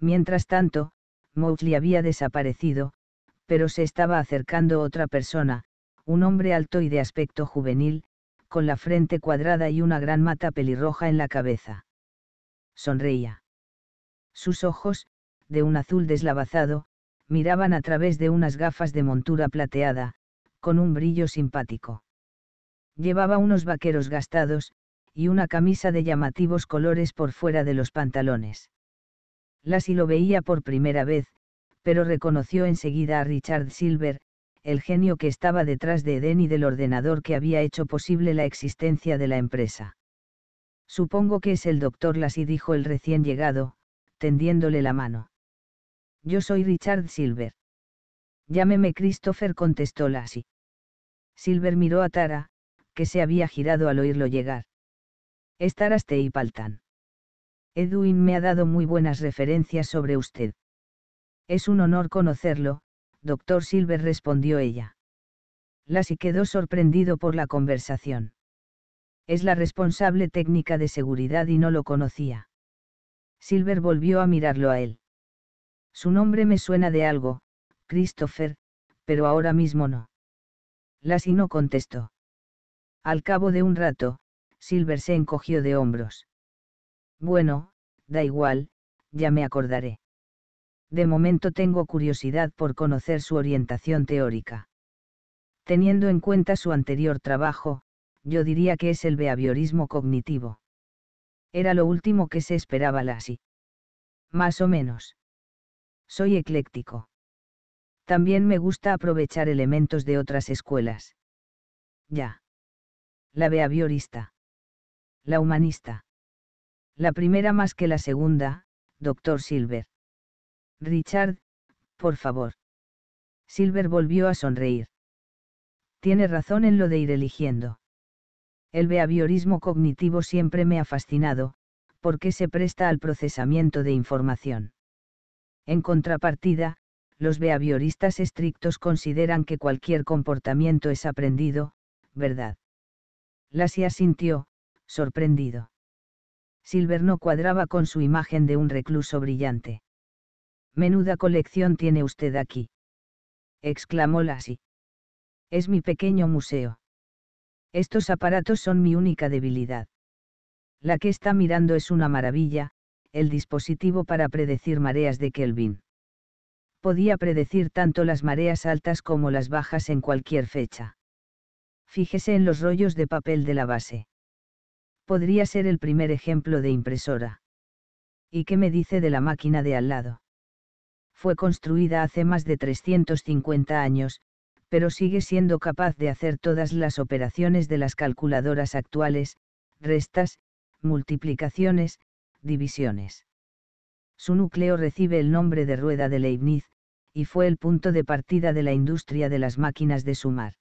Mientras tanto, Mowgli había desaparecido, pero se estaba acercando otra persona, un hombre alto y de aspecto juvenil, con la frente cuadrada y una gran mata pelirroja en la cabeza. Sonreía. Sus ojos, de un azul deslavazado, miraban a través de unas gafas de montura plateada, con un brillo simpático. Llevaba unos vaqueros gastados, y una camisa de llamativos colores por fuera de los pantalones. Lassie lo veía por primera vez, pero reconoció enseguida a Richard Silver, el genio que estaba detrás de Eden y del ordenador que había hecho posible la existencia de la empresa. Supongo que es el doctor Lassie, dijo el recién llegado, tendiéndole la mano. Yo soy Richard Silver. Llámeme Christopher, contestó Lassie. Silver miró a Tara, que se había girado al oírlo llegar. Estaraste y Paltan. Edwin me ha dado muy buenas referencias sobre usted. Es un honor conocerlo, doctor Silver respondió ella. Lassie quedó sorprendido por la conversación. Es la responsable técnica de seguridad y no lo conocía. Silver volvió a mirarlo a él. Su nombre me suena de algo, Christopher, pero ahora mismo no. Lassie no contestó. Al cabo de un rato, Silver se encogió de hombros. Bueno, da igual, ya me acordaré. De momento tengo curiosidad por conocer su orientación teórica. Teniendo en cuenta su anterior trabajo, yo diría que es el behaviorismo cognitivo. Era lo último que se esperaba Lassie. Más o menos. Soy ecléctico. También me gusta aprovechar elementos de otras escuelas. Ya la behaviorista. La humanista. La primera más que la segunda, doctor Silver. Richard, por favor. Silver volvió a sonreír. Tiene razón en lo de ir eligiendo. El behaviorismo cognitivo siempre me ha fascinado, porque se presta al procesamiento de información. En contrapartida, los behavioristas estrictos consideran que cualquier comportamiento es aprendido, ¿verdad? Lassie asintió, sorprendido. Silver no cuadraba con su imagen de un recluso brillante. Menuda colección tiene usted aquí. exclamó Lassie. Es mi pequeño museo. Estos aparatos son mi única debilidad. La que está mirando es una maravilla, el dispositivo para predecir mareas de Kelvin. Podía predecir tanto las mareas altas como las bajas en cualquier fecha. Fíjese en los rollos de papel de la base. Podría ser el primer ejemplo de impresora. ¿Y qué me dice de la máquina de al lado? Fue construida hace más de 350 años, pero sigue siendo capaz de hacer todas las operaciones de las calculadoras actuales, restas, multiplicaciones, divisiones. Su núcleo recibe el nombre de rueda de Leibniz, y fue el punto de partida de la industria de las máquinas de sumar.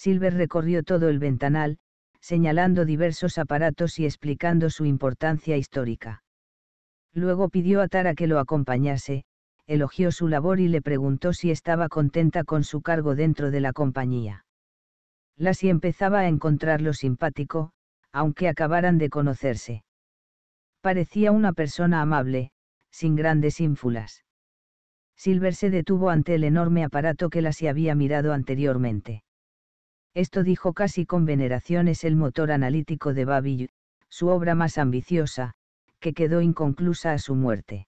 Silver recorrió todo el ventanal, señalando diversos aparatos y explicando su importancia histórica. Luego pidió a Tara que lo acompañase, elogió su labor y le preguntó si estaba contenta con su cargo dentro de la compañía. Lassie empezaba a encontrarlo simpático, aunque acabaran de conocerse. Parecía una persona amable, sin grandes ínfulas. Silver se detuvo ante el enorme aparato que Lassie había mirado anteriormente. Esto dijo casi con veneración es el motor analítico de Babi, su obra más ambiciosa, que quedó inconclusa a su muerte.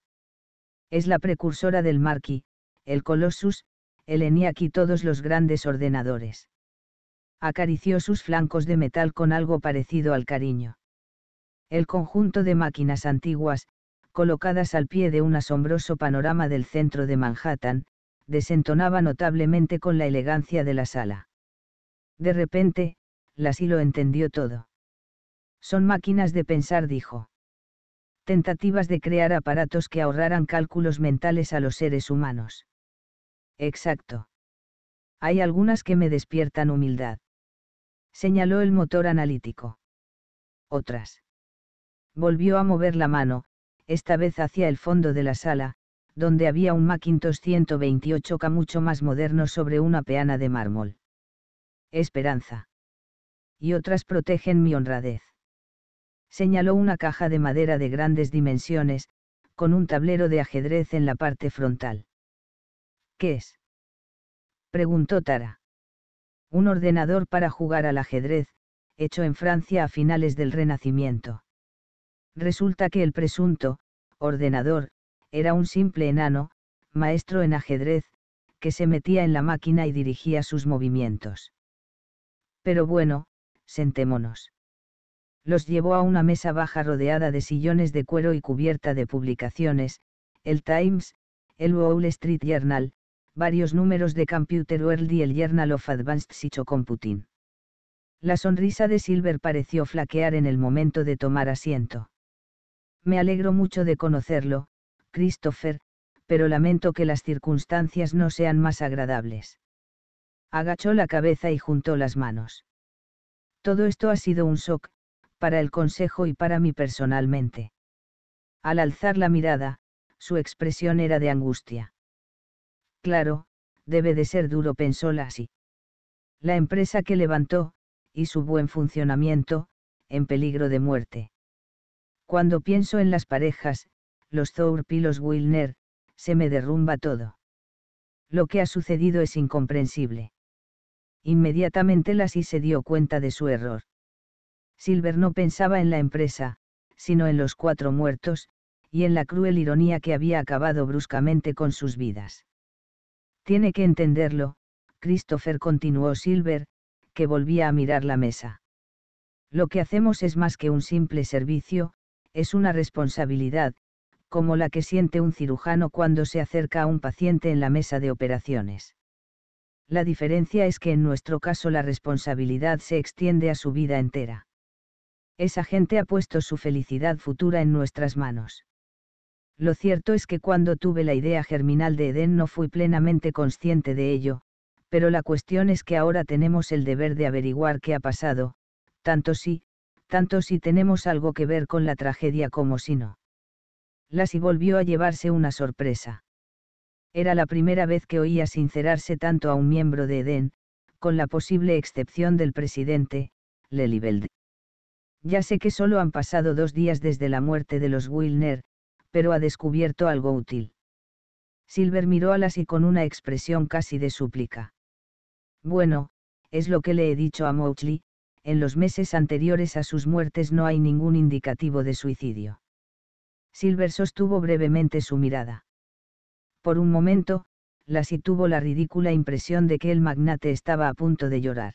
Es la precursora del Marquis, el Colossus, el ENIAC y todos los grandes ordenadores. Acarició sus flancos de metal con algo parecido al cariño. El conjunto de máquinas antiguas, colocadas al pie de un asombroso panorama del centro de Manhattan, desentonaba notablemente con la elegancia de la sala. De repente, Lassie lo entendió todo. Son máquinas de pensar, dijo. Tentativas de crear aparatos que ahorraran cálculos mentales a los seres humanos. Exacto. Hay algunas que me despiertan humildad. Señaló el motor analítico. Otras. Volvió a mover la mano, esta vez hacia el fondo de la sala, donde había un Macintosh 128K mucho más moderno sobre una peana de mármol esperanza. Y otras protegen mi honradez. Señaló una caja de madera de grandes dimensiones, con un tablero de ajedrez en la parte frontal. ¿Qué es? preguntó Tara. Un ordenador para jugar al ajedrez, hecho en Francia a finales del Renacimiento. Resulta que el presunto, ordenador, era un simple enano, maestro en ajedrez, que se metía en la máquina y dirigía sus movimientos. Pero bueno, sentémonos. Los llevó a una mesa baja rodeada de sillones de cuero y cubierta de publicaciones, el Times, el Wall Street Journal, varios números de Computer World y el Journal of Advanced Psychocomputing. La sonrisa de Silver pareció flaquear en el momento de tomar asiento. Me alegro mucho de conocerlo, Christopher, pero lamento que las circunstancias no sean más agradables agachó la cabeza y juntó las manos. Todo esto ha sido un shock, para el consejo y para mí personalmente. Al alzar la mirada, su expresión era de angustia. Claro, debe de ser duro, pensó Lassie. La empresa que levantó, y su buen funcionamiento, en peligro de muerte. Cuando pienso en las parejas, los Thorpe y los Wilner, se me derrumba todo. Lo que ha sucedido es incomprensible. Inmediatamente Lassie se dio cuenta de su error. Silver no pensaba en la empresa, sino en los cuatro muertos, y en la cruel ironía que había acabado bruscamente con sus vidas. Tiene que entenderlo, Christopher continuó Silver, que volvía a mirar la mesa. Lo que hacemos es más que un simple servicio, es una responsabilidad, como la que siente un cirujano cuando se acerca a un paciente en la mesa de operaciones. La diferencia es que en nuestro caso la responsabilidad se extiende a su vida entera. Esa gente ha puesto su felicidad futura en nuestras manos. Lo cierto es que cuando tuve la idea germinal de Edén no fui plenamente consciente de ello, pero la cuestión es que ahora tenemos el deber de averiguar qué ha pasado, tanto si, tanto si tenemos algo que ver con la tragedia como si no. Lassie volvió a llevarse una sorpresa. Era la primera vez que oía sincerarse tanto a un miembro de Edén, con la posible excepción del presidente, Lelybeld. Ya sé que solo han pasado dos días desde la muerte de los Wilner, pero ha descubierto algo útil. Silver miró a las y con una expresión casi de súplica. Bueno, es lo que le he dicho a Mouchley, en los meses anteriores a sus muertes no hay ningún indicativo de suicidio. Silver sostuvo brevemente su mirada. Por un momento, Lassie tuvo la ridícula impresión de que el magnate estaba a punto de llorar.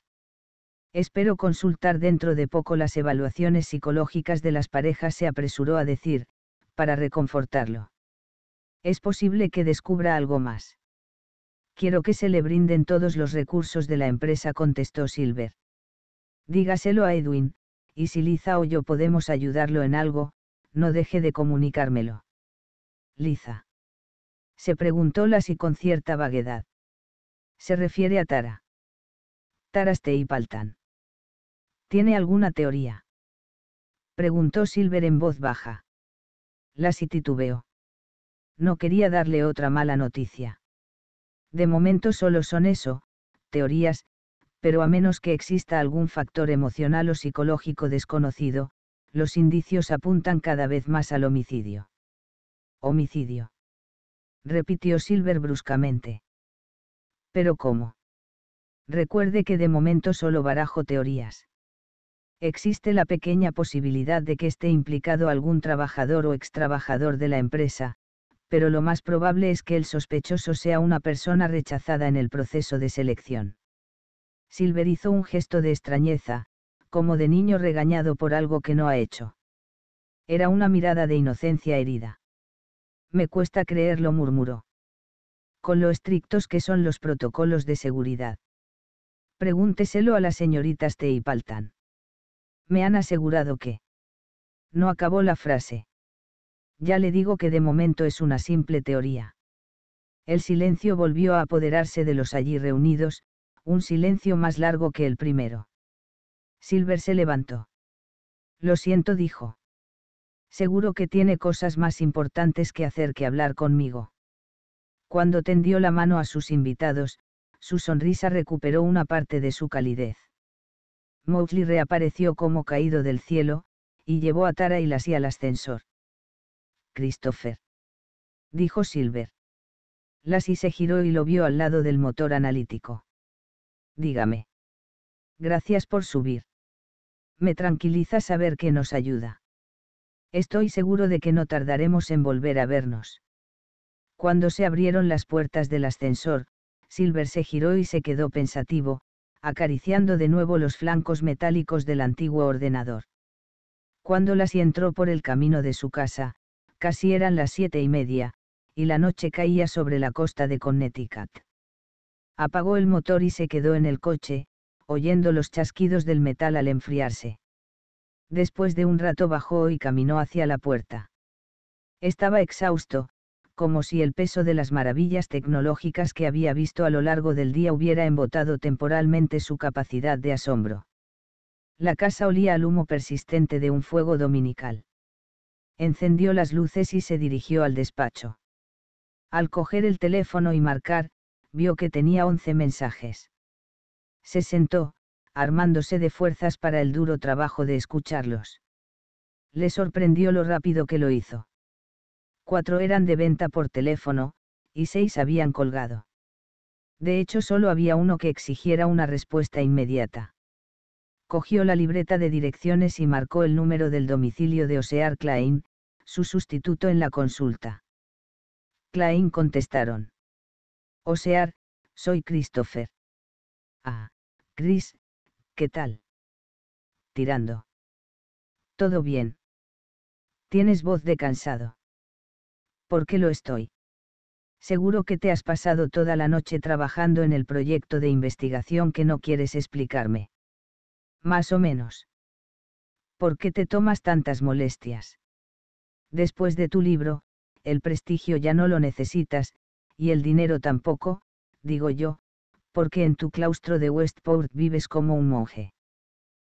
Espero consultar dentro de poco las evaluaciones psicológicas de las parejas, se apresuró a decir, para reconfortarlo. Es posible que descubra algo más. Quiero que se le brinden todos los recursos de la empresa, contestó Silver. Dígaselo a Edwin, y si Liza o yo podemos ayudarlo en algo, no deje de comunicármelo. Liza se preguntó y con cierta vaguedad. Se refiere a Tara. Taraste y Paltan. ¿Tiene alguna teoría? Preguntó Silver en voz baja. Lassie titubeó. No quería darle otra mala noticia. De momento solo son eso, teorías, pero a menos que exista algún factor emocional o psicológico desconocido, los indicios apuntan cada vez más al homicidio. Homicidio repitió Silver bruscamente. ¿Pero cómo? Recuerde que de momento solo barajo teorías. Existe la pequeña posibilidad de que esté implicado algún trabajador o extrabajador de la empresa, pero lo más probable es que el sospechoso sea una persona rechazada en el proceso de selección. Silver hizo un gesto de extrañeza, como de niño regañado por algo que no ha hecho. Era una mirada de inocencia herida. Me cuesta creerlo, murmuró. Con lo estrictos que son los protocolos de seguridad. Pregúnteselo a las señoritas Teipaltan. Me han asegurado que. No acabó la frase. Ya le digo que de momento es una simple teoría. El silencio volvió a apoderarse de los allí reunidos, un silencio más largo que el primero. Silver se levantó. Lo siento, dijo. Seguro que tiene cosas más importantes que hacer que hablar conmigo. Cuando tendió la mano a sus invitados, su sonrisa recuperó una parte de su calidez. Mowgli reapareció como caído del cielo, y llevó a Tara y Lassie al ascensor. Christopher. Dijo Silver. Lassie se giró y lo vio al lado del motor analítico. Dígame. Gracias por subir. Me tranquiliza saber que nos ayuda. Estoy seguro de que no tardaremos en volver a vernos. Cuando se abrieron las puertas del ascensor, Silver se giró y se quedó pensativo, acariciando de nuevo los flancos metálicos del antiguo ordenador. Cuando las entró por el camino de su casa, casi eran las siete y media, y la noche caía sobre la costa de Connecticut. Apagó el motor y se quedó en el coche, oyendo los chasquidos del metal al enfriarse. Después de un rato bajó y caminó hacia la puerta. Estaba exhausto, como si el peso de las maravillas tecnológicas que había visto a lo largo del día hubiera embotado temporalmente su capacidad de asombro. La casa olía al humo persistente de un fuego dominical. Encendió las luces y se dirigió al despacho. Al coger el teléfono y marcar, vio que tenía once mensajes. Se sentó, armándose de fuerzas para el duro trabajo de escucharlos. Le sorprendió lo rápido que lo hizo. Cuatro eran de venta por teléfono, y seis habían colgado. De hecho, solo había uno que exigiera una respuesta inmediata. Cogió la libreta de direcciones y marcó el número del domicilio de Osear Klein, su sustituto en la consulta. Klein contestaron. Osear, soy Christopher. Ah, Chris, ¿Qué tal? Tirando. Todo bien. Tienes voz de cansado. ¿Por qué lo estoy? Seguro que te has pasado toda la noche trabajando en el proyecto de investigación que no quieres explicarme. Más o menos. ¿Por qué te tomas tantas molestias? Después de tu libro, el prestigio ya no lo necesitas, y el dinero tampoco, digo yo, porque en tu claustro de Westport vives como un monje.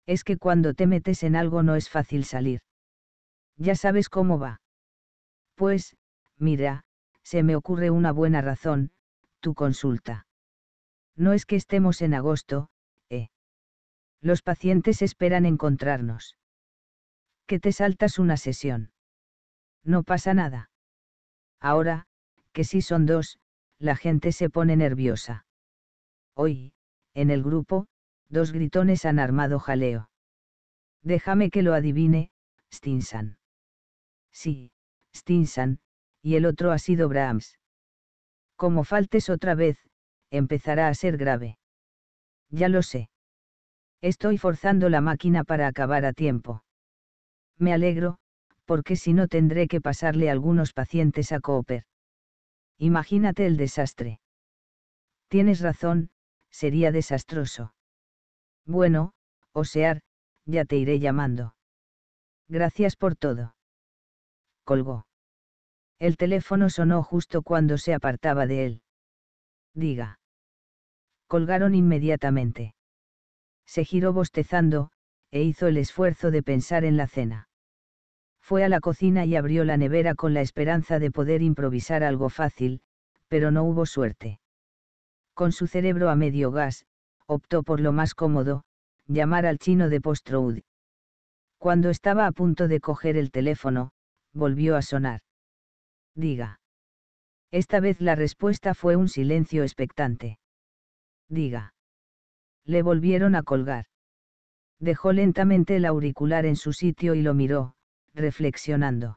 Es que cuando te metes en algo no es fácil salir. Ya sabes cómo va. Pues, mira, se me ocurre una buena razón, tu consulta. No es que estemos en agosto, ¿eh? Los pacientes esperan encontrarnos. Que te saltas una sesión. No pasa nada. Ahora, que si son dos, la gente se pone nerviosa. Hoy, en el grupo, dos gritones han armado jaleo. Déjame que lo adivine, Stinson. Sí, Stinson, y el otro ha sido Brahms. Como faltes otra vez, empezará a ser grave. Ya lo sé. Estoy forzando la máquina para acabar a tiempo. Me alegro, porque si no tendré que pasarle algunos pacientes a Cooper. Imagínate el desastre. Tienes razón, sería desastroso. Bueno, Osear, ya te iré llamando. Gracias por todo. Colgó. El teléfono sonó justo cuando se apartaba de él. Diga. Colgaron inmediatamente. Se giró bostezando, e hizo el esfuerzo de pensar en la cena. Fue a la cocina y abrió la nevera con la esperanza de poder improvisar algo fácil, pero no hubo suerte con su cerebro a medio gas, optó por lo más cómodo, llamar al chino de Postroud. Cuando estaba a punto de coger el teléfono, volvió a sonar. Diga. Esta vez la respuesta fue un silencio expectante. Diga. Le volvieron a colgar. Dejó lentamente el auricular en su sitio y lo miró, reflexionando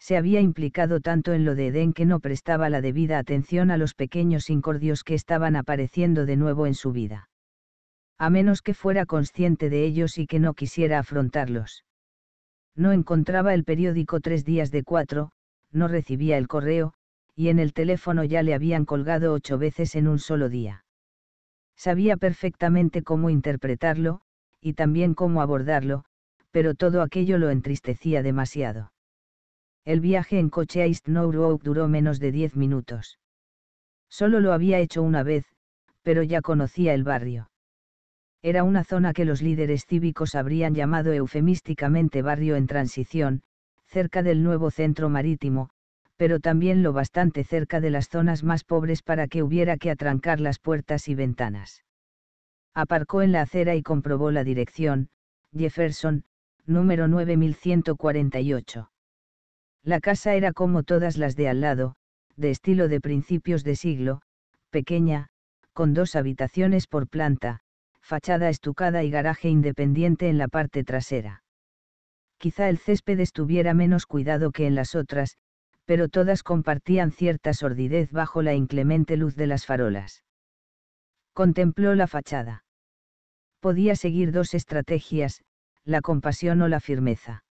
se había implicado tanto en lo de Edén que no prestaba la debida atención a los pequeños incordios que estaban apareciendo de nuevo en su vida. A menos que fuera consciente de ellos y que no quisiera afrontarlos. No encontraba el periódico tres días de cuatro, no recibía el correo, y en el teléfono ya le habían colgado ocho veces en un solo día. Sabía perfectamente cómo interpretarlo, y también cómo abordarlo, pero todo aquello lo entristecía demasiado el viaje en coche a East Norwood duró menos de diez minutos. Solo lo había hecho una vez, pero ya conocía el barrio. Era una zona que los líderes cívicos habrían llamado eufemísticamente barrio en transición, cerca del nuevo centro marítimo, pero también lo bastante cerca de las zonas más pobres para que hubiera que atrancar las puertas y ventanas. Aparcó en la acera y comprobó la dirección, Jefferson, número 9148. La casa era como todas las de al lado, de estilo de principios de siglo, pequeña, con dos habitaciones por planta, fachada estucada y garaje independiente en la parte trasera. Quizá el césped estuviera menos cuidado que en las otras, pero todas compartían cierta sordidez bajo la inclemente luz de las farolas. Contempló la fachada. Podía seguir dos estrategias, la compasión o la firmeza.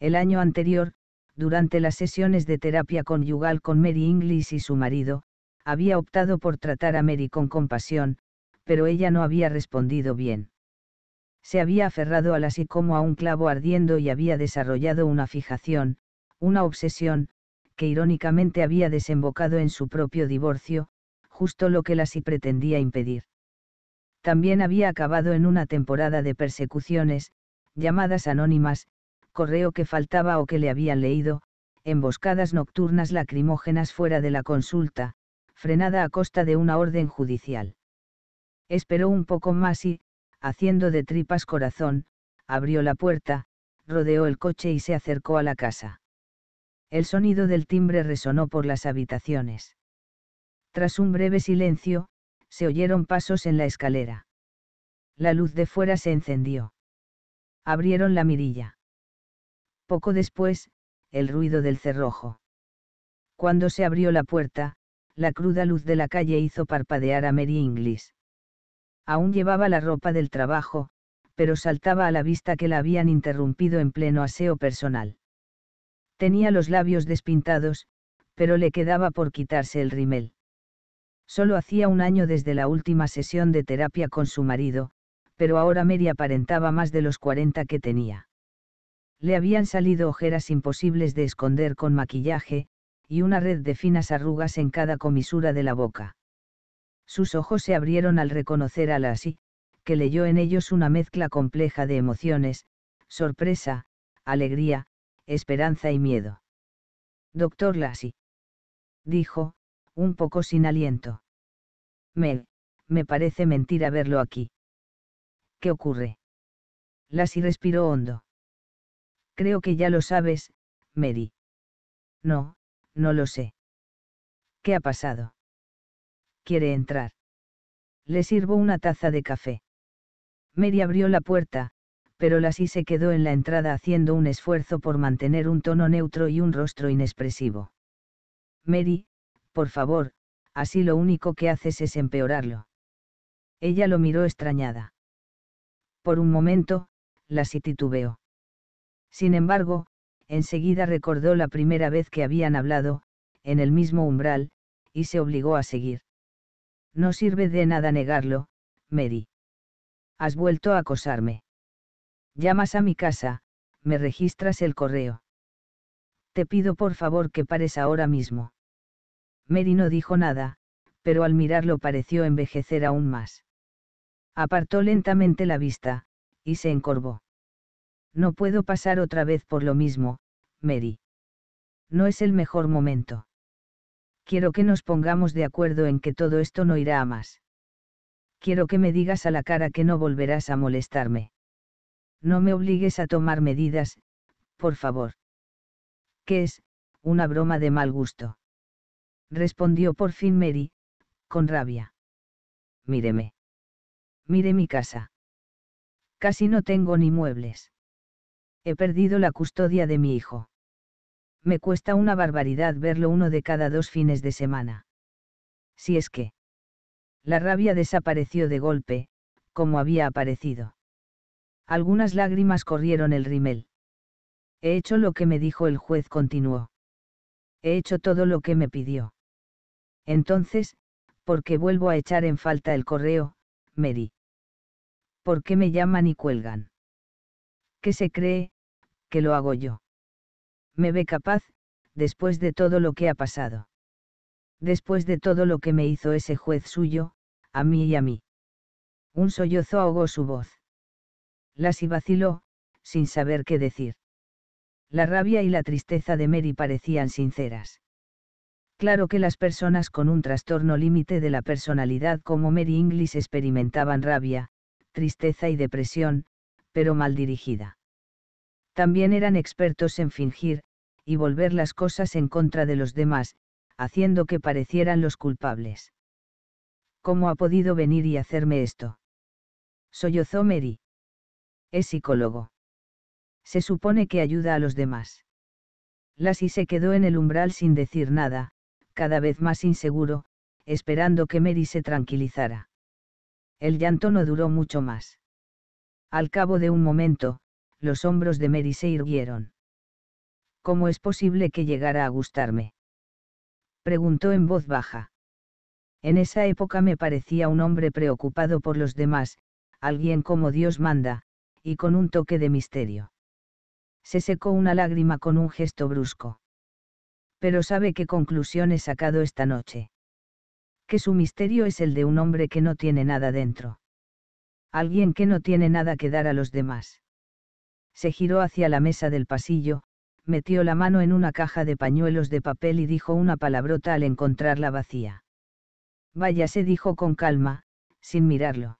El año anterior, durante las sesiones de terapia conyugal con Mary Inglis y su marido, había optado por tratar a Mary con compasión, pero ella no había respondido bien. Se había aferrado a la sí como a un clavo ardiendo y había desarrollado una fijación, una obsesión, que irónicamente había desembocado en su propio divorcio, justo lo que la sí pretendía impedir. También había acabado en una temporada de persecuciones, llamadas anónimas, correo que faltaba o que le habían leído, emboscadas nocturnas lacrimógenas fuera de la consulta, frenada a costa de una orden judicial. Esperó un poco más y, haciendo de tripas corazón, abrió la puerta, rodeó el coche y se acercó a la casa. El sonido del timbre resonó por las habitaciones. Tras un breve silencio, se oyeron pasos en la escalera. La luz de fuera se encendió. Abrieron la mirilla. Poco después, el ruido del cerrojo. Cuando se abrió la puerta, la cruda luz de la calle hizo parpadear a Mary Inglis. Aún llevaba la ropa del trabajo, pero saltaba a la vista que la habían interrumpido en pleno aseo personal. Tenía los labios despintados, pero le quedaba por quitarse el rimel. Solo hacía un año desde la última sesión de terapia con su marido, pero ahora Mary aparentaba más de los 40 que tenía. Le habían salido ojeras imposibles de esconder con maquillaje, y una red de finas arrugas en cada comisura de la boca. Sus ojos se abrieron al reconocer a Lassie, que leyó en ellos una mezcla compleja de emociones, sorpresa, alegría, esperanza y miedo. Doctor Lassie. Dijo, un poco sin aliento. Mel, me parece mentira verlo aquí. ¿Qué ocurre? Lassie respiró hondo. Creo que ya lo sabes, Mary. No, no lo sé. ¿Qué ha pasado? Quiere entrar. Le sirvo una taza de café. Mary abrió la puerta, pero la se quedó en la entrada haciendo un esfuerzo por mantener un tono neutro y un rostro inexpresivo. Mary, por favor, así lo único que haces es empeorarlo. Ella lo miró extrañada. Por un momento, la titubeó. Sin embargo, enseguida recordó la primera vez que habían hablado, en el mismo umbral, y se obligó a seguir. No sirve de nada negarlo, Mary. Has vuelto a acosarme. Llamas a mi casa, me registras el correo. Te pido por favor que pares ahora mismo. Mary no dijo nada, pero al mirarlo pareció envejecer aún más. Apartó lentamente la vista, y se encorvó. No puedo pasar otra vez por lo mismo, Mary. No es el mejor momento. Quiero que nos pongamos de acuerdo en que todo esto no irá a más. Quiero que me digas a la cara que no volverás a molestarme. No me obligues a tomar medidas, por favor. ¿Qué es? Una broma de mal gusto. Respondió por fin Mary, con rabia. Míreme. Mire mi casa. Casi no tengo ni muebles. He perdido la custodia de mi hijo. Me cuesta una barbaridad verlo uno de cada dos fines de semana. Si es que... La rabia desapareció de golpe, como había aparecido. Algunas lágrimas corrieron el rimel. He hecho lo que me dijo el juez, continuó. He hecho todo lo que me pidió. Entonces, ¿por qué vuelvo a echar en falta el correo, Mary? ¿Por qué me llaman y cuelgan? que se cree, que lo hago yo. Me ve capaz, después de todo lo que ha pasado. Después de todo lo que me hizo ese juez suyo, a mí y a mí. Un sollozo ahogó su voz. Las vaciló, sin saber qué decir. La rabia y la tristeza de Mary parecían sinceras. Claro que las personas con un trastorno límite de la personalidad como Mary Inglis experimentaban rabia, tristeza y depresión, pero mal dirigida. También eran expertos en fingir, y volver las cosas en contra de los demás, haciendo que parecieran los culpables. ¿Cómo ha podido venir y hacerme esto? Sollozó Mary. Es psicólogo. Se supone que ayuda a los demás. y se quedó en el umbral sin decir nada, cada vez más inseguro, esperando que Mary se tranquilizara. El llanto no duró mucho más. Al cabo de un momento, los hombros de Mary se irguieron. ¿Cómo es posible que llegara a gustarme? Preguntó en voz baja. En esa época me parecía un hombre preocupado por los demás, alguien como Dios manda, y con un toque de misterio. Se secó una lágrima con un gesto brusco. Pero sabe qué conclusión he sacado esta noche. Que su misterio es el de un hombre que no tiene nada dentro. Alguien que no tiene nada que dar a los demás. Se giró hacia la mesa del pasillo, metió la mano en una caja de pañuelos de papel y dijo una palabrota al encontrarla vacía. Váyase, dijo con calma, sin mirarlo.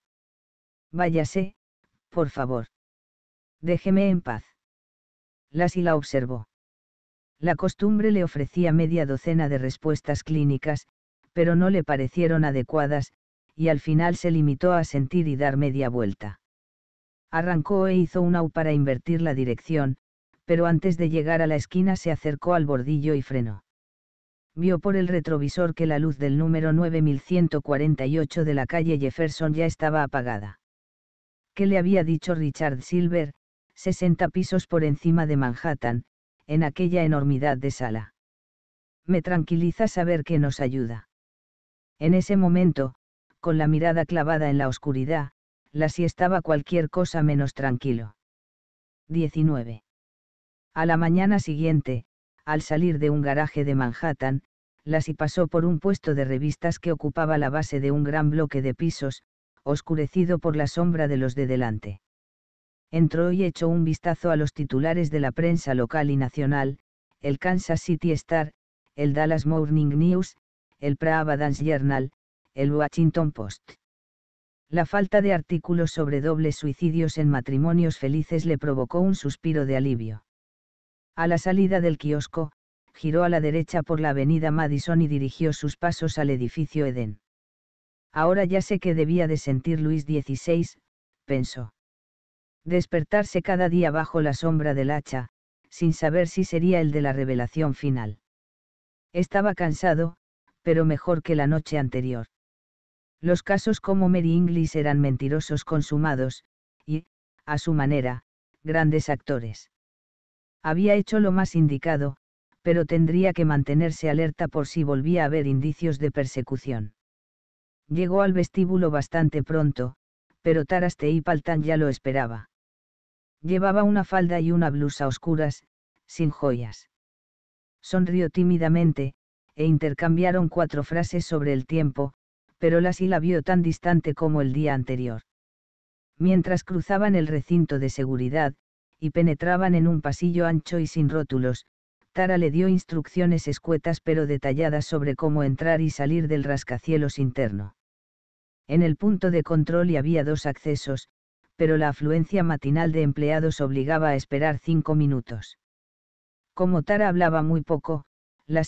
Váyase, por favor. Déjeme en paz. y la observó. La costumbre le ofrecía media docena de respuestas clínicas, pero no le parecieron adecuadas, y al final se limitó a sentir y dar media vuelta. Arrancó e hizo un au para invertir la dirección, pero antes de llegar a la esquina se acercó al bordillo y frenó. Vio por el retrovisor que la luz del número 9148 de la calle Jefferson ya estaba apagada. ¿Qué le había dicho Richard Silver, 60 pisos por encima de Manhattan, en aquella enormidad de sala? Me tranquiliza saber que nos ayuda. En ese momento, con la mirada clavada en la oscuridad, la si estaba cualquier cosa menos tranquilo. 19. A la mañana siguiente, al salir de un garaje de Manhattan, Lassie pasó por un puesto de revistas que ocupaba la base de un gran bloque de pisos, oscurecido por la sombra de los de delante. Entró y echó un vistazo a los titulares de la prensa local y nacional, el Kansas City Star, el Dallas Morning News, el Dance Journal, el Washington Post. La falta de artículos sobre dobles suicidios en matrimonios felices le provocó un suspiro de alivio. A la salida del kiosco, giró a la derecha por la avenida Madison y dirigió sus pasos al edificio Eden. Ahora ya sé qué debía de sentir Luis XVI, pensó. Despertarse cada día bajo la sombra del hacha, sin saber si sería el de la revelación final. Estaba cansado, pero mejor que la noche anterior. Los casos como Mary Inglis eran mentirosos consumados, y, a su manera, grandes actores. Había hecho lo más indicado, pero tendría que mantenerse alerta por si volvía a haber indicios de persecución. Llegó al vestíbulo bastante pronto, pero Taraste y Paltán ya lo esperaba. Llevaba una falda y una blusa oscuras, sin joyas. Sonrió tímidamente, e intercambiaron cuatro frases sobre el tiempo, pero la sí la vio tan distante como el día anterior. Mientras cruzaban el recinto de seguridad, y penetraban en un pasillo ancho y sin rótulos, Tara le dio instrucciones escuetas pero detalladas sobre cómo entrar y salir del rascacielos interno. En el punto de control y había dos accesos, pero la afluencia matinal de empleados obligaba a esperar cinco minutos. Como Tara hablaba muy poco,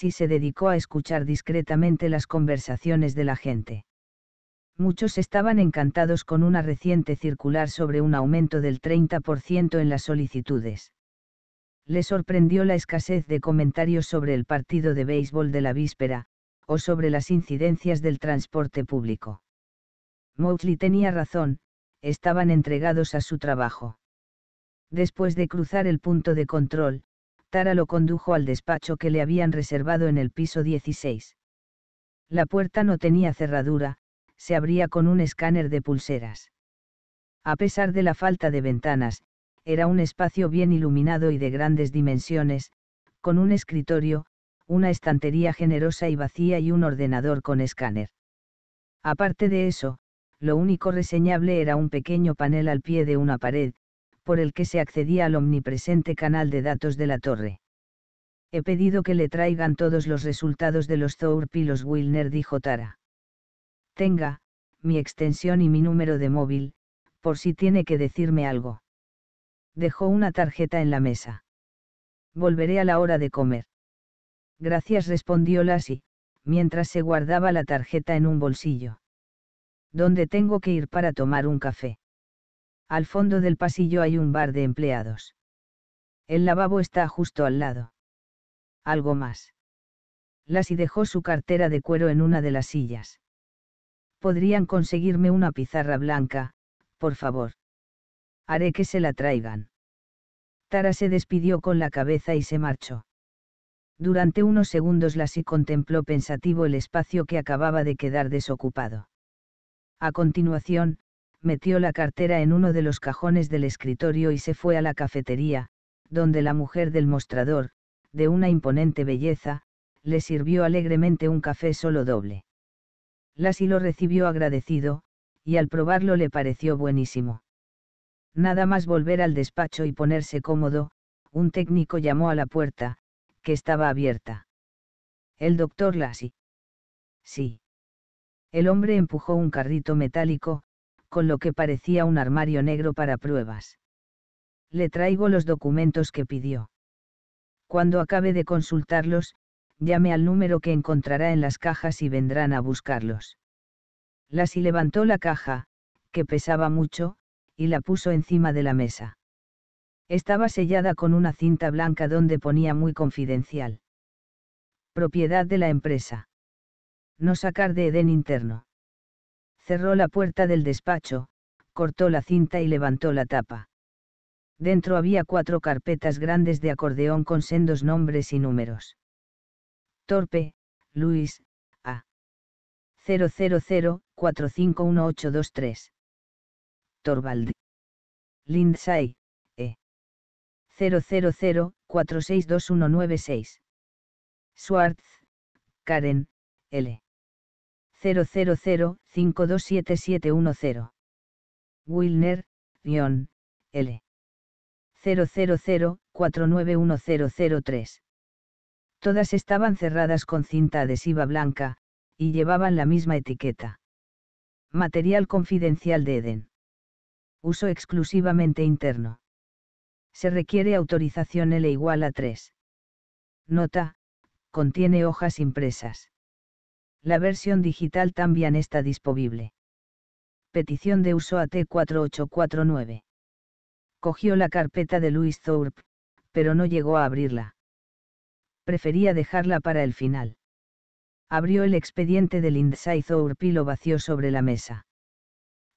y se dedicó a escuchar discretamente las conversaciones de la gente. Muchos estaban encantados con una reciente circular sobre un aumento del 30% en las solicitudes. Le sorprendió la escasez de comentarios sobre el partido de béisbol de la víspera, o sobre las incidencias del transporte público. Mowgli tenía razón, estaban entregados a su trabajo. Después de cruzar el punto de control, Tara lo condujo al despacho que le habían reservado en el piso 16. La puerta no tenía cerradura, se abría con un escáner de pulseras. A pesar de la falta de ventanas, era un espacio bien iluminado y de grandes dimensiones, con un escritorio, una estantería generosa y vacía y un ordenador con escáner. Aparte de eso, lo único reseñable era un pequeño panel al pie de una pared, por el que se accedía al omnipresente canal de datos de la torre. He pedido que le traigan todos los resultados de los Thorpe los Wilner, dijo Tara. Tenga, mi extensión y mi número de móvil, por si tiene que decirme algo. Dejó una tarjeta en la mesa. Volveré a la hora de comer. Gracias, respondió Lassie, mientras se guardaba la tarjeta en un bolsillo. ¿Dónde tengo que ir para tomar un café? Al fondo del pasillo hay un bar de empleados. El lavabo está justo al lado. Algo más. Lassie dejó su cartera de cuero en una de las sillas. Podrían conseguirme una pizarra blanca, por favor. Haré que se la traigan. Tara se despidió con la cabeza y se marchó. Durante unos segundos Lassie contempló pensativo el espacio que acababa de quedar desocupado. A continuación, metió la cartera en uno de los cajones del escritorio y se fue a la cafetería, donde la mujer del mostrador, de una imponente belleza, le sirvió alegremente un café solo doble. Lassie lo recibió agradecido, y al probarlo le pareció buenísimo. Nada más volver al despacho y ponerse cómodo, un técnico llamó a la puerta, que estaba abierta. El doctor Lassie. Sí. El hombre empujó un carrito metálico, con lo que parecía un armario negro para pruebas. Le traigo los documentos que pidió. Cuando acabe de consultarlos, llame al número que encontrará en las cajas y vendrán a buscarlos. Lassie levantó la caja, que pesaba mucho, y la puso encima de la mesa. Estaba sellada con una cinta blanca donde ponía muy confidencial. Propiedad de la empresa. No sacar de Edén interno cerró la puerta del despacho, cortó la cinta y levantó la tapa. Dentro había cuatro carpetas grandes de acordeón con sendos nombres y números. Torpe, Luis, A. 000-451823 Torvald. Lindsay, E. 000-462196 Schwartz, Karen, L. 000-527710. Wilner, Mion, L. 000-491003. Todas estaban cerradas con cinta adhesiva blanca, y llevaban la misma etiqueta. Material confidencial de Eden. Uso exclusivamente interno. Se requiere autorización L igual a 3. Nota, contiene hojas impresas. La versión digital también está disponible. Petición de uso AT4849. Cogió la carpeta de Luis Thorpe, pero no llegó a abrirla. Prefería dejarla para el final. Abrió el expediente del Lindsay Thorpe y lo vació sobre la mesa.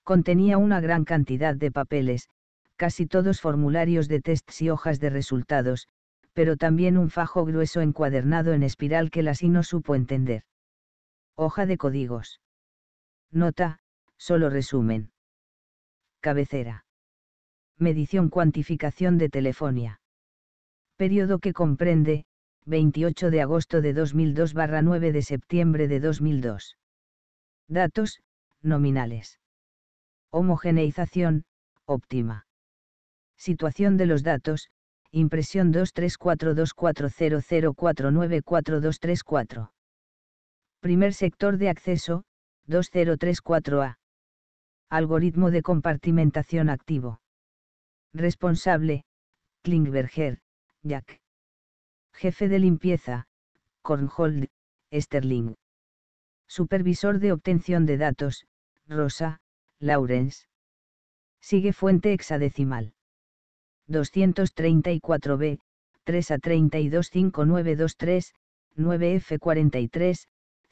Contenía una gran cantidad de papeles, casi todos formularios de tests y hojas de resultados, pero también un fajo grueso encuadernado en espiral que SI no supo entender. Hoja de códigos. Nota, solo resumen. Cabecera. Medición cuantificación de telefonía. Periodo que comprende, 28 de agosto de 2002 9 de septiembre de 2002. Datos, nominales. Homogeneización, óptima. Situación de los datos, impresión 2342400494234. Primer sector de acceso, 2034A. Algoritmo de compartimentación activo. Responsable, Klingberger, Jack. Jefe de limpieza, Kornhold, Sterling. Supervisor de obtención de datos, Rosa, Lawrence. Sigue fuente hexadecimal. 234B, 3 a 325923, 9F43,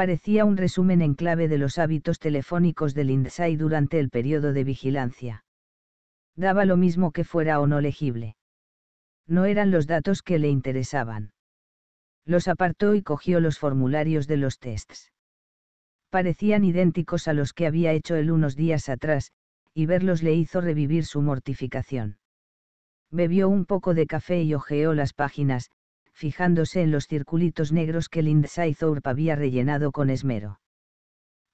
parecía un resumen en clave de los hábitos telefónicos del INDSAI durante el periodo de vigilancia. Daba lo mismo que fuera o no legible. No eran los datos que le interesaban. Los apartó y cogió los formularios de los tests. Parecían idénticos a los que había hecho él unos días atrás, y verlos le hizo revivir su mortificación. Bebió un poco de café y hojeó las páginas, fijándose en los circulitos negros que Lindsay Thorpe había rellenado con esmero.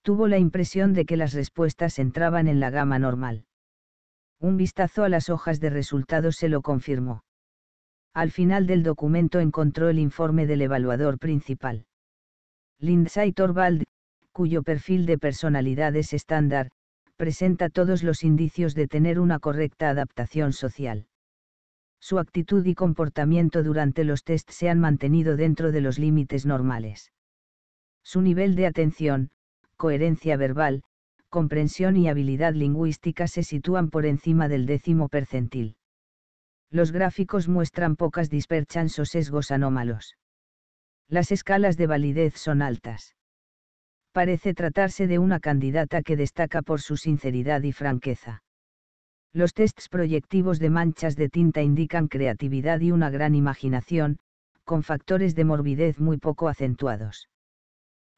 Tuvo la impresión de que las respuestas entraban en la gama normal. Un vistazo a las hojas de resultados se lo confirmó. Al final del documento encontró el informe del evaluador principal. Lindsay cuyo perfil de personalidad es estándar, presenta todos los indicios de tener una correcta adaptación social su actitud y comportamiento durante los test se han mantenido dentro de los límites normales. Su nivel de atención, coherencia verbal, comprensión y habilidad lingüística se sitúan por encima del décimo percentil. Los gráficos muestran pocas disperchans o sesgos anómalos. Las escalas de validez son altas. Parece tratarse de una candidata que destaca por su sinceridad y franqueza. Los tests proyectivos de manchas de tinta indican creatividad y una gran imaginación, con factores de morbidez muy poco acentuados.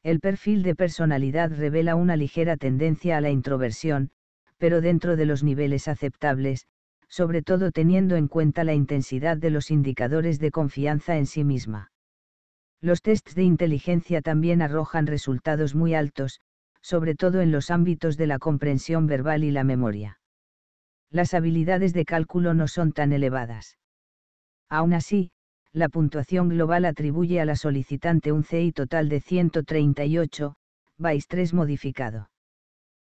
El perfil de personalidad revela una ligera tendencia a la introversión, pero dentro de los niveles aceptables, sobre todo teniendo en cuenta la intensidad de los indicadores de confianza en sí misma. Los tests de inteligencia también arrojan resultados muy altos, sobre todo en los ámbitos de la comprensión verbal y la memoria las habilidades de cálculo no son tan elevadas. Aún así, la puntuación global atribuye a la solicitante un CI total de 138, BAIS 3 modificado.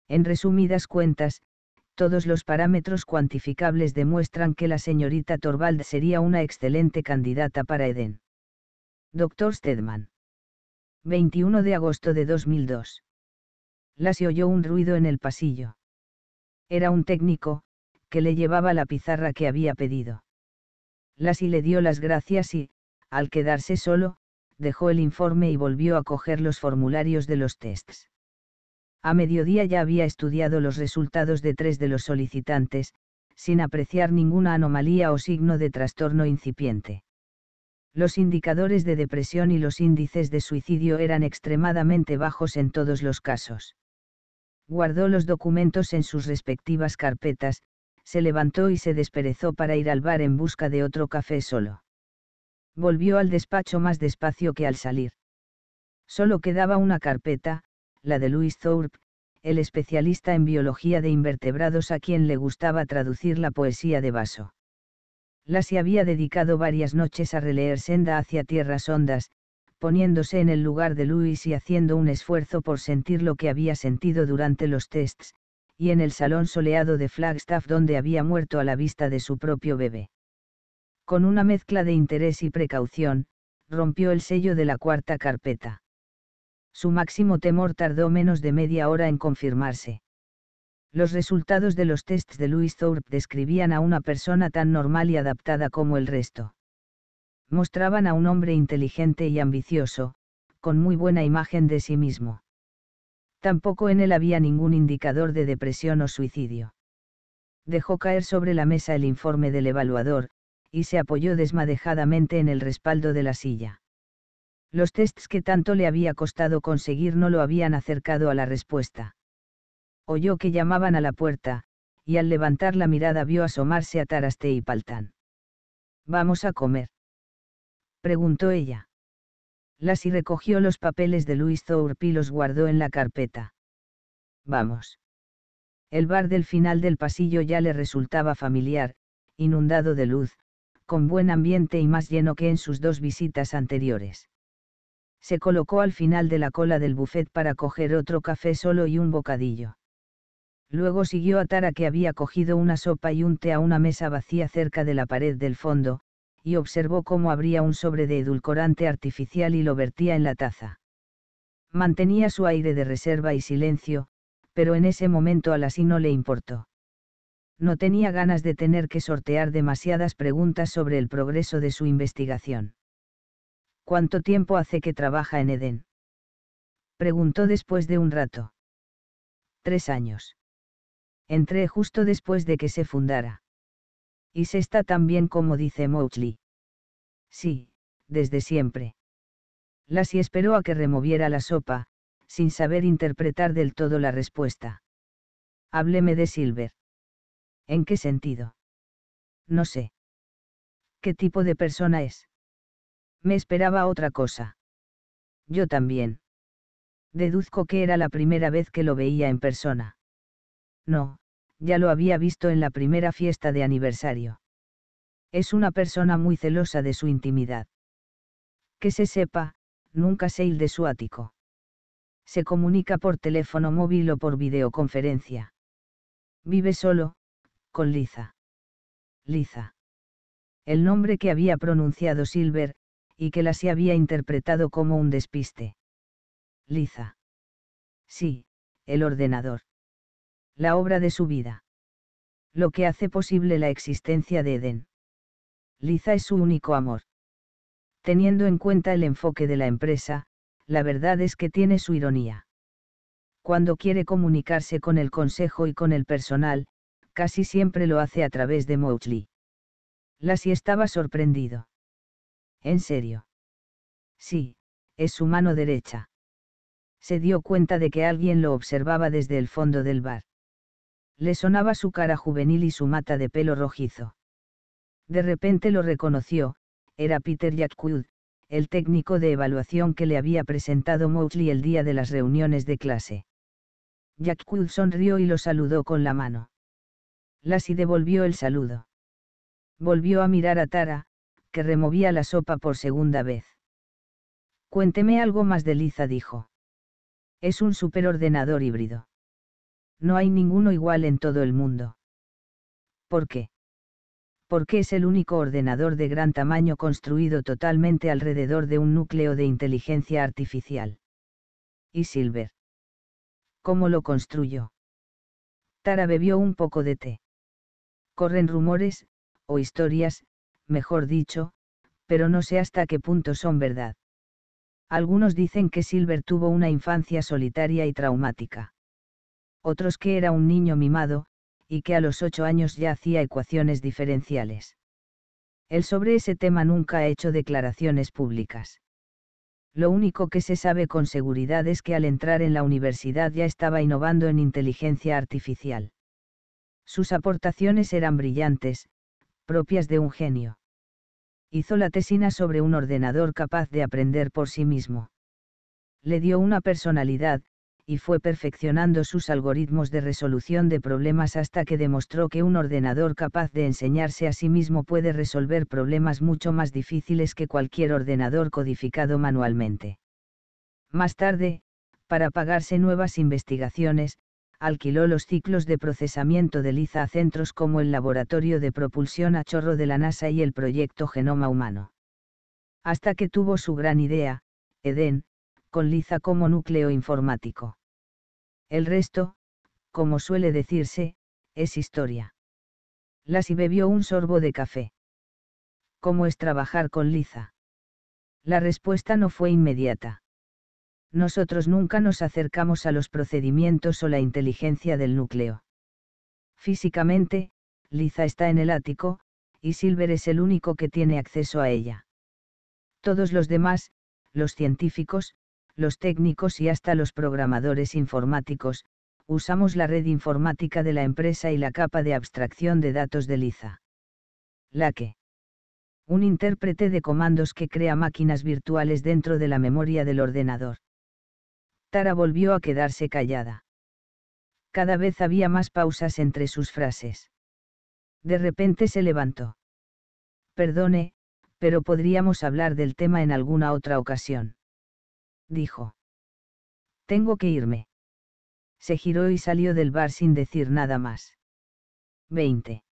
En resumidas cuentas, todos los parámetros cuantificables demuestran que la señorita Torvald sería una excelente candidata para Eden. Dr. Stedman. 21 de agosto de 2002. Las oyó un ruido en el pasillo. Era un técnico, que le llevaba la pizarra que había pedido. Lassie le dio las gracias y, al quedarse solo, dejó el informe y volvió a coger los formularios de los tests. A mediodía ya había estudiado los resultados de tres de los solicitantes, sin apreciar ninguna anomalía o signo de trastorno incipiente. Los indicadores de depresión y los índices de suicidio eran extremadamente bajos en todos los casos. Guardó los documentos en sus respectivas carpetas, se levantó y se desperezó para ir al bar en busca de otro café solo. Volvió al despacho más despacio que al salir. Solo quedaba una carpeta, la de Louis Thorpe, el especialista en biología de invertebrados a quien le gustaba traducir la poesía de Vaso. Lassie había dedicado varias noches a releer Senda hacia tierras hondas, poniéndose en el lugar de Luis y haciendo un esfuerzo por sentir lo que había sentido durante los tests, y en el salón soleado de Flagstaff donde había muerto a la vista de su propio bebé. Con una mezcla de interés y precaución, rompió el sello de la cuarta carpeta. Su máximo temor tardó menos de media hora en confirmarse. Los resultados de los tests de Louis Thorpe describían a una persona tan normal y adaptada como el resto. Mostraban a un hombre inteligente y ambicioso, con muy buena imagen de sí mismo Tampoco en él había ningún indicador de depresión o suicidio. Dejó caer sobre la mesa el informe del evaluador, y se apoyó desmadejadamente en el respaldo de la silla. Los tests que tanto le había costado conseguir no lo habían acercado a la respuesta. Oyó que llamaban a la puerta, y al levantar la mirada vio asomarse a Taraste y Paltán. ¿Vamos a comer? preguntó ella y recogió los papeles de Luis Thorpe y los guardó en la carpeta. Vamos. El bar del final del pasillo ya le resultaba familiar, inundado de luz, con buen ambiente y más lleno que en sus dos visitas anteriores. Se colocó al final de la cola del buffet para coger otro café solo y un bocadillo. Luego siguió a Tara que había cogido una sopa y un té a una mesa vacía cerca de la pared del fondo, y observó cómo abría un sobre de edulcorante artificial y lo vertía en la taza. Mantenía su aire de reserva y silencio, pero en ese momento al así no le importó. No tenía ganas de tener que sortear demasiadas preguntas sobre el progreso de su investigación. ¿Cuánto tiempo hace que trabaja en Edén? Preguntó después de un rato. Tres años. Entré justo después de que se fundara. Y se está tan bien como dice Mowgli. Sí, desde siempre. Lassie esperó a que removiera la sopa, sin saber interpretar del todo la respuesta. Hábleme de Silver. ¿En qué sentido? No sé. ¿Qué tipo de persona es? Me esperaba otra cosa. Yo también. Deduzco que era la primera vez que lo veía en persona. No, ya lo había visto en la primera fiesta de aniversario. Es una persona muy celosa de su intimidad. Que se sepa, nunca se il de su ático. Se comunica por teléfono móvil o por videoconferencia. Vive solo, con Liza. Liza. El nombre que había pronunciado Silver, y que la se había interpretado como un despiste. Liza. Sí, el ordenador la obra de su vida. Lo que hace posible la existencia de Eden. Liza es su único amor. Teniendo en cuenta el enfoque de la empresa, la verdad es que tiene su ironía. Cuando quiere comunicarse con el consejo y con el personal, casi siempre lo hace a través de Mowgli. Lassie estaba sorprendido. ¿En serio? Sí, es su mano derecha. Se dio cuenta de que alguien lo observaba desde el fondo del bar. Le sonaba su cara juvenil y su mata de pelo rojizo. De repente lo reconoció, era Peter Jackwood, el técnico de evaluación que le había presentado Mowgli el día de las reuniones de clase. Jackwood sonrió y lo saludó con la mano. Lassie devolvió el saludo. Volvió a mirar a Tara, que removía la sopa por segunda vez. Cuénteme algo más de Liza, dijo. Es un superordenador híbrido. No hay ninguno igual en todo el mundo. ¿Por qué? Porque es el único ordenador de gran tamaño construido totalmente alrededor de un núcleo de inteligencia artificial. ¿Y Silver? ¿Cómo lo construyó? Tara bebió un poco de té. Corren rumores, o historias, mejor dicho, pero no sé hasta qué punto son verdad. Algunos dicen que Silver tuvo una infancia solitaria y traumática otros que era un niño mimado, y que a los ocho años ya hacía ecuaciones diferenciales. Él sobre ese tema nunca ha hecho declaraciones públicas. Lo único que se sabe con seguridad es que al entrar en la universidad ya estaba innovando en inteligencia artificial. Sus aportaciones eran brillantes, propias de un genio. Hizo la tesina sobre un ordenador capaz de aprender por sí mismo. Le dio una personalidad, y fue perfeccionando sus algoritmos de resolución de problemas hasta que demostró que un ordenador capaz de enseñarse a sí mismo puede resolver problemas mucho más difíciles que cualquier ordenador codificado manualmente. Más tarde, para pagarse nuevas investigaciones, alquiló los ciclos de procesamiento de Liza a centros como el Laboratorio de Propulsión a Chorro de la NASA y el Proyecto Genoma Humano. Hasta que tuvo su gran idea, Eden, con Liza como núcleo informático. El resto, como suele decirse, es historia. Lassie bebió un sorbo de café. ¿Cómo es trabajar con Liza? La respuesta no fue inmediata. Nosotros nunca nos acercamos a los procedimientos o la inteligencia del núcleo. Físicamente, Liza está en el ático, y Silver es el único que tiene acceso a ella. Todos los demás, los científicos, los técnicos y hasta los programadores informáticos, usamos la red informática de la empresa y la capa de abstracción de datos de Liza. La que. Un intérprete de comandos que crea máquinas virtuales dentro de la memoria del ordenador. Tara volvió a quedarse callada. Cada vez había más pausas entre sus frases. De repente se levantó. Perdone, pero podríamos hablar del tema en alguna otra ocasión dijo. Tengo que irme. Se giró y salió del bar sin decir nada más. 20.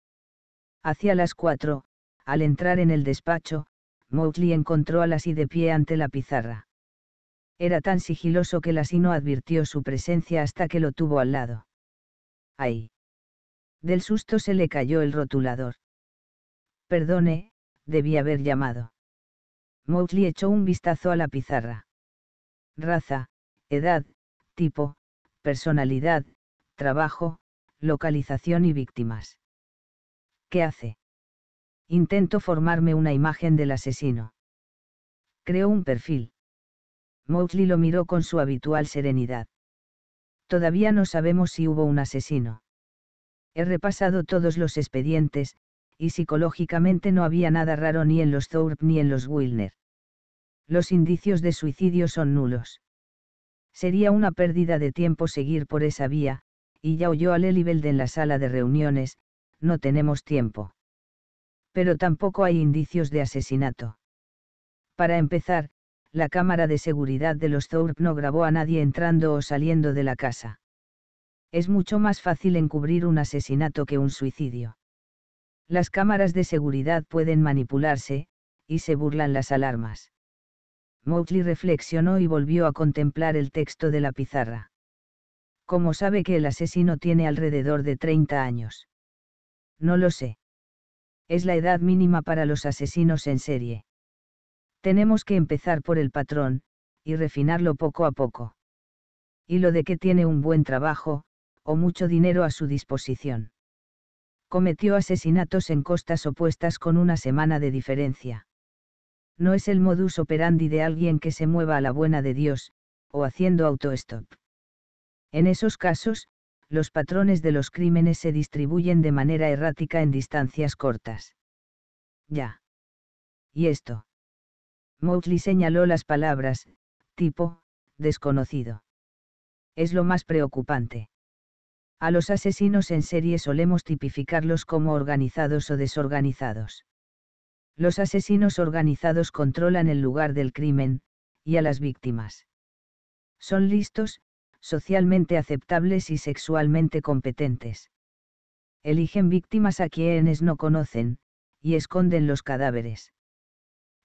Hacia las 4, al entrar en el despacho, Mowgli encontró a Lassie de pie ante la pizarra. Era tan sigiloso que Lassie no advirtió su presencia hasta que lo tuvo al lado. ¡Ay! Del susto se le cayó el rotulador. Perdone, debí haber llamado. Mowgli echó un vistazo a la pizarra raza, edad, tipo, personalidad, trabajo, localización y víctimas. ¿Qué hace? Intento formarme una imagen del asesino. Creo un perfil. Mowgli lo miró con su habitual serenidad. Todavía no sabemos si hubo un asesino. He repasado todos los expedientes, y psicológicamente no había nada raro ni en los Thorpe ni en los Wilner los indicios de suicidio son nulos. Sería una pérdida de tiempo seguir por esa vía, y ya oyó a Lelibelde en la sala de reuniones, no tenemos tiempo. Pero tampoco hay indicios de asesinato. Para empezar, la cámara de seguridad de los Thorpe no grabó a nadie entrando o saliendo de la casa. Es mucho más fácil encubrir un asesinato que un suicidio. Las cámaras de seguridad pueden manipularse, y se burlan las alarmas. Mowgli reflexionó y volvió a contemplar el texto de la pizarra. ¿Cómo sabe que el asesino tiene alrededor de 30 años? No lo sé. Es la edad mínima para los asesinos en serie. Tenemos que empezar por el patrón, y refinarlo poco a poco. Y lo de que tiene un buen trabajo, o mucho dinero a su disposición. Cometió asesinatos en costas opuestas con una semana de diferencia no es el modus operandi de alguien que se mueva a la buena de Dios, o haciendo autostop. En esos casos, los patrones de los crímenes se distribuyen de manera errática en distancias cortas. Ya. ¿Y esto? Mowgli señaló las palabras, tipo, desconocido. Es lo más preocupante. A los asesinos en serie solemos tipificarlos como organizados o desorganizados. Los asesinos organizados controlan el lugar del crimen, y a las víctimas. Son listos, socialmente aceptables y sexualmente competentes. Eligen víctimas a quienes no conocen, y esconden los cadáveres.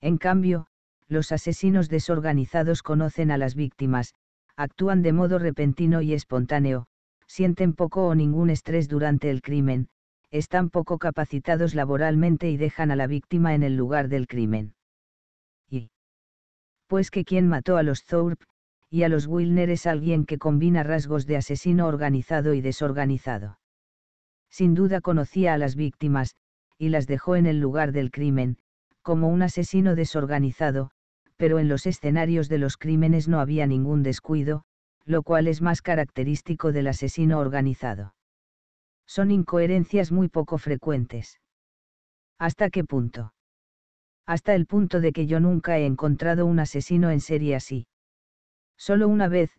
En cambio, los asesinos desorganizados conocen a las víctimas, actúan de modo repentino y espontáneo, sienten poco o ningún estrés durante el crimen, están poco capacitados laboralmente y dejan a la víctima en el lugar del crimen. Y. Pues que quien mató a los Thorpe, y a los Wilner es alguien que combina rasgos de asesino organizado y desorganizado. Sin duda conocía a las víctimas, y las dejó en el lugar del crimen, como un asesino desorganizado, pero en los escenarios de los crímenes no había ningún descuido, lo cual es más característico del asesino organizado son incoherencias muy poco frecuentes. ¿Hasta qué punto? Hasta el punto de que yo nunca he encontrado un asesino en serie así. Solo una vez,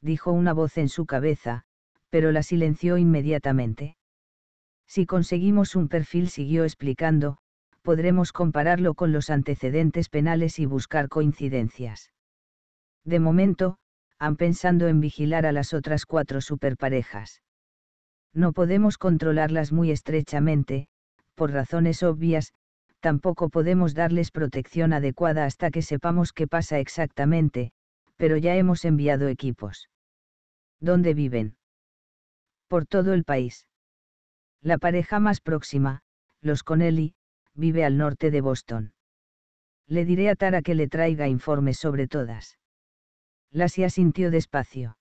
dijo una voz en su cabeza, pero la silenció inmediatamente. Si conseguimos un perfil, siguió explicando, podremos compararlo con los antecedentes penales y buscar coincidencias. De momento, han pensando en vigilar a las otras cuatro superparejas no podemos controlarlas muy estrechamente, por razones obvias, tampoco podemos darles protección adecuada hasta que sepamos qué pasa exactamente, pero ya hemos enviado equipos. ¿Dónde viven? Por todo el país. La pareja más próxima, los Connelly, vive al norte de Boston. Le diré a Tara que le traiga informes sobre todas. ya sintió despacio.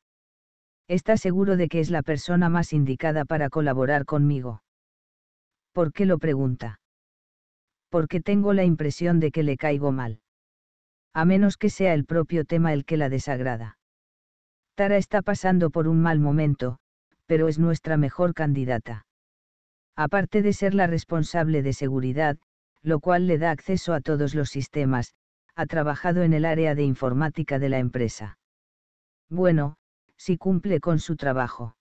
Está seguro de que es la persona más indicada para colaborar conmigo. ¿Por qué lo pregunta? Porque tengo la impresión de que le caigo mal. A menos que sea el propio tema el que la desagrada. Tara está pasando por un mal momento, pero es nuestra mejor candidata. Aparte de ser la responsable de seguridad, lo cual le da acceso a todos los sistemas, ha trabajado en el área de informática de la empresa. Bueno, si cumple con su trabajo.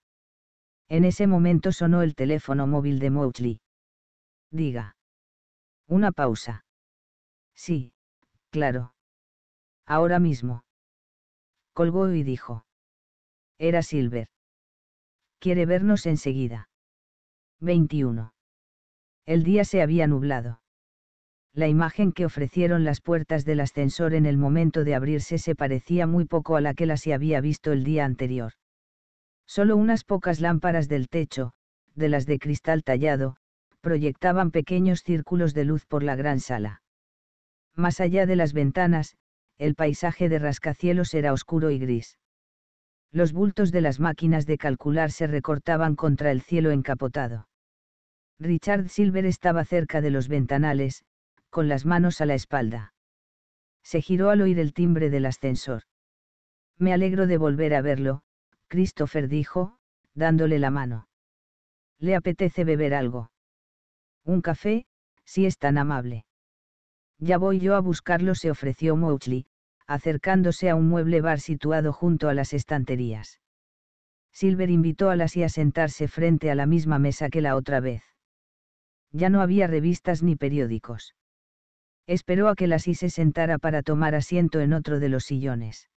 En ese momento sonó el teléfono móvil de Mowgli. Diga. Una pausa. Sí, claro. Ahora mismo. Colgó y dijo. Era Silver. Quiere vernos enseguida. 21. El día se había nublado la imagen que ofrecieron las puertas del ascensor en el momento de abrirse se parecía muy poco a la que las había visto el día anterior. Solo unas pocas lámparas del techo, de las de cristal tallado, proyectaban pequeños círculos de luz por la gran sala. Más allá de las ventanas, el paisaje de rascacielos era oscuro y gris. Los bultos de las máquinas de calcular se recortaban contra el cielo encapotado. Richard Silver estaba cerca de los ventanales, con las manos a la espalda. Se giró al oír el timbre del ascensor. Me alegro de volver a verlo, Christopher dijo, dándole la mano. ¿Le apetece beber algo? Un café, si es tan amable. Ya voy yo a buscarlo, se ofreció Mouchley, acercándose a un mueble bar situado junto a las estanterías. Silver invitó a y a sentarse frente a la misma mesa que la otra vez. Ya no había revistas ni periódicos. Esperó a que lasí se sentara para tomar asiento en otro de los sillones.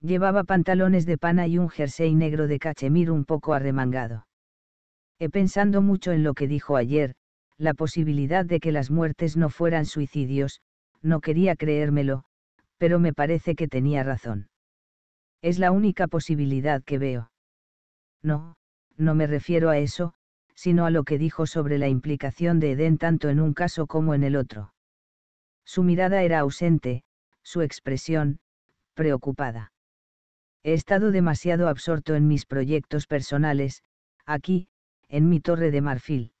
Llevaba pantalones de pana y un jersey negro de cachemir un poco arremangado. He pensando mucho en lo que dijo ayer, la posibilidad de que las muertes no fueran suicidios, no quería creérmelo, pero me parece que tenía razón. Es la única posibilidad que veo. No, no me refiero a eso, sino a lo que dijo sobre la implicación de Edén tanto en un caso como en el otro. Su mirada era ausente, su expresión, preocupada. He estado demasiado absorto en mis proyectos personales, aquí, en mi torre de marfil.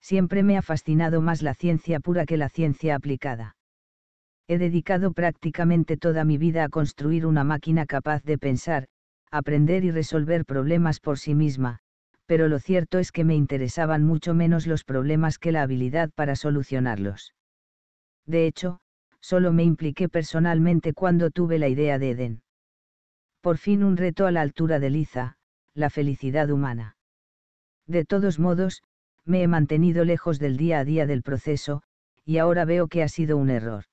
Siempre me ha fascinado más la ciencia pura que la ciencia aplicada. He dedicado prácticamente toda mi vida a construir una máquina capaz de pensar, aprender y resolver problemas por sí misma, pero lo cierto es que me interesaban mucho menos los problemas que la habilidad para solucionarlos. De hecho, solo me impliqué personalmente cuando tuve la idea de Eden. Por fin un reto a la altura de Liza, la felicidad humana. De todos modos, me he mantenido lejos del día a día del proceso, y ahora veo que ha sido un error.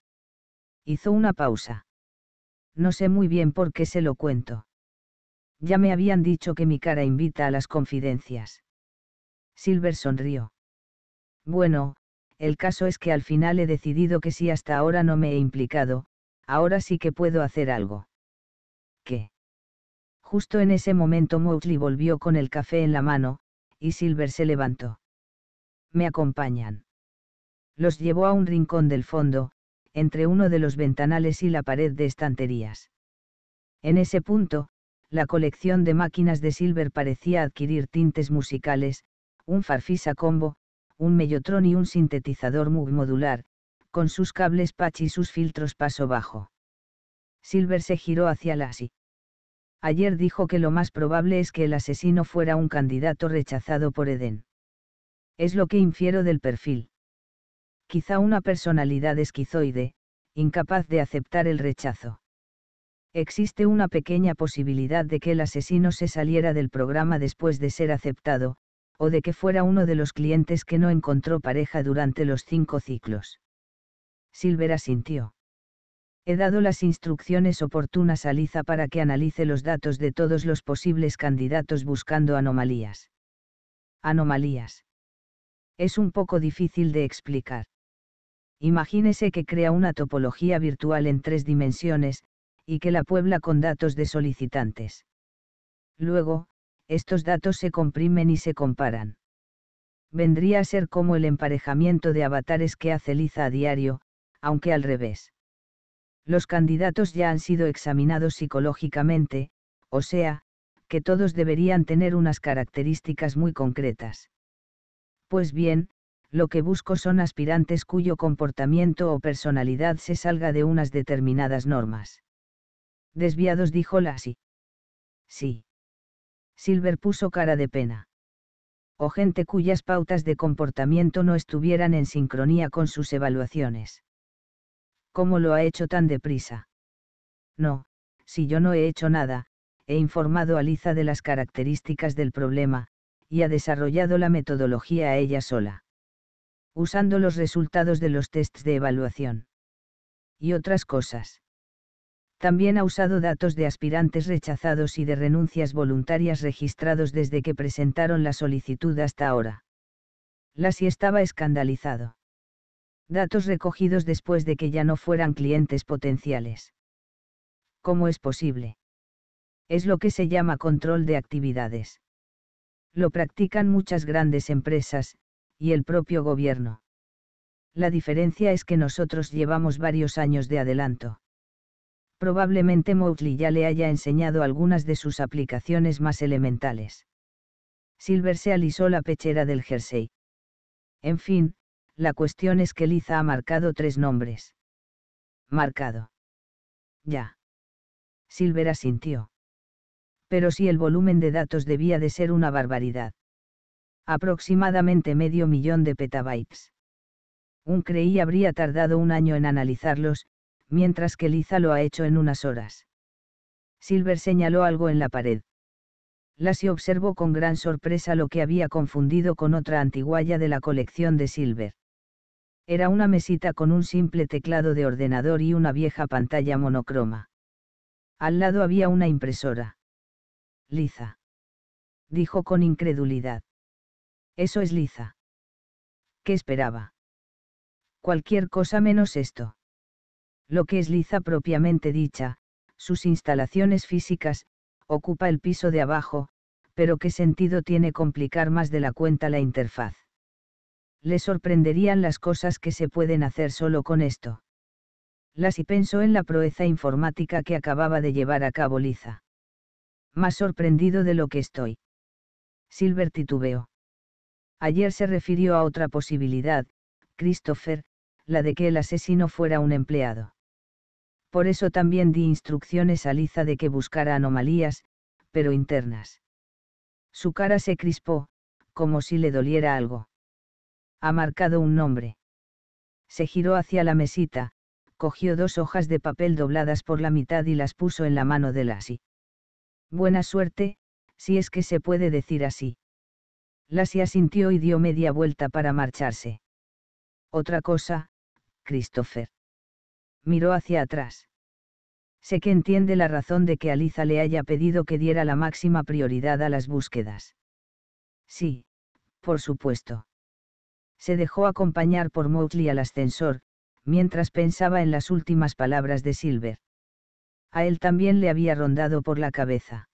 Hizo una pausa. No sé muy bien por qué se lo cuento. Ya me habían dicho que mi cara invita a las confidencias. Silver sonrió. Bueno, el caso es que al final he decidido que si hasta ahora no me he implicado, ahora sí que puedo hacer algo. ¿Qué? Justo en ese momento Mowgli volvió con el café en la mano, y Silver se levantó. Me acompañan. Los llevó a un rincón del fondo, entre uno de los ventanales y la pared de estanterías. En ese punto, la colección de máquinas de Silver parecía adquirir tintes musicales, un farfisa combo, un mellotron y un sintetizador muy modular, con sus cables patch y sus filtros paso bajo. Silver se giró hacia Lassie. Ayer dijo que lo más probable es que el asesino fuera un candidato rechazado por Eden. Es lo que infiero del perfil. Quizá una personalidad esquizoide, incapaz de aceptar el rechazo. Existe una pequeña posibilidad de que el asesino se saliera del programa después de ser aceptado, o de que fuera uno de los clientes que no encontró pareja durante los cinco ciclos. Silver asintió. He dado las instrucciones oportunas a Liza para que analice los datos de todos los posibles candidatos buscando anomalías. Anomalías. Es un poco difícil de explicar. Imagínese que crea una topología virtual en tres dimensiones, y que la puebla con datos de solicitantes. Luego, estos datos se comprimen y se comparan. Vendría a ser como el emparejamiento de avatares que hace Liza a diario, aunque al revés. Los candidatos ya han sido examinados psicológicamente, o sea, que todos deberían tener unas características muy concretas. Pues bien, lo que busco son aspirantes cuyo comportamiento o personalidad se salga de unas determinadas normas. Desviados dijo Lassie. Sí. Silver puso cara de pena. O gente cuyas pautas de comportamiento no estuvieran en sincronía con sus evaluaciones. ¿Cómo lo ha hecho tan deprisa? No, si yo no he hecho nada, he informado a Liza de las características del problema, y ha desarrollado la metodología a ella sola. Usando los resultados de los tests de evaluación. Y otras cosas también ha usado datos de aspirantes rechazados y de renuncias voluntarias registrados desde que presentaron la solicitud hasta ahora. Lassie estaba escandalizado. Datos recogidos después de que ya no fueran clientes potenciales. ¿Cómo es posible? Es lo que se llama control de actividades. Lo practican muchas grandes empresas, y el propio gobierno. La diferencia es que nosotros llevamos varios años de adelanto probablemente Mowgli ya le haya enseñado algunas de sus aplicaciones más elementales. Silver se alisó la pechera del jersey. En fin, la cuestión es que Liza ha marcado tres nombres. Marcado. Ya. Silver asintió. Pero si el volumen de datos debía de ser una barbaridad. Aproximadamente medio millón de petabytes. Un creí habría tardado un año en analizarlos, mientras que Liza lo ha hecho en unas horas. Silver señaló algo en la pared. Lassie observó con gran sorpresa lo que había confundido con otra antiguaya de la colección de Silver. Era una mesita con un simple teclado de ordenador y una vieja pantalla monocroma. Al lado había una impresora. Liza. Dijo con incredulidad. Eso es Liza. ¿Qué esperaba? Cualquier cosa menos esto lo que es liza propiamente dicha, sus instalaciones físicas, ocupa el piso de abajo, pero qué sentido tiene complicar más de la cuenta la interfaz. Le sorprenderían las cosas que se pueden hacer solo con esto. y pensó en la proeza informática que acababa de llevar a cabo Liza. Más sorprendido de lo que estoy. Silver titubeó. Ayer se refirió a otra posibilidad, Christopher, la de que el asesino fuera un empleado. Por eso también di instrucciones a Liza de que buscara anomalías, pero internas. Su cara se crispó, como si le doliera algo. Ha marcado un nombre. Se giró hacia la mesita, cogió dos hojas de papel dobladas por la mitad y las puso en la mano de Lassie. Buena suerte, si es que se puede decir así. Lassie asintió y dio media vuelta para marcharse. Otra cosa, Christopher miró hacia atrás. Sé que entiende la razón de que Aliza le haya pedido que diera la máxima prioridad a las búsquedas. Sí, por supuesto. Se dejó acompañar por Mowgli al ascensor, mientras pensaba en las últimas palabras de Silver. A él también le había rondado por la cabeza.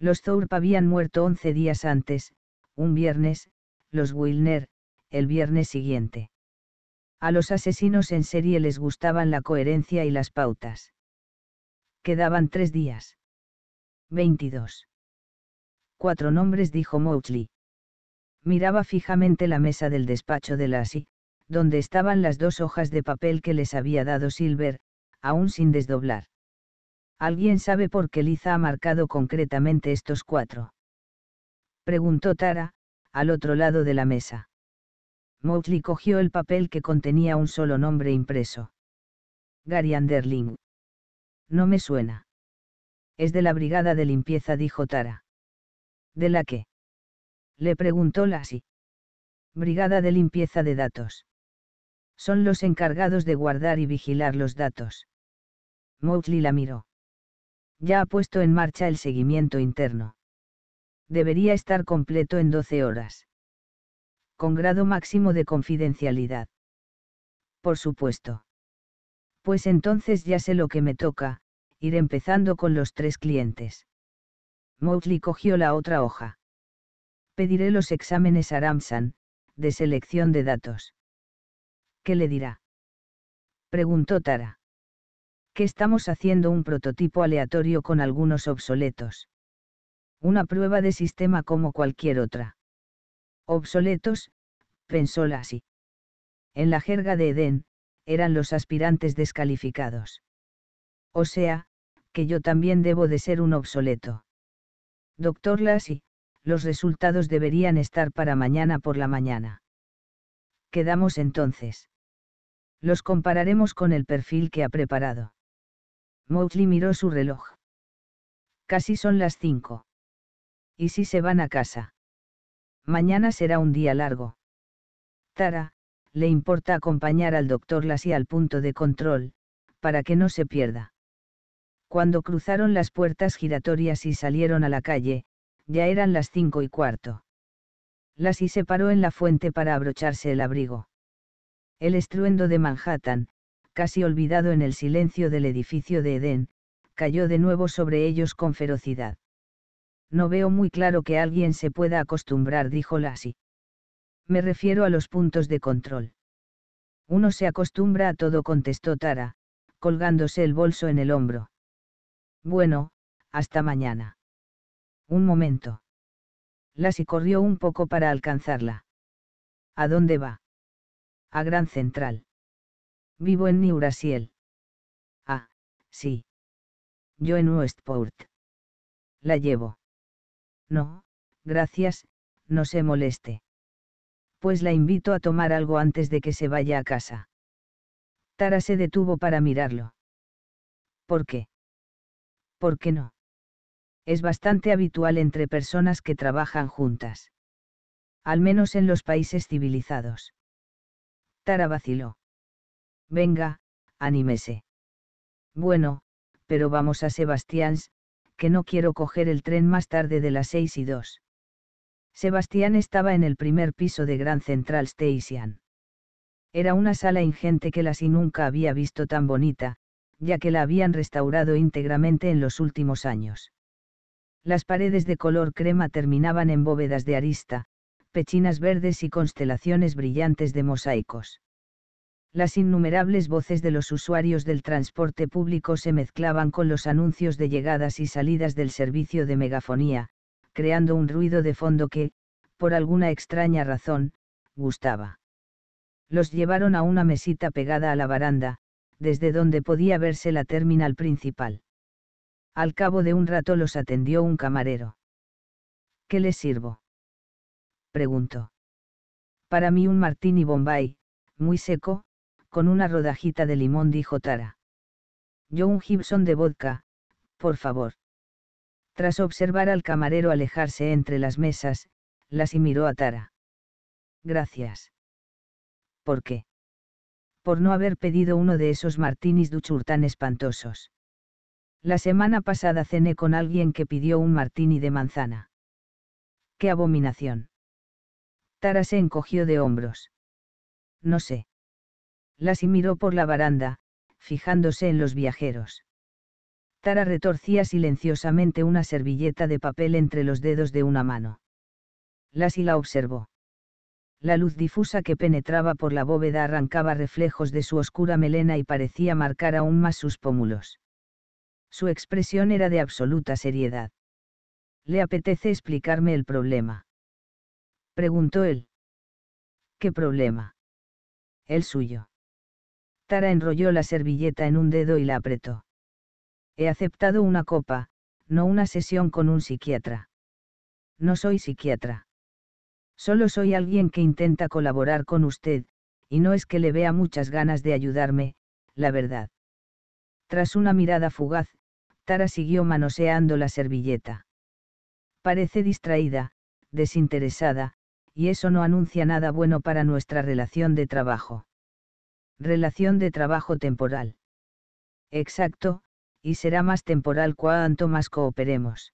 Los Thorpe habían muerto once días antes, un viernes, los Wilner, el viernes siguiente. A los asesinos en serie les gustaban la coherencia y las pautas. Quedaban tres días. 22. Cuatro nombres dijo Mowgli. Miraba fijamente la mesa del despacho de Lassie, donde estaban las dos hojas de papel que les había dado Silver, aún sin desdoblar. ¿Alguien sabe por qué Liza ha marcado concretamente estos cuatro? Preguntó Tara, al otro lado de la mesa. Mowgli cogió el papel que contenía un solo nombre impreso. Gary Anderling. No me suena. Es de la brigada de limpieza, dijo Tara. ¿De la qué? Le preguntó Lassie. Brigada de limpieza de datos. Son los encargados de guardar y vigilar los datos. Mowgli la miró. Ya ha puesto en marcha el seguimiento interno. Debería estar completo en 12 horas con grado máximo de confidencialidad. Por supuesto. Pues entonces ya sé lo que me toca, ir empezando con los tres clientes. Mowgli cogió la otra hoja. Pediré los exámenes a Ramsan, de selección de datos. ¿Qué le dirá? Preguntó Tara. Que estamos haciendo un prototipo aleatorio con algunos obsoletos. Una prueba de sistema como cualquier otra. Obsoletos, pensó Lassie. En la jerga de Edén, eran los aspirantes descalificados. O sea, que yo también debo de ser un obsoleto. Doctor Lassie, los resultados deberían estar para mañana por la mañana. Quedamos entonces. Los compararemos con el perfil que ha preparado. Mowgli miró su reloj. Casi son las cinco. ¿Y si se van a casa? Mañana será un día largo. Tara, le importa acompañar al doctor Lassie al punto de control, para que no se pierda. Cuando cruzaron las puertas giratorias y salieron a la calle, ya eran las cinco y cuarto. Lassie se paró en la fuente para abrocharse el abrigo. El estruendo de Manhattan, casi olvidado en el silencio del edificio de Edén, cayó de nuevo sobre ellos con ferocidad. No veo muy claro que alguien se pueda acostumbrar, dijo Lassie. Me refiero a los puntos de control. Uno se acostumbra a todo, contestó Tara, colgándose el bolso en el hombro. Bueno, hasta mañana. Un momento. Lassie corrió un poco para alcanzarla. ¿A dónde va? A Gran Central. Vivo en New Ah, sí. Yo en Westport. La llevo. No, gracias, no se moleste. Pues la invito a tomar algo antes de que se vaya a casa. Tara se detuvo para mirarlo. ¿Por qué? ¿Por qué no? Es bastante habitual entre personas que trabajan juntas. Al menos en los países civilizados. Tara vaciló. Venga, anímese. Bueno, pero vamos a Sebastián's, que no quiero coger el tren más tarde de las seis y dos. Sebastián estaba en el primer piso de Gran Central Station. Era una sala ingente que la si nunca había visto tan bonita, ya que la habían restaurado íntegramente en los últimos años. Las paredes de color crema terminaban en bóvedas de arista, pechinas verdes y constelaciones brillantes de mosaicos las innumerables voces de los usuarios del transporte público se mezclaban con los anuncios de llegadas y salidas del servicio de megafonía, creando un ruido de fondo que, por alguna extraña razón, gustaba. Los llevaron a una mesita pegada a la baranda, desde donde podía verse la terminal principal. Al cabo de un rato los atendió un camarero. ¿Qué les sirvo? preguntó. Para mí un martini bombay, muy seco, con una rodajita de limón dijo Tara. Yo un Gibson de vodka, por favor. Tras observar al camarero alejarse entre las mesas, las y miró a Tara. Gracias. ¿Por qué? Por no haber pedido uno de esos martinis duchur tan espantosos. La semana pasada cené con alguien que pidió un martini de manzana. ¡Qué abominación! Tara se encogió de hombros. No sé las y miró por la baranda, fijándose en los viajeros. Tara retorcía silenciosamente una servilleta de papel entre los dedos de una mano. Las y la observó. La luz difusa que penetraba por la bóveda arrancaba reflejos de su oscura melena y parecía marcar aún más sus pómulos. Su expresión era de absoluta seriedad. ¿Le apetece explicarme el problema? Preguntó él. ¿Qué problema? El suyo. Tara enrolló la servilleta en un dedo y la apretó. He aceptado una copa, no una sesión con un psiquiatra. No soy psiquiatra. Solo soy alguien que intenta colaborar con usted, y no es que le vea muchas ganas de ayudarme, la verdad. Tras una mirada fugaz, Tara siguió manoseando la servilleta. Parece distraída, desinteresada, y eso no anuncia nada bueno para nuestra relación de trabajo. Relación de trabajo temporal. Exacto, y será más temporal cuanto más cooperemos.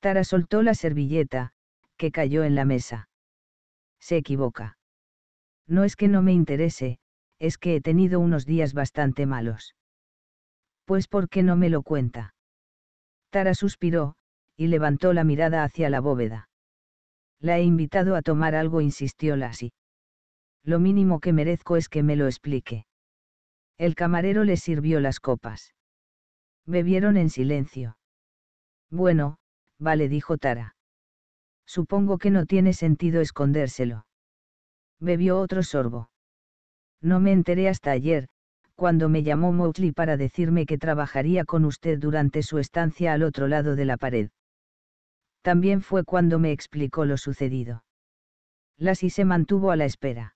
Tara soltó la servilleta, que cayó en la mesa. Se equivoca. No es que no me interese, es que he tenido unos días bastante malos. Pues ¿por qué no me lo cuenta? Tara suspiró, y levantó la mirada hacia la bóveda. La he invitado a tomar algo, insistió Lassie lo mínimo que merezco es que me lo explique. El camarero le sirvió las copas. Bebieron en silencio. Bueno, vale, dijo Tara. Supongo que no tiene sentido escondérselo. Bebió otro sorbo. No me enteré hasta ayer, cuando me llamó Mowgli para decirme que trabajaría con usted durante su estancia al otro lado de la pared. También fue cuando me explicó lo sucedido. y se mantuvo a la espera.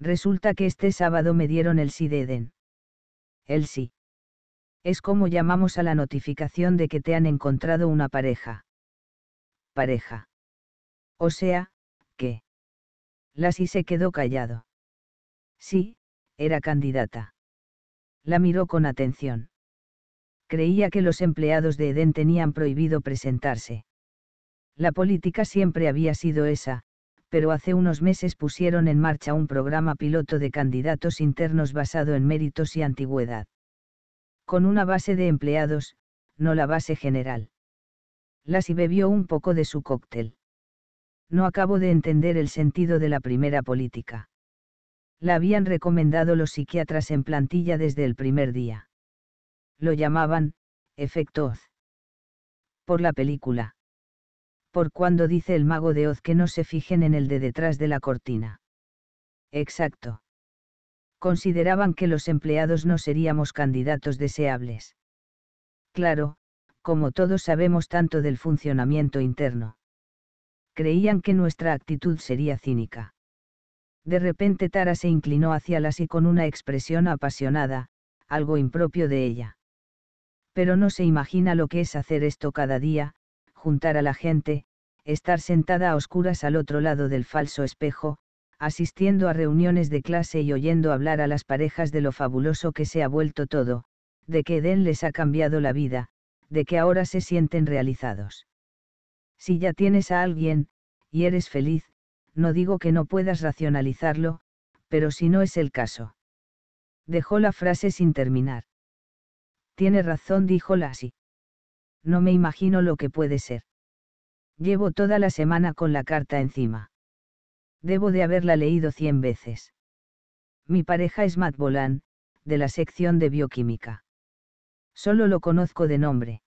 Resulta que este sábado me dieron el sí de Eden. El sí. Es como llamamos a la notificación de que te han encontrado una pareja. Pareja. O sea, que. La sí se quedó callado. Sí, era candidata. La miró con atención. Creía que los empleados de Eden tenían prohibido presentarse. La política siempre había sido esa, pero hace unos meses pusieron en marcha un programa piloto de candidatos internos basado en méritos y antigüedad. Con una base de empleados, no la base general. Lassie bebió un poco de su cóctel. No acabo de entender el sentido de la primera política. La habían recomendado los psiquiatras en plantilla desde el primer día. Lo llamaban, efecto Por la película por cuando dice el mago de Oz que no se fijen en el de detrás de la cortina. Exacto. Consideraban que los empleados no seríamos candidatos deseables. Claro, como todos sabemos tanto del funcionamiento interno. Creían que nuestra actitud sería cínica. De repente Tara se inclinó hacia las y con una expresión apasionada, algo impropio de ella. Pero no se imagina lo que es hacer esto cada día, juntar a la gente, estar sentada a oscuras al otro lado del falso espejo, asistiendo a reuniones de clase y oyendo hablar a las parejas de lo fabuloso que se ha vuelto todo, de que Edén les ha cambiado la vida, de que ahora se sienten realizados. Si ya tienes a alguien, y eres feliz, no digo que no puedas racionalizarlo, pero si no es el caso. Dejó la frase sin terminar. Tiene razón, dijo Lassie no me imagino lo que puede ser. Llevo toda la semana con la carta encima. Debo de haberla leído cien veces. Mi pareja es Matt Bolan, de la sección de bioquímica. Solo lo conozco de nombre.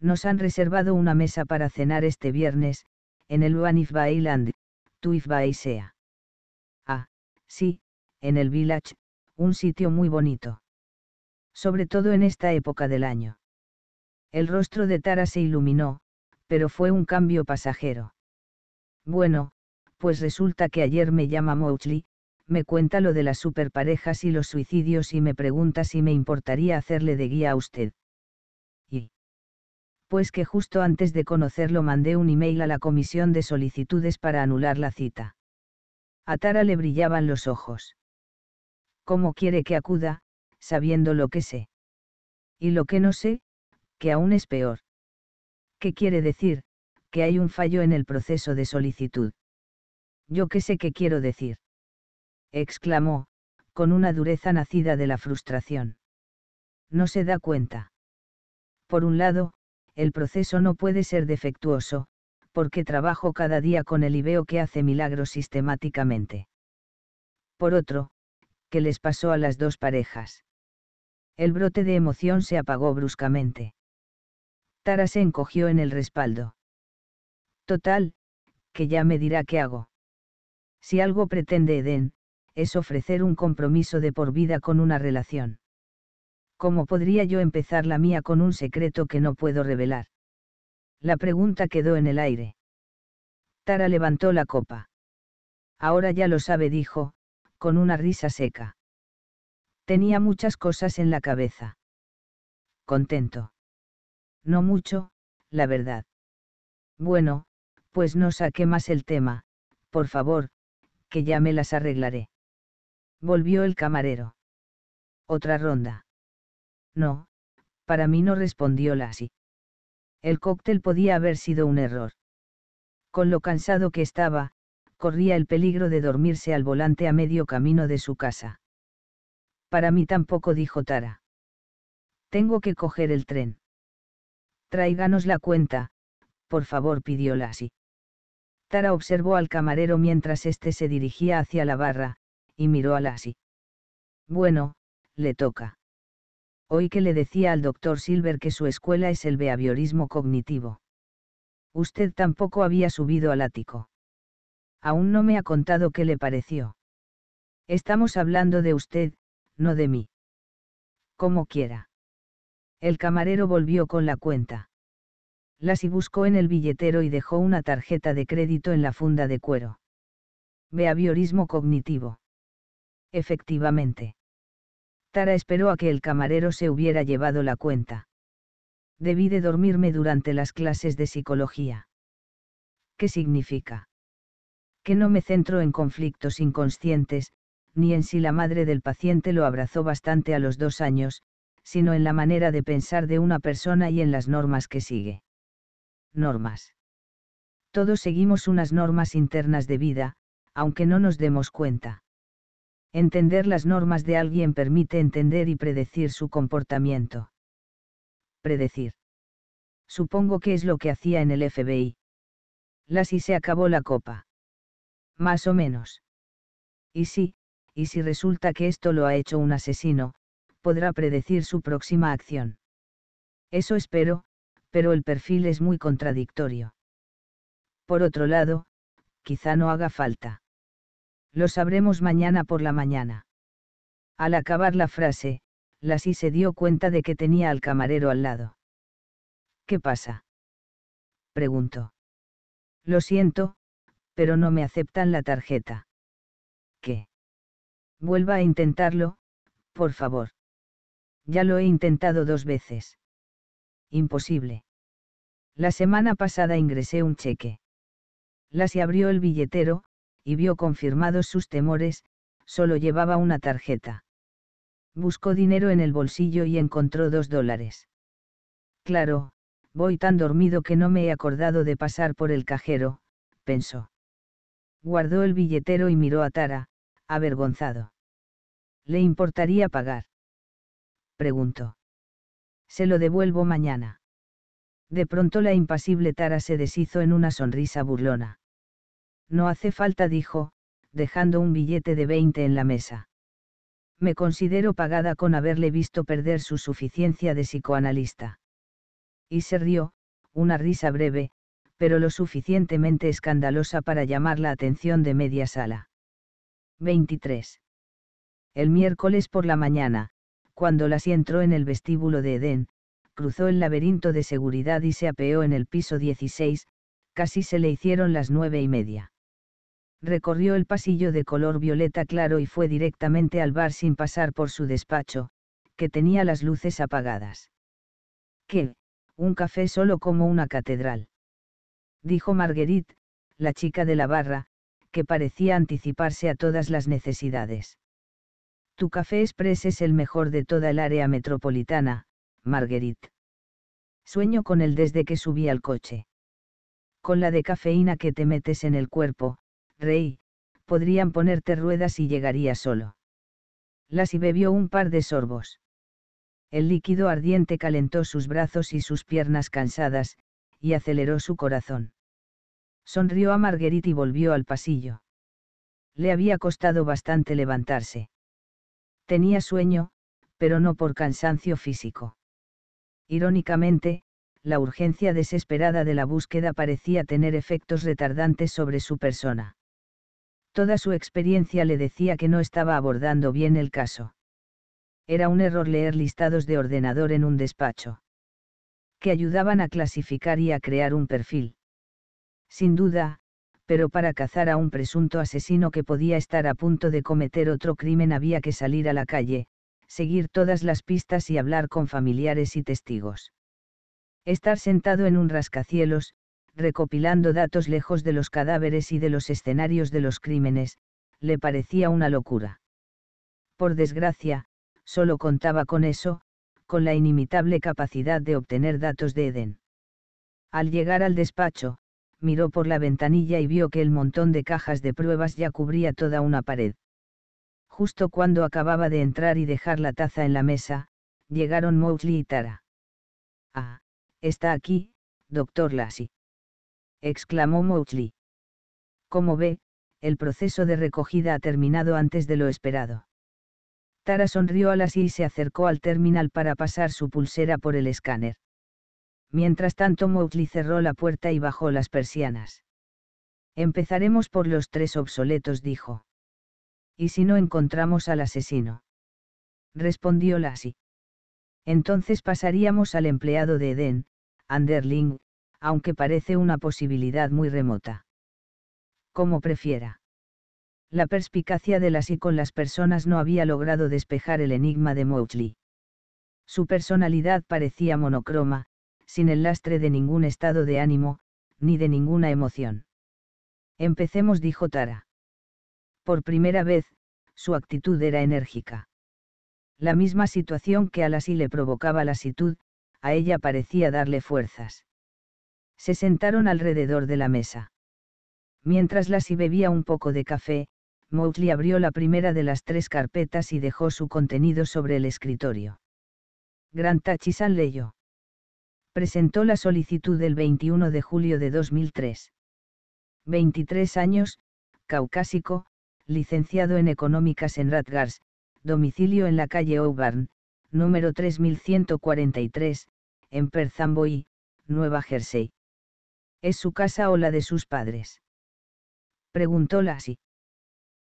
Nos han reservado una mesa para cenar este viernes, en el if Island, By Sea. Ah, sí, en el Village, un sitio muy bonito. Sobre todo en esta época del año. El rostro de Tara se iluminó, pero fue un cambio pasajero. Bueno, pues resulta que ayer me llama Mouchley, me cuenta lo de las superparejas y los suicidios y me pregunta si me importaría hacerle de guía a usted. Y. Pues que justo antes de conocerlo mandé un email a la comisión de solicitudes para anular la cita. A Tara le brillaban los ojos. ¿Cómo quiere que acuda, sabiendo lo que sé? Y lo que no sé, que aún es peor. ¿Qué quiere decir? Que hay un fallo en el proceso de solicitud. Yo qué sé qué quiero decir. Exclamó, con una dureza nacida de la frustración. No se da cuenta. Por un lado, el proceso no puede ser defectuoso, porque trabajo cada día con el Ibeo que hace milagros sistemáticamente. Por otro, ¿qué les pasó a las dos parejas? El brote de emoción se apagó bruscamente. Tara se encogió en el respaldo. Total, que ya me dirá qué hago. Si algo pretende Eden, es ofrecer un compromiso de por vida con una relación. ¿Cómo podría yo empezar la mía con un secreto que no puedo revelar? La pregunta quedó en el aire. Tara levantó la copa. Ahora ya lo sabe, dijo, con una risa seca. Tenía muchas cosas en la cabeza. Contento. No mucho, la verdad. Bueno, pues no saqué más el tema, por favor, que ya me las arreglaré. Volvió el camarero. Otra ronda. No, para mí no respondió así. El cóctel podía haber sido un error. Con lo cansado que estaba, corría el peligro de dormirse al volante a medio camino de su casa. Para mí tampoco dijo Tara. Tengo que coger el tren. Tráiganos la cuenta, por favor, pidió Lasi. Tara observó al camarero mientras éste se dirigía hacia la barra, y miró a Lasi. Bueno, le toca. Hoy que le decía al doctor Silver que su escuela es el behaviorismo cognitivo. Usted tampoco había subido al ático. Aún no me ha contado qué le pareció. Estamos hablando de usted, no de mí. Como quiera. El camarero volvió con la cuenta. y buscó en el billetero y dejó una tarjeta de crédito en la funda de cuero. Beaviorismo cognitivo. Efectivamente. Tara esperó a que el camarero se hubiera llevado la cuenta. Debí de dormirme durante las clases de psicología. ¿Qué significa? Que no me centro en conflictos inconscientes, ni en si la madre del paciente lo abrazó bastante a los dos años, sino en la manera de pensar de una persona y en las normas que sigue. Normas. Todos seguimos unas normas internas de vida, aunque no nos demos cuenta. Entender las normas de alguien permite entender y predecir su comportamiento. Predecir. Supongo que es lo que hacía en el FBI. Las y se acabó la copa. Más o menos. Y sí, y si resulta que esto lo ha hecho un asesino, podrá predecir su próxima acción. Eso espero, pero el perfil es muy contradictorio. Por otro lado, quizá no haga falta. Lo sabremos mañana por la mañana. Al acabar la frase, Lassie se dio cuenta de que tenía al camarero al lado. ¿Qué pasa? preguntó. Lo siento, pero no me aceptan la tarjeta. ¿Qué? Vuelva a intentarlo, por favor. Ya lo he intentado dos veces. Imposible. La semana pasada ingresé un cheque. Lasi abrió el billetero, y vio confirmados sus temores, solo llevaba una tarjeta. Buscó dinero en el bolsillo y encontró dos dólares. Claro, voy tan dormido que no me he acordado de pasar por el cajero, pensó. Guardó el billetero y miró a Tara, avergonzado. Le importaría pagar preguntó. Se lo devuelvo mañana. De pronto la impasible Tara se deshizo en una sonrisa burlona. No hace falta, dijo, dejando un billete de 20 en la mesa. Me considero pagada con haberle visto perder su suficiencia de psicoanalista. Y se rió, una risa breve, pero lo suficientemente escandalosa para llamar la atención de media sala. 23. El miércoles por la mañana, cuando las entró en el vestíbulo de Edén, cruzó el laberinto de seguridad y se apeó en el piso 16, casi se le hicieron las nueve y media. Recorrió el pasillo de color violeta claro y fue directamente al bar sin pasar por su despacho, que tenía las luces apagadas. ¿Qué? Un café solo como una catedral. Dijo Marguerite, la chica de la barra, que parecía anticiparse a todas las necesidades. Tu Café Express es el mejor de toda el área metropolitana, Marguerite. Sueño con él desde que subí al coche. Con la de cafeína que te metes en el cuerpo, Rey, podrían ponerte ruedas y llegaría solo. Las y bebió un par de sorbos. El líquido ardiente calentó sus brazos y sus piernas cansadas, y aceleró su corazón. Sonrió a Marguerite y volvió al pasillo. Le había costado bastante levantarse. Tenía sueño, pero no por cansancio físico. Irónicamente, la urgencia desesperada de la búsqueda parecía tener efectos retardantes sobre su persona. Toda su experiencia le decía que no estaba abordando bien el caso. Era un error leer listados de ordenador en un despacho. Que ayudaban a clasificar y a crear un perfil. Sin duda, pero para cazar a un presunto asesino que podía estar a punto de cometer otro crimen había que salir a la calle, seguir todas las pistas y hablar con familiares y testigos. Estar sentado en un rascacielos, recopilando datos lejos de los cadáveres y de los escenarios de los crímenes, le parecía una locura. Por desgracia, solo contaba con eso, con la inimitable capacidad de obtener datos de Eden. Al llegar al despacho, miró por la ventanilla y vio que el montón de cajas de pruebas ya cubría toda una pared. Justo cuando acababa de entrar y dejar la taza en la mesa, llegaron Mowgli y Tara. Ah, está aquí, doctor Lassie. exclamó Mowgli. Como ve, el proceso de recogida ha terminado antes de lo esperado. Tara sonrió a Lassie y se acercó al terminal para pasar su pulsera por el escáner. Mientras tanto Mowgli cerró la puerta y bajó las persianas. Empezaremos por los tres obsoletos, dijo. ¿Y si no encontramos al asesino? Respondió Lassie. Entonces pasaríamos al empleado de Eden, Anderling, aunque parece una posibilidad muy remota. Como prefiera. La perspicacia de Lassie con las personas no había logrado despejar el enigma de Mowgli. Su personalidad parecía monocroma, sin el lastre de ningún estado de ánimo, ni de ninguna emoción. Empecemos, dijo Tara. Por primera vez, su actitud era enérgica. La misma situación que a Lassie le provocaba lasitud, a ella parecía darle fuerzas. Se sentaron alrededor de la mesa. Mientras Lassie bebía un poco de café, Mowgli abrió la primera de las tres carpetas y dejó su contenido sobre el escritorio. Gran Tachisan leyó presentó la solicitud el 21 de julio de 2003. 23 años, caucásico, licenciado en Económicas en Radgars, domicilio en la calle Auburn, número 3143, en Perzamboy, Nueva Jersey. ¿Es su casa o la de sus padres? Preguntó Lassie.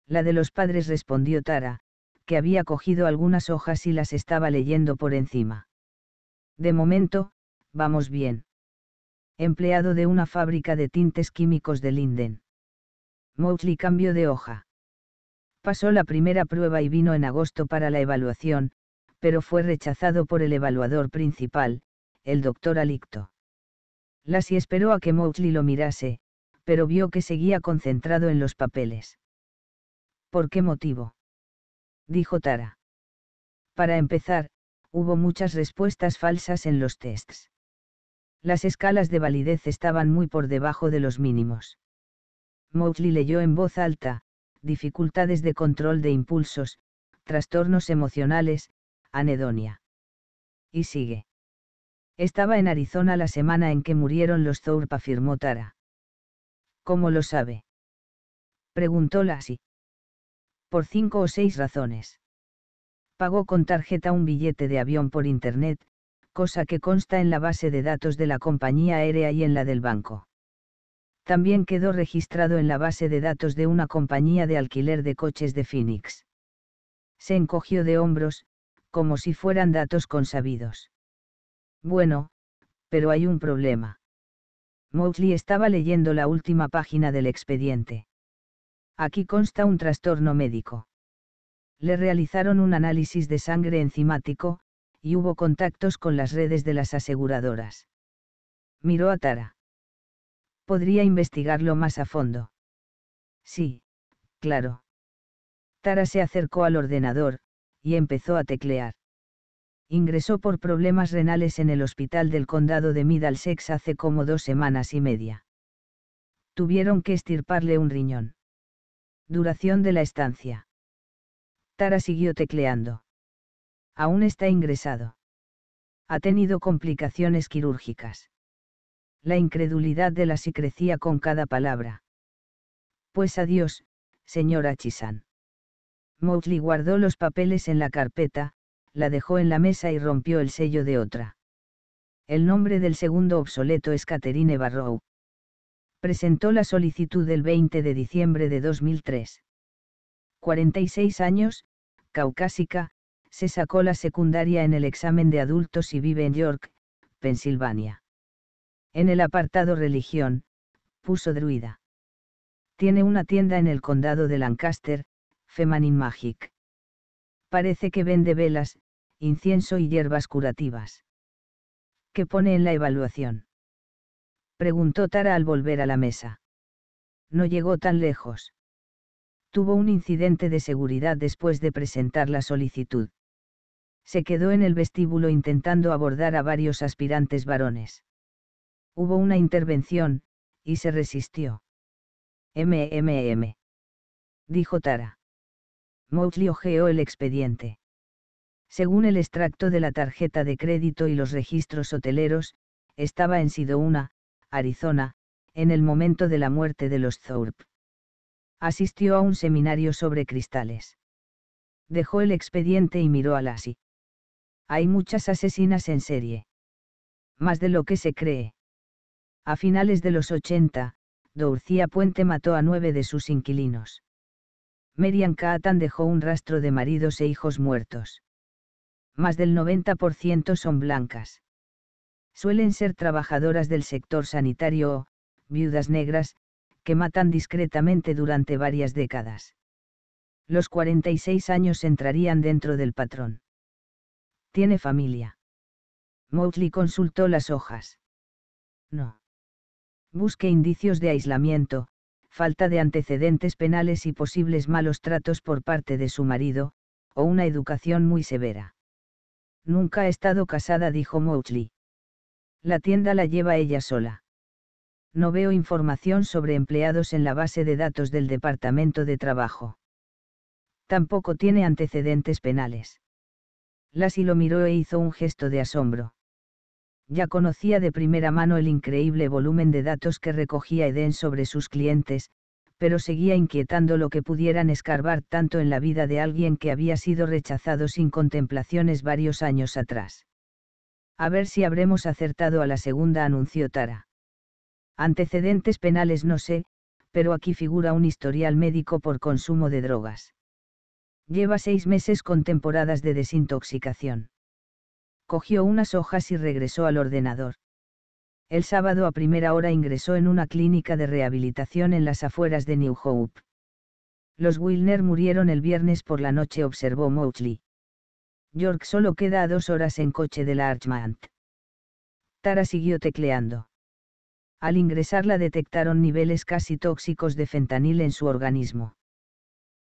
La de los padres respondió Tara, que había cogido algunas hojas y las estaba leyendo por encima. De momento, vamos bien. Empleado de una fábrica de tintes químicos de Linden. Mowgli cambió de hoja. Pasó la primera prueba y vino en agosto para la evaluación, pero fue rechazado por el evaluador principal, el doctor Alicto. Lassie esperó a que Mowgli lo mirase, pero vio que seguía concentrado en los papeles. ¿Por qué motivo? dijo Tara. Para empezar, hubo muchas respuestas falsas en los tests. Las escalas de validez estaban muy por debajo de los mínimos. Mowgli leyó en voz alta, dificultades de control de impulsos, trastornos emocionales, anedonia. Y sigue. Estaba en Arizona la semana en que murieron los Thorpe, afirmó Tara. ¿Cómo lo sabe? Preguntó así. Por cinco o seis razones. Pagó con tarjeta un billete de avión por internet, cosa que consta en la base de datos de la compañía aérea y en la del banco. También quedó registrado en la base de datos de una compañía de alquiler de coches de Phoenix. Se encogió de hombros, como si fueran datos consabidos. Bueno, pero hay un problema. Mowgli estaba leyendo la última página del expediente. Aquí consta un trastorno médico. Le realizaron un análisis de sangre enzimático, y hubo contactos con las redes de las aseguradoras. Miró a Tara. Podría investigarlo más a fondo. Sí, claro. Tara se acercó al ordenador, y empezó a teclear. Ingresó por problemas renales en el hospital del condado de Middlesex hace como dos semanas y media. Tuvieron que estirparle un riñón. Duración de la estancia. Tara siguió tecleando. Aún está ingresado. Ha tenido complicaciones quirúrgicas. La incredulidad de la si crecía con cada palabra. Pues adiós, señora Chisan. Mowgli guardó los papeles en la carpeta, la dejó en la mesa y rompió el sello de otra. El nombre del segundo obsoleto es Catherine Barrow. Presentó la solicitud el 20 de diciembre de 2003. 46 años, caucásica, se sacó la secundaria en el examen de adultos y vive en York, Pensilvania. En el apartado religión, puso druida. Tiene una tienda en el condado de Lancaster, Feminine Magic. Parece que vende velas, incienso y hierbas curativas. ¿Qué pone en la evaluación? Preguntó Tara al volver a la mesa. No llegó tan lejos. Tuvo un incidente de seguridad después de presentar la solicitud se quedó en el vestíbulo intentando abordar a varios aspirantes varones. Hubo una intervención, y se resistió. MMM. Dijo Tara. Mowgli ojeó el expediente. Según el extracto de la tarjeta de crédito y los registros hoteleros, estaba en Sidouna, Arizona, en el momento de la muerte de los Thorpe. Asistió a un seminario sobre cristales. Dejó el expediente y miró a Lassie hay muchas asesinas en serie. Más de lo que se cree. A finales de los 80, Dourcia Puente mató a nueve de sus inquilinos. Merian Caatan dejó un rastro de maridos e hijos muertos. Más del 90% son blancas. Suelen ser trabajadoras del sector sanitario o, viudas negras, que matan discretamente durante varias décadas. Los 46 años entrarían dentro del patrón. ¿Tiene familia? Mowgli consultó las hojas. No. Busque indicios de aislamiento, falta de antecedentes penales y posibles malos tratos por parte de su marido, o una educación muy severa. Nunca ha estado casada, dijo Mowgli. La tienda la lleva ella sola. No veo información sobre empleados en la base de datos del Departamento de Trabajo. Tampoco tiene antecedentes penales. Lassie lo miró e hizo un gesto de asombro. Ya conocía de primera mano el increíble volumen de datos que recogía Eden sobre sus clientes, pero seguía inquietando lo que pudieran escarbar tanto en la vida de alguien que había sido rechazado sin contemplaciones varios años atrás. A ver si habremos acertado a la segunda, anunció Tara. Antecedentes penales no sé, pero aquí figura un historial médico por consumo de drogas. Lleva seis meses con temporadas de desintoxicación. Cogió unas hojas y regresó al ordenador. El sábado a primera hora ingresó en una clínica de rehabilitación en las afueras de New Hope. Los Wilner murieron el viernes por la noche, observó Motley. York solo queda a dos horas en coche de la Archmont. Tara siguió tecleando. Al ingresarla detectaron niveles casi tóxicos de fentanil en su organismo.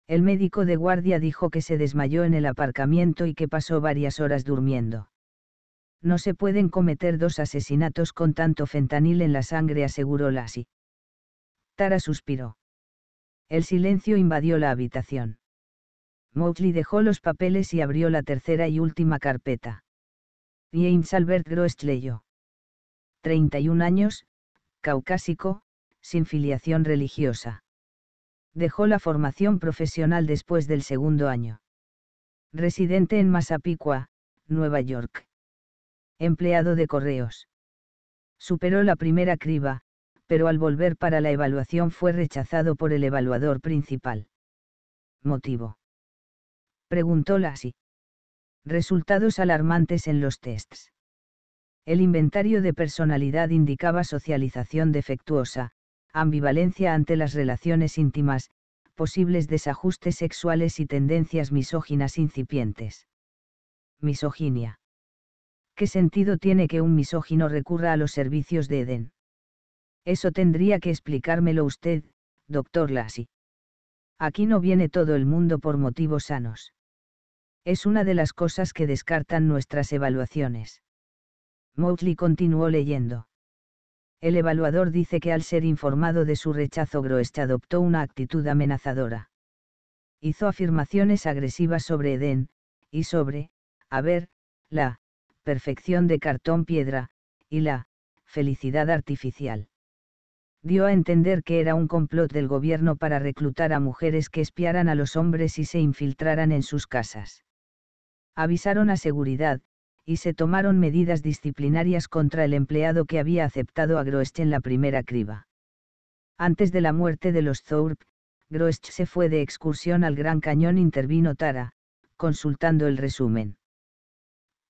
El médico de guardia dijo que se desmayó en el aparcamiento y que pasó varias horas durmiendo. No se pueden cometer dos asesinatos con tanto fentanil en la sangre, aseguró Lassie. Tara suspiró. El silencio invadió la habitación. Mowgli dejó los papeles y abrió la tercera y última carpeta. James Albert Grost 31 años, caucásico, sin filiación religiosa dejó la formación profesional después del segundo año. Residente en Massapequa, Nueva York. Empleado de correos. Superó la primera criba, pero al volver para la evaluación fue rechazado por el evaluador principal. ¿Motivo? Preguntó así. Resultados alarmantes en los tests. El inventario de personalidad indicaba socialización defectuosa, ambivalencia ante las relaciones íntimas, posibles desajustes sexuales y tendencias misóginas incipientes. Misoginia. ¿Qué sentido tiene que un misógino recurra a los servicios de Eden? Eso tendría que explicármelo usted, doctor Lassie. Aquí no viene todo el mundo por motivos sanos. Es una de las cosas que descartan nuestras evaluaciones. Mowgli continuó leyendo el evaluador dice que al ser informado de su rechazo Groesch adoptó una actitud amenazadora. Hizo afirmaciones agresivas sobre Edén, y sobre, a ver, la, perfección de cartón piedra, y la, felicidad artificial. Dio a entender que era un complot del gobierno para reclutar a mujeres que espiaran a los hombres y se infiltraran en sus casas. Avisaron a seguridad, y se tomaron medidas disciplinarias contra el empleado que había aceptado a Groesch en la primera criba. Antes de la muerte de los Thorpe, Groesch se fue de excursión al Gran Cañón, intervino Tara, consultando el resumen.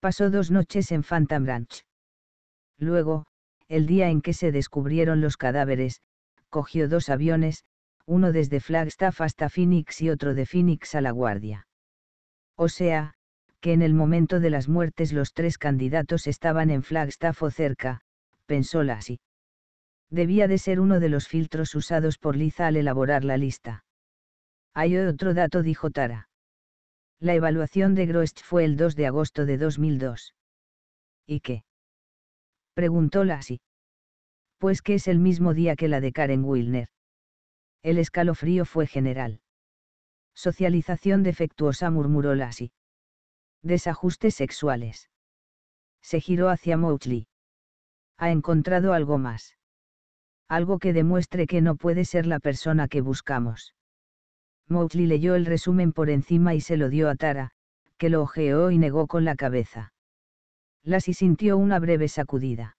Pasó dos noches en Phantom Ranch. Luego, el día en que se descubrieron los cadáveres, cogió dos aviones, uno desde Flagstaff hasta Phoenix y otro de Phoenix a La Guardia. O sea, en el momento de las muertes los tres candidatos estaban en Flagstaff o cerca, pensó Lassie. Debía de ser uno de los filtros usados por Liza al elaborar la lista. Hay otro dato, dijo Tara. La evaluación de Groest fue el 2 de agosto de 2002. ¿Y qué? Preguntó Lassie. Pues que es el mismo día que la de Karen Wilner. El escalofrío fue general. Socialización defectuosa, murmuró Lassie desajustes sexuales. Se giró hacia Mowgli. Ha encontrado algo más. Algo que demuestre que no puede ser la persona que buscamos. Mowgli leyó el resumen por encima y se lo dio a Tara, que lo ojeó y negó con la cabeza. Lassie sintió una breve sacudida.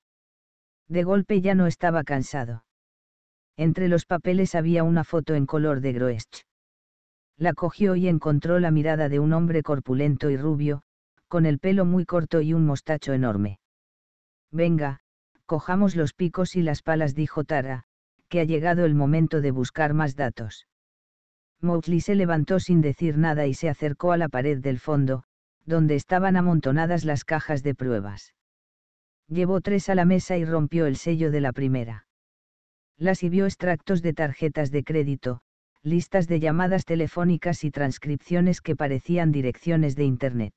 De golpe ya no estaba cansado. Entre los papeles había una foto en color de Groesch. La cogió y encontró la mirada de un hombre corpulento y rubio, con el pelo muy corto y un mostacho enorme. Venga, cojamos los picos y las palas, dijo Tara, que ha llegado el momento de buscar más datos. Mowgli se levantó sin decir nada y se acercó a la pared del fondo, donde estaban amontonadas las cajas de pruebas. Llevó tres a la mesa y rompió el sello de la primera. Las y vio extractos de tarjetas de crédito, listas de llamadas telefónicas y transcripciones que parecían direcciones de Internet.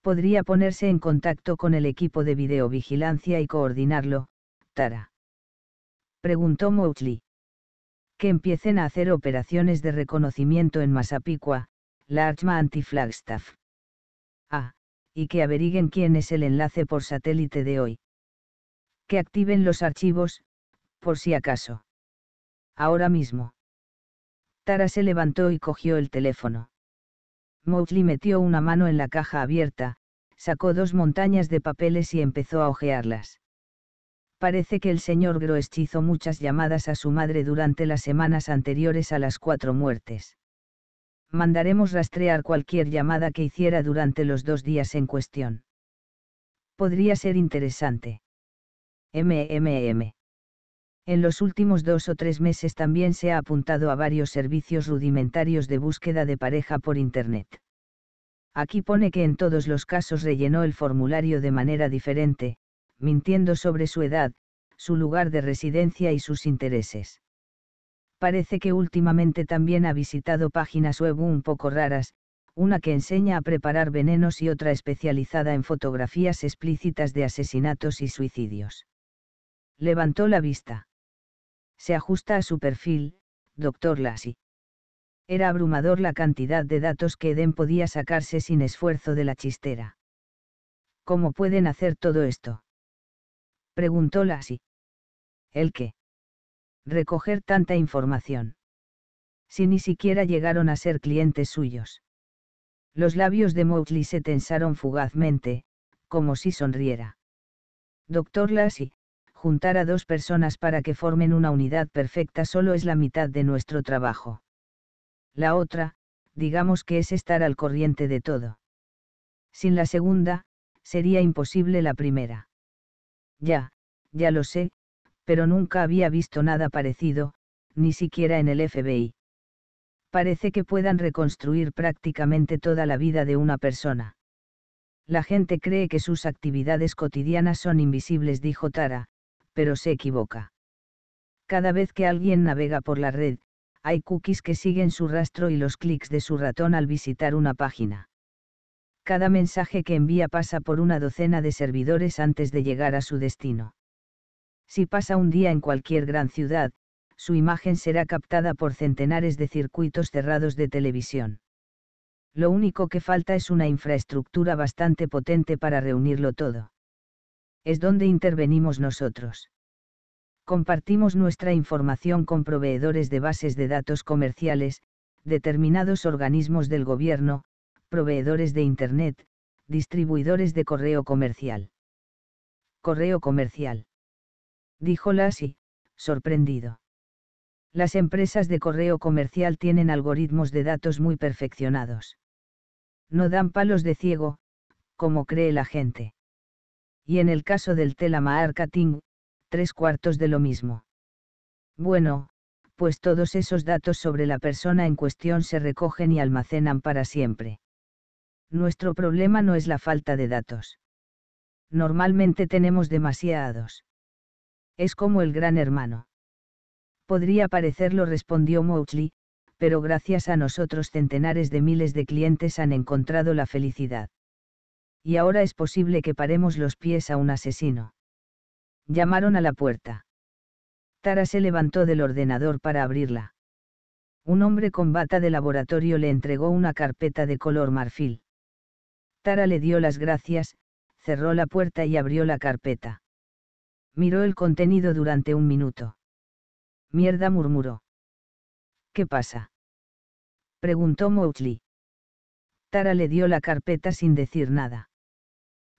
Podría ponerse en contacto con el equipo de videovigilancia y coordinarlo, Tara. Preguntó Mowgli. Que empiecen a hacer operaciones de reconocimiento en Masapicua, la Archma anti-Flagstaff. Ah, y que averiguen quién es el enlace por satélite de hoy. Que activen los archivos, por si acaso. Ahora mismo. Tara se levantó y cogió el teléfono. Mowgli metió una mano en la caja abierta, sacó dos montañas de papeles y empezó a hojearlas. Parece que el señor Groesch hizo muchas llamadas a su madre durante las semanas anteriores a las cuatro muertes. Mandaremos rastrear cualquier llamada que hiciera durante los dos días en cuestión. Podría ser interesante. MMM. En los últimos dos o tres meses también se ha apuntado a varios servicios rudimentarios de búsqueda de pareja por Internet. Aquí pone que en todos los casos rellenó el formulario de manera diferente, mintiendo sobre su edad, su lugar de residencia y sus intereses. Parece que últimamente también ha visitado páginas web un poco raras, una que enseña a preparar venenos y otra especializada en fotografías explícitas de asesinatos y suicidios. Levantó la vista se ajusta a su perfil, doctor Lassie. Era abrumador la cantidad de datos que Eden podía sacarse sin esfuerzo de la chistera. ¿Cómo pueden hacer todo esto? Preguntó Lassie. ¿El qué? Recoger tanta información. Si ni siquiera llegaron a ser clientes suyos. Los labios de Mowgli se tensaron fugazmente, como si sonriera. Doctor Lassie, juntar a dos personas para que formen una unidad perfecta solo es la mitad de nuestro trabajo. La otra, digamos que es estar al corriente de todo. Sin la segunda, sería imposible la primera. Ya, ya lo sé, pero nunca había visto nada parecido, ni siquiera en el FBI. Parece que puedan reconstruir prácticamente toda la vida de una persona. La gente cree que sus actividades cotidianas son invisibles, dijo Tara, pero se equivoca. Cada vez que alguien navega por la red, hay cookies que siguen su rastro y los clics de su ratón al visitar una página. Cada mensaje que envía pasa por una docena de servidores antes de llegar a su destino. Si pasa un día en cualquier gran ciudad, su imagen será captada por centenares de circuitos cerrados de televisión. Lo único que falta es una infraestructura bastante potente para reunirlo todo es donde intervenimos nosotros. Compartimos nuestra información con proveedores de bases de datos comerciales, determinados organismos del gobierno, proveedores de Internet, distribuidores de correo comercial. Correo comercial. Dijo Lassie, sorprendido. Las empresas de correo comercial tienen algoritmos de datos muy perfeccionados. No dan palos de ciego, como cree la gente y en el caso del Kating, tres cuartos de lo mismo. Bueno, pues todos esos datos sobre la persona en cuestión se recogen y almacenan para siempre. Nuestro problema no es la falta de datos. Normalmente tenemos demasiados. Es como el gran hermano. Podría parecerlo, respondió Mouchley, pero gracias a nosotros centenares de miles de clientes han encontrado la felicidad y ahora es posible que paremos los pies a un asesino. Llamaron a la puerta. Tara se levantó del ordenador para abrirla. Un hombre con bata de laboratorio le entregó una carpeta de color marfil. Tara le dio las gracias, cerró la puerta y abrió la carpeta. Miró el contenido durante un minuto. Mierda murmuró. ¿Qué pasa? preguntó Mowgli. Tara le dio la carpeta sin decir nada.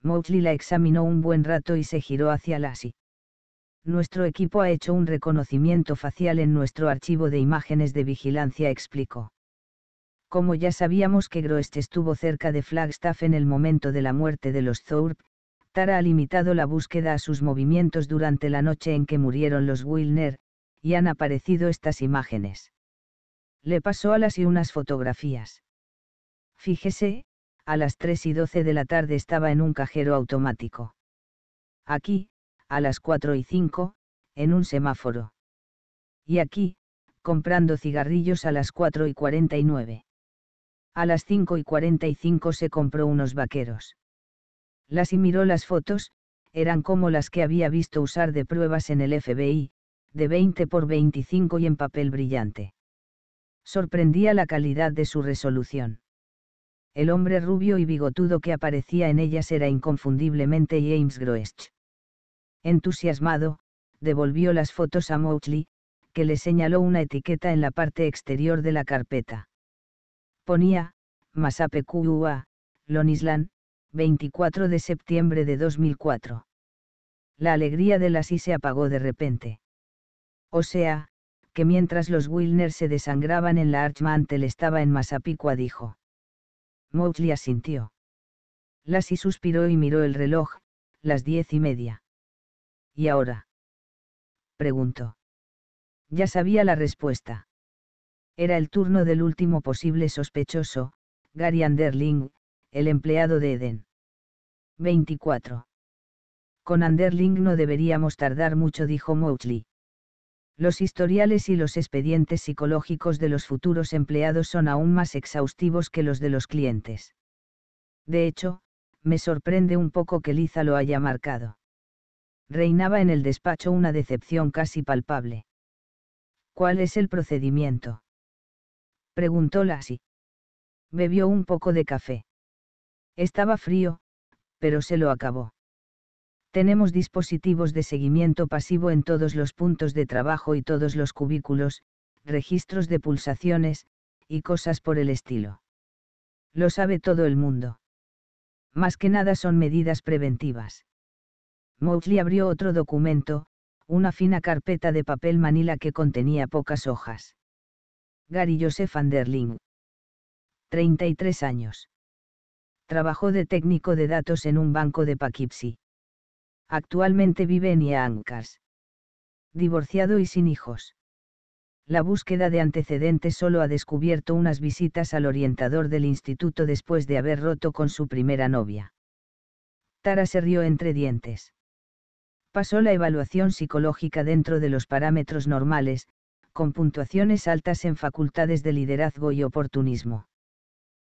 Mowgli la examinó un buen rato y se giró hacia Lassie. Nuestro equipo ha hecho un reconocimiento facial en nuestro archivo de imágenes de vigilancia, explicó. Como ya sabíamos que Groest estuvo cerca de Flagstaff en el momento de la muerte de los Thorpe, Tara ha limitado la búsqueda a sus movimientos durante la noche en que murieron los Wilner, y han aparecido estas imágenes. Le pasó a y unas fotografías. Fíjese, a las 3 y 12 de la tarde estaba en un cajero automático. Aquí, a las 4 y 5, en un semáforo. Y aquí, comprando cigarrillos a las 4 y 49. A las 5 y 45 se compró unos vaqueros. Las y miró las fotos, eran como las que había visto usar de pruebas en el FBI, de 20 por 25 y en papel brillante. Sorprendía la calidad de su resolución el hombre rubio y bigotudo que aparecía en ellas era inconfundiblemente James Groesch. Entusiasmado, devolvió las fotos a Mowgli, que le señaló una etiqueta en la parte exterior de la carpeta. Ponía, Masape Lonislan, 24 de septiembre de 2004. La alegría de las y se apagó de repente. O sea, que mientras los Wilner se desangraban en la Archmantel estaba en masapicua dijo. Mowgli asintió. Lassie suspiró y miró el reloj, las diez y media. ¿Y ahora? preguntó. Ya sabía la respuesta. Era el turno del último posible sospechoso, Gary Anderling, el empleado de Eden. 24. Con Anderling no deberíamos tardar mucho, dijo Mowgli. Los historiales y los expedientes psicológicos de los futuros empleados son aún más exhaustivos que los de los clientes. De hecho, me sorprende un poco que Liza lo haya marcado. Reinaba en el despacho una decepción casi palpable. ¿Cuál es el procedimiento? Preguntó Lassie. Bebió un poco de café. Estaba frío, pero se lo acabó. Tenemos dispositivos de seguimiento pasivo en todos los puntos de trabajo y todos los cubículos, registros de pulsaciones, y cosas por el estilo. Lo sabe todo el mundo. Más que nada son medidas preventivas. Mowgli abrió otro documento, una fina carpeta de papel manila que contenía pocas hojas. Gary Joseph Anderling. 33 años. Trabajó de técnico de datos en un banco de Poughkeepsie. Actualmente vive en Iancas. Divorciado y sin hijos. La búsqueda de antecedentes solo ha descubierto unas visitas al orientador del instituto después de haber roto con su primera novia. Tara se rió entre dientes. Pasó la evaluación psicológica dentro de los parámetros normales, con puntuaciones altas en facultades de liderazgo y oportunismo.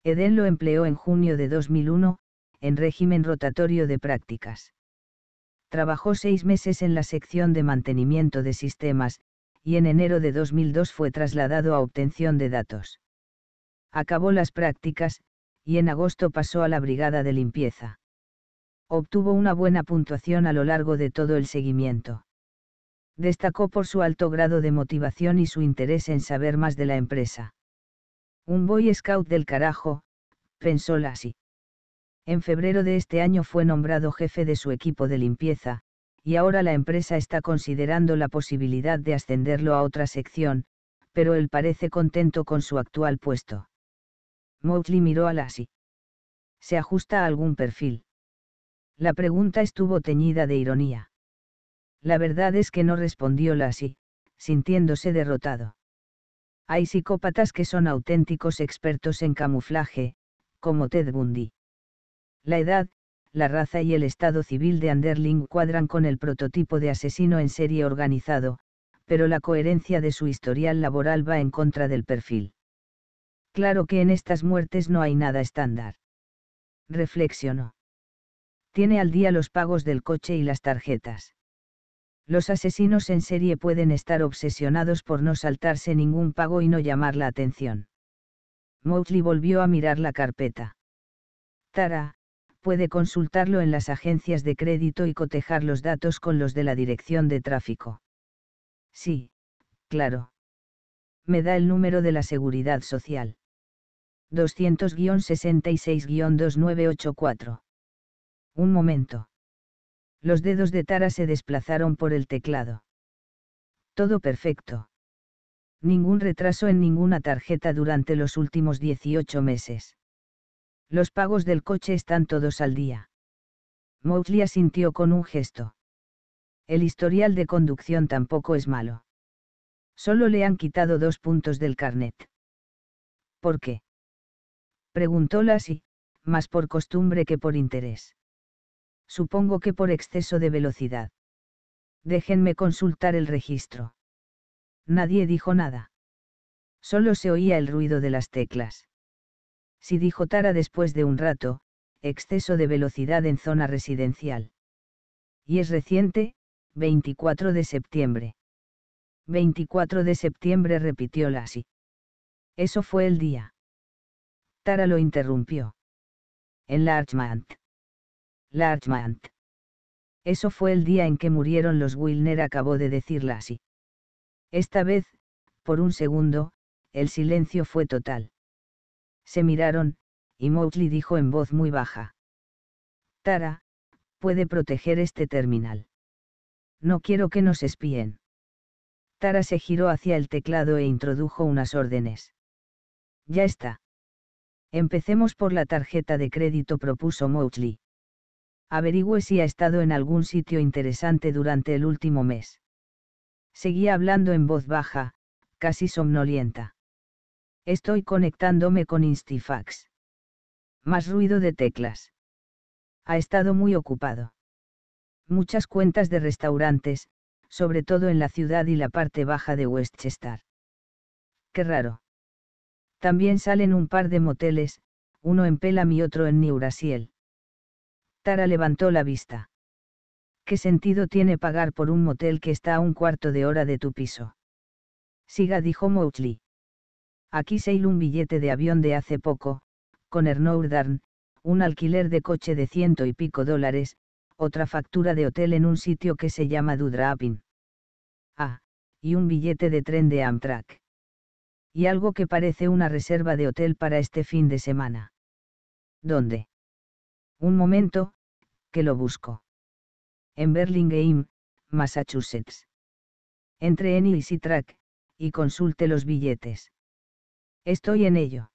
Eden lo empleó en junio de 2001, en régimen rotatorio de prácticas. Trabajó seis meses en la sección de mantenimiento de sistemas, y en enero de 2002 fue trasladado a obtención de datos. Acabó las prácticas, y en agosto pasó a la brigada de limpieza. Obtuvo una buena puntuación a lo largo de todo el seguimiento. Destacó por su alto grado de motivación y su interés en saber más de la empresa. Un boy scout del carajo, pensó Lassie. En febrero de este año fue nombrado jefe de su equipo de limpieza, y ahora la empresa está considerando la posibilidad de ascenderlo a otra sección, pero él parece contento con su actual puesto. Mowgli miró a Lassie. ¿Se ajusta a algún perfil? La pregunta estuvo teñida de ironía. La verdad es que no respondió Lassie, sintiéndose derrotado. Hay psicópatas que son auténticos expertos en camuflaje, como Ted Bundy. La edad, la raza y el estado civil de Anderling cuadran con el prototipo de asesino en serie organizado, pero la coherencia de su historial laboral va en contra del perfil. Claro que en estas muertes no hay nada estándar. Reflexionó. Tiene al día los pagos del coche y las tarjetas. Los asesinos en serie pueden estar obsesionados por no saltarse ningún pago y no llamar la atención. Mowgli volvió a mirar la carpeta. Tara, puede consultarlo en las agencias de crédito y cotejar los datos con los de la Dirección de Tráfico. Sí, claro. Me da el número de la Seguridad Social. 200-66-2984. Un momento. Los dedos de Tara se desplazaron por el teclado. Todo perfecto. Ningún retraso en ninguna tarjeta durante los últimos 18 meses. Los pagos del coche están todos al día. Mowgli asintió con un gesto. El historial de conducción tampoco es malo. Solo le han quitado dos puntos del carnet. ¿Por qué? Preguntó Lassie, más por costumbre que por interés. Supongo que por exceso de velocidad. Déjenme consultar el registro. Nadie dijo nada. Solo se oía el ruido de las teclas si dijo Tara después de un rato, exceso de velocidad en zona residencial. Y es reciente, 24 de septiembre. 24 de septiembre repitió Lassie. Eso fue el día. Tara lo interrumpió. En Larchmont. Larchmont. Eso fue el día en que murieron los Wilner, acabó de decir Lassie. Esta vez, por un segundo, el silencio fue total. Se miraron, y Mowgli dijo en voz muy baja. Tara, puede proteger este terminal. No quiero que nos espíen. Tara se giró hacia el teclado e introdujo unas órdenes. Ya está. Empecemos por la tarjeta de crédito, propuso Mowgli. Averigüe si ha estado en algún sitio interesante durante el último mes. Seguía hablando en voz baja, casi somnolienta. Estoy conectándome con Instifax. Más ruido de teclas. Ha estado muy ocupado. Muchas cuentas de restaurantes, sobre todo en la ciudad y la parte baja de Westchester. Qué raro. También salen un par de moteles, uno en Pelham y otro en Neurasiel. Tara levantó la vista. ¿Qué sentido tiene pagar por un motel que está a un cuarto de hora de tu piso? Siga, dijo Mowgli. Aquí sale un billete de avión de hace poco, con Ernour Darn, un alquiler de coche de ciento y pico dólares, otra factura de hotel en un sitio que se llama Dudrapin. Ah, y un billete de tren de Amtrak. Y algo que parece una reserva de hotel para este fin de semana. ¿Dónde? Un momento, que lo busco. En Burlingame, Massachusetts. Entre en Easy Track, y consulte los billetes. Estoy en ello.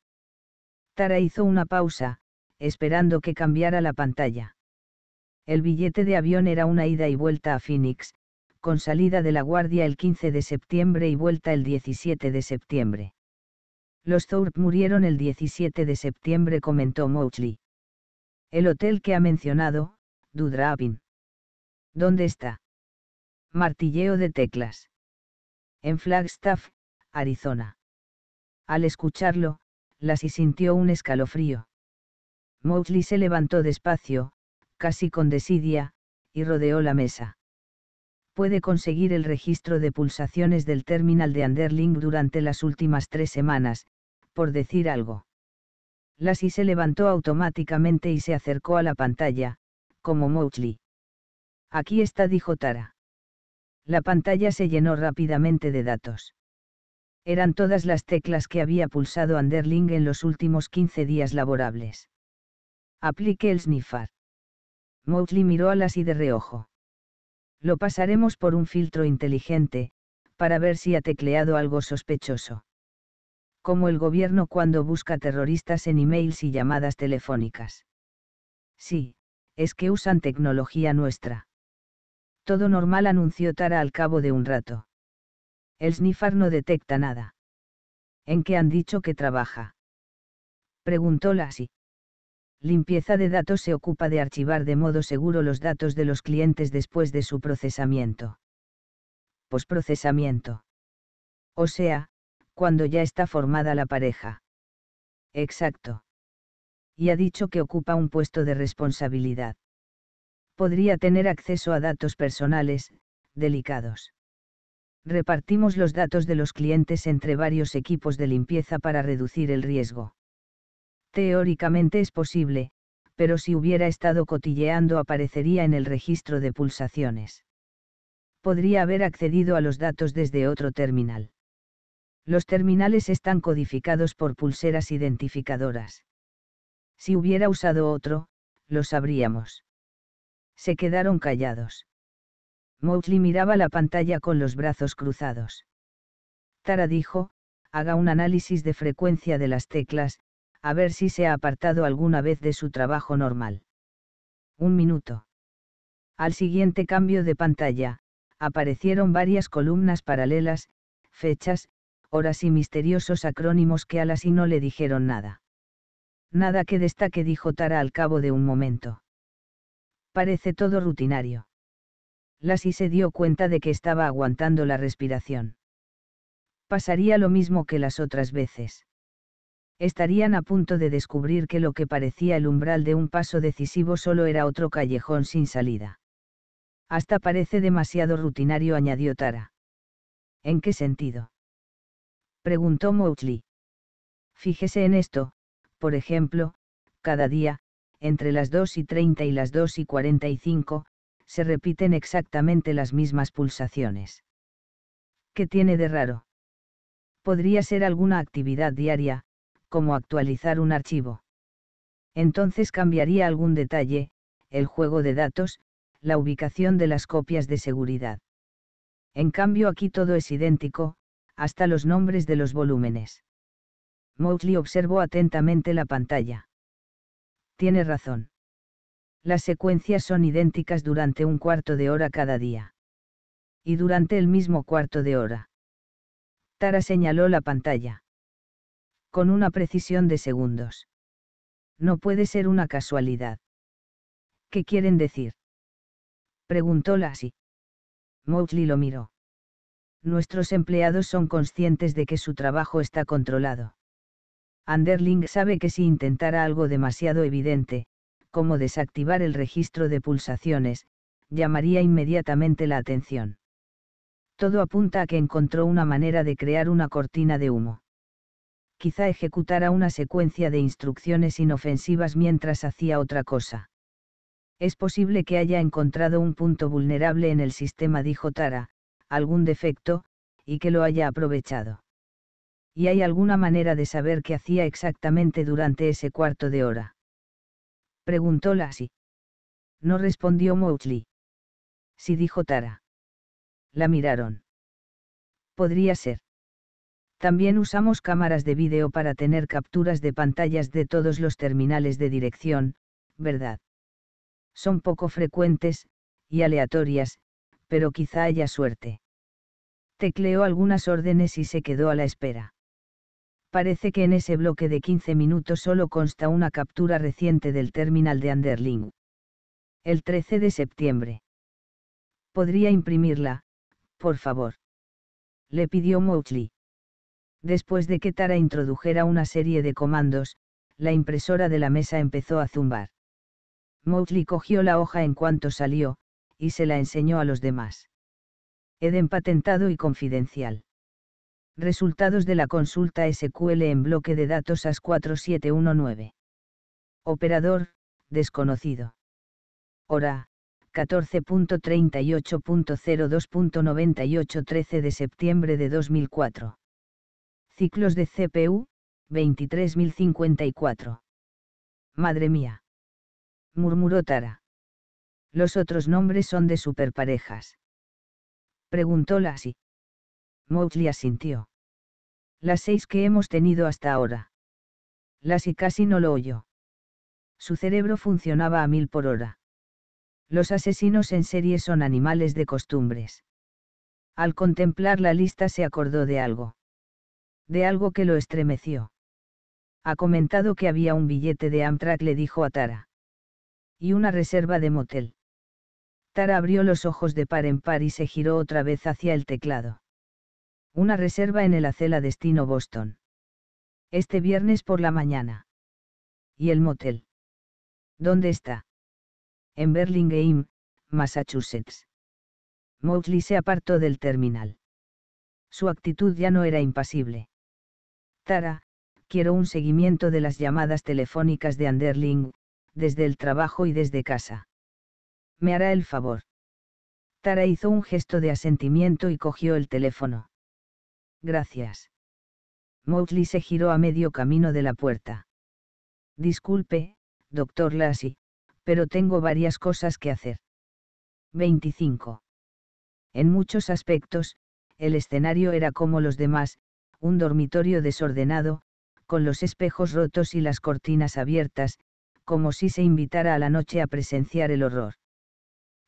Tara hizo una pausa, esperando que cambiara la pantalla. El billete de avión era una ida y vuelta a Phoenix, con salida de la guardia el 15 de septiembre y vuelta el 17 de septiembre. Los Thorpe murieron el 17 de septiembre, comentó Mouchley. El hotel que ha mencionado, Dudravin ¿Dónde está? Martilleo de teclas. En Flagstaff, Arizona. Al escucharlo, Lassie sintió un escalofrío. Mowgli se levantó despacio, casi con desidia, y rodeó la mesa. Puede conseguir el registro de pulsaciones del terminal de Anderling durante las últimas tres semanas, por decir algo. Lassie se levantó automáticamente y se acercó a la pantalla, como Mowgli. Aquí está, dijo Tara. La pantalla se llenó rápidamente de datos. Eran todas las teclas que había pulsado Anderling en los últimos 15 días laborables. Aplique el Sniffar. Mowgli miró a las y de reojo. Lo pasaremos por un filtro inteligente, para ver si ha tecleado algo sospechoso. Como el gobierno cuando busca terroristas en emails y llamadas telefónicas. Sí, es que usan tecnología nuestra. Todo normal anunció Tara al cabo de un rato. El snifar no detecta nada. ¿En qué han dicho que trabaja? Preguntó Lassie. Limpieza de datos se ocupa de archivar de modo seguro los datos de los clientes después de su procesamiento. Postprocesamiento. O sea, cuando ya está formada la pareja. Exacto. Y ha dicho que ocupa un puesto de responsabilidad. Podría tener acceso a datos personales, delicados. Repartimos los datos de los clientes entre varios equipos de limpieza para reducir el riesgo. Teóricamente es posible, pero si hubiera estado cotilleando aparecería en el registro de pulsaciones. Podría haber accedido a los datos desde otro terminal. Los terminales están codificados por pulseras identificadoras. Si hubiera usado otro, lo sabríamos. Se quedaron callados. Mowgli miraba la pantalla con los brazos cruzados. Tara dijo, haga un análisis de frecuencia de las teclas, a ver si se ha apartado alguna vez de su trabajo normal. Un minuto. Al siguiente cambio de pantalla, aparecieron varias columnas paralelas, fechas, horas y misteriosos acrónimos que a las y no le dijeron nada. Nada que destaque, dijo Tara al cabo de un momento. Parece todo rutinario. Lassie se dio cuenta de que estaba aguantando la respiración. Pasaría lo mismo que las otras veces. Estarían a punto de descubrir que lo que parecía el umbral de un paso decisivo solo era otro callejón sin salida. Hasta parece demasiado rutinario, añadió Tara. ¿En qué sentido? preguntó Mowgli. Fíjese en esto, por ejemplo, cada día, entre las 2 y 30 y las 2 y 45, se repiten exactamente las mismas pulsaciones. ¿Qué tiene de raro? Podría ser alguna actividad diaria, como actualizar un archivo. Entonces cambiaría algún detalle, el juego de datos, la ubicación de las copias de seguridad. En cambio aquí todo es idéntico, hasta los nombres de los volúmenes. Mowgli observó atentamente la pantalla. Tiene razón las secuencias son idénticas durante un cuarto de hora cada día. Y durante el mismo cuarto de hora. Tara señaló la pantalla. Con una precisión de segundos. No puede ser una casualidad. ¿Qué quieren decir? Preguntó Lassie. Mowgli lo miró. Nuestros empleados son conscientes de que su trabajo está controlado. Anderling sabe que si intentara algo demasiado evidente, cómo desactivar el registro de pulsaciones, llamaría inmediatamente la atención. Todo apunta a que encontró una manera de crear una cortina de humo. Quizá ejecutara una secuencia de instrucciones inofensivas mientras hacía otra cosa. Es posible que haya encontrado un punto vulnerable en el sistema, dijo Tara, algún defecto, y que lo haya aprovechado. ¿Y hay alguna manera de saber qué hacía exactamente durante ese cuarto de hora? Preguntó Lassie. No respondió Mowgli. Sí dijo Tara. La miraron. Podría ser. También usamos cámaras de vídeo para tener capturas de pantallas de todos los terminales de dirección, ¿verdad? Son poco frecuentes, y aleatorias, pero quizá haya suerte. Tecleó algunas órdenes y se quedó a la espera parece que en ese bloque de 15 minutos solo consta una captura reciente del terminal de Anderling. El 13 de septiembre. ¿Podría imprimirla, por favor? Le pidió Mowgli. Después de que Tara introdujera una serie de comandos, la impresora de la mesa empezó a zumbar. Mowgli cogió la hoja en cuanto salió, y se la enseñó a los demás. Eden patentado y confidencial. Resultados de la consulta SQL en bloque de datos AS 4719. Operador, desconocido. Hora, 14.38.02.98 13 de septiembre de 2004. Ciclos de CPU, 23.054. Madre mía. Murmuró Tara. Los otros nombres son de superparejas. Preguntó Lassie. Mowgli asintió. Las seis que hemos tenido hasta ahora. Las y casi no lo oyó. Su cerebro funcionaba a mil por hora. Los asesinos en serie son animales de costumbres. Al contemplar la lista se acordó de algo. De algo que lo estremeció. Ha comentado que había un billete de Amtrak, le dijo a Tara. Y una reserva de motel. Tara abrió los ojos de par en par y se giró otra vez hacia el teclado. Una reserva en el Acela Destino Boston. Este viernes por la mañana. ¿Y el motel? ¿Dónde está? En Burlingame, Massachusetts. Mowgli se apartó del terminal. Su actitud ya no era impasible. Tara, quiero un seguimiento de las llamadas telefónicas de Anderling, desde el trabajo y desde casa. ¿Me hará el favor? Tara hizo un gesto de asentimiento y cogió el teléfono. Gracias. Mowgli se giró a medio camino de la puerta. Disculpe, doctor Lassie, pero tengo varias cosas que hacer. 25. En muchos aspectos, el escenario era como los demás, un dormitorio desordenado, con los espejos rotos y las cortinas abiertas, como si se invitara a la noche a presenciar el horror.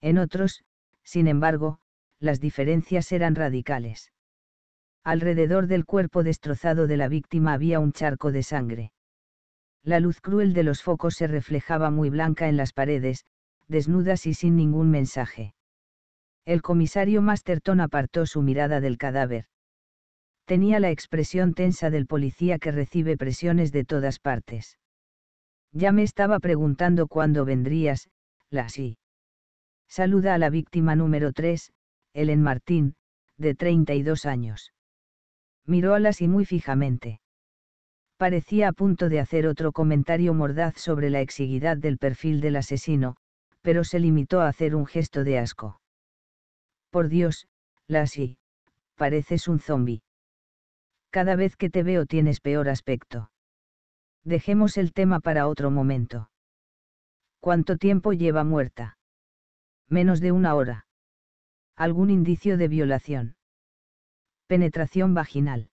En otros, sin embargo, las diferencias eran radicales alrededor del cuerpo destrozado de la víctima había un charco de sangre. La luz cruel de los focos se reflejaba muy blanca en las paredes, desnudas y sin ningún mensaje. El comisario Masterton apartó su mirada del cadáver. Tenía la expresión tensa del policía que recibe presiones de todas partes. Ya me estaba preguntando cuándo vendrías, sí. Saluda a la víctima número 3, Ellen Martín, de 32 años miró a Lassie muy fijamente. Parecía a punto de hacer otro comentario mordaz sobre la exiguidad del perfil del asesino, pero se limitó a hacer un gesto de asco. Por Dios, Lassie, pareces un zombi. Cada vez que te veo tienes peor aspecto. Dejemos el tema para otro momento. ¿Cuánto tiempo lleva muerta? Menos de una hora. ¿Algún indicio de violación? Penetración vaginal.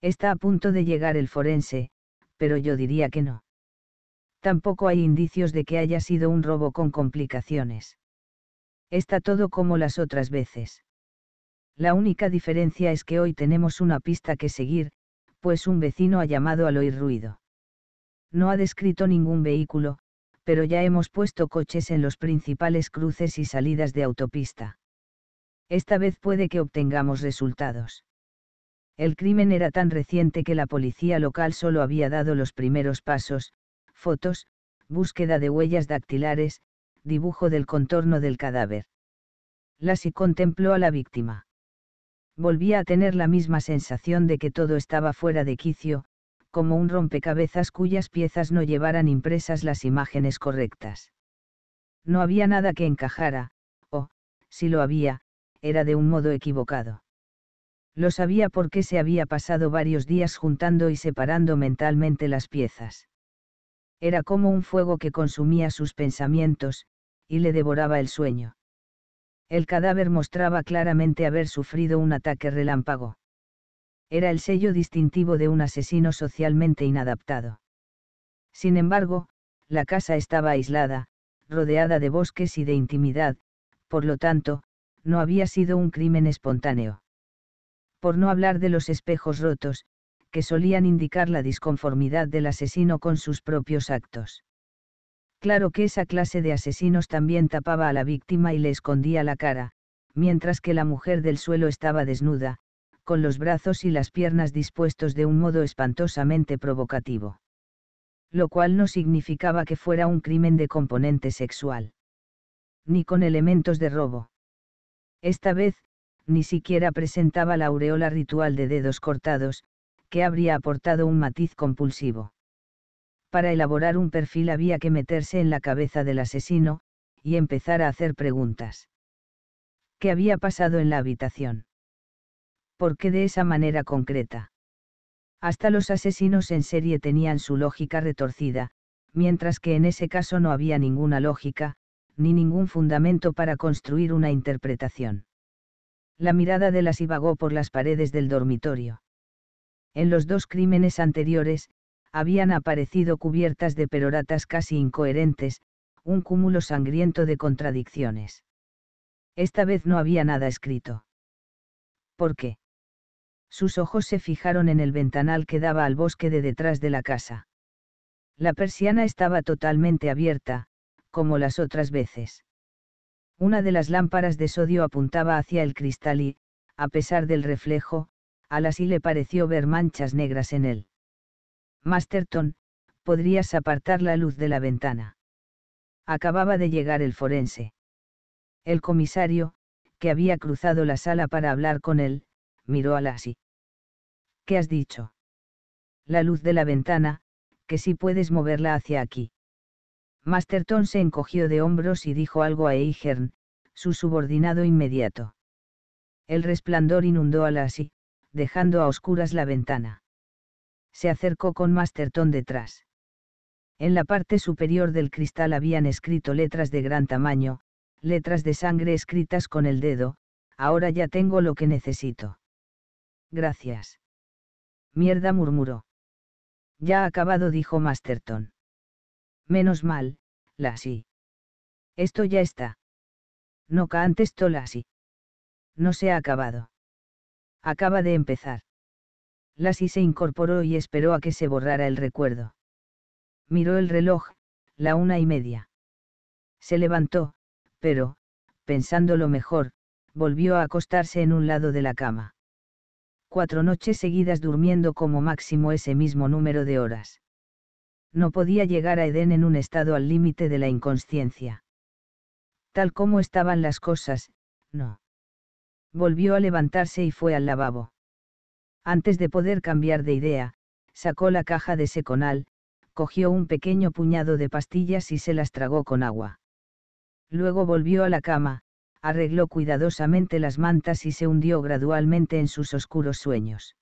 Está a punto de llegar el forense, pero yo diría que no. Tampoco hay indicios de que haya sido un robo con complicaciones. Está todo como las otras veces. La única diferencia es que hoy tenemos una pista que seguir, pues un vecino ha llamado al oír ruido. No ha descrito ningún vehículo, pero ya hemos puesto coches en los principales cruces y salidas de autopista. Esta vez puede que obtengamos resultados. El crimen era tan reciente que la policía local solo había dado los primeros pasos, fotos, búsqueda de huellas dactilares, dibujo del contorno del cadáver. Lassie contempló a la víctima. Volvía a tener la misma sensación de que todo estaba fuera de quicio, como un rompecabezas cuyas piezas no llevaran impresas las imágenes correctas. No había nada que encajara, o, si lo había, era de un modo equivocado. Lo sabía porque se había pasado varios días juntando y separando mentalmente las piezas. Era como un fuego que consumía sus pensamientos, y le devoraba el sueño. El cadáver mostraba claramente haber sufrido un ataque relámpago. Era el sello distintivo de un asesino socialmente inadaptado. Sin embargo, la casa estaba aislada, rodeada de bosques y de intimidad, por lo tanto, no había sido un crimen espontáneo. Por no hablar de los espejos rotos, que solían indicar la disconformidad del asesino con sus propios actos. Claro que esa clase de asesinos también tapaba a la víctima y le escondía la cara, mientras que la mujer del suelo estaba desnuda, con los brazos y las piernas dispuestos de un modo espantosamente provocativo. Lo cual no significaba que fuera un crimen de componente sexual. Ni con elementos de robo. Esta vez, ni siquiera presentaba la aureola ritual de dedos cortados, que habría aportado un matiz compulsivo. Para elaborar un perfil había que meterse en la cabeza del asesino, y empezar a hacer preguntas. ¿Qué había pasado en la habitación? ¿Por qué de esa manera concreta? Hasta los asesinos en serie tenían su lógica retorcida, mientras que en ese caso no había ninguna lógica, ni ningún fundamento para construir una interpretación. La mirada de las divagó por las paredes del dormitorio. En los dos crímenes anteriores, habían aparecido cubiertas de peroratas casi incoherentes, un cúmulo sangriento de contradicciones. Esta vez no había nada escrito. ¿Por qué? Sus ojos se fijaron en el ventanal que daba al bosque de detrás de la casa. La persiana estaba totalmente abierta, como las otras veces. Una de las lámparas de sodio apuntaba hacia el cristal y, a pesar del reflejo, a la le pareció ver manchas negras en él. Masterton, podrías apartar la luz de la ventana. Acababa de llegar el forense. El comisario, que había cruzado la sala para hablar con él, miró a Lassie. ¿Qué has dicho? La luz de la ventana, que si puedes moverla hacia aquí. Masterton se encogió de hombros y dijo algo a Eichern, su subordinado inmediato. El resplandor inundó a la así, dejando a oscuras la ventana. Se acercó con Masterton detrás. En la parte superior del cristal habían escrito letras de gran tamaño, letras de sangre escritas con el dedo, ahora ya tengo lo que necesito. Gracias. Mierda murmuró. Ya acabado dijo Masterton. Menos mal, sí. Esto ya está. No tola sí No se ha acabado. Acaba de empezar. sí se incorporó y esperó a que se borrara el recuerdo. Miró el reloj, la una y media. Se levantó, pero, pensando lo mejor, volvió a acostarse en un lado de la cama. Cuatro noches seguidas durmiendo como máximo ese mismo número de horas no podía llegar a Edén en un estado al límite de la inconsciencia. Tal como estaban las cosas, no. Volvió a levantarse y fue al lavabo. Antes de poder cambiar de idea, sacó la caja de seconal, cogió un pequeño puñado de pastillas y se las tragó con agua. Luego volvió a la cama, arregló cuidadosamente las mantas y se hundió gradualmente en sus oscuros sueños.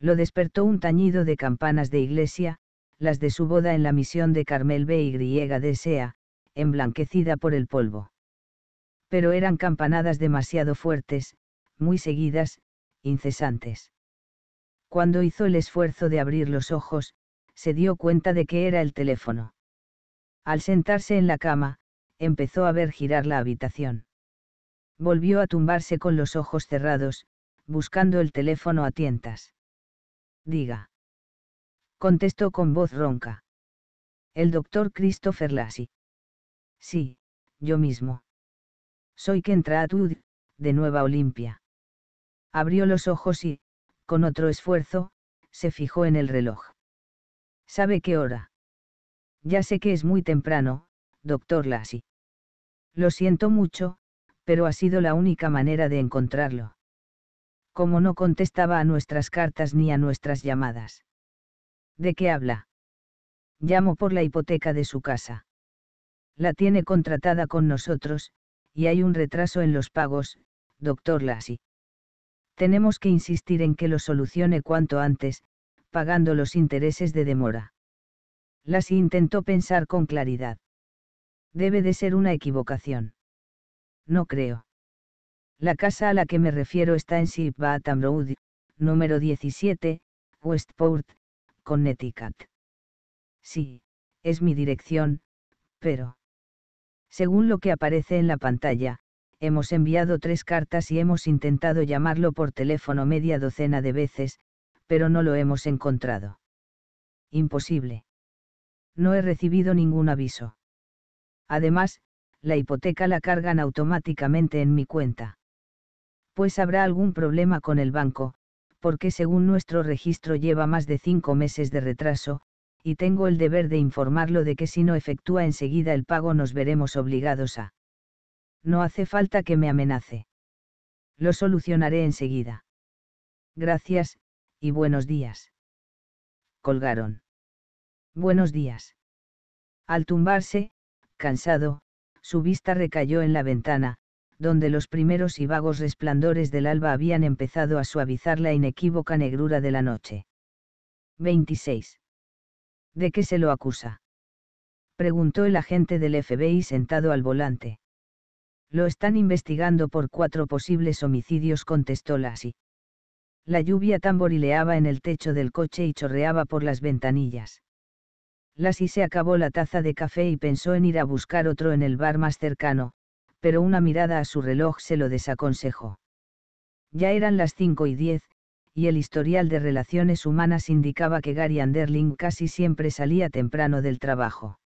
Lo despertó un tañido de campanas de iglesia, las de su boda en la misión de Carmel B. desea, emblanquecida por el polvo. Pero eran campanadas demasiado fuertes, muy seguidas, incesantes. Cuando hizo el esfuerzo de abrir los ojos, se dio cuenta de que era el teléfono. Al sentarse en la cama, empezó a ver girar la habitación. Volvió a tumbarse con los ojos cerrados, buscando el teléfono a tientas. Diga contestó con voz ronca. El doctor Christopher Lassie. Sí, yo mismo. Soy Kentra de Nueva Olimpia. Abrió los ojos y, con otro esfuerzo, se fijó en el reloj. ¿Sabe qué hora? Ya sé que es muy temprano, doctor Lassie. Lo siento mucho, pero ha sido la única manera de encontrarlo. Como no contestaba a nuestras cartas ni a nuestras llamadas. ¿De qué habla? Llamo por la hipoteca de su casa. La tiene contratada con nosotros, y hay un retraso en los pagos, doctor Lassie. Tenemos que insistir en que lo solucione cuanto antes, pagando los intereses de demora. Lassie intentó pensar con claridad. Debe de ser una equivocación. No creo. La casa a la que me refiero está en Sibbatam Road, número 17, Westport, Connecticut. Sí, es mi dirección, pero... Según lo que aparece en la pantalla, hemos enviado tres cartas y hemos intentado llamarlo por teléfono media docena de veces, pero no lo hemos encontrado. Imposible. No he recibido ningún aviso. Además, la hipoteca la cargan automáticamente en mi cuenta. Pues habrá algún problema con el banco, porque según nuestro registro lleva más de cinco meses de retraso, y tengo el deber de informarlo de que si no efectúa enseguida el pago nos veremos obligados a. No hace falta que me amenace. Lo solucionaré enseguida. Gracias, y buenos días. Colgaron. Buenos días. Al tumbarse, cansado, su vista recayó en la ventana, donde los primeros y vagos resplandores del alba habían empezado a suavizar la inequívoca negrura de la noche. 26. ¿De qué se lo acusa? preguntó el agente del FBI sentado al volante. Lo están investigando por cuatro posibles homicidios, contestó Lassie. La lluvia tamborileaba en el techo del coche y chorreaba por las ventanillas. Lassie se acabó la taza de café y pensó en ir a buscar otro en el bar más cercano, pero una mirada a su reloj se lo desaconsejó. Ya eran las cinco y diez, y el historial de relaciones humanas indicaba que Gary Anderling casi siempre salía temprano del trabajo.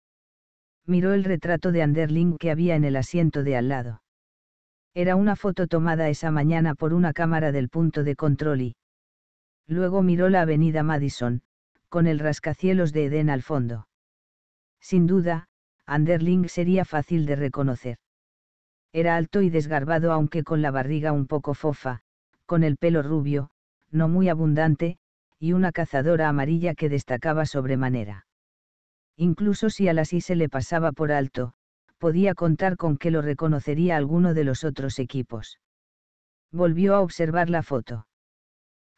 Miró el retrato de Anderling que había en el asiento de al lado. Era una foto tomada esa mañana por una cámara del punto de control y... Luego miró la avenida Madison, con el rascacielos de Edén al fondo. Sin duda, Anderling sería fácil de reconocer. Era alto y desgarbado aunque con la barriga un poco fofa, con el pelo rubio, no muy abundante, y una cazadora amarilla que destacaba sobremanera. Incluso si al así se le pasaba por alto, podía contar con que lo reconocería alguno de los otros equipos. Volvió a observar la foto.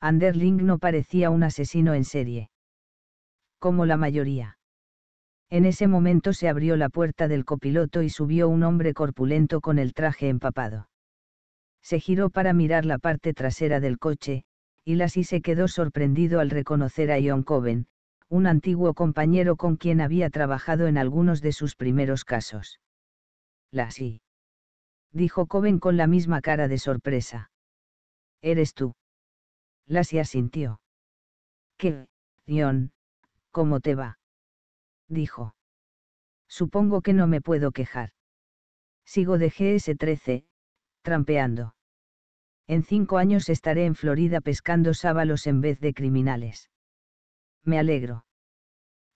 Anderling no parecía un asesino en serie. Como la mayoría. En ese momento se abrió la puerta del copiloto y subió un hombre corpulento con el traje empapado. Se giró para mirar la parte trasera del coche, y Lassie se quedó sorprendido al reconocer a Ion Coven, un antiguo compañero con quien había trabajado en algunos de sus primeros casos. Lassie. Dijo Coven con la misma cara de sorpresa. Eres tú. Lassie asintió. ¿Qué, Ion? ¿Cómo te va? dijo. Supongo que no me puedo quejar. Sigo de GS13, trampeando. En cinco años estaré en Florida pescando sábalos en vez de criminales. Me alegro.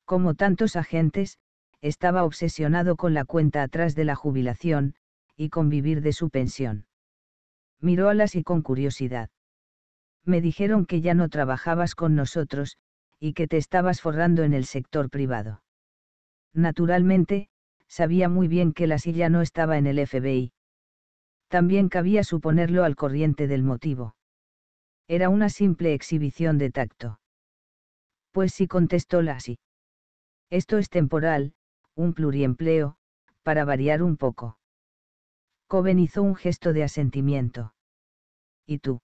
Como tantos agentes, estaba obsesionado con la cuenta atrás de la jubilación, y con vivir de su pensión. Miró a las y con curiosidad. Me dijeron que ya no trabajabas con nosotros, y que te estabas forrando en el sector privado. Naturalmente, sabía muy bien que la silla no estaba en el FBI. También cabía suponerlo al corriente del motivo. Era una simple exhibición de tacto. Pues sí contestó Lassie. Esto es temporal, un pluriempleo, para variar un poco. Coben hizo un gesto de asentimiento. ¿Y tú?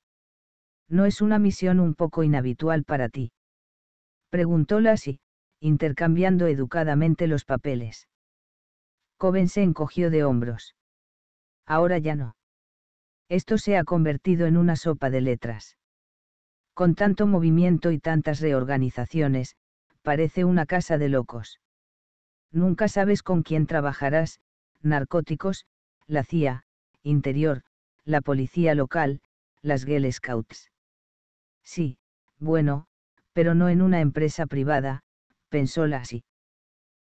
¿No es una misión un poco inhabitual para ti? Preguntó Lassie, intercambiando educadamente los papeles. Coven se encogió de hombros. Ahora ya no. Esto se ha convertido en una sopa de letras. Con tanto movimiento y tantas reorganizaciones, parece una casa de locos. Nunca sabes con quién trabajarás, narcóticos, la CIA, interior, la policía local, las Girl Scouts. Sí, bueno, pero no en una empresa privada, pensó Lassie.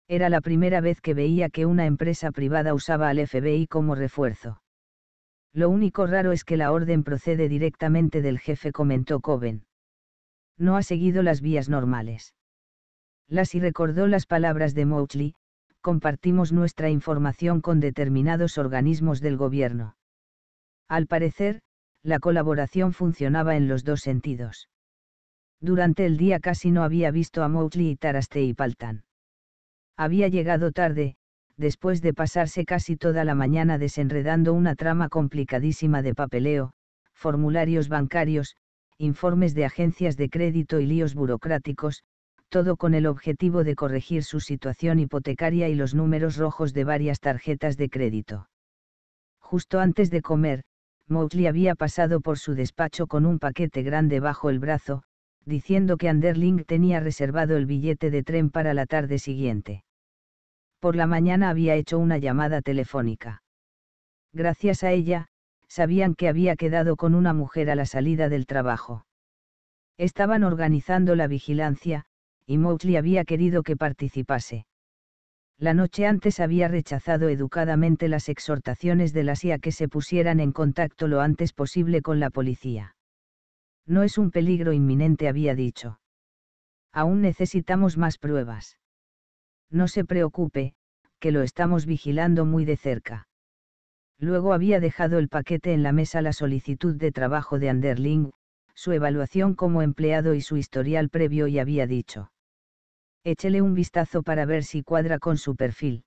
Era la primera vez que veía que una empresa privada usaba al FBI como refuerzo. Lo único raro es que la orden procede directamente del jefe, comentó Coven. No ha seguido las vías normales. Lassie recordó las palabras de Mowgli, compartimos nuestra información con determinados organismos del gobierno. Al parecer, la colaboración funcionaba en los dos sentidos. Durante el día casi no había visto a Mowgli y Taraste y Paltan. Había llegado tarde, después de pasarse casi toda la mañana desenredando una trama complicadísima de papeleo, formularios bancarios, informes de agencias de crédito y líos burocráticos, todo con el objetivo de corregir su situación hipotecaria y los números rojos de varias tarjetas de crédito. Justo antes de comer, Mowgli había pasado por su despacho con un paquete grande bajo el brazo, diciendo que Anderling tenía reservado el billete de tren para la tarde siguiente. Por la mañana había hecho una llamada telefónica. Gracias a ella, sabían que había quedado con una mujer a la salida del trabajo. Estaban organizando la vigilancia, y Mowgli había querido que participase. La noche antes había rechazado educadamente las exhortaciones de la CIA que se pusieran en contacto lo antes posible con la policía no es un peligro inminente, había dicho. Aún necesitamos más pruebas. No se preocupe, que lo estamos vigilando muy de cerca. Luego había dejado el paquete en la mesa la solicitud de trabajo de Anderling, su evaluación como empleado y su historial previo y había dicho. Échele un vistazo para ver si cuadra con su perfil.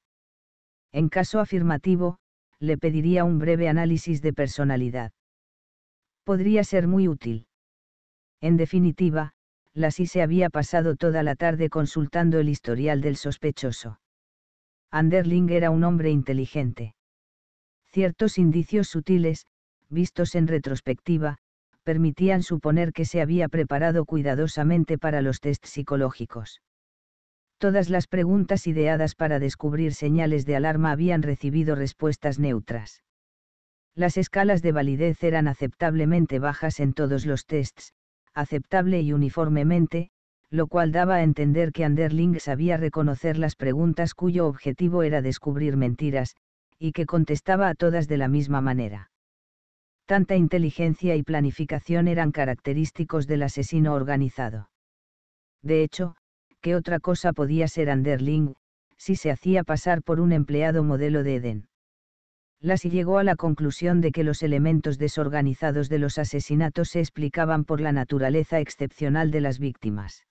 En caso afirmativo, le pediría un breve análisis de personalidad. Podría ser muy útil. En definitiva, la sí se había pasado toda la tarde consultando el historial del sospechoso. Anderling era un hombre inteligente. Ciertos indicios sutiles, vistos en retrospectiva, permitían suponer que se había preparado cuidadosamente para los test psicológicos. Todas las preguntas ideadas para descubrir señales de alarma habían recibido respuestas neutras. Las escalas de validez eran aceptablemente bajas en todos los tests, aceptable y uniformemente, lo cual daba a entender que Anderling sabía reconocer las preguntas cuyo objetivo era descubrir mentiras, y que contestaba a todas de la misma manera. Tanta inteligencia y planificación eran característicos del asesino organizado. De hecho, ¿qué otra cosa podía ser Anderling, si se hacía pasar por un empleado modelo de Eden? Lassie llegó a la conclusión de que los elementos desorganizados de los asesinatos se explicaban por la naturaleza excepcional de las víctimas.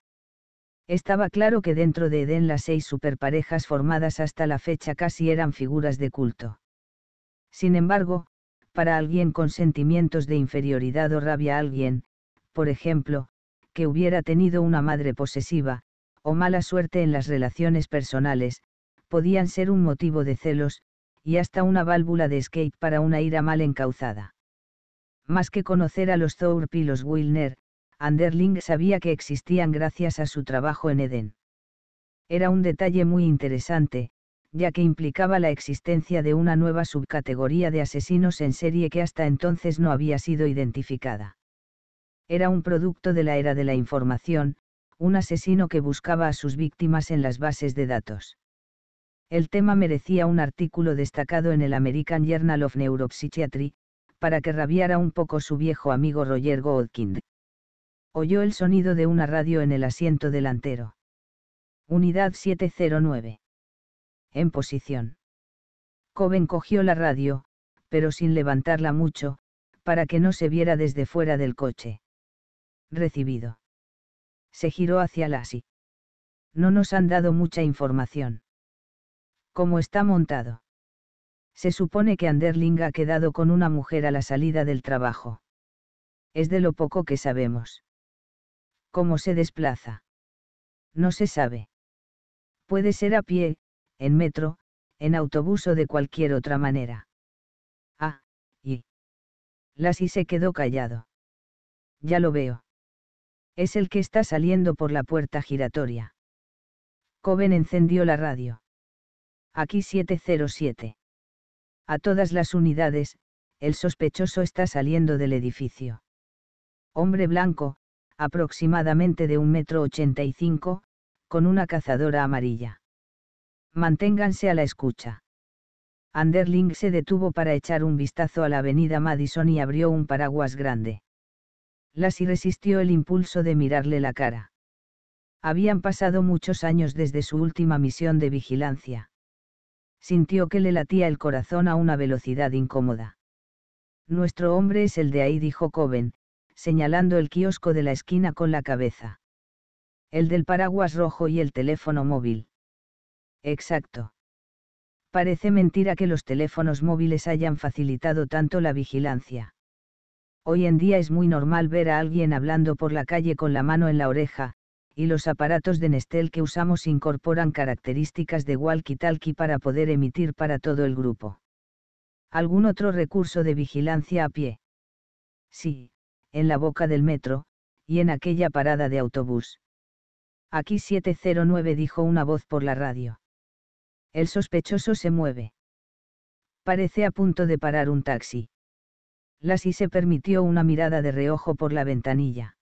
Estaba claro que dentro de Edén las seis superparejas formadas hasta la fecha casi eran figuras de culto. Sin embargo, para alguien con sentimientos de inferioridad o rabia alguien, por ejemplo, que hubiera tenido una madre posesiva, o mala suerte en las relaciones personales, podían ser un motivo de celos, y hasta una válvula de escape para una ira mal encauzada. Más que conocer a los Thorpe y los Wilner, Anderling sabía que existían gracias a su trabajo en Eden. Era un detalle muy interesante, ya que implicaba la existencia de una nueva subcategoría de asesinos en serie que hasta entonces no había sido identificada. Era un producto de la era de la información, un asesino que buscaba a sus víctimas en las bases de datos. El tema merecía un artículo destacado en el American Journal of Neuropsychiatry, para que rabiara un poco su viejo amigo Roger Goldkind. Oyó el sonido de una radio en el asiento delantero. Unidad 709. En posición. Coben cogió la radio, pero sin levantarla mucho, para que no se viera desde fuera del coche. Recibido. Se giró hacia Lassie. No nos han dado mucha información. ¿Cómo está montado? Se supone que Anderling ha quedado con una mujer a la salida del trabajo. Es de lo poco que sabemos. ¿Cómo se desplaza? No se sabe. Puede ser a pie, en metro, en autobús o de cualquier otra manera. Ah, y. y se quedó callado. Ya lo veo. Es el que está saliendo por la puerta giratoria. Coben encendió la radio. Aquí 707. A todas las unidades, el sospechoso está saliendo del edificio. Hombre blanco, aproximadamente de un metro ochenta y cinco, con una cazadora amarilla. Manténganse a la escucha. Anderling se detuvo para echar un vistazo a la avenida Madison y abrió un paraguas grande. Lassie resistió el impulso de mirarle la cara. Habían pasado muchos años desde su última misión de vigilancia sintió que le latía el corazón a una velocidad incómoda. Nuestro hombre es el de ahí, dijo Coven, señalando el kiosco de la esquina con la cabeza. El del paraguas rojo y el teléfono móvil. Exacto. Parece mentira que los teléfonos móviles hayan facilitado tanto la vigilancia. Hoy en día es muy normal ver a alguien hablando por la calle con la mano en la oreja, y los aparatos de Nestel que usamos incorporan características de walkie-talkie para poder emitir para todo el grupo. ¿Algún otro recurso de vigilancia a pie? Sí, en la boca del metro, y en aquella parada de autobús. Aquí 709 dijo una voz por la radio. El sospechoso se mueve. Parece a punto de parar un taxi. Lassie se permitió una mirada de reojo por la ventanilla.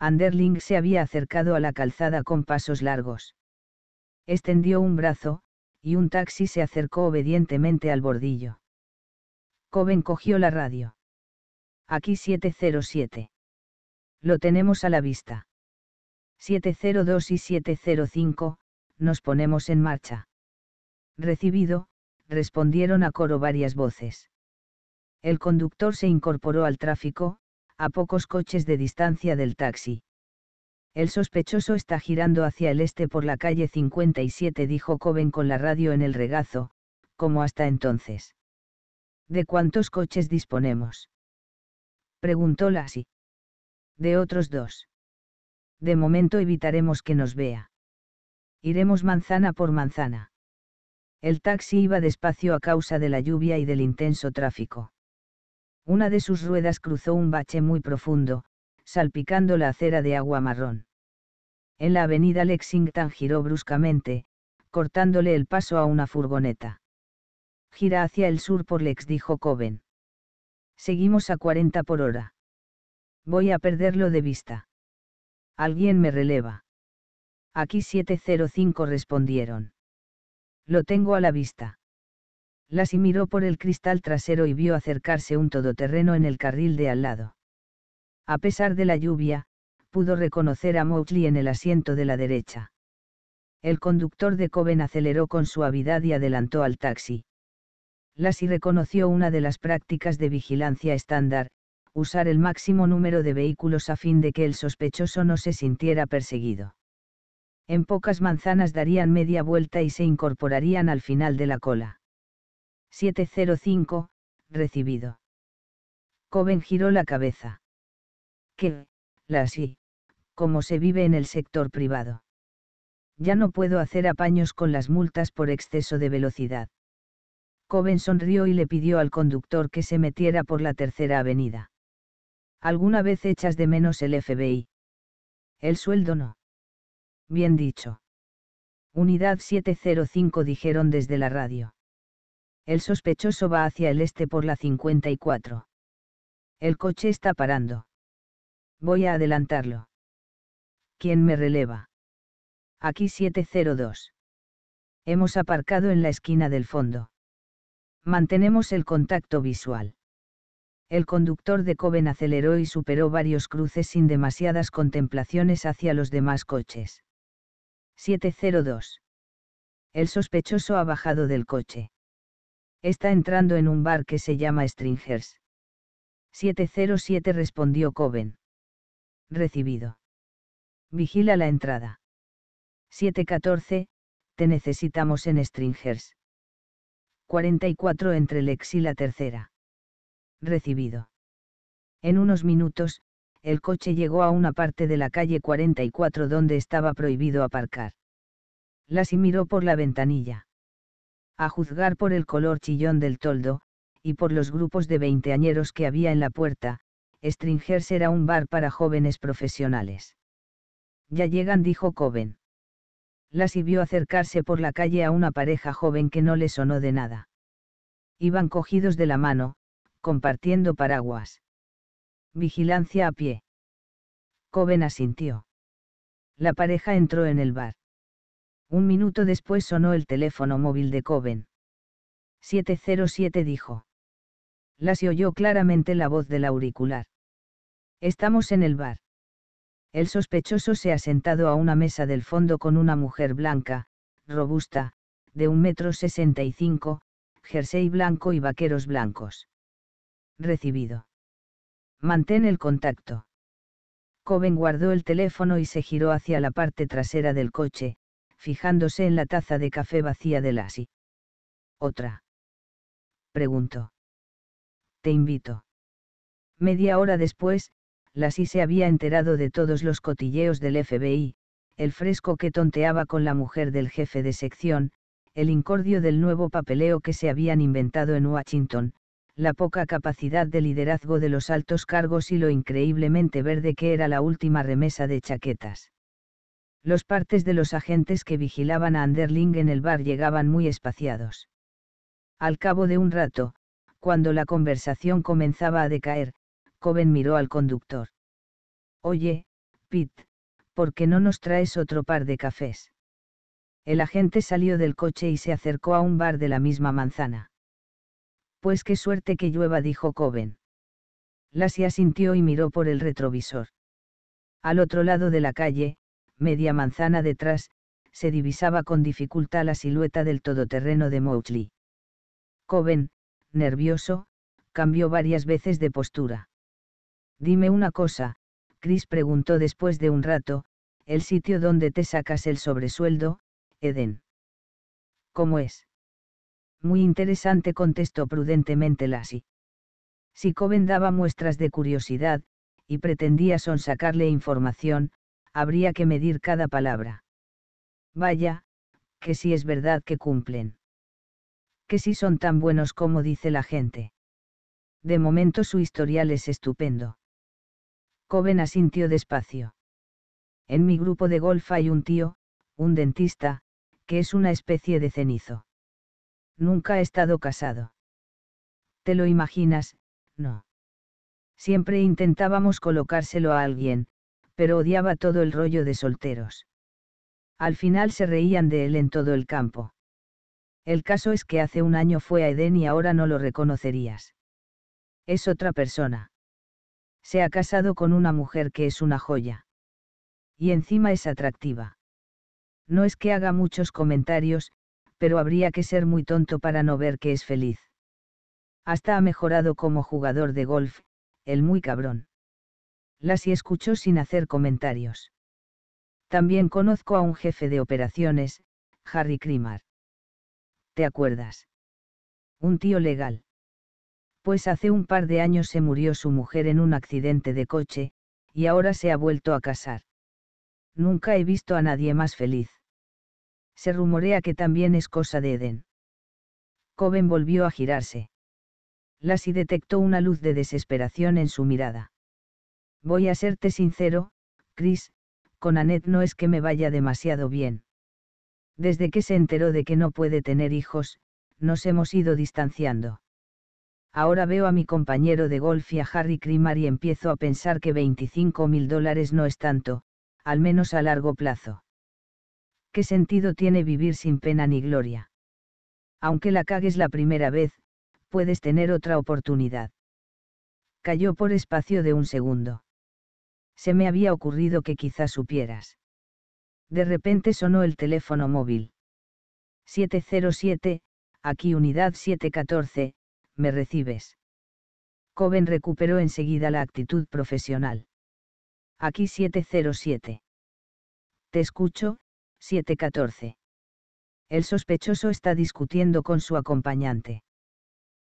Anderling se había acercado a la calzada con pasos largos. Extendió un brazo, y un taxi se acercó obedientemente al bordillo. Coben cogió la radio. Aquí 707. Lo tenemos a la vista. 702 y 705, nos ponemos en marcha. Recibido, respondieron a coro varias voces. El conductor se incorporó al tráfico, a pocos coches de distancia del taxi. El sospechoso está girando hacia el este por la calle 57, dijo Coben con la radio en el regazo, como hasta entonces. ¿De cuántos coches disponemos? Preguntó Lassie. De otros dos. De momento evitaremos que nos vea. Iremos manzana por manzana. El taxi iba despacio a causa de la lluvia y del intenso tráfico. Una de sus ruedas cruzó un bache muy profundo, salpicando la acera de agua marrón. En la avenida Lexington giró bruscamente, cortándole el paso a una furgoneta. Gira hacia el sur por Lex, dijo Coven. Seguimos a 40 por hora. Voy a perderlo de vista. Alguien me releva. Aquí 705 respondieron. Lo tengo a la vista. Lassie miró por el cristal trasero y vio acercarse un todoterreno en el carril de al lado. A pesar de la lluvia, pudo reconocer a Mowgli en el asiento de la derecha. El conductor de Coven aceleró con suavidad y adelantó al taxi. Lassie reconoció una de las prácticas de vigilancia estándar, usar el máximo número de vehículos a fin de que el sospechoso no se sintiera perseguido. En pocas manzanas darían media vuelta y se incorporarían al final de la cola. 705, recibido. Coben giró la cabeza. ¿Qué, la así, como se vive en el sector privado. Ya no puedo hacer apaños con las multas por exceso de velocidad. Coben sonrió y le pidió al conductor que se metiera por la tercera avenida. ¿Alguna vez echas de menos el FBI? El sueldo no. Bien dicho. Unidad 705 dijeron desde la radio. El sospechoso va hacia el este por la 54. El coche está parando. Voy a adelantarlo. ¿Quién me releva? Aquí 702. Hemos aparcado en la esquina del fondo. Mantenemos el contacto visual. El conductor de Coven aceleró y superó varios cruces sin demasiadas contemplaciones hacia los demás coches. 702. El sospechoso ha bajado del coche. Está entrando en un bar que se llama Stringers. 707 respondió Coben. Recibido. Vigila la entrada. 714, te necesitamos en Stringers. 44 entre Lex y la tercera. Recibido. En unos minutos, el coche llegó a una parte de la calle 44 donde estaba prohibido aparcar. Las y miró por la ventanilla a juzgar por el color chillón del toldo, y por los grupos de veinteañeros que había en la puerta, Stringers era un bar para jóvenes profesionales. Ya llegan, dijo Coven. Las y vio acercarse por la calle a una pareja joven que no le sonó de nada. Iban cogidos de la mano, compartiendo paraguas. Vigilancia a pie. Coven asintió. La pareja entró en el bar. Un minuto después sonó el teléfono móvil de Coben. 707 dijo. Las oyó claramente la voz del auricular. Estamos en el bar. El sospechoso se ha sentado a una mesa del fondo con una mujer blanca, robusta, de un metro sesenta y cinco, jersey blanco y vaqueros blancos. Recibido. Mantén el contacto. Coben guardó el teléfono y se giró hacia la parte trasera del coche, fijándose en la taza de café vacía de Lassie. ¿Otra? Preguntó. Te invito. Media hora después, Lassie se había enterado de todos los cotilleos del FBI, el fresco que tonteaba con la mujer del jefe de sección, el incordio del nuevo papeleo que se habían inventado en Washington, la poca capacidad de liderazgo de los altos cargos y lo increíblemente verde que era la última remesa de chaquetas. Los partes de los agentes que vigilaban a Anderling en el bar llegaban muy espaciados. Al cabo de un rato, cuando la conversación comenzaba a decaer, Coben miró al conductor. Oye, Pete, ¿por qué no nos traes otro par de cafés? El agente salió del coche y se acercó a un bar de la misma manzana. Pues qué suerte que llueva, dijo Coven. Lassie asintió y miró por el retrovisor. Al otro lado de la calle, media manzana detrás, se divisaba con dificultad la silueta del todoterreno de Mowgli. Coven, nervioso, cambió varias veces de postura. Dime una cosa, Chris preguntó después de un rato, el sitio donde te sacas el sobresueldo, Eden. ¿Cómo es? Muy interesante contestó prudentemente Lassie. Si Coven daba muestras de curiosidad, y pretendía sonsacarle información, habría que medir cada palabra. Vaya, que si es verdad que cumplen. Que si son tan buenos como dice la gente. De momento su historial es estupendo. Coven asintió despacio. En mi grupo de golf hay un tío, un dentista, que es una especie de cenizo. Nunca ha estado casado. ¿Te lo imaginas? No. Siempre intentábamos colocárselo a alguien, pero odiaba todo el rollo de solteros. Al final se reían de él en todo el campo. El caso es que hace un año fue a Edén y ahora no lo reconocerías. Es otra persona. Se ha casado con una mujer que es una joya. Y encima es atractiva. No es que haga muchos comentarios, pero habría que ser muy tonto para no ver que es feliz. Hasta ha mejorado como jugador de golf, el muy cabrón las y escuchó sin hacer comentarios. También conozco a un jefe de operaciones, Harry Krimar. ¿Te acuerdas? Un tío legal. Pues hace un par de años se murió su mujer en un accidente de coche, y ahora se ha vuelto a casar. Nunca he visto a nadie más feliz. Se rumorea que también es cosa de Eden. Coben volvió a girarse. Lassie detectó una luz de desesperación en su mirada. Voy a serte sincero, Chris, con Annette no es que me vaya demasiado bien. Desde que se enteró de que no puede tener hijos, nos hemos ido distanciando. Ahora veo a mi compañero de golf y a Harry Krimar y empiezo a pensar que 25 mil dólares no es tanto, al menos a largo plazo. ¿Qué sentido tiene vivir sin pena ni gloria? Aunque la cagues la primera vez, puedes tener otra oportunidad. Cayó por espacio de un segundo se me había ocurrido que quizás supieras. De repente sonó el teléfono móvil. 707, aquí unidad 714, me recibes. Coben recuperó enseguida la actitud profesional. Aquí 707. Te escucho, 714. El sospechoso está discutiendo con su acompañante.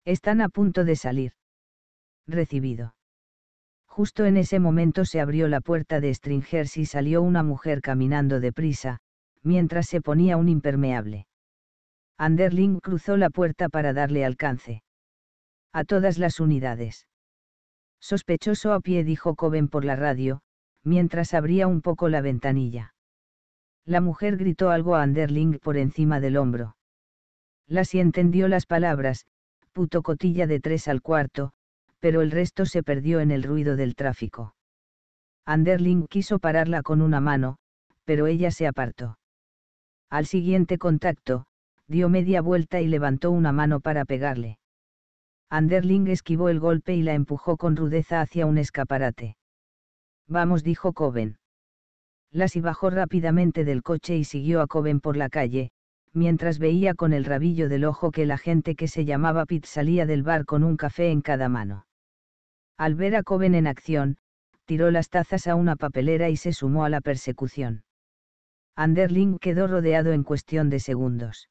Están a punto de salir. Recibido. Justo en ese momento se abrió la puerta de Stringers y salió una mujer caminando deprisa, mientras se ponía un impermeable. Anderling cruzó la puerta para darle alcance. A todas las unidades. Sospechoso a pie dijo Coven por la radio, mientras abría un poco la ventanilla. La mujer gritó algo a Anderling por encima del hombro. y entendió las palabras, puto cotilla de tres al cuarto, pero el resto se perdió en el ruido del tráfico. Anderling quiso pararla con una mano, pero ella se apartó. Al siguiente contacto, dio media vuelta y levantó una mano para pegarle. Anderling esquivó el golpe y la empujó con rudeza hacia un escaparate. Vamos, dijo Coben. Lassie bajó rápidamente del coche y siguió a Coben por la calle, mientras veía con el rabillo del ojo que la gente que se llamaba Pitt salía del bar con un café en cada mano. Al ver a Coven en acción, tiró las tazas a una papelera y se sumó a la persecución. Anderling quedó rodeado en cuestión de segundos.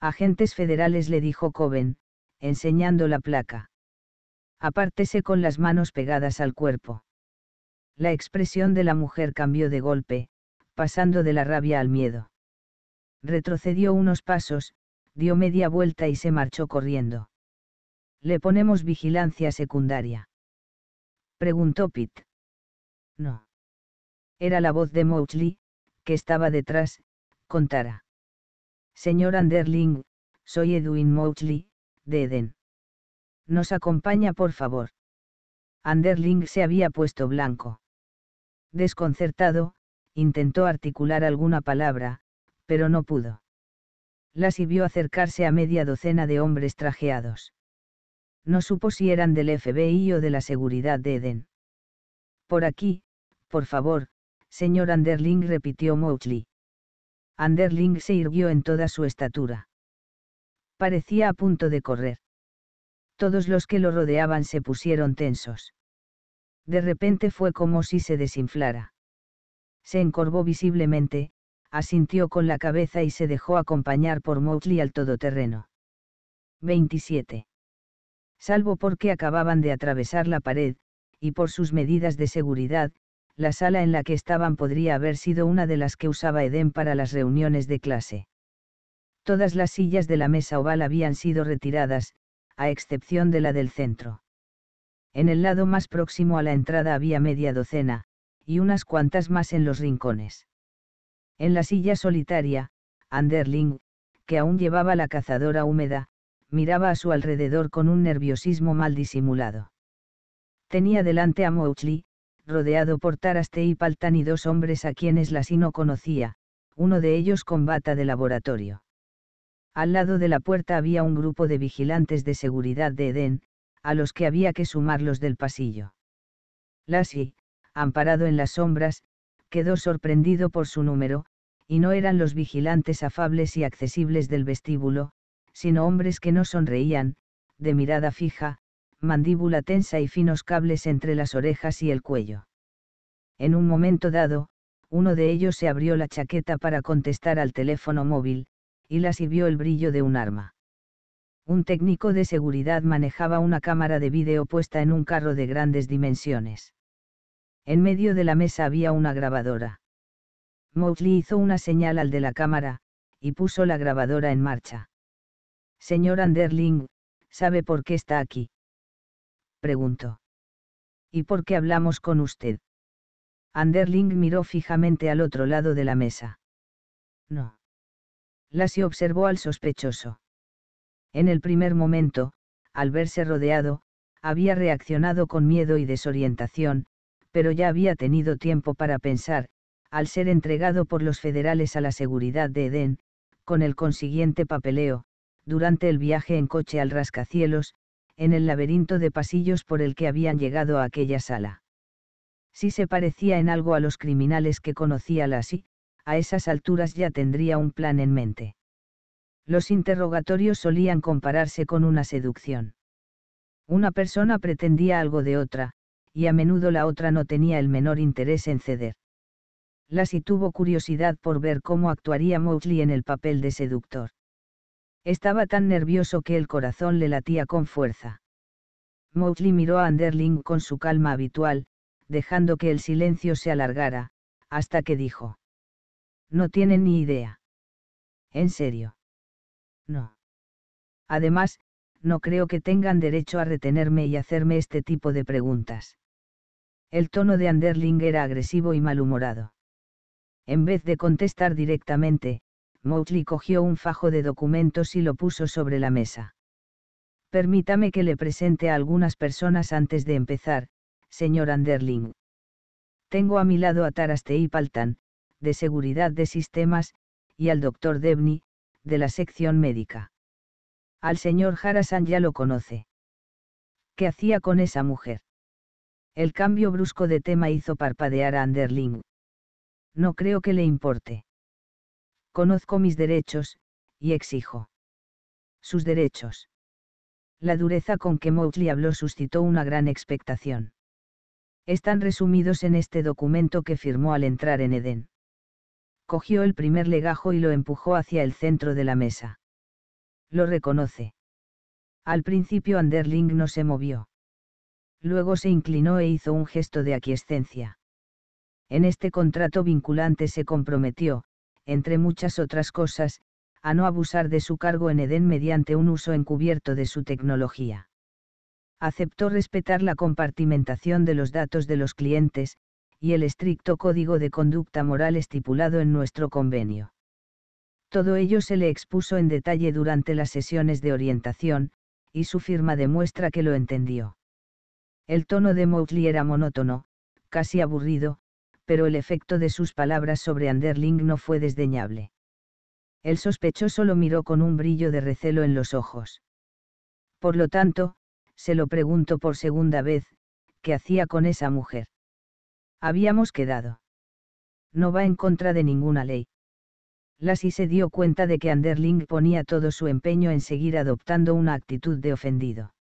Agentes federales le dijo Coven, enseñando la placa. Apártese con las manos pegadas al cuerpo. La expresión de la mujer cambió de golpe, pasando de la rabia al miedo. Retrocedió unos pasos, dio media vuelta y se marchó corriendo. Le ponemos vigilancia secundaria preguntó Pitt. No. Era la voz de Mowgli, que estaba detrás, contara. Señor Anderling, soy Edwin Mowgli, de Eden. Nos acompaña, por favor. Anderling se había puesto blanco. Desconcertado, intentó articular alguna palabra, pero no pudo. Las vio acercarse a media docena de hombres trajeados. No supo si eran del FBI o de la seguridad de Eden. Por aquí, por favor, señor Anderling repitió Mowgli. Anderling se irguió en toda su estatura. Parecía a punto de correr. Todos los que lo rodeaban se pusieron tensos. De repente fue como si se desinflara. Se encorvó visiblemente, asintió con la cabeza y se dejó acompañar por Mowgli al todoterreno. 27 salvo porque acababan de atravesar la pared, y por sus medidas de seguridad, la sala en la que estaban podría haber sido una de las que usaba Edén para las reuniones de clase. Todas las sillas de la mesa oval habían sido retiradas, a excepción de la del centro. En el lado más próximo a la entrada había media docena, y unas cuantas más en los rincones. En la silla solitaria, Anderling, que aún llevaba la cazadora húmeda, miraba a su alrededor con un nerviosismo mal disimulado. Tenía delante a Mouchley, rodeado por Taraste y y dos hombres a quienes no conocía, uno de ellos con bata de laboratorio. Al lado de la puerta había un grupo de vigilantes de seguridad de Edén, a los que había que sumar los del pasillo. Lassie, amparado en las sombras, quedó sorprendido por su número, y no eran los vigilantes afables y accesibles del vestíbulo, sino hombres que no sonreían, de mirada fija, mandíbula tensa y finos cables entre las orejas y el cuello. En un momento dado, uno de ellos se abrió la chaqueta para contestar al teléfono móvil, y las y vio el brillo de un arma. Un técnico de seguridad manejaba una cámara de vídeo puesta en un carro de grandes dimensiones. En medio de la mesa había una grabadora. Mowgli hizo una señal al de la cámara, y puso la grabadora en marcha. Señor Anderling, ¿sabe por qué está aquí? Preguntó. ¿Y por qué hablamos con usted? Anderling miró fijamente al otro lado de la mesa. No. Lassie observó al sospechoso. En el primer momento, al verse rodeado, había reaccionado con miedo y desorientación, pero ya había tenido tiempo para pensar, al ser entregado por los federales a la seguridad de Edén, con el consiguiente papeleo, durante el viaje en coche al rascacielos, en el laberinto de pasillos por el que habían llegado a aquella sala. Si se parecía en algo a los criminales que conocía Lassie, a esas alturas ya tendría un plan en mente. Los interrogatorios solían compararse con una seducción. Una persona pretendía algo de otra, y a menudo la otra no tenía el menor interés en ceder. Lassie tuvo curiosidad por ver cómo actuaría Mowgli en el papel de seductor. Estaba tan nervioso que el corazón le latía con fuerza. Mowgli miró a Anderling con su calma habitual, dejando que el silencio se alargara, hasta que dijo. No tiene ni idea. ¿En serio? No. Además, no creo que tengan derecho a retenerme y hacerme este tipo de preguntas. El tono de Anderling era agresivo y malhumorado. En vez de contestar directamente, Mowgli cogió un fajo de documentos y lo puso sobre la mesa. Permítame que le presente a algunas personas antes de empezar, señor Anderling. Tengo a mi lado a Taras Paltan, de Seguridad de Sistemas, y al doctor Debney, de la sección médica. Al señor Harasan ya lo conoce. ¿Qué hacía con esa mujer? El cambio brusco de tema hizo parpadear a Anderling. No creo que le importe. Conozco mis derechos, y exijo. Sus derechos. La dureza con que Mowgli habló suscitó una gran expectación. Están resumidos en este documento que firmó al entrar en Edén. Cogió el primer legajo y lo empujó hacia el centro de la mesa. Lo reconoce. Al principio Anderling no se movió. Luego se inclinó e hizo un gesto de aquiescencia. En este contrato vinculante se comprometió, entre muchas otras cosas, a no abusar de su cargo en Edén mediante un uso encubierto de su tecnología. Aceptó respetar la compartimentación de los datos de los clientes, y el estricto código de conducta moral estipulado en nuestro convenio. Todo ello se le expuso en detalle durante las sesiones de orientación, y su firma demuestra que lo entendió. El tono de Mowgli era monótono, casi aburrido, pero el efecto de sus palabras sobre Anderling no fue desdeñable. El sospechoso lo miró con un brillo de recelo en los ojos. Por lo tanto, se lo preguntó por segunda vez, ¿qué hacía con esa mujer? Habíamos quedado. No va en contra de ninguna ley. Lassie se dio cuenta de que Anderling ponía todo su empeño en seguir adoptando una actitud de ofendido.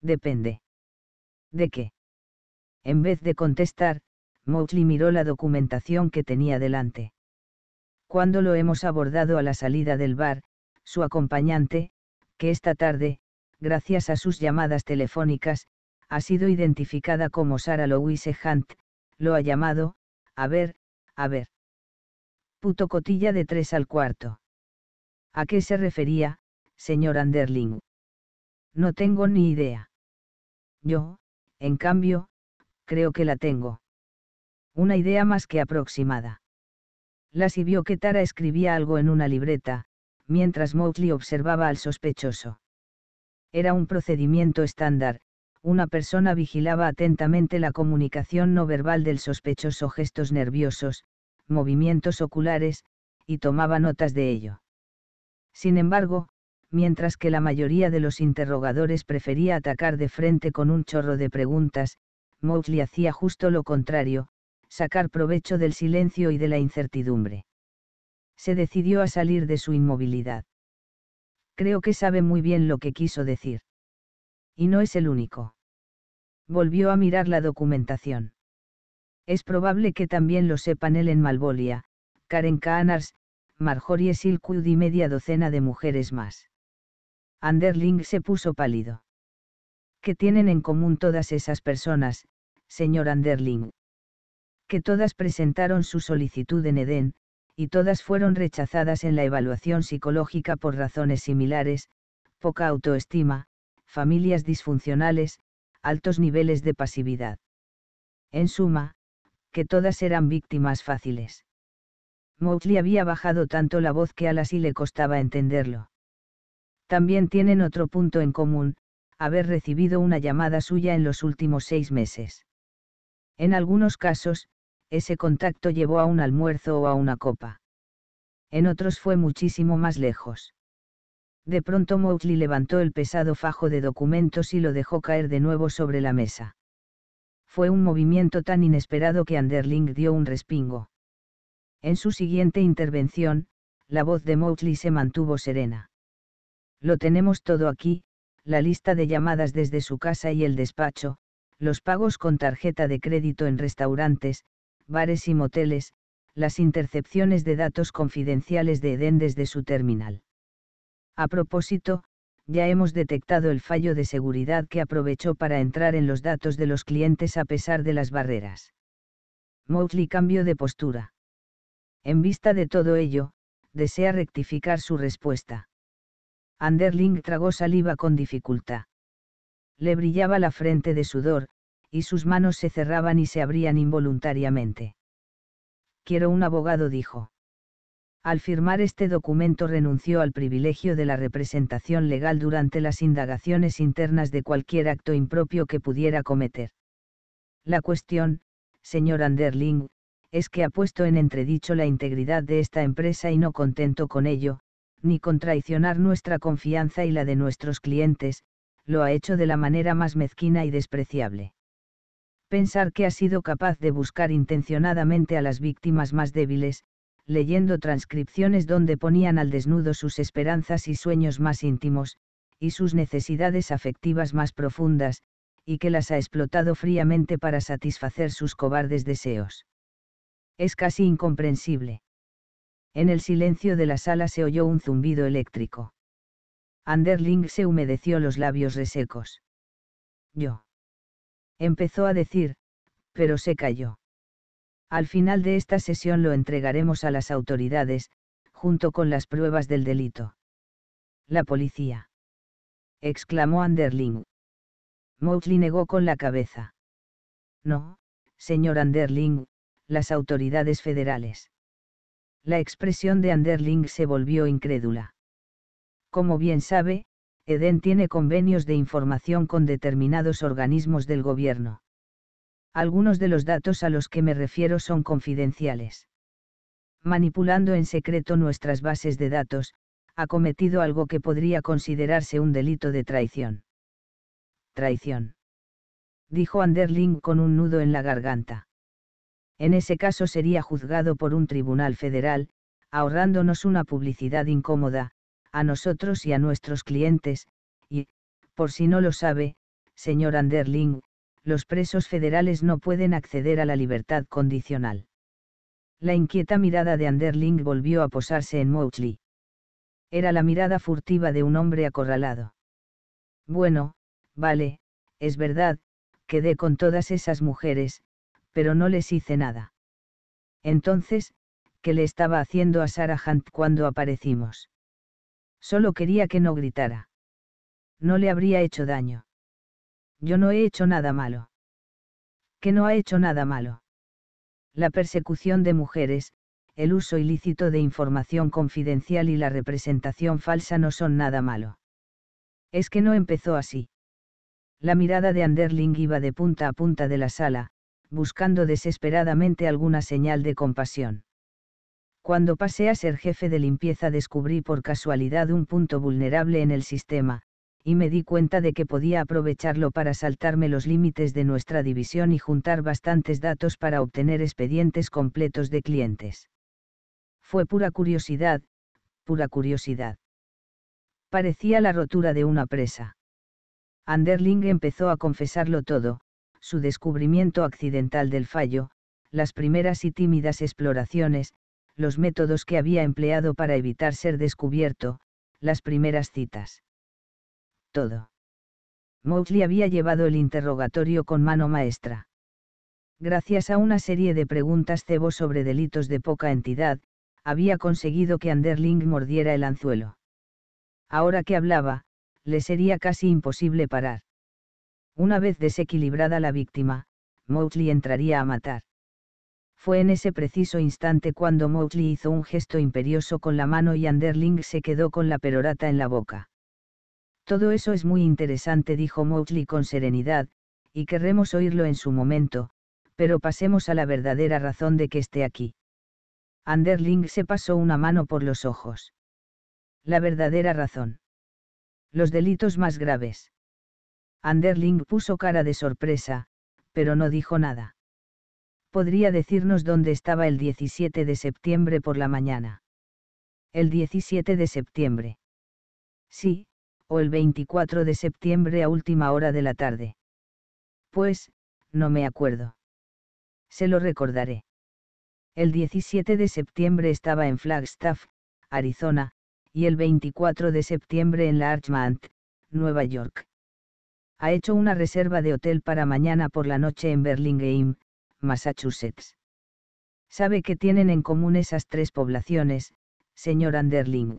Depende. ¿De qué? En vez de contestar, Mowgli miró la documentación que tenía delante. Cuando lo hemos abordado a la salida del bar, su acompañante, que esta tarde, gracias a sus llamadas telefónicas, ha sido identificada como Sara Louise Hunt, lo ha llamado, a ver, a ver. Puto cotilla de tres al cuarto. ¿A qué se refería, señor Anderling? No tengo ni idea. Yo, en cambio, creo que la tengo. Una idea más que aproximada. Lassie vio que Tara escribía algo en una libreta, mientras Mowgli observaba al sospechoso. Era un procedimiento estándar, una persona vigilaba atentamente la comunicación no verbal del sospechoso gestos nerviosos, movimientos oculares, y tomaba notas de ello. Sin embargo, mientras que la mayoría de los interrogadores prefería atacar de frente con un chorro de preguntas, Mowgli hacía justo lo contrario, sacar provecho del silencio y de la incertidumbre. Se decidió a salir de su inmovilidad. Creo que sabe muy bien lo que quiso decir. Y no es el único. Volvió a mirar la documentación. Es probable que también lo sepan él en Malvolia, Karen Kahnars, Marjorie Silkwood y media docena de mujeres más. Anderling se puso pálido. ¿Qué tienen en común todas esas personas, señor Anderling? que todas presentaron su solicitud en Edén, y todas fueron rechazadas en la evaluación psicológica por razones similares, poca autoestima, familias disfuncionales, altos niveles de pasividad. En suma, que todas eran víctimas fáciles. Mowgli había bajado tanto la voz que a y le costaba entenderlo. También tienen otro punto en común, haber recibido una llamada suya en los últimos seis meses. En algunos casos, ese contacto llevó a un almuerzo o a una copa. En otros fue muchísimo más lejos. De pronto Mowgli levantó el pesado fajo de documentos y lo dejó caer de nuevo sobre la mesa. Fue un movimiento tan inesperado que Anderling dio un respingo. En su siguiente intervención, la voz de Mowgli se mantuvo serena. Lo tenemos todo aquí, la lista de llamadas desde su casa y el despacho, los pagos con tarjeta de crédito en restaurantes, bares y moteles, las intercepciones de datos confidenciales de Eden desde su terminal. A propósito, ya hemos detectado el fallo de seguridad que aprovechó para entrar en los datos de los clientes a pesar de las barreras. Motley cambió de postura. En vista de todo ello, desea rectificar su respuesta. Anderling tragó saliva con dificultad. Le brillaba la frente de sudor, y sus manos se cerraban y se abrían involuntariamente. Quiero un abogado, dijo. Al firmar este documento renunció al privilegio de la representación legal durante las indagaciones internas de cualquier acto impropio que pudiera cometer. La cuestión, señor Anderling, es que ha puesto en entredicho la integridad de esta empresa y no contento con ello, ni con traicionar nuestra confianza y la de nuestros clientes, lo ha hecho de la manera más mezquina y despreciable pensar que ha sido capaz de buscar intencionadamente a las víctimas más débiles, leyendo transcripciones donde ponían al desnudo sus esperanzas y sueños más íntimos, y sus necesidades afectivas más profundas, y que las ha explotado fríamente para satisfacer sus cobardes deseos. Es casi incomprensible. En el silencio de la sala se oyó un zumbido eléctrico. Anderling se humedeció los labios resecos. Yo empezó a decir, pero se cayó. Al final de esta sesión lo entregaremos a las autoridades, junto con las pruebas del delito. La policía. exclamó Anderling. Mowgli negó con la cabeza. No, señor Anderling, las autoridades federales. La expresión de Anderling se volvió incrédula. Como bien sabe, EDEN tiene convenios de información con determinados organismos del gobierno. Algunos de los datos a los que me refiero son confidenciales. Manipulando en secreto nuestras bases de datos, ha cometido algo que podría considerarse un delito de traición. Traición. Dijo Anderling con un nudo en la garganta. En ese caso sería juzgado por un tribunal federal, ahorrándonos una publicidad incómoda, a nosotros y a nuestros clientes, y, por si no lo sabe, señor Anderling, los presos federales no pueden acceder a la libertad condicional. La inquieta mirada de Anderling volvió a posarse en Mowgli. Era la mirada furtiva de un hombre acorralado. Bueno, vale, es verdad, quedé con todas esas mujeres, pero no les hice nada. Entonces, ¿qué le estaba haciendo a Sarah Hunt cuando aparecimos? Solo quería que no gritara. No le habría hecho daño. Yo no he hecho nada malo. Que no ha hecho nada malo. La persecución de mujeres, el uso ilícito de información confidencial y la representación falsa no son nada malo. Es que no empezó así. La mirada de Anderling iba de punta a punta de la sala, buscando desesperadamente alguna señal de compasión. Cuando pasé a ser jefe de limpieza descubrí por casualidad un punto vulnerable en el sistema, y me di cuenta de que podía aprovecharlo para saltarme los límites de nuestra división y juntar bastantes datos para obtener expedientes completos de clientes. Fue pura curiosidad, pura curiosidad. Parecía la rotura de una presa. Anderling empezó a confesarlo todo, su descubrimiento accidental del fallo, las primeras y tímidas exploraciones, los métodos que había empleado para evitar ser descubierto, las primeras citas. Todo. Mowgli había llevado el interrogatorio con mano maestra. Gracias a una serie de preguntas cebo sobre delitos de poca entidad, había conseguido que Anderling mordiera el anzuelo. Ahora que hablaba, le sería casi imposible parar. Una vez desequilibrada la víctima, Mowgli entraría a matar. Fue en ese preciso instante cuando Mowgli hizo un gesto imperioso con la mano y Anderling se quedó con la perorata en la boca. Todo eso es muy interesante, dijo Mowgli con serenidad, y querremos oírlo en su momento, pero pasemos a la verdadera razón de que esté aquí. Anderling se pasó una mano por los ojos. La verdadera razón. Los delitos más graves. Anderling puso cara de sorpresa, pero no dijo nada podría decirnos dónde estaba el 17 de septiembre por la mañana. El 17 de septiembre. Sí, o el 24 de septiembre a última hora de la tarde. Pues, no me acuerdo. Se lo recordaré. El 17 de septiembre estaba en Flagstaff, Arizona, y el 24 de septiembre en Larchmont, Nueva York. Ha hecho una reserva de hotel para mañana por la noche en Berlingame, Massachusetts. Sabe qué tienen en común esas tres poblaciones, señor Anderling.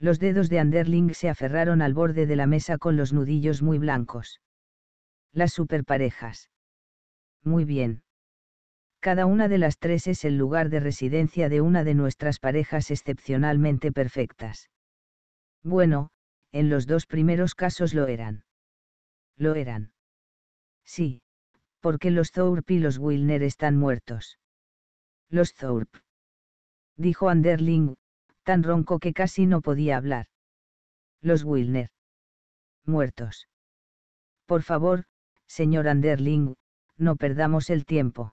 Los dedos de Anderling se aferraron al borde de la mesa con los nudillos muy blancos. Las superparejas. Muy bien. Cada una de las tres es el lugar de residencia de una de nuestras parejas excepcionalmente perfectas. Bueno, en los dos primeros casos lo eran. Lo eran. Sí, porque los Thorpe y los Wilner están muertos. Los Thorpe. Dijo Anderling, tan ronco que casi no podía hablar. Los Wilner. Muertos. Por favor, señor Anderling, no perdamos el tiempo.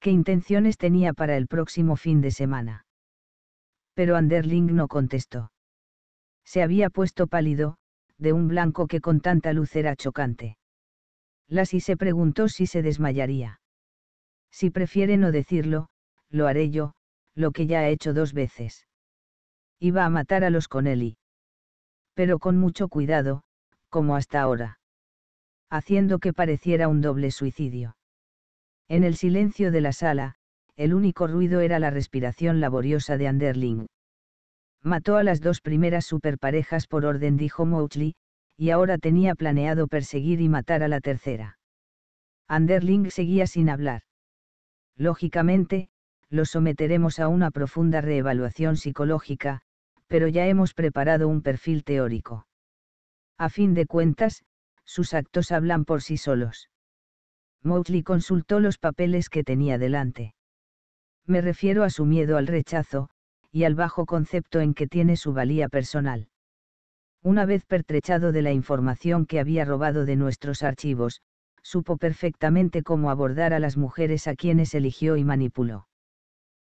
¿Qué intenciones tenía para el próximo fin de semana? Pero Anderling no contestó. Se había puesto pálido, de un blanco que con tanta luz era chocante. Las se preguntó si se desmayaría. Si prefiere no decirlo, lo haré yo, lo que ya he hecho dos veces. Iba a matar a los Connelly. Pero con mucho cuidado, como hasta ahora. Haciendo que pareciera un doble suicidio. En el silencio de la sala, el único ruido era la respiración laboriosa de Anderling. Mató a las dos primeras superparejas por orden, dijo Mouchley, y ahora tenía planeado perseguir y matar a la tercera. Anderling seguía sin hablar. Lógicamente, lo someteremos a una profunda reevaluación psicológica, pero ya hemos preparado un perfil teórico. A fin de cuentas, sus actos hablan por sí solos. Mowgli consultó los papeles que tenía delante. Me refiero a su miedo al rechazo, y al bajo concepto en que tiene su valía personal. Una vez pertrechado de la información que había robado de nuestros archivos, supo perfectamente cómo abordar a las mujeres a quienes eligió y manipuló.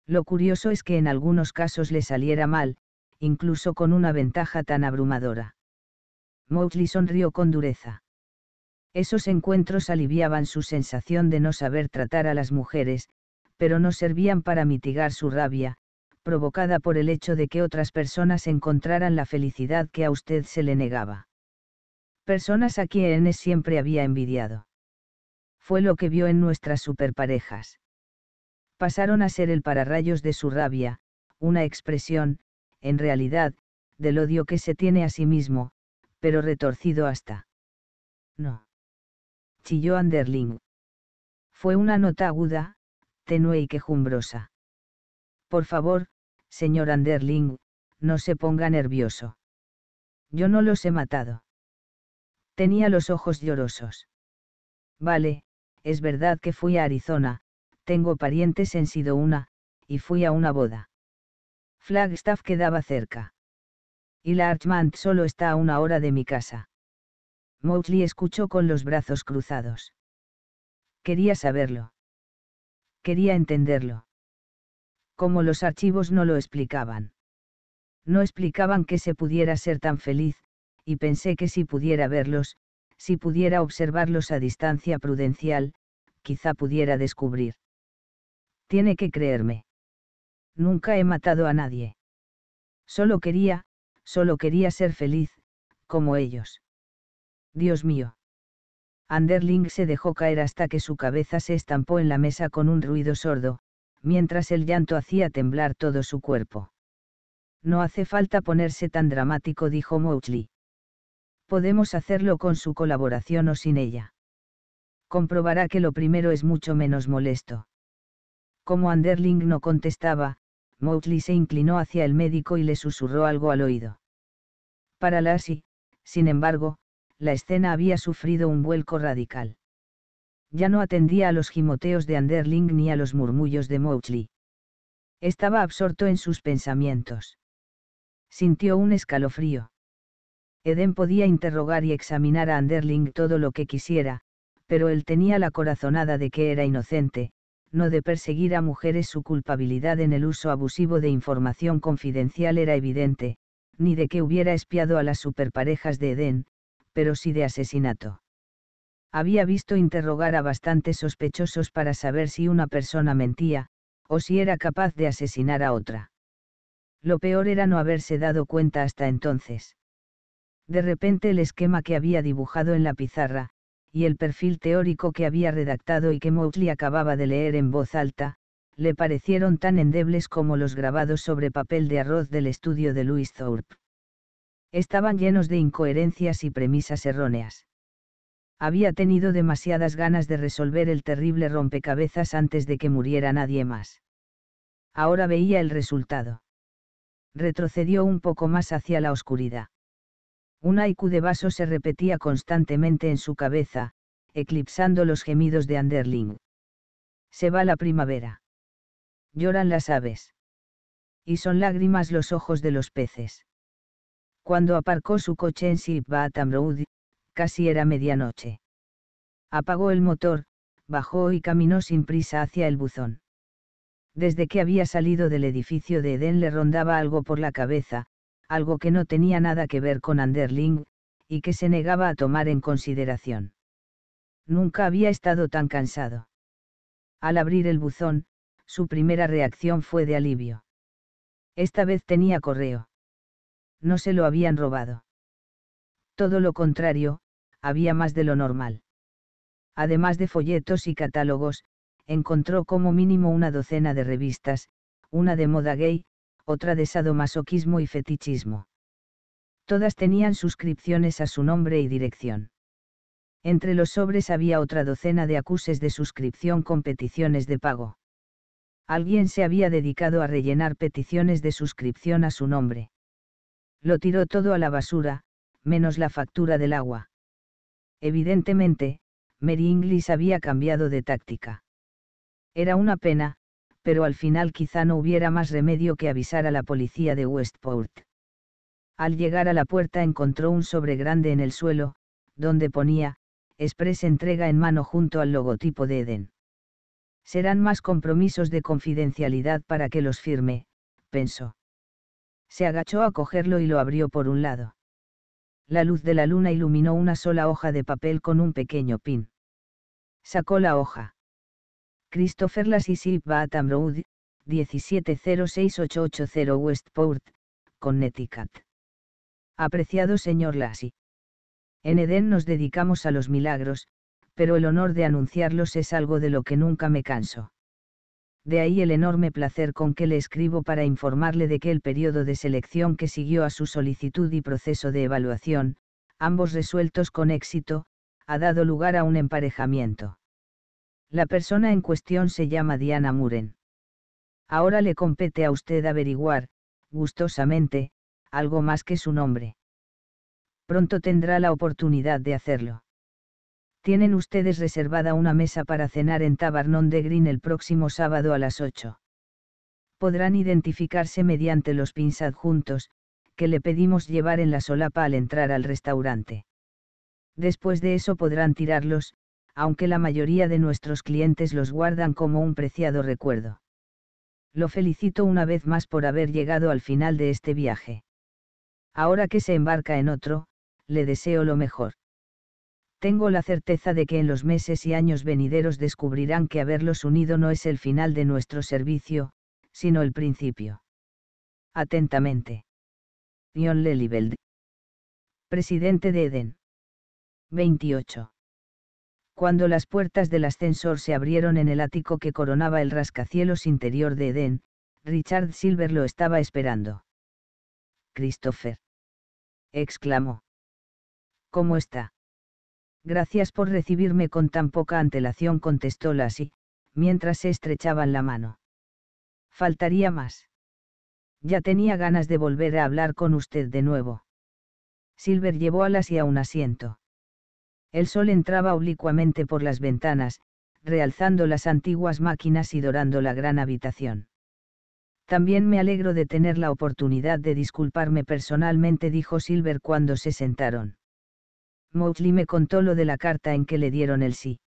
Lo curioso es que en algunos casos le saliera mal, incluso con una ventaja tan abrumadora. Mowgli sonrió con dureza. Esos encuentros aliviaban su sensación de no saber tratar a las mujeres, pero no servían para mitigar su rabia, provocada por el hecho de que otras personas encontraran la felicidad que a usted se le negaba. Personas a quienes siempre había envidiado. Fue lo que vio en nuestras superparejas. Pasaron a ser el pararrayos de su rabia, una expresión, en realidad, del odio que se tiene a sí mismo, pero retorcido hasta. No. Chilló Anderling. Fue una nota aguda, tenue y quejumbrosa. Por favor, señor Anderling, no se ponga nervioso. Yo no los he matado. Tenía los ojos llorosos. Vale, es verdad que fui a Arizona, tengo parientes en una, y fui a una boda. Flagstaff quedaba cerca. Y la solo está a una hora de mi casa. Mowgli escuchó con los brazos cruzados. Quería saberlo. Quería entenderlo como los archivos no lo explicaban. No explicaban que se pudiera ser tan feliz, y pensé que si pudiera verlos, si pudiera observarlos a distancia prudencial, quizá pudiera descubrir. Tiene que creerme. Nunca he matado a nadie. Solo quería, solo quería ser feliz, como ellos. Dios mío. Anderling se dejó caer hasta que su cabeza se estampó en la mesa con un ruido sordo, mientras el llanto hacía temblar todo su cuerpo. No hace falta ponerse tan dramático, dijo Mowgli. Podemos hacerlo con su colaboración o sin ella. Comprobará que lo primero es mucho menos molesto. Como Anderling no contestaba, Mowgli se inclinó hacia el médico y le susurró algo al oído. Para Lassie, sin embargo, la escena había sufrido un vuelco radical. Ya no atendía a los gimoteos de Anderling ni a los murmullos de Mowgli. Estaba absorto en sus pensamientos. Sintió un escalofrío. Eden podía interrogar y examinar a Anderling todo lo que quisiera, pero él tenía la corazonada de que era inocente, no de perseguir a mujeres su culpabilidad en el uso abusivo de información confidencial era evidente, ni de que hubiera espiado a las superparejas de Eden, pero sí de asesinato había visto interrogar a bastantes sospechosos para saber si una persona mentía, o si era capaz de asesinar a otra. Lo peor era no haberse dado cuenta hasta entonces. De repente el esquema que había dibujado en la pizarra, y el perfil teórico que había redactado y que Mowgli acababa de leer en voz alta, le parecieron tan endebles como los grabados sobre papel de arroz del estudio de Louis Thorpe. Estaban llenos de incoherencias y premisas erróneas había tenido demasiadas ganas de resolver el terrible rompecabezas antes de que muriera nadie más. Ahora veía el resultado. Retrocedió un poco más hacia la oscuridad. Un haiku de vaso se repetía constantemente en su cabeza, eclipsando los gemidos de Anderling. Se va la primavera. Lloran las aves. Y son lágrimas los ojos de los peces. Cuando aparcó su coche en a Road, casi era medianoche. Apagó el motor, bajó y caminó sin prisa hacia el buzón. Desde que había salido del edificio de Edén le rondaba algo por la cabeza, algo que no tenía nada que ver con Anderling, y que se negaba a tomar en consideración. Nunca había estado tan cansado. Al abrir el buzón, su primera reacción fue de alivio. Esta vez tenía correo. No se lo habían robado. Todo lo contrario, había más de lo normal. Además de folletos y catálogos, encontró como mínimo una docena de revistas, una de moda gay, otra de sadomasoquismo y fetichismo. Todas tenían suscripciones a su nombre y dirección. Entre los sobres había otra docena de acuses de suscripción con peticiones de pago. Alguien se había dedicado a rellenar peticiones de suscripción a su nombre. Lo tiró todo a la basura, menos la factura del agua. Evidentemente, Mary Inglis había cambiado de táctica. Era una pena, pero al final quizá no hubiera más remedio que avisar a la policía de Westport. Al llegar a la puerta encontró un sobre grande en el suelo, donde ponía, Express entrega en mano junto al logotipo de Eden. Serán más compromisos de confidencialidad para que los firme, pensó. Se agachó a cogerlo y lo abrió por un lado. La luz de la luna iluminó una sola hoja de papel con un pequeño pin. Sacó la hoja. Christopher Lassisip Batam Road, 1706880 Westport, Connecticut. Apreciado señor Lassie. En Edén nos dedicamos a los milagros, pero el honor de anunciarlos es algo de lo que nunca me canso de ahí el enorme placer con que le escribo para informarle de que el periodo de selección que siguió a su solicitud y proceso de evaluación, ambos resueltos con éxito, ha dado lugar a un emparejamiento. La persona en cuestión se llama Diana Muren. Ahora le compete a usted averiguar, gustosamente, algo más que su nombre. Pronto tendrá la oportunidad de hacerlo tienen ustedes reservada una mesa para cenar en Tabarnón de Green el próximo sábado a las 8. Podrán identificarse mediante los pins adjuntos, que le pedimos llevar en la solapa al entrar al restaurante. Después de eso podrán tirarlos, aunque la mayoría de nuestros clientes los guardan como un preciado recuerdo. Lo felicito una vez más por haber llegado al final de este viaje. Ahora que se embarca en otro, le deseo lo mejor tengo la certeza de que en los meses y años venideros descubrirán que haberlos unido no es el final de nuestro servicio, sino el principio. Atentamente. John Lelibeld. Presidente de Eden. 28. Cuando las puertas del ascensor se abrieron en el ático que coronaba el rascacielos interior de Eden, Richard Silver lo estaba esperando. Christopher. exclamó. ¿Cómo está? Gracias por recibirme con tan poca antelación, contestó Lassie, mientras se estrechaban la mano. Faltaría más. Ya tenía ganas de volver a hablar con usted de nuevo. Silver llevó a Lassie a un asiento. El sol entraba oblicuamente por las ventanas, realzando las antiguas máquinas y dorando la gran habitación. También me alegro de tener la oportunidad de disculparme personalmente, dijo Silver cuando se sentaron. Mowgli me contó lo de la carta en que le dieron el sí.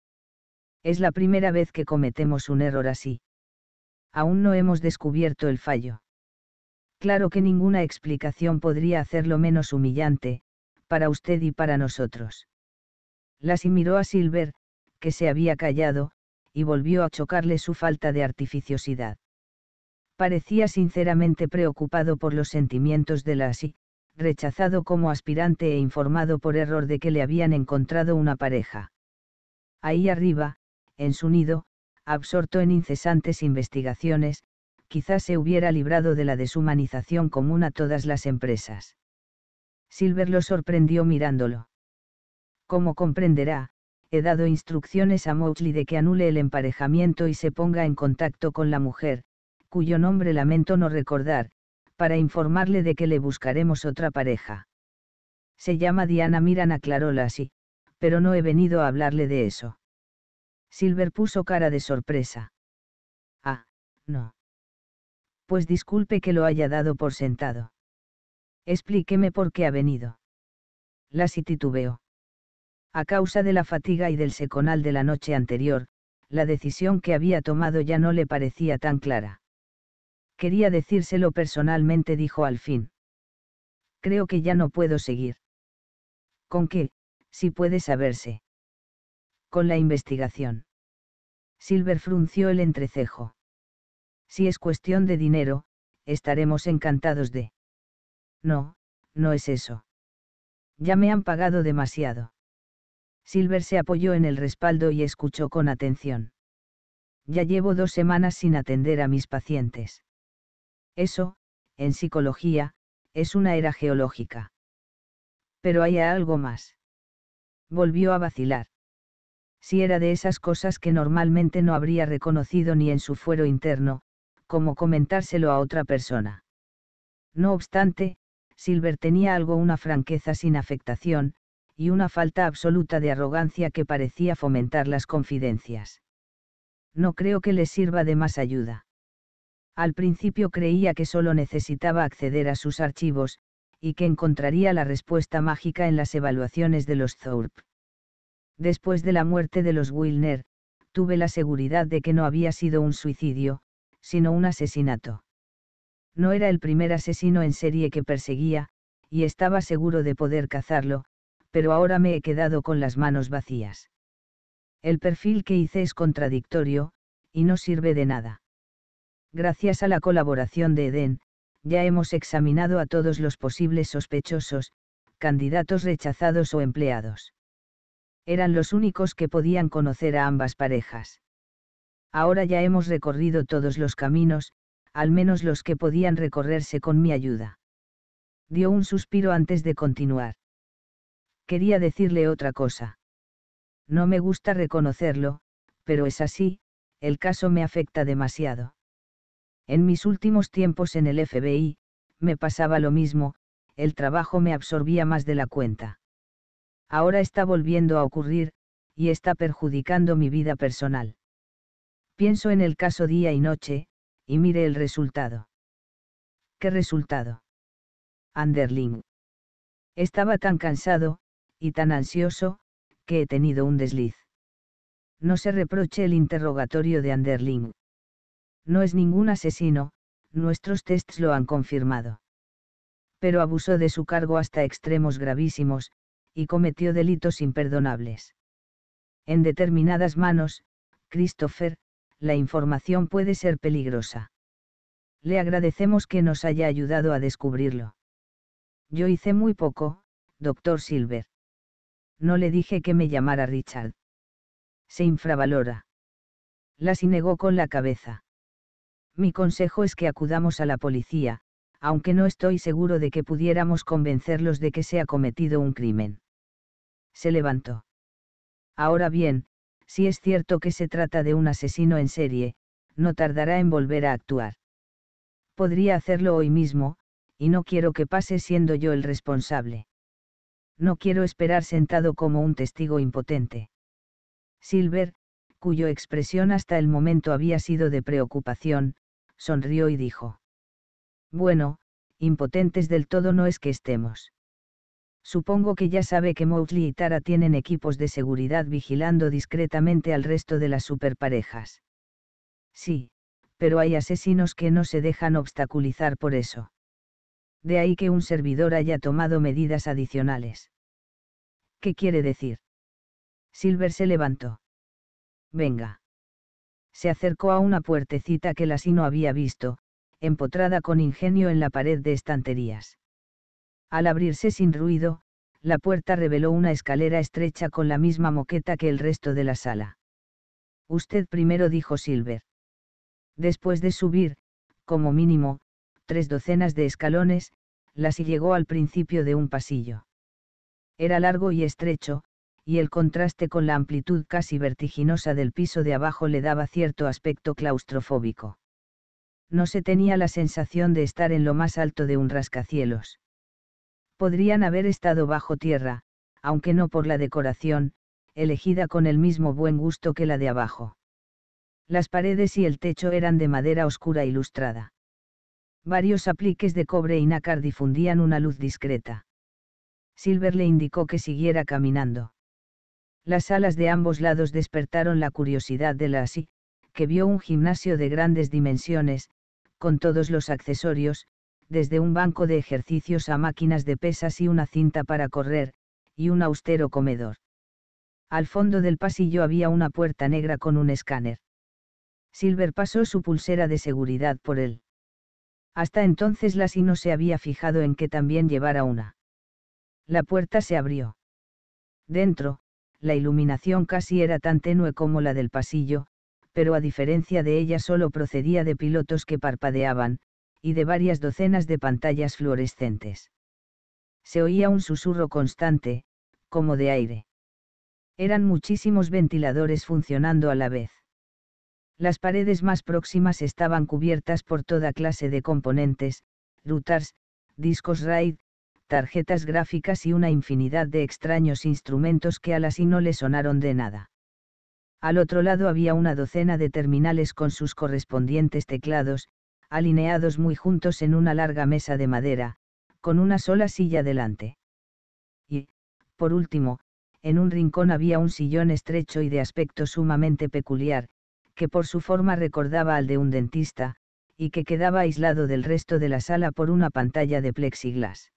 Es la primera vez que cometemos un error así. Aún no hemos descubierto el fallo. Claro que ninguna explicación podría hacerlo menos humillante, para usted y para nosotros. y miró a Silver, que se había callado, y volvió a chocarle su falta de artificiosidad. Parecía sinceramente preocupado por los sentimientos de Lassie, rechazado como aspirante e informado por error de que le habían encontrado una pareja. Ahí arriba, en su nido, absorto en incesantes investigaciones, quizás se hubiera librado de la deshumanización común a todas las empresas. Silver lo sorprendió mirándolo. Como comprenderá, he dado instrucciones a Mowgli de que anule el emparejamiento y se ponga en contacto con la mujer, cuyo nombre lamento no recordar, para informarle de que le buscaremos otra pareja. Se llama Diana Miran, Clarola, así, pero no he venido a hablarle de eso. Silver puso cara de sorpresa. Ah, no. Pues disculpe que lo haya dado por sentado. Explíqueme por qué ha venido. Lassie titubeó. A causa de la fatiga y del seconal de la noche anterior, la decisión que había tomado ya no le parecía tan clara. Quería decírselo personalmente, dijo al fin. Creo que ya no puedo seguir. ¿Con qué? Si puede saberse. Con la investigación. Silver frunció el entrecejo. Si es cuestión de dinero, estaremos encantados de... No, no es eso. Ya me han pagado demasiado. Silver se apoyó en el respaldo y escuchó con atención. Ya llevo dos semanas sin atender a mis pacientes. Eso, en psicología, es una era geológica. Pero hay algo más. Volvió a vacilar. Si era de esas cosas que normalmente no habría reconocido ni en su fuero interno, como comentárselo a otra persona. No obstante, Silver tenía algo una franqueza sin afectación, y una falta absoluta de arrogancia que parecía fomentar las confidencias. No creo que le sirva de más ayuda. Al principio creía que solo necesitaba acceder a sus archivos, y que encontraría la respuesta mágica en las evaluaciones de los Thorpe. Después de la muerte de los Wilner, tuve la seguridad de que no había sido un suicidio, sino un asesinato. No era el primer asesino en serie que perseguía, y estaba seguro de poder cazarlo, pero ahora me he quedado con las manos vacías. El perfil que hice es contradictorio, y no sirve de nada. Gracias a la colaboración de Eden, ya hemos examinado a todos los posibles sospechosos, candidatos rechazados o empleados. Eran los únicos que podían conocer a ambas parejas. Ahora ya hemos recorrido todos los caminos, al menos los que podían recorrerse con mi ayuda. Dio un suspiro antes de continuar. Quería decirle otra cosa. No me gusta reconocerlo, pero es así, el caso me afecta demasiado. En mis últimos tiempos en el FBI, me pasaba lo mismo, el trabajo me absorbía más de la cuenta. Ahora está volviendo a ocurrir, y está perjudicando mi vida personal. Pienso en el caso día y noche, y mire el resultado. ¿Qué resultado? Anderling. Estaba tan cansado, y tan ansioso, que he tenido un desliz. No se reproche el interrogatorio de Anderling. No es ningún asesino, nuestros tests lo han confirmado. Pero abusó de su cargo hasta extremos gravísimos, y cometió delitos imperdonables. En determinadas manos, Christopher, la información puede ser peligrosa. Le agradecemos que nos haya ayudado a descubrirlo. Yo hice muy poco, doctor Silver. No le dije que me llamara Richard. Se infravalora. La sinegó con la cabeza. Mi consejo es que acudamos a la policía, aunque no estoy seguro de que pudiéramos convencerlos de que se ha cometido un crimen. Se levantó. Ahora bien, si es cierto que se trata de un asesino en serie, no tardará en volver a actuar. Podría hacerlo hoy mismo, y no quiero que pase siendo yo el responsable. No quiero esperar sentado como un testigo impotente. Silver, cuyo expresión hasta el momento había sido de preocupación, sonrió y dijo. Bueno, impotentes del todo no es que estemos. Supongo que ya sabe que Mowgli y Tara tienen equipos de seguridad vigilando discretamente al resto de las superparejas. Sí, pero hay asesinos que no se dejan obstaculizar por eso. De ahí que un servidor haya tomado medidas adicionales. ¿Qué quiere decir? Silver se levantó. Venga se acercó a una puertecita que no había visto, empotrada con ingenio en la pared de estanterías. Al abrirse sin ruido, la puerta reveló una escalera estrecha con la misma moqueta que el resto de la sala. Usted primero dijo Silver. Después de subir, como mínimo, tres docenas de escalones, Lassie llegó al principio de un pasillo. Era largo y estrecho, y el contraste con la amplitud casi vertiginosa del piso de abajo le daba cierto aspecto claustrofóbico. No se tenía la sensación de estar en lo más alto de un rascacielos. Podrían haber estado bajo tierra, aunque no por la decoración, elegida con el mismo buen gusto que la de abajo. Las paredes y el techo eran de madera oscura ilustrada. Varios apliques de cobre y nácar difundían una luz discreta. Silver le indicó que siguiera caminando. Las alas de ambos lados despertaron la curiosidad de la que vio un gimnasio de grandes dimensiones, con todos los accesorios, desde un banco de ejercicios a máquinas de pesas y una cinta para correr, y un austero comedor. Al fondo del pasillo había una puerta negra con un escáner. Silver pasó su pulsera de seguridad por él. Hasta entonces Lassie no se había fijado en que también llevara una. La puerta se abrió. Dentro, la iluminación casi era tan tenue como la del pasillo, pero a diferencia de ella solo procedía de pilotos que parpadeaban, y de varias docenas de pantallas fluorescentes. Se oía un susurro constante, como de aire. Eran muchísimos ventiladores funcionando a la vez. Las paredes más próximas estaban cubiertas por toda clase de componentes, rutars, discos RAID, tarjetas gráficas y una infinidad de extraños instrumentos que a las y no le sonaron de nada. Al otro lado había una docena de terminales con sus correspondientes teclados, alineados muy juntos en una larga mesa de madera, con una sola silla delante. Y, por último, en un rincón había un sillón estrecho y de aspecto sumamente peculiar, que por su forma recordaba al de un dentista, y que quedaba aislado del resto de la sala por una pantalla de plexiglas.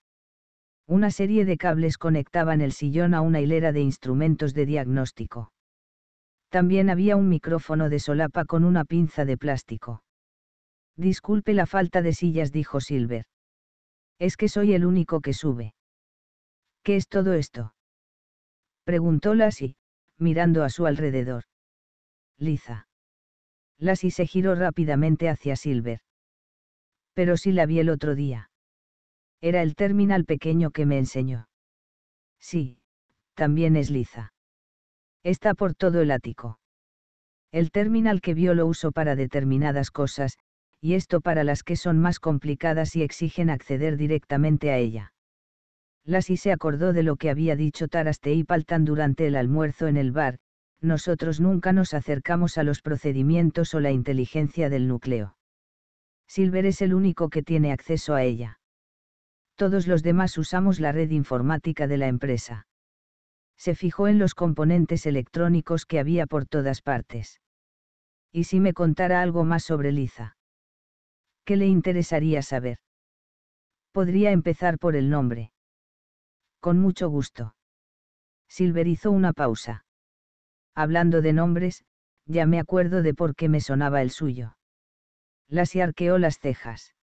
Una serie de cables conectaban el sillón a una hilera de instrumentos de diagnóstico. También había un micrófono de solapa con una pinza de plástico. Disculpe la falta de sillas, dijo Silver. Es que soy el único que sube. ¿Qué es todo esto? Preguntó Lassie, mirando a su alrededor. Liza. Lassie se giró rápidamente hacia Silver. Pero sí la vi el otro día. Era el terminal pequeño que me enseñó. Sí, también es liza. Está por todo el ático. El terminal que vio lo uso para determinadas cosas, y esto para las que son más complicadas y exigen acceder directamente a ella. Lassie se acordó de lo que había dicho Taraste y Paltan durante el almuerzo en el bar, nosotros nunca nos acercamos a los procedimientos o la inteligencia del núcleo. Silver es el único que tiene acceso a ella todos los demás usamos la red informática de la empresa. Se fijó en los componentes electrónicos que había por todas partes. ¿Y si me contara algo más sobre Liza? ¿Qué le interesaría saber? Podría empezar por el nombre. Con mucho gusto. Silver hizo una pausa. Hablando de nombres, ya me acuerdo de por qué me sonaba el suyo. Las y arqueó las cejas.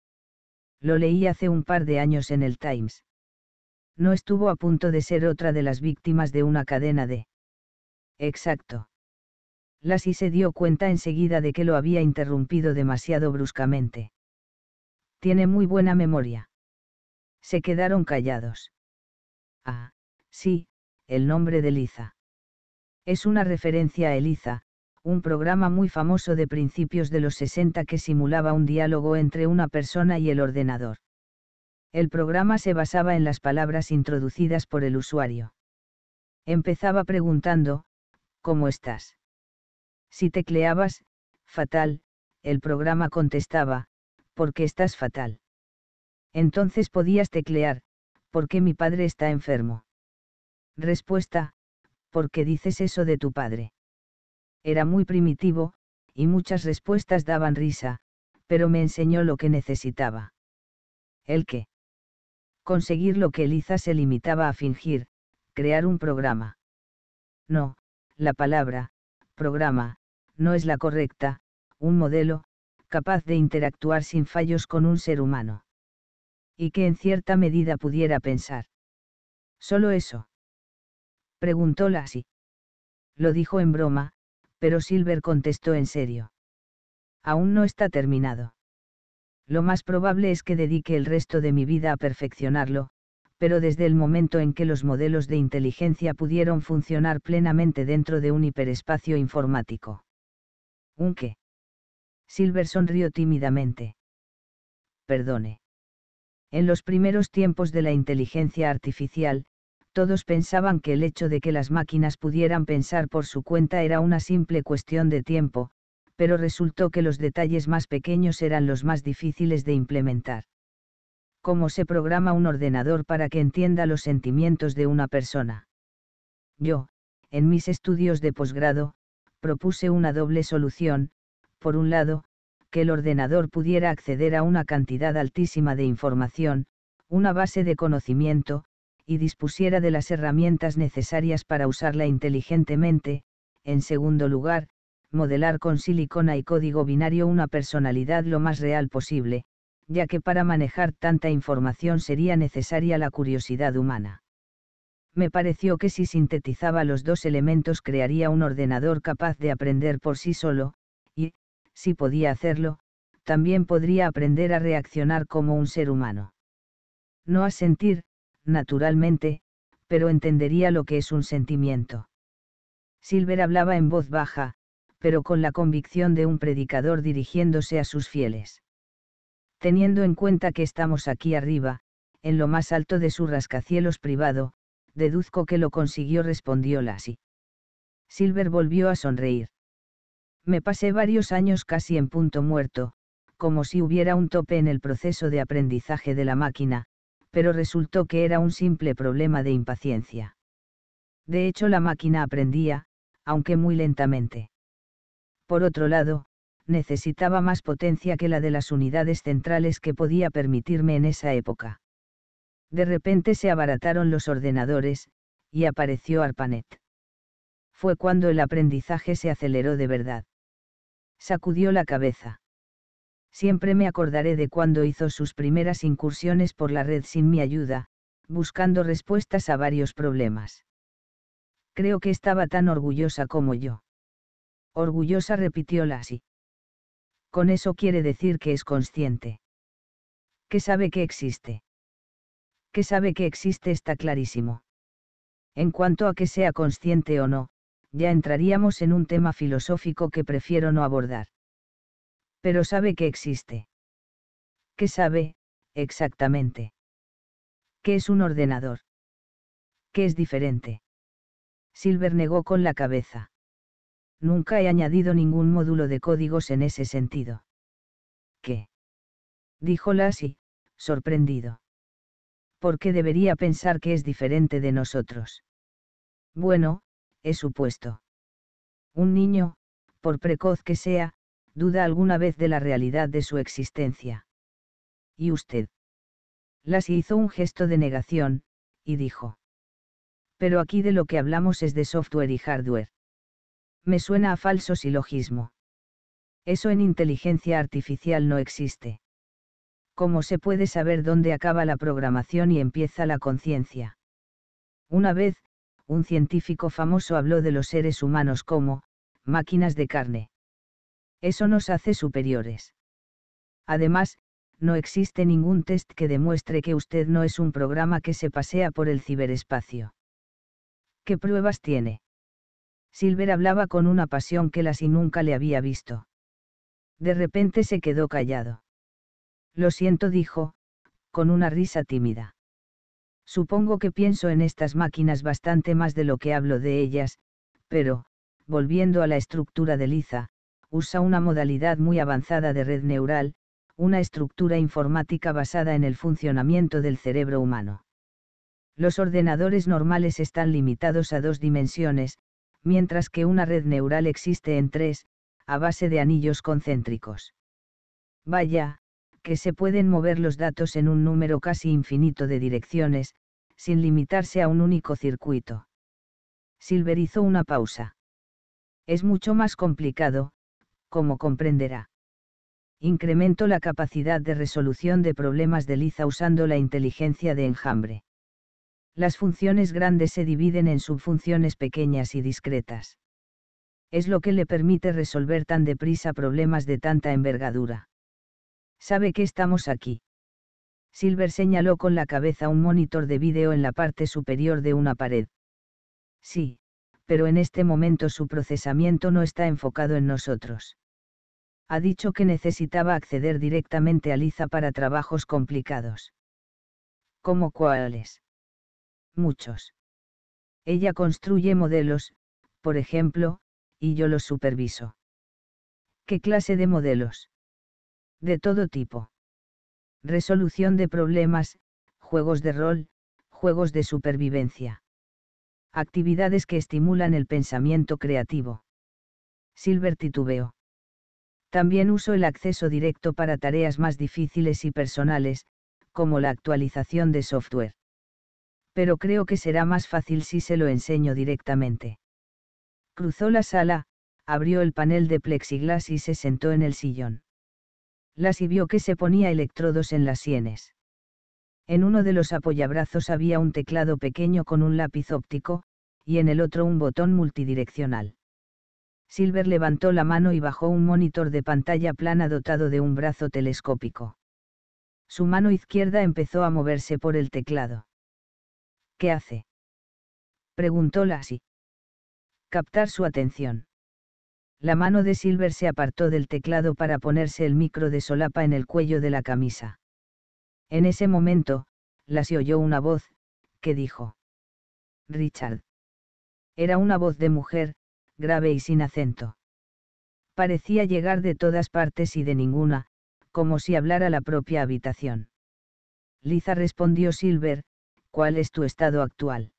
Lo leí hace un par de años en el Times. No estuvo a punto de ser otra de las víctimas de una cadena de... Exacto. Lassie se dio cuenta enseguida de que lo había interrumpido demasiado bruscamente. Tiene muy buena memoria. Se quedaron callados. Ah, sí, el nombre de Liza. Es una referencia a Eliza, un programa muy famoso de principios de los 60 que simulaba un diálogo entre una persona y el ordenador. El programa se basaba en las palabras introducidas por el usuario. Empezaba preguntando, ¿cómo estás? Si tecleabas, fatal, el programa contestaba, ¿por qué estás fatal? Entonces podías teclear, ¿por qué mi padre está enfermo? Respuesta, ¿por qué dices eso de tu padre? Era muy primitivo, y muchas respuestas daban risa, pero me enseñó lo que necesitaba. ¿El qué? Conseguir lo que Eliza se limitaba a fingir, crear un programa. No, la palabra, programa, no es la correcta, un modelo, capaz de interactuar sin fallos con un ser humano. Y que en cierta medida pudiera pensar. ¿Solo eso? Preguntó así. Lo dijo en broma, pero Silver contestó en serio. Aún no está terminado. Lo más probable es que dedique el resto de mi vida a perfeccionarlo, pero desde el momento en que los modelos de inteligencia pudieron funcionar plenamente dentro de un hiperespacio informático. ¿Un qué? Silver sonrió tímidamente. Perdone. En los primeros tiempos de la inteligencia artificial, todos pensaban que el hecho de que las máquinas pudieran pensar por su cuenta era una simple cuestión de tiempo, pero resultó que los detalles más pequeños eran los más difíciles de implementar. ¿Cómo se programa un ordenador para que entienda los sentimientos de una persona? Yo, en mis estudios de posgrado, propuse una doble solución, por un lado, que el ordenador pudiera acceder a una cantidad altísima de información, una base de conocimiento, y dispusiera de las herramientas necesarias para usarla inteligentemente, en segundo lugar, modelar con silicona y código binario una personalidad lo más real posible, ya que para manejar tanta información sería necesaria la curiosidad humana. Me pareció que si sintetizaba los dos elementos crearía un ordenador capaz de aprender por sí solo, y, si podía hacerlo, también podría aprender a reaccionar como un ser humano. No a sentir, naturalmente, pero entendería lo que es un sentimiento. Silver hablaba en voz baja, pero con la convicción de un predicador dirigiéndose a sus fieles. Teniendo en cuenta que estamos aquí arriba, en lo más alto de su rascacielos privado, deduzco que lo consiguió, respondió Lassie. Silver volvió a sonreír. Me pasé varios años casi en punto muerto, como si hubiera un tope en el proceso de aprendizaje de la máquina, pero resultó que era un simple problema de impaciencia. De hecho, la máquina aprendía, aunque muy lentamente. Por otro lado, necesitaba más potencia que la de las unidades centrales que podía permitirme en esa época. De repente se abarataron los ordenadores, y apareció ARPANET. Fue cuando el aprendizaje se aceleró de verdad. Sacudió la cabeza. Siempre me acordaré de cuando hizo sus primeras incursiones por la red sin mi ayuda, buscando respuestas a varios problemas. Creo que estaba tan orgullosa como yo. Orgullosa repitió así. Con eso quiere decir que es consciente. Que sabe que existe. Que sabe que existe está clarísimo. En cuanto a que sea consciente o no, ya entraríamos en un tema filosófico que prefiero no abordar pero sabe que existe. ¿Qué sabe, exactamente? ¿Qué es un ordenador? ¿Qué es diferente? Silver negó con la cabeza. Nunca he añadido ningún módulo de códigos en ese sentido. ¿Qué? Dijo Lassie, sorprendido. ¿Por qué debería pensar que es diferente de nosotros? Bueno, he supuesto. Un niño, por precoz que sea, duda alguna vez de la realidad de su existencia. ¿Y usted? Las hizo un gesto de negación, y dijo. Pero aquí de lo que hablamos es de software y hardware. Me suena a falso silogismo. Eso en inteligencia artificial no existe. ¿Cómo se puede saber dónde acaba la programación y empieza la conciencia? Una vez, un científico famoso habló de los seres humanos como, máquinas de carne. Eso nos hace superiores. Además, no existe ningún test que demuestre que usted no es un programa que se pasea por el ciberespacio. ¿Qué pruebas tiene? Silver hablaba con una pasión que las y nunca le había visto. De repente se quedó callado. Lo siento, dijo, con una risa tímida. Supongo que pienso en estas máquinas bastante más de lo que hablo de ellas, pero, volviendo a la estructura de Liza, usa una modalidad muy avanzada de red neural, una estructura informática basada en el funcionamiento del cerebro humano. Los ordenadores normales están limitados a dos dimensiones, mientras que una red neural existe en tres, a base de anillos concéntricos. Vaya, que se pueden mover los datos en un número casi infinito de direcciones, sin limitarse a un único circuito. silverizó una pausa. Es mucho más complicado, como comprenderá. Incremento la capacidad de resolución de problemas de liza usando la inteligencia de enjambre. Las funciones grandes se dividen en subfunciones pequeñas y discretas. Es lo que le permite resolver tan deprisa problemas de tanta envergadura. Sabe que estamos aquí. Silver señaló con la cabeza un monitor de vídeo en la parte superior de una pared. Sí, pero en este momento su procesamiento no está enfocado en nosotros ha dicho que necesitaba acceder directamente a Liza para trabajos complicados. ¿Cómo cuáles? Muchos. Ella construye modelos, por ejemplo, y yo los superviso. ¿Qué clase de modelos? De todo tipo. Resolución de problemas, juegos de rol, juegos de supervivencia. Actividades que estimulan el pensamiento creativo. Silver titubeó. También uso el acceso directo para tareas más difíciles y personales, como la actualización de software. Pero creo que será más fácil si se lo enseño directamente. Cruzó la sala, abrió el panel de plexiglas y se sentó en el sillón. Las y vio que se ponía electrodos en las sienes. En uno de los apoyabrazos había un teclado pequeño con un lápiz óptico, y en el otro un botón multidireccional. Silver levantó la mano y bajó un monitor de pantalla plana dotado de un brazo telescópico. Su mano izquierda empezó a moverse por el teclado. ¿Qué hace? preguntó Lassie. Captar su atención. La mano de Silver se apartó del teclado para ponerse el micro de solapa en el cuello de la camisa. En ese momento, Lassie oyó una voz, que dijo. Richard. Era una voz de mujer, grave y sin acento. Parecía llegar de todas partes y de ninguna, como si hablara la propia habitación. Liza respondió Silver, ¿cuál es tu estado actual?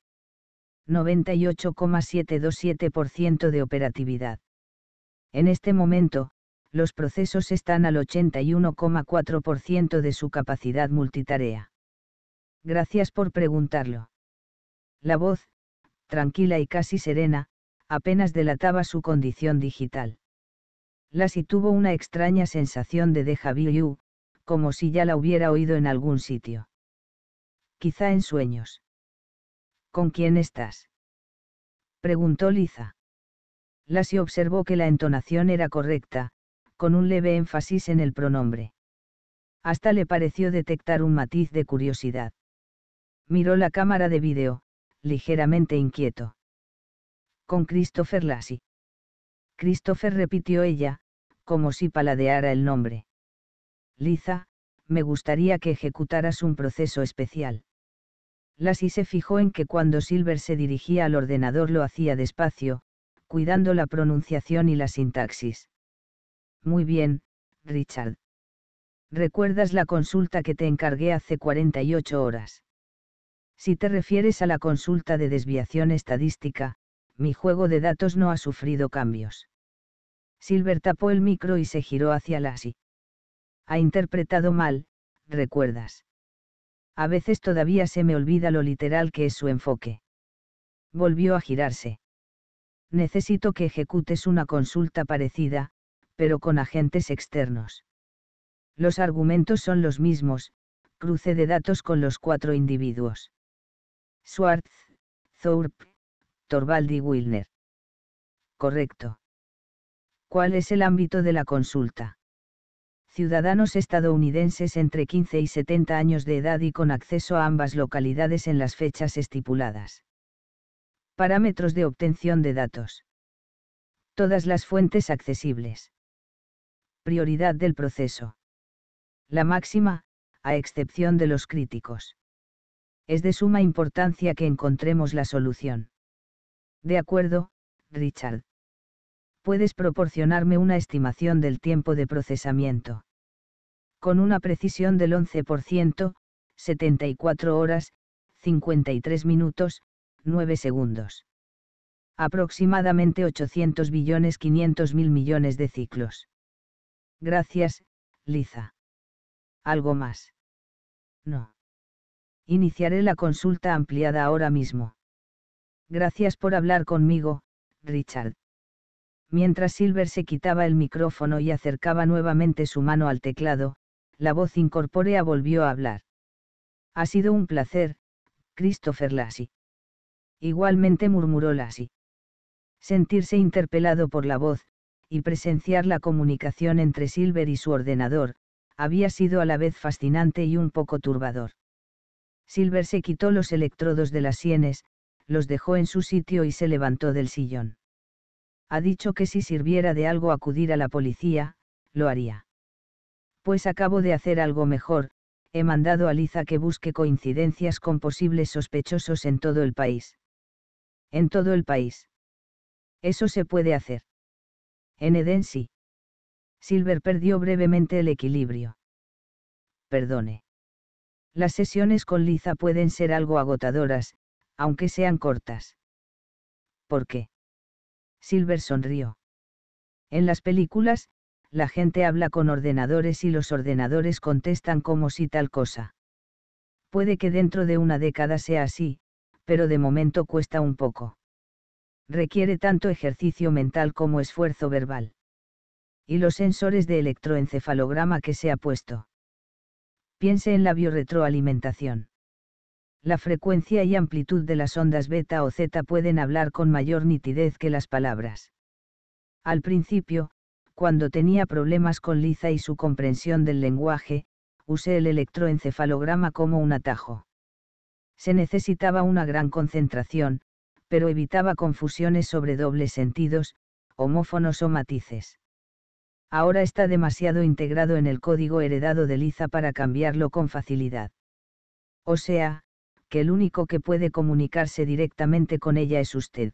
98,727% de operatividad. En este momento, los procesos están al 81,4% de su capacidad multitarea. Gracias por preguntarlo. La voz, tranquila y casi serena, apenas delataba su condición digital. Lassie tuvo una extraña sensación de déjà vu, como si ya la hubiera oído en algún sitio. Quizá en sueños. ¿Con quién estás? preguntó Liza. Lassie observó que la entonación era correcta, con un leve énfasis en el pronombre. Hasta le pareció detectar un matiz de curiosidad. Miró la cámara de vídeo, ligeramente inquieto con Christopher Lassie. Christopher repitió ella, como si paladeara el nombre. Liza, me gustaría que ejecutaras un proceso especial. Lassie se fijó en que cuando Silver se dirigía al ordenador lo hacía despacio, cuidando la pronunciación y la sintaxis. Muy bien, Richard. ¿Recuerdas la consulta que te encargué hace 48 horas? Si te refieres a la consulta de desviación estadística, mi juego de datos no ha sufrido cambios. Silver tapó el micro y se giró hacia Lassie. Ha interpretado mal, recuerdas. A veces todavía se me olvida lo literal que es su enfoque. Volvió a girarse. Necesito que ejecutes una consulta parecida, pero con agentes externos. Los argumentos son los mismos, cruce de datos con los cuatro individuos. Schwartz, Thorpe, Torvaldi Wilner. Correcto. ¿Cuál es el ámbito de la consulta? Ciudadanos estadounidenses entre 15 y 70 años de edad y con acceso a ambas localidades en las fechas estipuladas. Parámetros de obtención de datos. Todas las fuentes accesibles. Prioridad del proceso. La máxima, a excepción de los críticos. Es de suma importancia que encontremos la solución. De acuerdo, Richard. Puedes proporcionarme una estimación del tiempo de procesamiento. Con una precisión del 11%, 74 horas, 53 minutos, 9 segundos. Aproximadamente 800 billones 500 mil millones de ciclos. Gracias, Liza. ¿Algo más? No. Iniciaré la consulta ampliada ahora mismo. Gracias por hablar conmigo, Richard. Mientras Silver se quitaba el micrófono y acercaba nuevamente su mano al teclado, la voz incorpórea volvió a hablar. Ha sido un placer, Christopher Lassie. Igualmente murmuró Lassie. Sentirse interpelado por la voz, y presenciar la comunicación entre Silver y su ordenador, había sido a la vez fascinante y un poco turbador. Silver se quitó los electrodos de las sienes, los dejó en su sitio y se levantó del sillón. Ha dicho que si sirviera de algo acudir a la policía, lo haría. Pues acabo de hacer algo mejor, he mandado a Liza que busque coincidencias con posibles sospechosos en todo el país. En todo el país. Eso se puede hacer. En Eden sí. Silver perdió brevemente el equilibrio. Perdone. Las sesiones con Liza pueden ser algo agotadoras, aunque sean cortas. ¿Por qué? Silver sonrió. En las películas, la gente habla con ordenadores y los ordenadores contestan como si tal cosa. Puede que dentro de una década sea así, pero de momento cuesta un poco. Requiere tanto ejercicio mental como esfuerzo verbal. Y los sensores de electroencefalograma que se ha puesto. Piense en la biorretroalimentación la frecuencia y amplitud de las ondas beta o zeta pueden hablar con mayor nitidez que las palabras. Al principio, cuando tenía problemas con Liza y su comprensión del lenguaje, usé el electroencefalograma como un atajo. Se necesitaba una gran concentración, pero evitaba confusiones sobre dobles sentidos, homófonos o matices. Ahora está demasiado integrado en el código heredado de Liza para cambiarlo con facilidad. O sea, que el único que puede comunicarse directamente con ella es usted.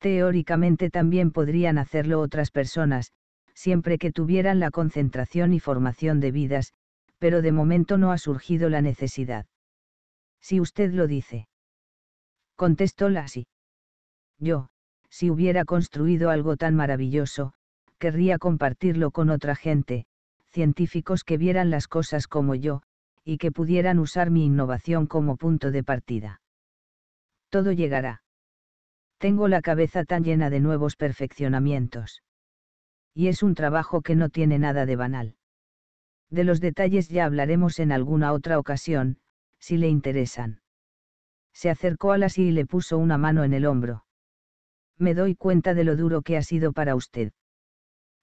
Teóricamente también podrían hacerlo otras personas, siempre que tuvieran la concentración y formación debidas, pero de momento no ha surgido la necesidad. Si usted lo dice. Contestó Lassie. Yo, si hubiera construido algo tan maravilloso, querría compartirlo con otra gente, científicos que vieran las cosas como yo, y que pudieran usar mi innovación como punto de partida. Todo llegará. Tengo la cabeza tan llena de nuevos perfeccionamientos. Y es un trabajo que no tiene nada de banal. De los detalles ya hablaremos en alguna otra ocasión, si le interesan. Se acercó a Lassie y le puso una mano en el hombro. Me doy cuenta de lo duro que ha sido para usted.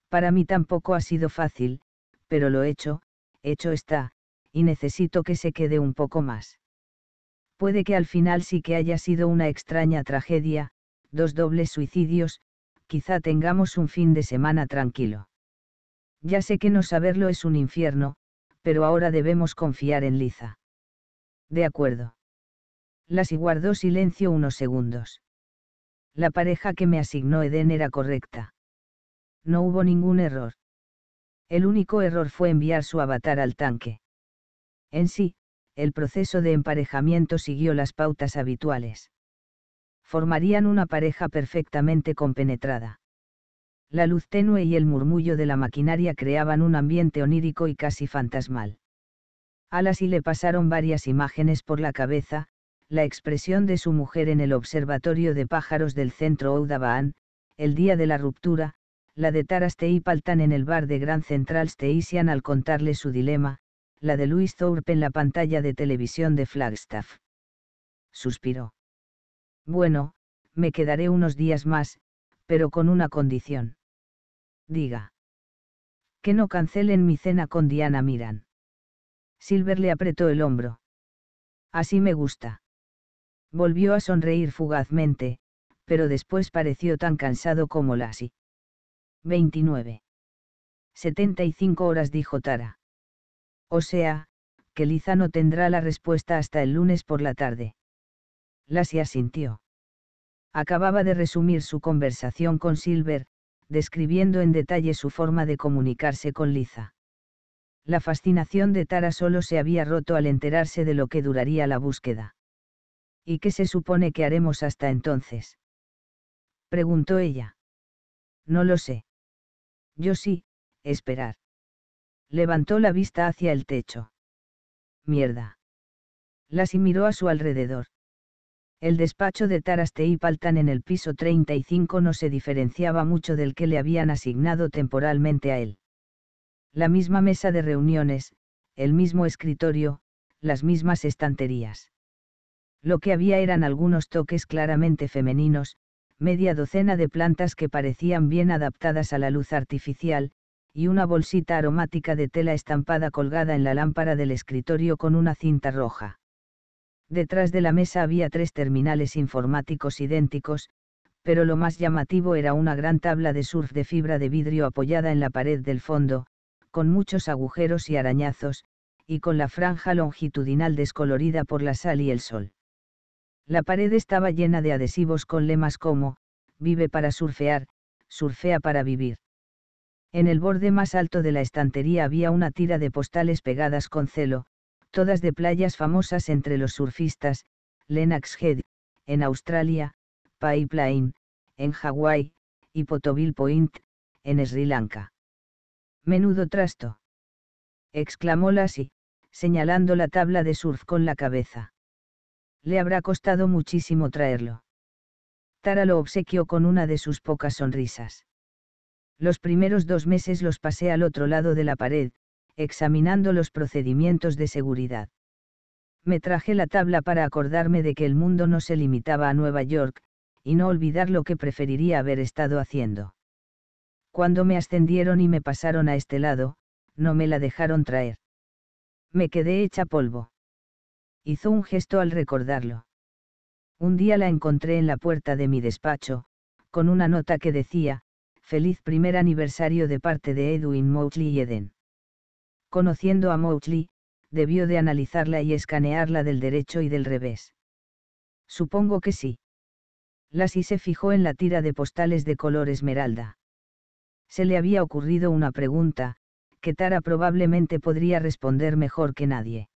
Para mí tampoco ha sido fácil, pero lo hecho, hecho está, y necesito que se quede un poco más. Puede que al final sí que haya sido una extraña tragedia, dos dobles suicidios, quizá tengamos un fin de semana tranquilo. Ya sé que no saberlo es un infierno, pero ahora debemos confiar en Liza. De acuerdo. Las y guardó silencio unos segundos. La pareja que me asignó Eden era correcta. No hubo ningún error. El único error fue enviar su avatar al tanque. En sí, el proceso de emparejamiento siguió las pautas habituales. Formarían una pareja perfectamente compenetrada. La luz tenue y el murmullo de la maquinaria creaban un ambiente onírico y casi fantasmal. A las le pasaron varias imágenes por la cabeza, la expresión de su mujer en el observatorio de pájaros del centro Oudabaan, el día de la ruptura, la de Taras Paltan en el bar de Gran Central Steisian al contarle su dilema, la de Luis Thorpe en la pantalla de televisión de Flagstaff. Suspiró. Bueno, me quedaré unos días más, pero con una condición. Diga. Que no cancelen mi cena con Diana Miran. Silver le apretó el hombro. Así me gusta. Volvió a sonreír fugazmente, pero después pareció tan cansado como Lassie. 29. 75 horas dijo Tara. O sea, que Liza no tendrá la respuesta hasta el lunes por la tarde. Lasia asintió. Acababa de resumir su conversación con Silver, describiendo en detalle su forma de comunicarse con Liza. La fascinación de Tara solo se había roto al enterarse de lo que duraría la búsqueda. ¿Y qué se supone que haremos hasta entonces? preguntó ella. No lo sé. Yo sí, esperar. Levantó la vista hacia el techo. Mierda. Las y miró a su alrededor. El despacho de y Paltan en el piso 35 no se diferenciaba mucho del que le habían asignado temporalmente a él. La misma mesa de reuniones, el mismo escritorio, las mismas estanterías. Lo que había eran algunos toques claramente femeninos, media docena de plantas que parecían bien adaptadas a la luz artificial, y una bolsita aromática de tela estampada colgada en la lámpara del escritorio con una cinta roja. Detrás de la mesa había tres terminales informáticos idénticos, pero lo más llamativo era una gran tabla de surf de fibra de vidrio apoyada en la pared del fondo, con muchos agujeros y arañazos, y con la franja longitudinal descolorida por la sal y el sol. La pared estaba llena de adhesivos con lemas como, vive para surfear, surfea para vivir. En el borde más alto de la estantería había una tira de postales pegadas con celo, todas de playas famosas entre los surfistas, Lennox Head, en Australia, Pipeline en Hawái, y Potoville Point, en Sri Lanka. Menudo trasto. exclamó Lassie, señalando la tabla de surf con la cabeza. Le habrá costado muchísimo traerlo. Tara lo obsequió con una de sus pocas sonrisas. Los primeros dos meses los pasé al otro lado de la pared, examinando los procedimientos de seguridad. Me traje la tabla para acordarme de que el mundo no se limitaba a Nueva York, y no olvidar lo que preferiría haber estado haciendo. Cuando me ascendieron y me pasaron a este lado, no me la dejaron traer. Me quedé hecha polvo. Hizo un gesto al recordarlo. Un día la encontré en la puerta de mi despacho, con una nota que decía, Feliz primer aniversario de parte de Edwin Mowgli y Eden. Conociendo a Mowgli, debió de analizarla y escanearla del derecho y del revés. Supongo que sí. Lassie se fijó en la tira de postales de color esmeralda. Se le había ocurrido una pregunta, que Tara probablemente podría responder mejor que nadie.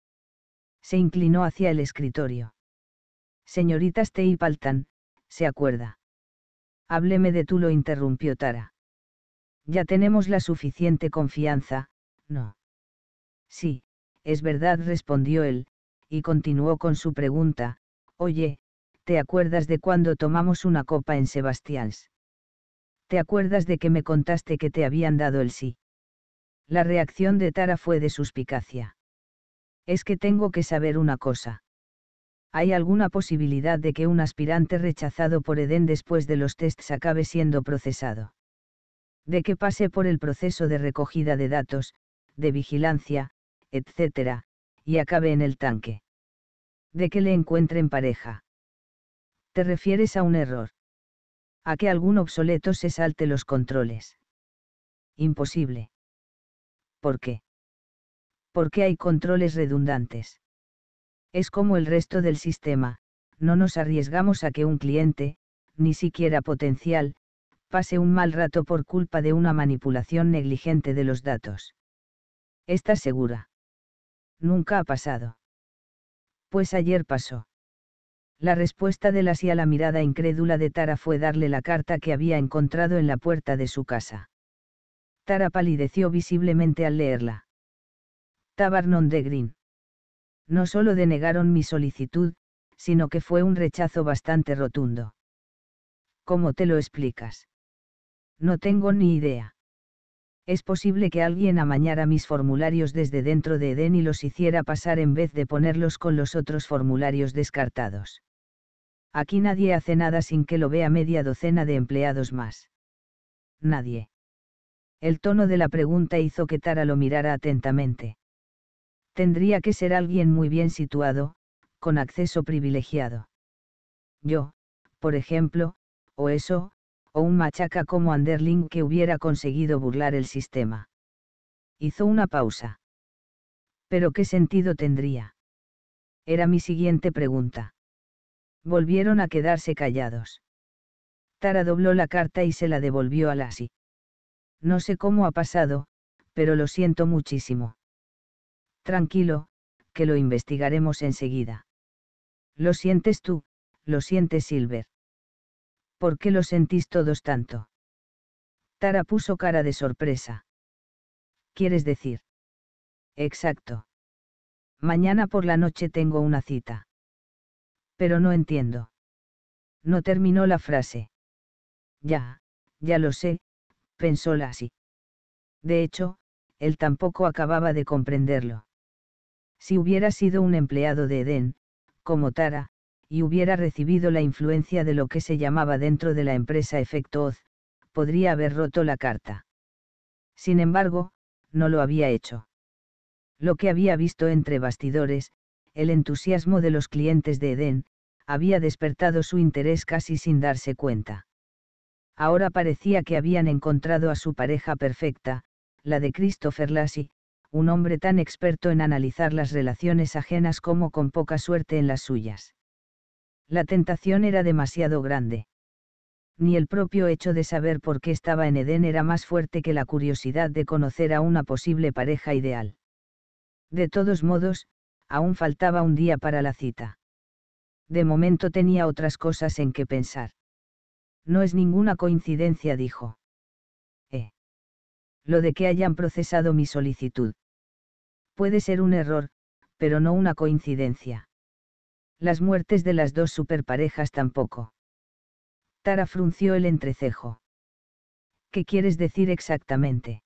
Se inclinó hacia el escritorio. Señorita y Paltan, se acuerda. Hábleme de tú, lo interrumpió Tara. Ya tenemos la suficiente confianza, ¿no? Sí, es verdad, respondió él, y continuó con su pregunta, oye, ¿te acuerdas de cuando tomamos una copa en Sebastián's? ¿Te acuerdas de que me contaste que te habían dado el sí? La reacción de Tara fue de suspicacia. Es que tengo que saber una cosa. ¿hay alguna posibilidad de que un aspirante rechazado por Edén después de los tests acabe siendo procesado? De que pase por el proceso de recogida de datos, de vigilancia, etc., y acabe en el tanque. De que le encuentren pareja. ¿Te refieres a un error? A que algún obsoleto se salte los controles. Imposible. ¿Por qué? Porque hay controles redundantes es como el resto del sistema, no nos arriesgamos a que un cliente, ni siquiera potencial, pase un mal rato por culpa de una manipulación negligente de los datos. ¿Estás segura? Nunca ha pasado. Pues ayer pasó. La respuesta de la a la mirada incrédula de Tara fue darle la carta que había encontrado en la puerta de su casa. Tara palideció visiblemente al leerla. Tabarnon de Green. No solo denegaron mi solicitud, sino que fue un rechazo bastante rotundo. ¿Cómo te lo explicas? No tengo ni idea. Es posible que alguien amañara mis formularios desde dentro de Eden y los hiciera pasar en vez de ponerlos con los otros formularios descartados. Aquí nadie hace nada sin que lo vea media docena de empleados más. Nadie. El tono de la pregunta hizo que Tara lo mirara atentamente tendría que ser alguien muy bien situado, con acceso privilegiado. Yo, por ejemplo, o eso, o un machaca como Anderling que hubiera conseguido burlar el sistema. Hizo una pausa. ¿Pero qué sentido tendría? Era mi siguiente pregunta. Volvieron a quedarse callados. Tara dobló la carta y se la devolvió a Lassie. No sé cómo ha pasado, pero lo siento muchísimo. Tranquilo, que lo investigaremos enseguida. Lo sientes tú, lo sientes Silver. ¿Por qué lo sentís todos tanto? Tara puso cara de sorpresa. ¿Quieres decir? Exacto. Mañana por la noche tengo una cita. Pero no entiendo. No terminó la frase. Ya, ya lo sé, pensó Lassie. De hecho, él tampoco acababa de comprenderlo si hubiera sido un empleado de Edén, como Tara, y hubiera recibido la influencia de lo que se llamaba dentro de la empresa efecto Oz, podría haber roto la carta. Sin embargo, no lo había hecho. Lo que había visto entre bastidores, el entusiasmo de los clientes de Edén, había despertado su interés casi sin darse cuenta. Ahora parecía que habían encontrado a su pareja perfecta, la de Christopher Lassie, un hombre tan experto en analizar las relaciones ajenas como con poca suerte en las suyas. La tentación era demasiado grande. Ni el propio hecho de saber por qué estaba en Edén era más fuerte que la curiosidad de conocer a una posible pareja ideal. De todos modos, aún faltaba un día para la cita. De momento tenía otras cosas en que pensar. No es ninguna coincidencia, dijo lo de que hayan procesado mi solicitud. Puede ser un error, pero no una coincidencia. Las muertes de las dos superparejas tampoco. Tara frunció el entrecejo. ¿Qué quieres decir exactamente?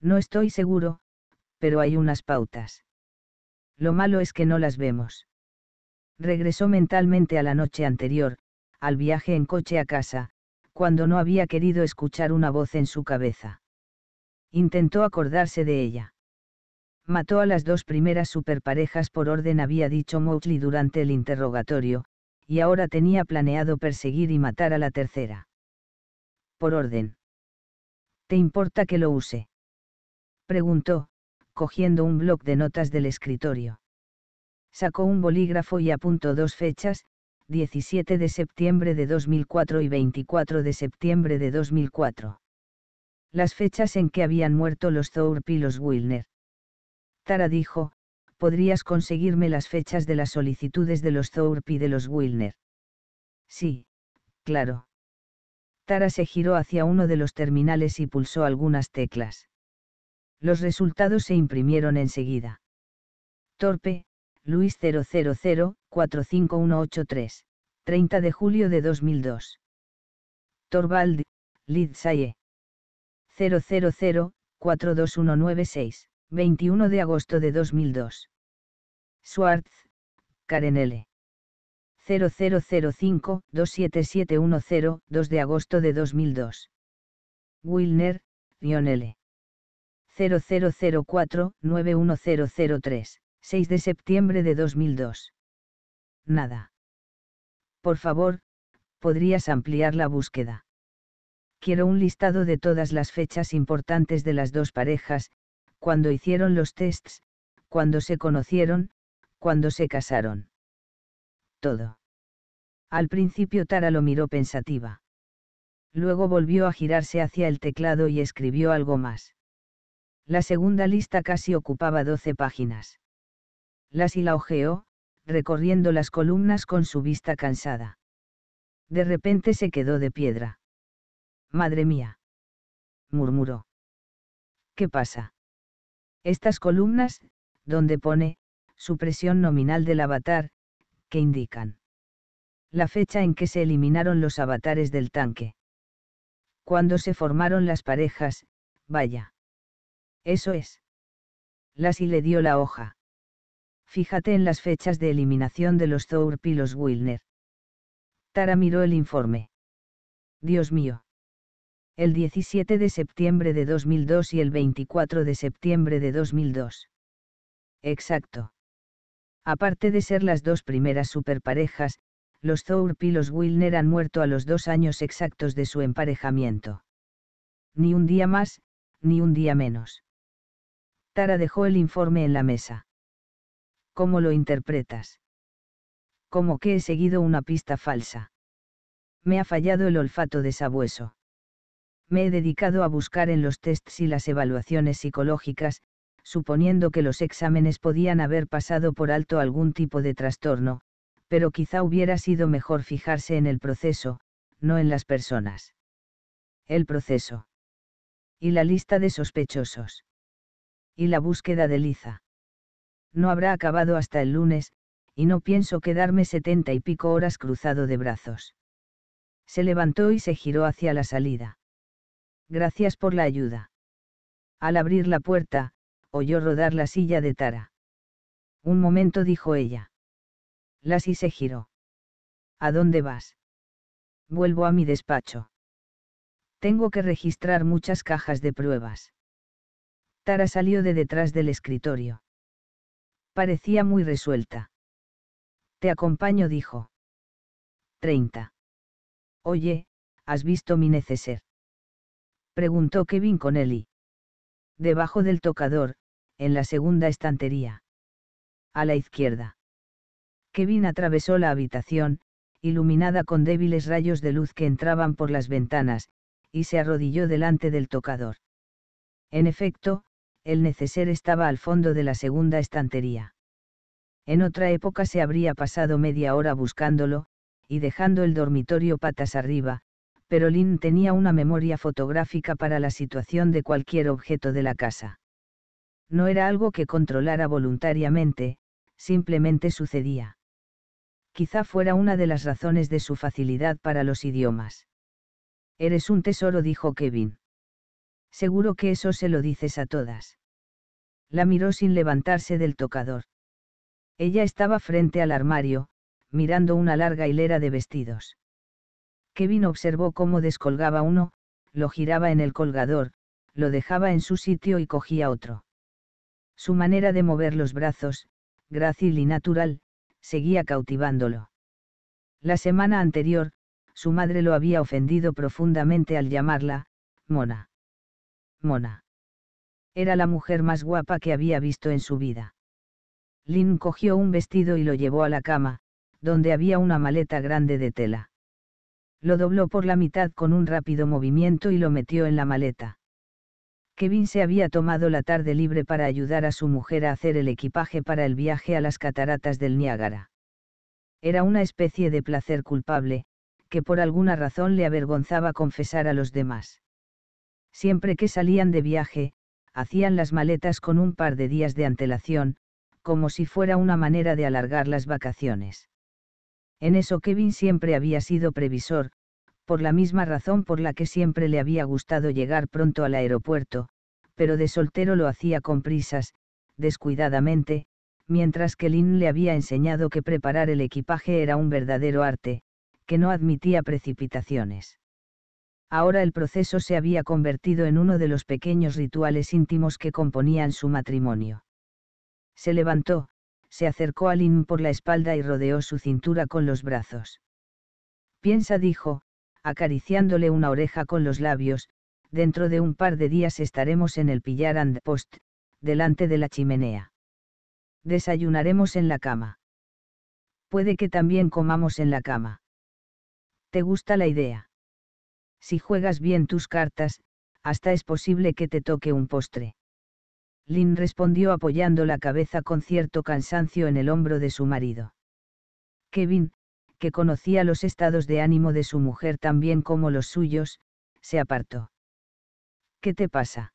No estoy seguro, pero hay unas pautas. Lo malo es que no las vemos. Regresó mentalmente a la noche anterior, al viaje en coche a casa, cuando no había querido escuchar una voz en su cabeza intentó acordarse de ella. Mató a las dos primeras superparejas por orden había dicho Mowgli durante el interrogatorio, y ahora tenía planeado perseguir y matar a la tercera. Por orden. ¿Te importa que lo use? Preguntó, cogiendo un bloc de notas del escritorio. Sacó un bolígrafo y apuntó dos fechas, 17 de septiembre de 2004 y 24 de septiembre de 2004 las fechas en que habían muerto los Thorpe y los Wilner. Tara dijo, podrías conseguirme las fechas de las solicitudes de los Thorpe y de los Wilner. Sí, claro. Tara se giró hacia uno de los terminales y pulsó algunas teclas. Los resultados se imprimieron enseguida. Torpe, Luis 000-45183. 30 de julio de 2002. Torvald, Lidsaye. 000-42196, 21 de agosto de 2002. Schwartz, Karen L. 0005 2 de agosto de 2002. Wilner, Rionele L. 0004 6 de septiembre de 2002. Nada. Por favor, podrías ampliar la búsqueda. Quiero un listado de todas las fechas importantes de las dos parejas, cuando hicieron los tests, cuando se conocieron, cuando se casaron. Todo. Al principio Tara lo miró pensativa. Luego volvió a girarse hacia el teclado y escribió algo más. La segunda lista casi ocupaba 12 páginas. Las ojeó, recorriendo las columnas con su vista cansada. De repente se quedó de piedra. Madre mía. murmuró. ¿Qué pasa? Estas columnas, donde pone, supresión nominal del avatar, que indican la fecha en que se eliminaron los avatares del tanque. Cuando se formaron las parejas, vaya. Eso es. Las y le dio la hoja. Fíjate en las fechas de eliminación de los Thorpe y los Wilner. Tara miró el informe. Dios mío el 17 de septiembre de 2002 y el 24 de septiembre de 2002. Exacto. Aparte de ser las dos primeras superparejas, los Thorpe y los Wilner han muerto a los dos años exactos de su emparejamiento. Ni un día más, ni un día menos. Tara dejó el informe en la mesa. ¿Cómo lo interpretas? Como que he seguido una pista falsa. Me ha fallado el olfato de sabueso me he dedicado a buscar en los tests y las evaluaciones psicológicas, suponiendo que los exámenes podían haber pasado por alto algún tipo de trastorno, pero quizá hubiera sido mejor fijarse en el proceso, no en las personas. El proceso. Y la lista de sospechosos. Y la búsqueda de Liza. No habrá acabado hasta el lunes, y no pienso quedarme setenta y pico horas cruzado de brazos. Se levantó y se giró hacia la salida gracias por la ayuda. Al abrir la puerta, oyó rodar la silla de Tara. Un momento dijo ella. y se giró. ¿A dónde vas? Vuelvo a mi despacho. Tengo que registrar muchas cajas de pruebas. Tara salió de detrás del escritorio. Parecía muy resuelta. Te acompaño, dijo. 30. Oye, ¿has visto mi neceser? preguntó Kevin con y Debajo del tocador, en la segunda estantería. A la izquierda. Kevin atravesó la habitación, iluminada con débiles rayos de luz que entraban por las ventanas, y se arrodilló delante del tocador. En efecto, el neceser estaba al fondo de la segunda estantería. En otra época se habría pasado media hora buscándolo, y dejando el dormitorio patas arriba, pero Lynn tenía una memoria fotográfica para la situación de cualquier objeto de la casa. No era algo que controlara voluntariamente, simplemente sucedía. Quizá fuera una de las razones de su facilidad para los idiomas. Eres un tesoro, dijo Kevin. Seguro que eso se lo dices a todas. La miró sin levantarse del tocador. Ella estaba frente al armario, mirando una larga hilera de vestidos. Kevin observó cómo descolgaba uno, lo giraba en el colgador, lo dejaba en su sitio y cogía otro. Su manera de mover los brazos, grácil y natural, seguía cautivándolo. La semana anterior, su madre lo había ofendido profundamente al llamarla, Mona. Mona. Era la mujer más guapa que había visto en su vida. Lynn cogió un vestido y lo llevó a la cama, donde había una maleta grande de tela lo dobló por la mitad con un rápido movimiento y lo metió en la maleta. Kevin se había tomado la tarde libre para ayudar a su mujer a hacer el equipaje para el viaje a las cataratas del Niágara. Era una especie de placer culpable, que por alguna razón le avergonzaba confesar a los demás. Siempre que salían de viaje, hacían las maletas con un par de días de antelación, como si fuera una manera de alargar las vacaciones. En eso Kevin siempre había sido previsor, por la misma razón por la que siempre le había gustado llegar pronto al aeropuerto, pero de soltero lo hacía con prisas, descuidadamente, mientras que Lynn le había enseñado que preparar el equipaje era un verdadero arte, que no admitía precipitaciones. Ahora el proceso se había convertido en uno de los pequeños rituales íntimos que componían su matrimonio. Se levantó, se acercó a Lin por la espalda y rodeó su cintura con los brazos. Piensa, dijo, acariciándole una oreja con los labios, dentro de un par de días estaremos en el Pillar and Post, delante de la chimenea. Desayunaremos en la cama. Puede que también comamos en la cama. ¿Te gusta la idea? Si juegas bien tus cartas, hasta es posible que te toque un postre. Lynn respondió apoyando la cabeza con cierto cansancio en el hombro de su marido. Kevin, que conocía los estados de ánimo de su mujer tan bien como los suyos, se apartó. ¿Qué te pasa?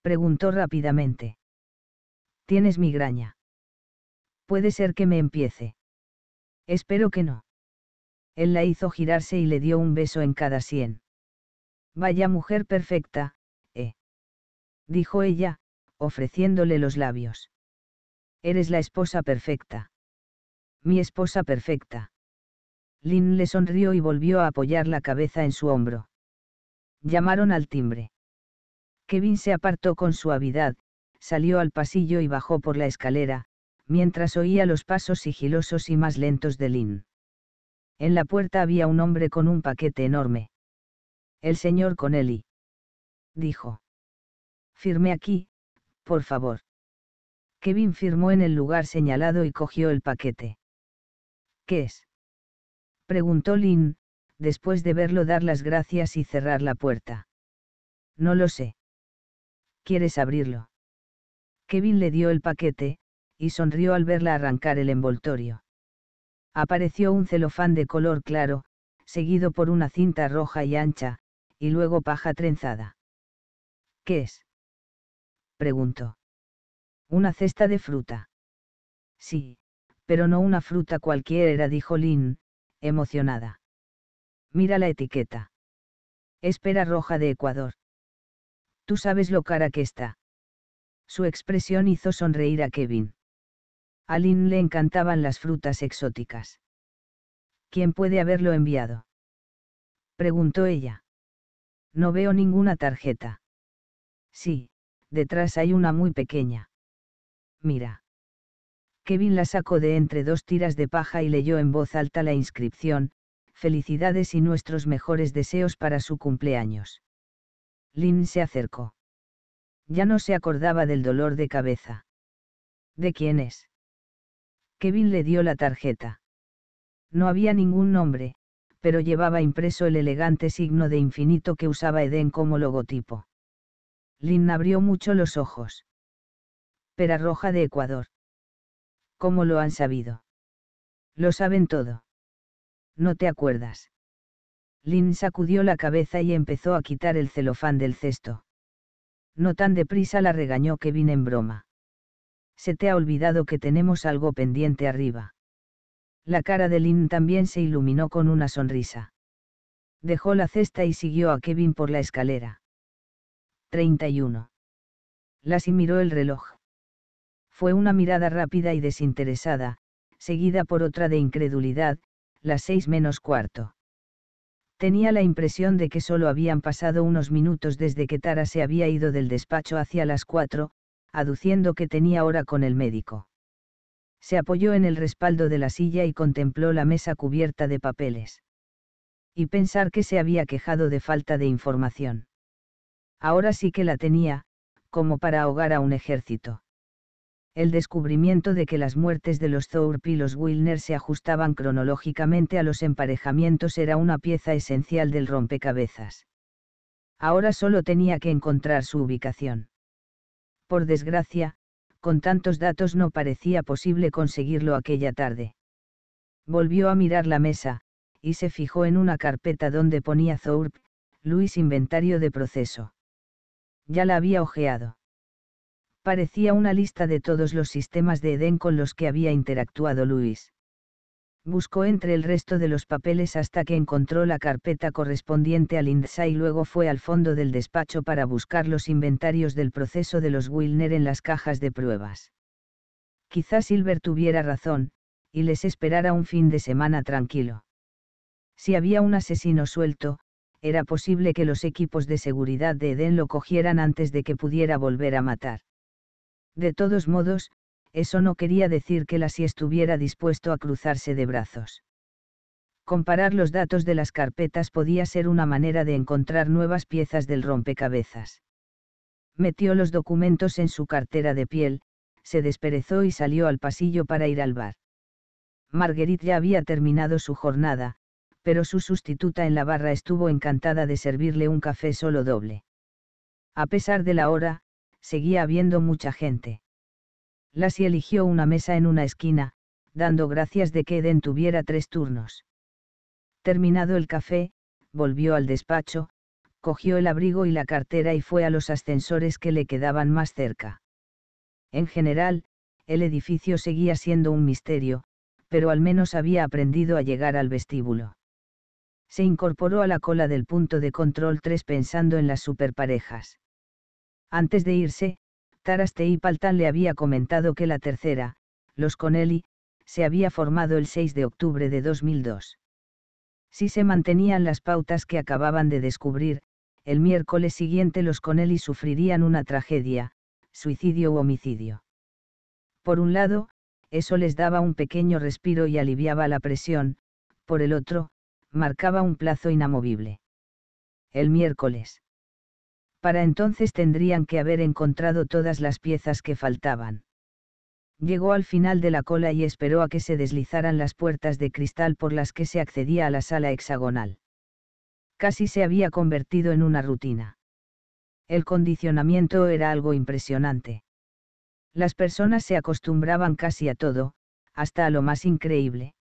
preguntó rápidamente. Tienes migraña. Puede ser que me empiece. Espero que no. Él la hizo girarse y le dio un beso en cada sien. Vaya mujer perfecta, eh. Dijo ella, ofreciéndole los labios. Eres la esposa perfecta. Mi esposa perfecta. Lin le sonrió y volvió a apoyar la cabeza en su hombro. Llamaron al timbre. Kevin se apartó con suavidad, salió al pasillo y bajó por la escalera, mientras oía los pasos sigilosos y más lentos de Lin. En la puerta había un hombre con un paquete enorme. El señor Connelly. Dijo. Firme aquí, por favor. Kevin firmó en el lugar señalado y cogió el paquete. ¿Qué es? preguntó Lynn, después de verlo dar las gracias y cerrar la puerta. No lo sé. ¿Quieres abrirlo? Kevin le dio el paquete, y sonrió al verla arrancar el envoltorio. Apareció un celofán de color claro, seguido por una cinta roja y ancha, y luego paja trenzada. ¿Qué es? preguntó. Una cesta de fruta. Sí, pero no una fruta cualquiera, dijo Lynn, emocionada. Mira la etiqueta. Espera roja de Ecuador. Tú sabes lo cara que está. Su expresión hizo sonreír a Kevin. A Lynn le encantaban las frutas exóticas. ¿Quién puede haberlo enviado? Preguntó ella. No veo ninguna tarjeta. Sí, detrás hay una muy pequeña. Mira. Kevin la sacó de entre dos tiras de paja y leyó en voz alta la inscripción, felicidades y nuestros mejores deseos para su cumpleaños. Lynn se acercó. Ya no se acordaba del dolor de cabeza. ¿De quién es? Kevin le dio la tarjeta. No había ningún nombre, pero llevaba impreso el elegante signo de infinito que usaba Eden como logotipo. Lin abrió mucho los ojos. Pera roja de Ecuador. ¿Cómo lo han sabido? Lo saben todo. No te acuerdas. Lin sacudió la cabeza y empezó a quitar el celofán del cesto. No tan deprisa la regañó Kevin en broma. Se te ha olvidado que tenemos algo pendiente arriba. La cara de Lin también se iluminó con una sonrisa. Dejó la cesta y siguió a Kevin por la escalera. 31. y miró el reloj. Fue una mirada rápida y desinteresada, seguida por otra de incredulidad, las seis menos cuarto. Tenía la impresión de que solo habían pasado unos minutos desde que Tara se había ido del despacho hacia las cuatro, aduciendo que tenía hora con el médico. Se apoyó en el respaldo de la silla y contempló la mesa cubierta de papeles. Y pensar que se había quejado de falta de información. Ahora sí que la tenía, como para ahogar a un ejército. El descubrimiento de que las muertes de los Thorpe y los Wilner se ajustaban cronológicamente a los emparejamientos era una pieza esencial del rompecabezas. Ahora solo tenía que encontrar su ubicación. Por desgracia, con tantos datos no parecía posible conseguirlo aquella tarde. Volvió a mirar la mesa, y se fijó en una carpeta donde ponía Thorpe, Luis Inventario de Proceso. Ya la había ojeado. Parecía una lista de todos los sistemas de Edén con los que había interactuado Luis. Buscó entre el resto de los papeles hasta que encontró la carpeta correspondiente al INDSA y luego fue al fondo del despacho para buscar los inventarios del proceso de los Wilner en las cajas de pruebas. Quizás Silver tuviera razón, y les esperara un fin de semana tranquilo. Si había un asesino suelto, era posible que los equipos de seguridad de Edén lo cogieran antes de que pudiera volver a matar. De todos modos, eso no quería decir que la si estuviera dispuesto a cruzarse de brazos. Comparar los datos de las carpetas podía ser una manera de encontrar nuevas piezas del rompecabezas. Metió los documentos en su cartera de piel, se desperezó y salió al pasillo para ir al bar. Marguerite ya había terminado su jornada, pero su sustituta en la barra estuvo encantada de servirle un café solo doble. A pesar de la hora, seguía habiendo mucha gente. Lassie eligió una mesa en una esquina, dando gracias de que Eden tuviera tres turnos. Terminado el café, volvió al despacho, cogió el abrigo y la cartera y fue a los ascensores que le quedaban más cerca. En general, el edificio seguía siendo un misterio, pero al menos había aprendido a llegar al vestíbulo se incorporó a la cola del punto de control 3 pensando en las superparejas. Antes de irse, Taras Paltán le había comentado que la tercera, los Connelly, se había formado el 6 de octubre de 2002. Si se mantenían las pautas que acababan de descubrir, el miércoles siguiente los Connelly sufrirían una tragedia, suicidio u homicidio. Por un lado, eso les daba un pequeño respiro y aliviaba la presión, por el otro, marcaba un plazo inamovible. El miércoles. Para entonces tendrían que haber encontrado todas las piezas que faltaban. Llegó al final de la cola y esperó a que se deslizaran las puertas de cristal por las que se accedía a la sala hexagonal. Casi se había convertido en una rutina. El condicionamiento era algo impresionante. Las personas se acostumbraban casi a todo, hasta a lo más increíble.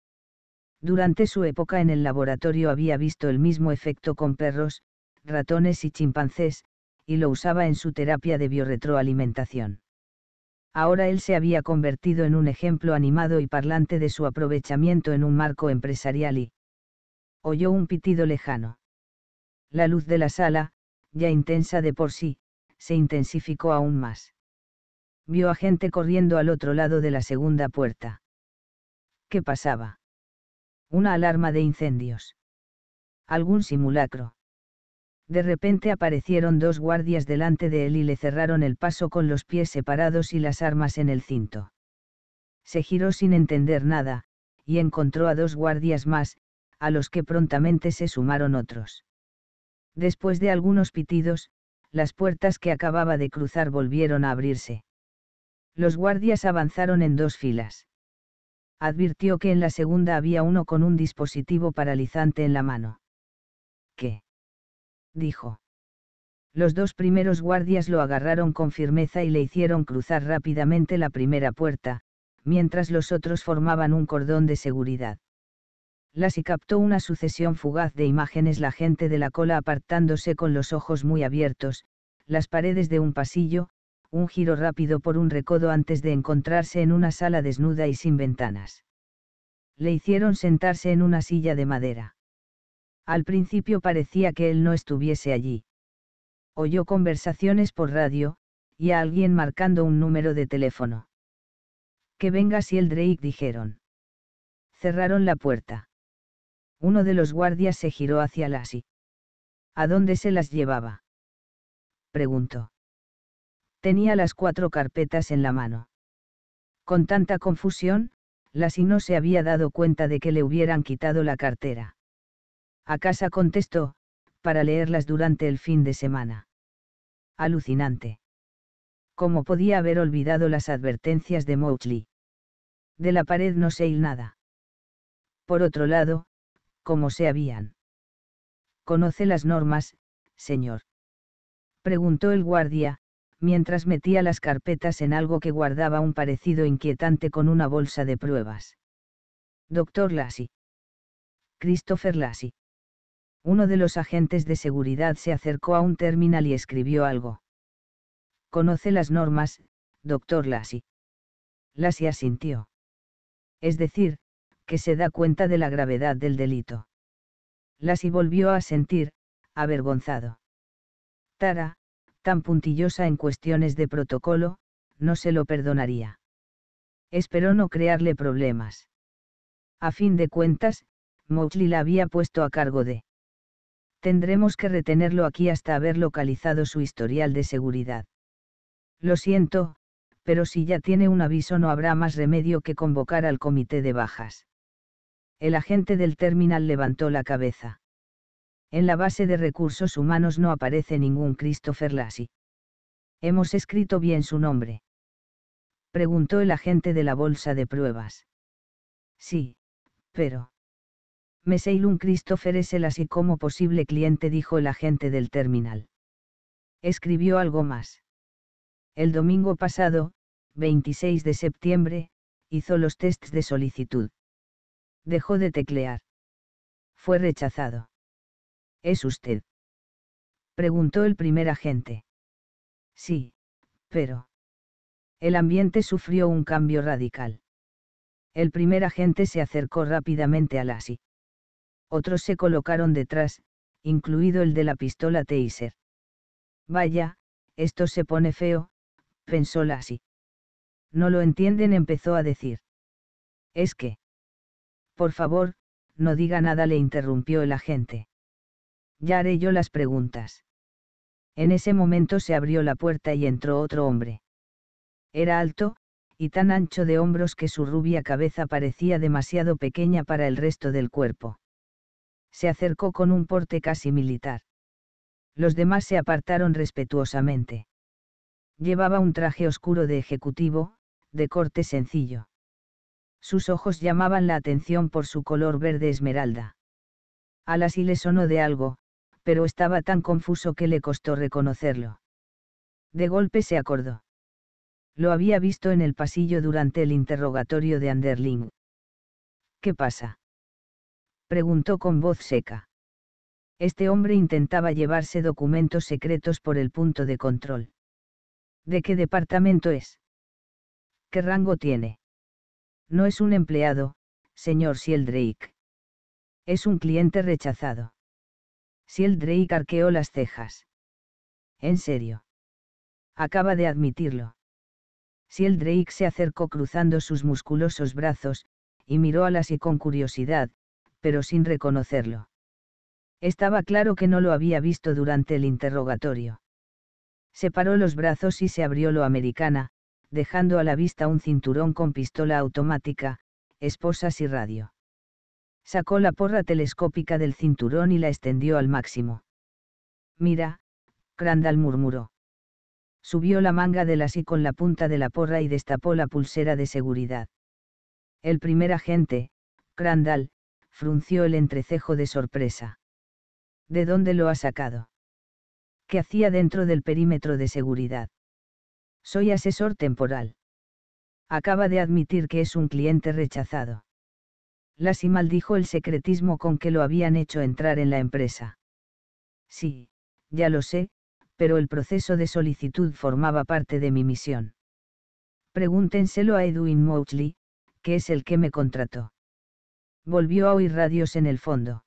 Durante su época en el laboratorio había visto el mismo efecto con perros, ratones y chimpancés, y lo usaba en su terapia de biorretroalimentación. Ahora él se había convertido en un ejemplo animado y parlante de su aprovechamiento en un marco empresarial y oyó un pitido lejano. La luz de la sala, ya intensa de por sí, se intensificó aún más. Vio a gente corriendo al otro lado de la segunda puerta. ¿Qué pasaba? Una alarma de incendios. Algún simulacro. De repente aparecieron dos guardias delante de él y le cerraron el paso con los pies separados y las armas en el cinto. Se giró sin entender nada, y encontró a dos guardias más, a los que prontamente se sumaron otros. Después de algunos pitidos, las puertas que acababa de cruzar volvieron a abrirse. Los guardias avanzaron en dos filas advirtió que en la segunda había uno con un dispositivo paralizante en la mano. ¿Qué? dijo. Los dos primeros guardias lo agarraron con firmeza y le hicieron cruzar rápidamente la primera puerta, mientras los otros formaban un cordón de seguridad. Lassie captó una sucesión fugaz de imágenes la gente de la cola apartándose con los ojos muy abiertos, las paredes de un pasillo, un giro rápido por un recodo antes de encontrarse en una sala desnuda y sin ventanas. Le hicieron sentarse en una silla de madera. Al principio parecía que él no estuviese allí. Oyó conversaciones por radio, y a alguien marcando un número de teléfono. Que venga si el Drake dijeron. Cerraron la puerta. Uno de los guardias se giró hacia Lassie. ¿A dónde se las llevaba? Preguntó tenía las cuatro carpetas en la mano. Con tanta confusión, si no se había dado cuenta de que le hubieran quitado la cartera. A casa contestó, para leerlas durante el fin de semana. Alucinante. ¿Cómo podía haber olvidado las advertencias de Mowgli? De la pared no sé nada. Por otro lado, ¿cómo se habían? ¿Conoce las normas, señor? Preguntó el guardia, mientras metía las carpetas en algo que guardaba un parecido inquietante con una bolsa de pruebas. Doctor Lassie. Christopher Lassie. Uno de los agentes de seguridad se acercó a un terminal y escribió algo. Conoce las normas, doctor Lassie. Lassie asintió. Es decir, que se da cuenta de la gravedad del delito. Lassie volvió a sentir, avergonzado. Tara, tan puntillosa en cuestiones de protocolo, no se lo perdonaría. Esperó no crearle problemas. A fin de cuentas, Mowgli la había puesto a cargo de. Tendremos que retenerlo aquí hasta haber localizado su historial de seguridad. Lo siento, pero si ya tiene un aviso no habrá más remedio que convocar al comité de bajas. El agente del terminal levantó la cabeza. En la base de recursos humanos no aparece ningún Christopher Lassie. ¿Hemos escrito bien su nombre? Preguntó el agente de la bolsa de pruebas. Sí, pero... Meseilun Christopher es el como posible cliente, dijo el agente del terminal. Escribió algo más. El domingo pasado, 26 de septiembre, hizo los tests de solicitud. Dejó de teclear. Fue rechazado. ¿Es usted? Preguntó el primer agente. Sí, pero... El ambiente sufrió un cambio radical. El primer agente se acercó rápidamente a Lassie. Otros se colocaron detrás, incluido el de la pistola Taser. Vaya, esto se pone feo, pensó Lassie. No lo entienden, empezó a decir. Es que. Por favor, no diga nada, le interrumpió el agente. Ya haré yo las preguntas. En ese momento se abrió la puerta y entró otro hombre. Era alto, y tan ancho de hombros que su rubia cabeza parecía demasiado pequeña para el resto del cuerpo. Se acercó con un porte casi militar. Los demás se apartaron respetuosamente. Llevaba un traje oscuro de ejecutivo, de corte sencillo. Sus ojos llamaban la atención por su color verde esmeralda. a y le sonó de algo, pero estaba tan confuso que le costó reconocerlo. De golpe se acordó. Lo había visto en el pasillo durante el interrogatorio de Anderling. ¿Qué pasa? preguntó con voz seca. Este hombre intentaba llevarse documentos secretos por el punto de control. ¿De qué departamento es? ¿Qué rango tiene? No es un empleado, señor Sheldrake. Es un cliente rechazado. Drake arqueó las cejas. En serio. Acaba de admitirlo. Drake se acercó cruzando sus musculosos brazos, y miró a las y con curiosidad, pero sin reconocerlo. Estaba claro que no lo había visto durante el interrogatorio. Separó los brazos y se abrió lo americana, dejando a la vista un cinturón con pistola automática, esposas y radio. Sacó la porra telescópica del cinturón y la extendió al máximo. Mira, Crandall murmuró. Subió la manga de la así con la punta de la porra y destapó la pulsera de seguridad. El primer agente, Crandall, frunció el entrecejo de sorpresa. ¿De dónde lo ha sacado? ¿Qué hacía dentro del perímetro de seguridad? Soy asesor temporal. Acaba de admitir que es un cliente rechazado. Lassie maldijo el secretismo con que lo habían hecho entrar en la empresa. Sí, ya lo sé, pero el proceso de solicitud formaba parte de mi misión. Pregúntenselo a Edwin Motley, que es el que me contrató. Volvió a oír radios en el fondo.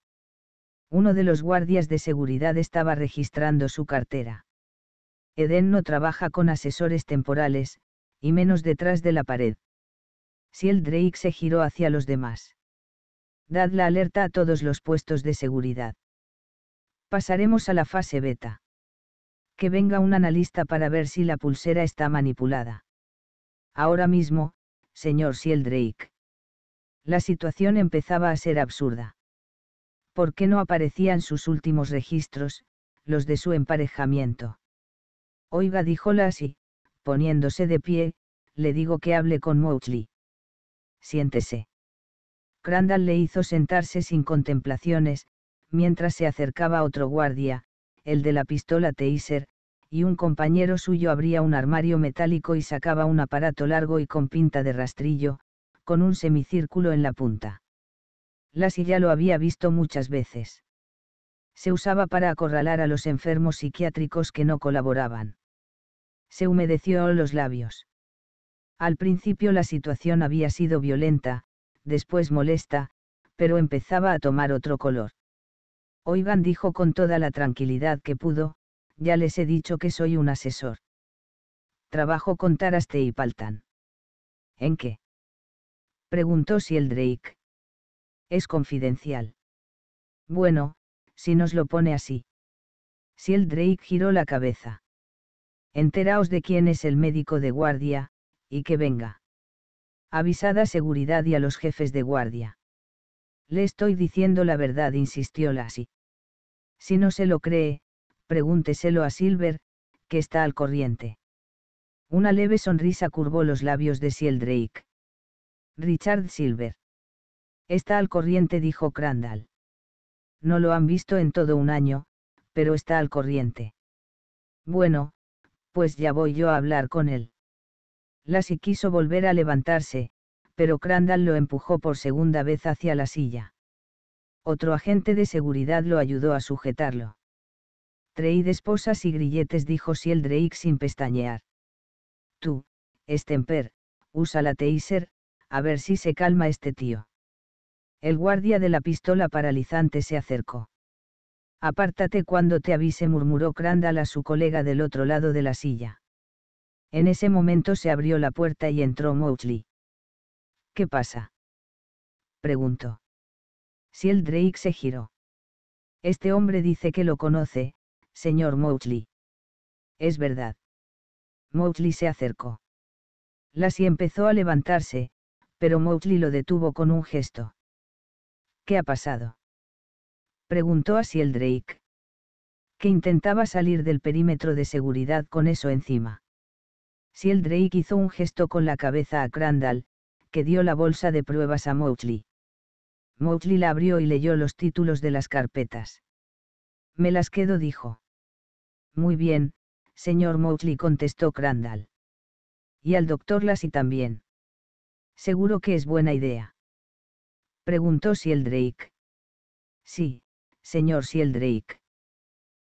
Uno de los guardias de seguridad estaba registrando su cartera. Eden no trabaja con asesores temporales, y menos detrás de la pared. Si el Drake se giró hacia los demás dad la alerta a todos los puestos de seguridad. Pasaremos a la fase beta. Que venga un analista para ver si la pulsera está manipulada. Ahora mismo, señor Sieldrake. La situación empezaba a ser absurda. ¿Por qué no aparecían sus últimos registros, los de su emparejamiento? Oiga, dijo así poniéndose de pie, le digo que hable con Mowgli. Siéntese. Crandall le hizo sentarse sin contemplaciones, mientras se acercaba otro guardia, el de la pistola Taser, y un compañero suyo abría un armario metálico y sacaba un aparato largo y con pinta de rastrillo, con un semicírculo en la punta. La silla lo había visto muchas veces. Se usaba para acorralar a los enfermos psiquiátricos que no colaboraban. Se humedeció los labios. Al principio la situación había sido violenta, después molesta, pero empezaba a tomar otro color. Oigan dijo con toda la tranquilidad que pudo, ya les he dicho que soy un asesor. Trabajo con Taraste y Paltan. ¿En qué? Preguntó si el Drake. Es confidencial. Bueno, si nos lo pone así. Si el Drake giró la cabeza. Enteraos de quién es el médico de guardia, y que venga. Avisada seguridad y a los jefes de guardia. Le estoy diciendo la verdad, insistió Lassie. Si no se lo cree, pregúnteselo a Silver, que está al corriente. Una leve sonrisa curvó los labios de Drake. Richard Silver. Está al corriente, dijo Crandall. No lo han visto en todo un año, pero está al corriente. Bueno, pues ya voy yo a hablar con él. Lassie quiso volver a levantarse, pero Crandall lo empujó por segunda vez hacia la silla. Otro agente de seguridad lo ayudó a sujetarlo. Trey de esposas y grilletes dijo Siel Drake sin pestañear. Tú, Stemper, usa la taser, a ver si se calma este tío. El guardia de la pistola paralizante se acercó. Apártate cuando te avise murmuró Crandall a su colega del otro lado de la silla. En ese momento se abrió la puerta y entró Mowgli. ¿Qué pasa? preguntó. Si el Drake se giró. Este hombre dice que lo conoce, señor Mowgli. Es verdad. Mowgli se acercó. Lassie empezó a levantarse, pero Mowgli lo detuvo con un gesto. ¿Qué ha pasado? preguntó a el Drake. Que intentaba salir del perímetro de seguridad con eso encima. Sieldrake hizo un gesto con la cabeza a Crandall, que dio la bolsa de pruebas a Mowgli. Mowgli la abrió y leyó los títulos de las carpetas. Me las quedo, dijo. Muy bien, señor Mowgli, contestó Crandall. Y al doctor y también. Seguro que es buena idea. Preguntó Sieldrake. Sí, señor Sieldrake.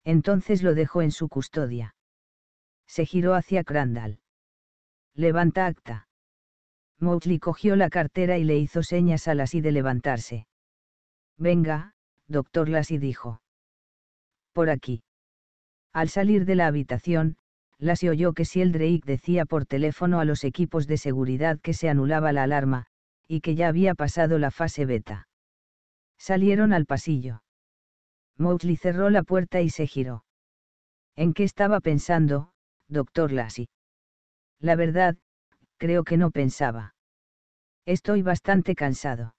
Entonces lo dejó en su custodia. Se giró hacia Crandall. Levanta acta. Mowgli cogió la cartera y le hizo señas a Lassie de levantarse. Venga, doctor Lassie dijo. Por aquí. Al salir de la habitación, Lassie oyó que si el Drake decía por teléfono a los equipos de seguridad que se anulaba la alarma, y que ya había pasado la fase beta. Salieron al pasillo. Mowgli cerró la puerta y se giró. ¿En qué estaba pensando, doctor Lassie? La verdad, creo que no pensaba. Estoy bastante cansado.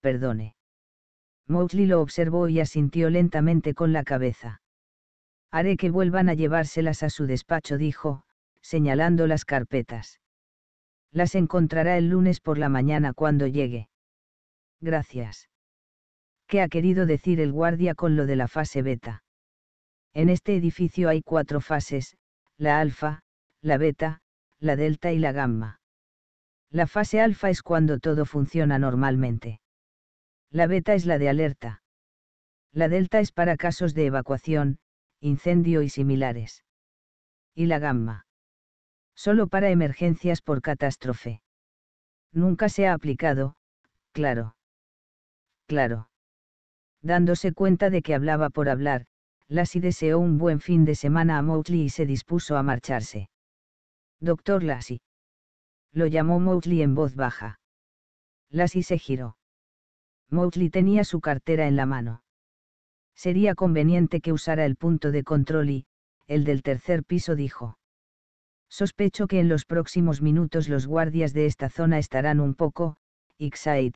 Perdone. Mowgli lo observó y asintió lentamente con la cabeza. Haré que vuelvan a llevárselas a su despacho, dijo, señalando las carpetas. Las encontrará el lunes por la mañana cuando llegue. Gracias. ¿Qué ha querido decir el guardia con lo de la fase beta? En este edificio hay cuatro fases, la alfa, la beta, la delta y la gamma. La fase alfa es cuando todo funciona normalmente. La beta es la de alerta. La delta es para casos de evacuación, incendio y similares. Y la gamma. Solo para emergencias por catástrofe. Nunca se ha aplicado, claro. Claro. Dándose cuenta de que hablaba por hablar, Lassie deseó un buen fin de semana a Mowgli y se dispuso a marcharse. Doctor Lassie. Lo llamó Mowgli en voz baja. Lassie se giró. Mowgli tenía su cartera en la mano. Sería conveniente que usara el punto de control y, el del tercer piso dijo. Sospecho que en los próximos minutos los guardias de esta zona estarán un poco, Ixa y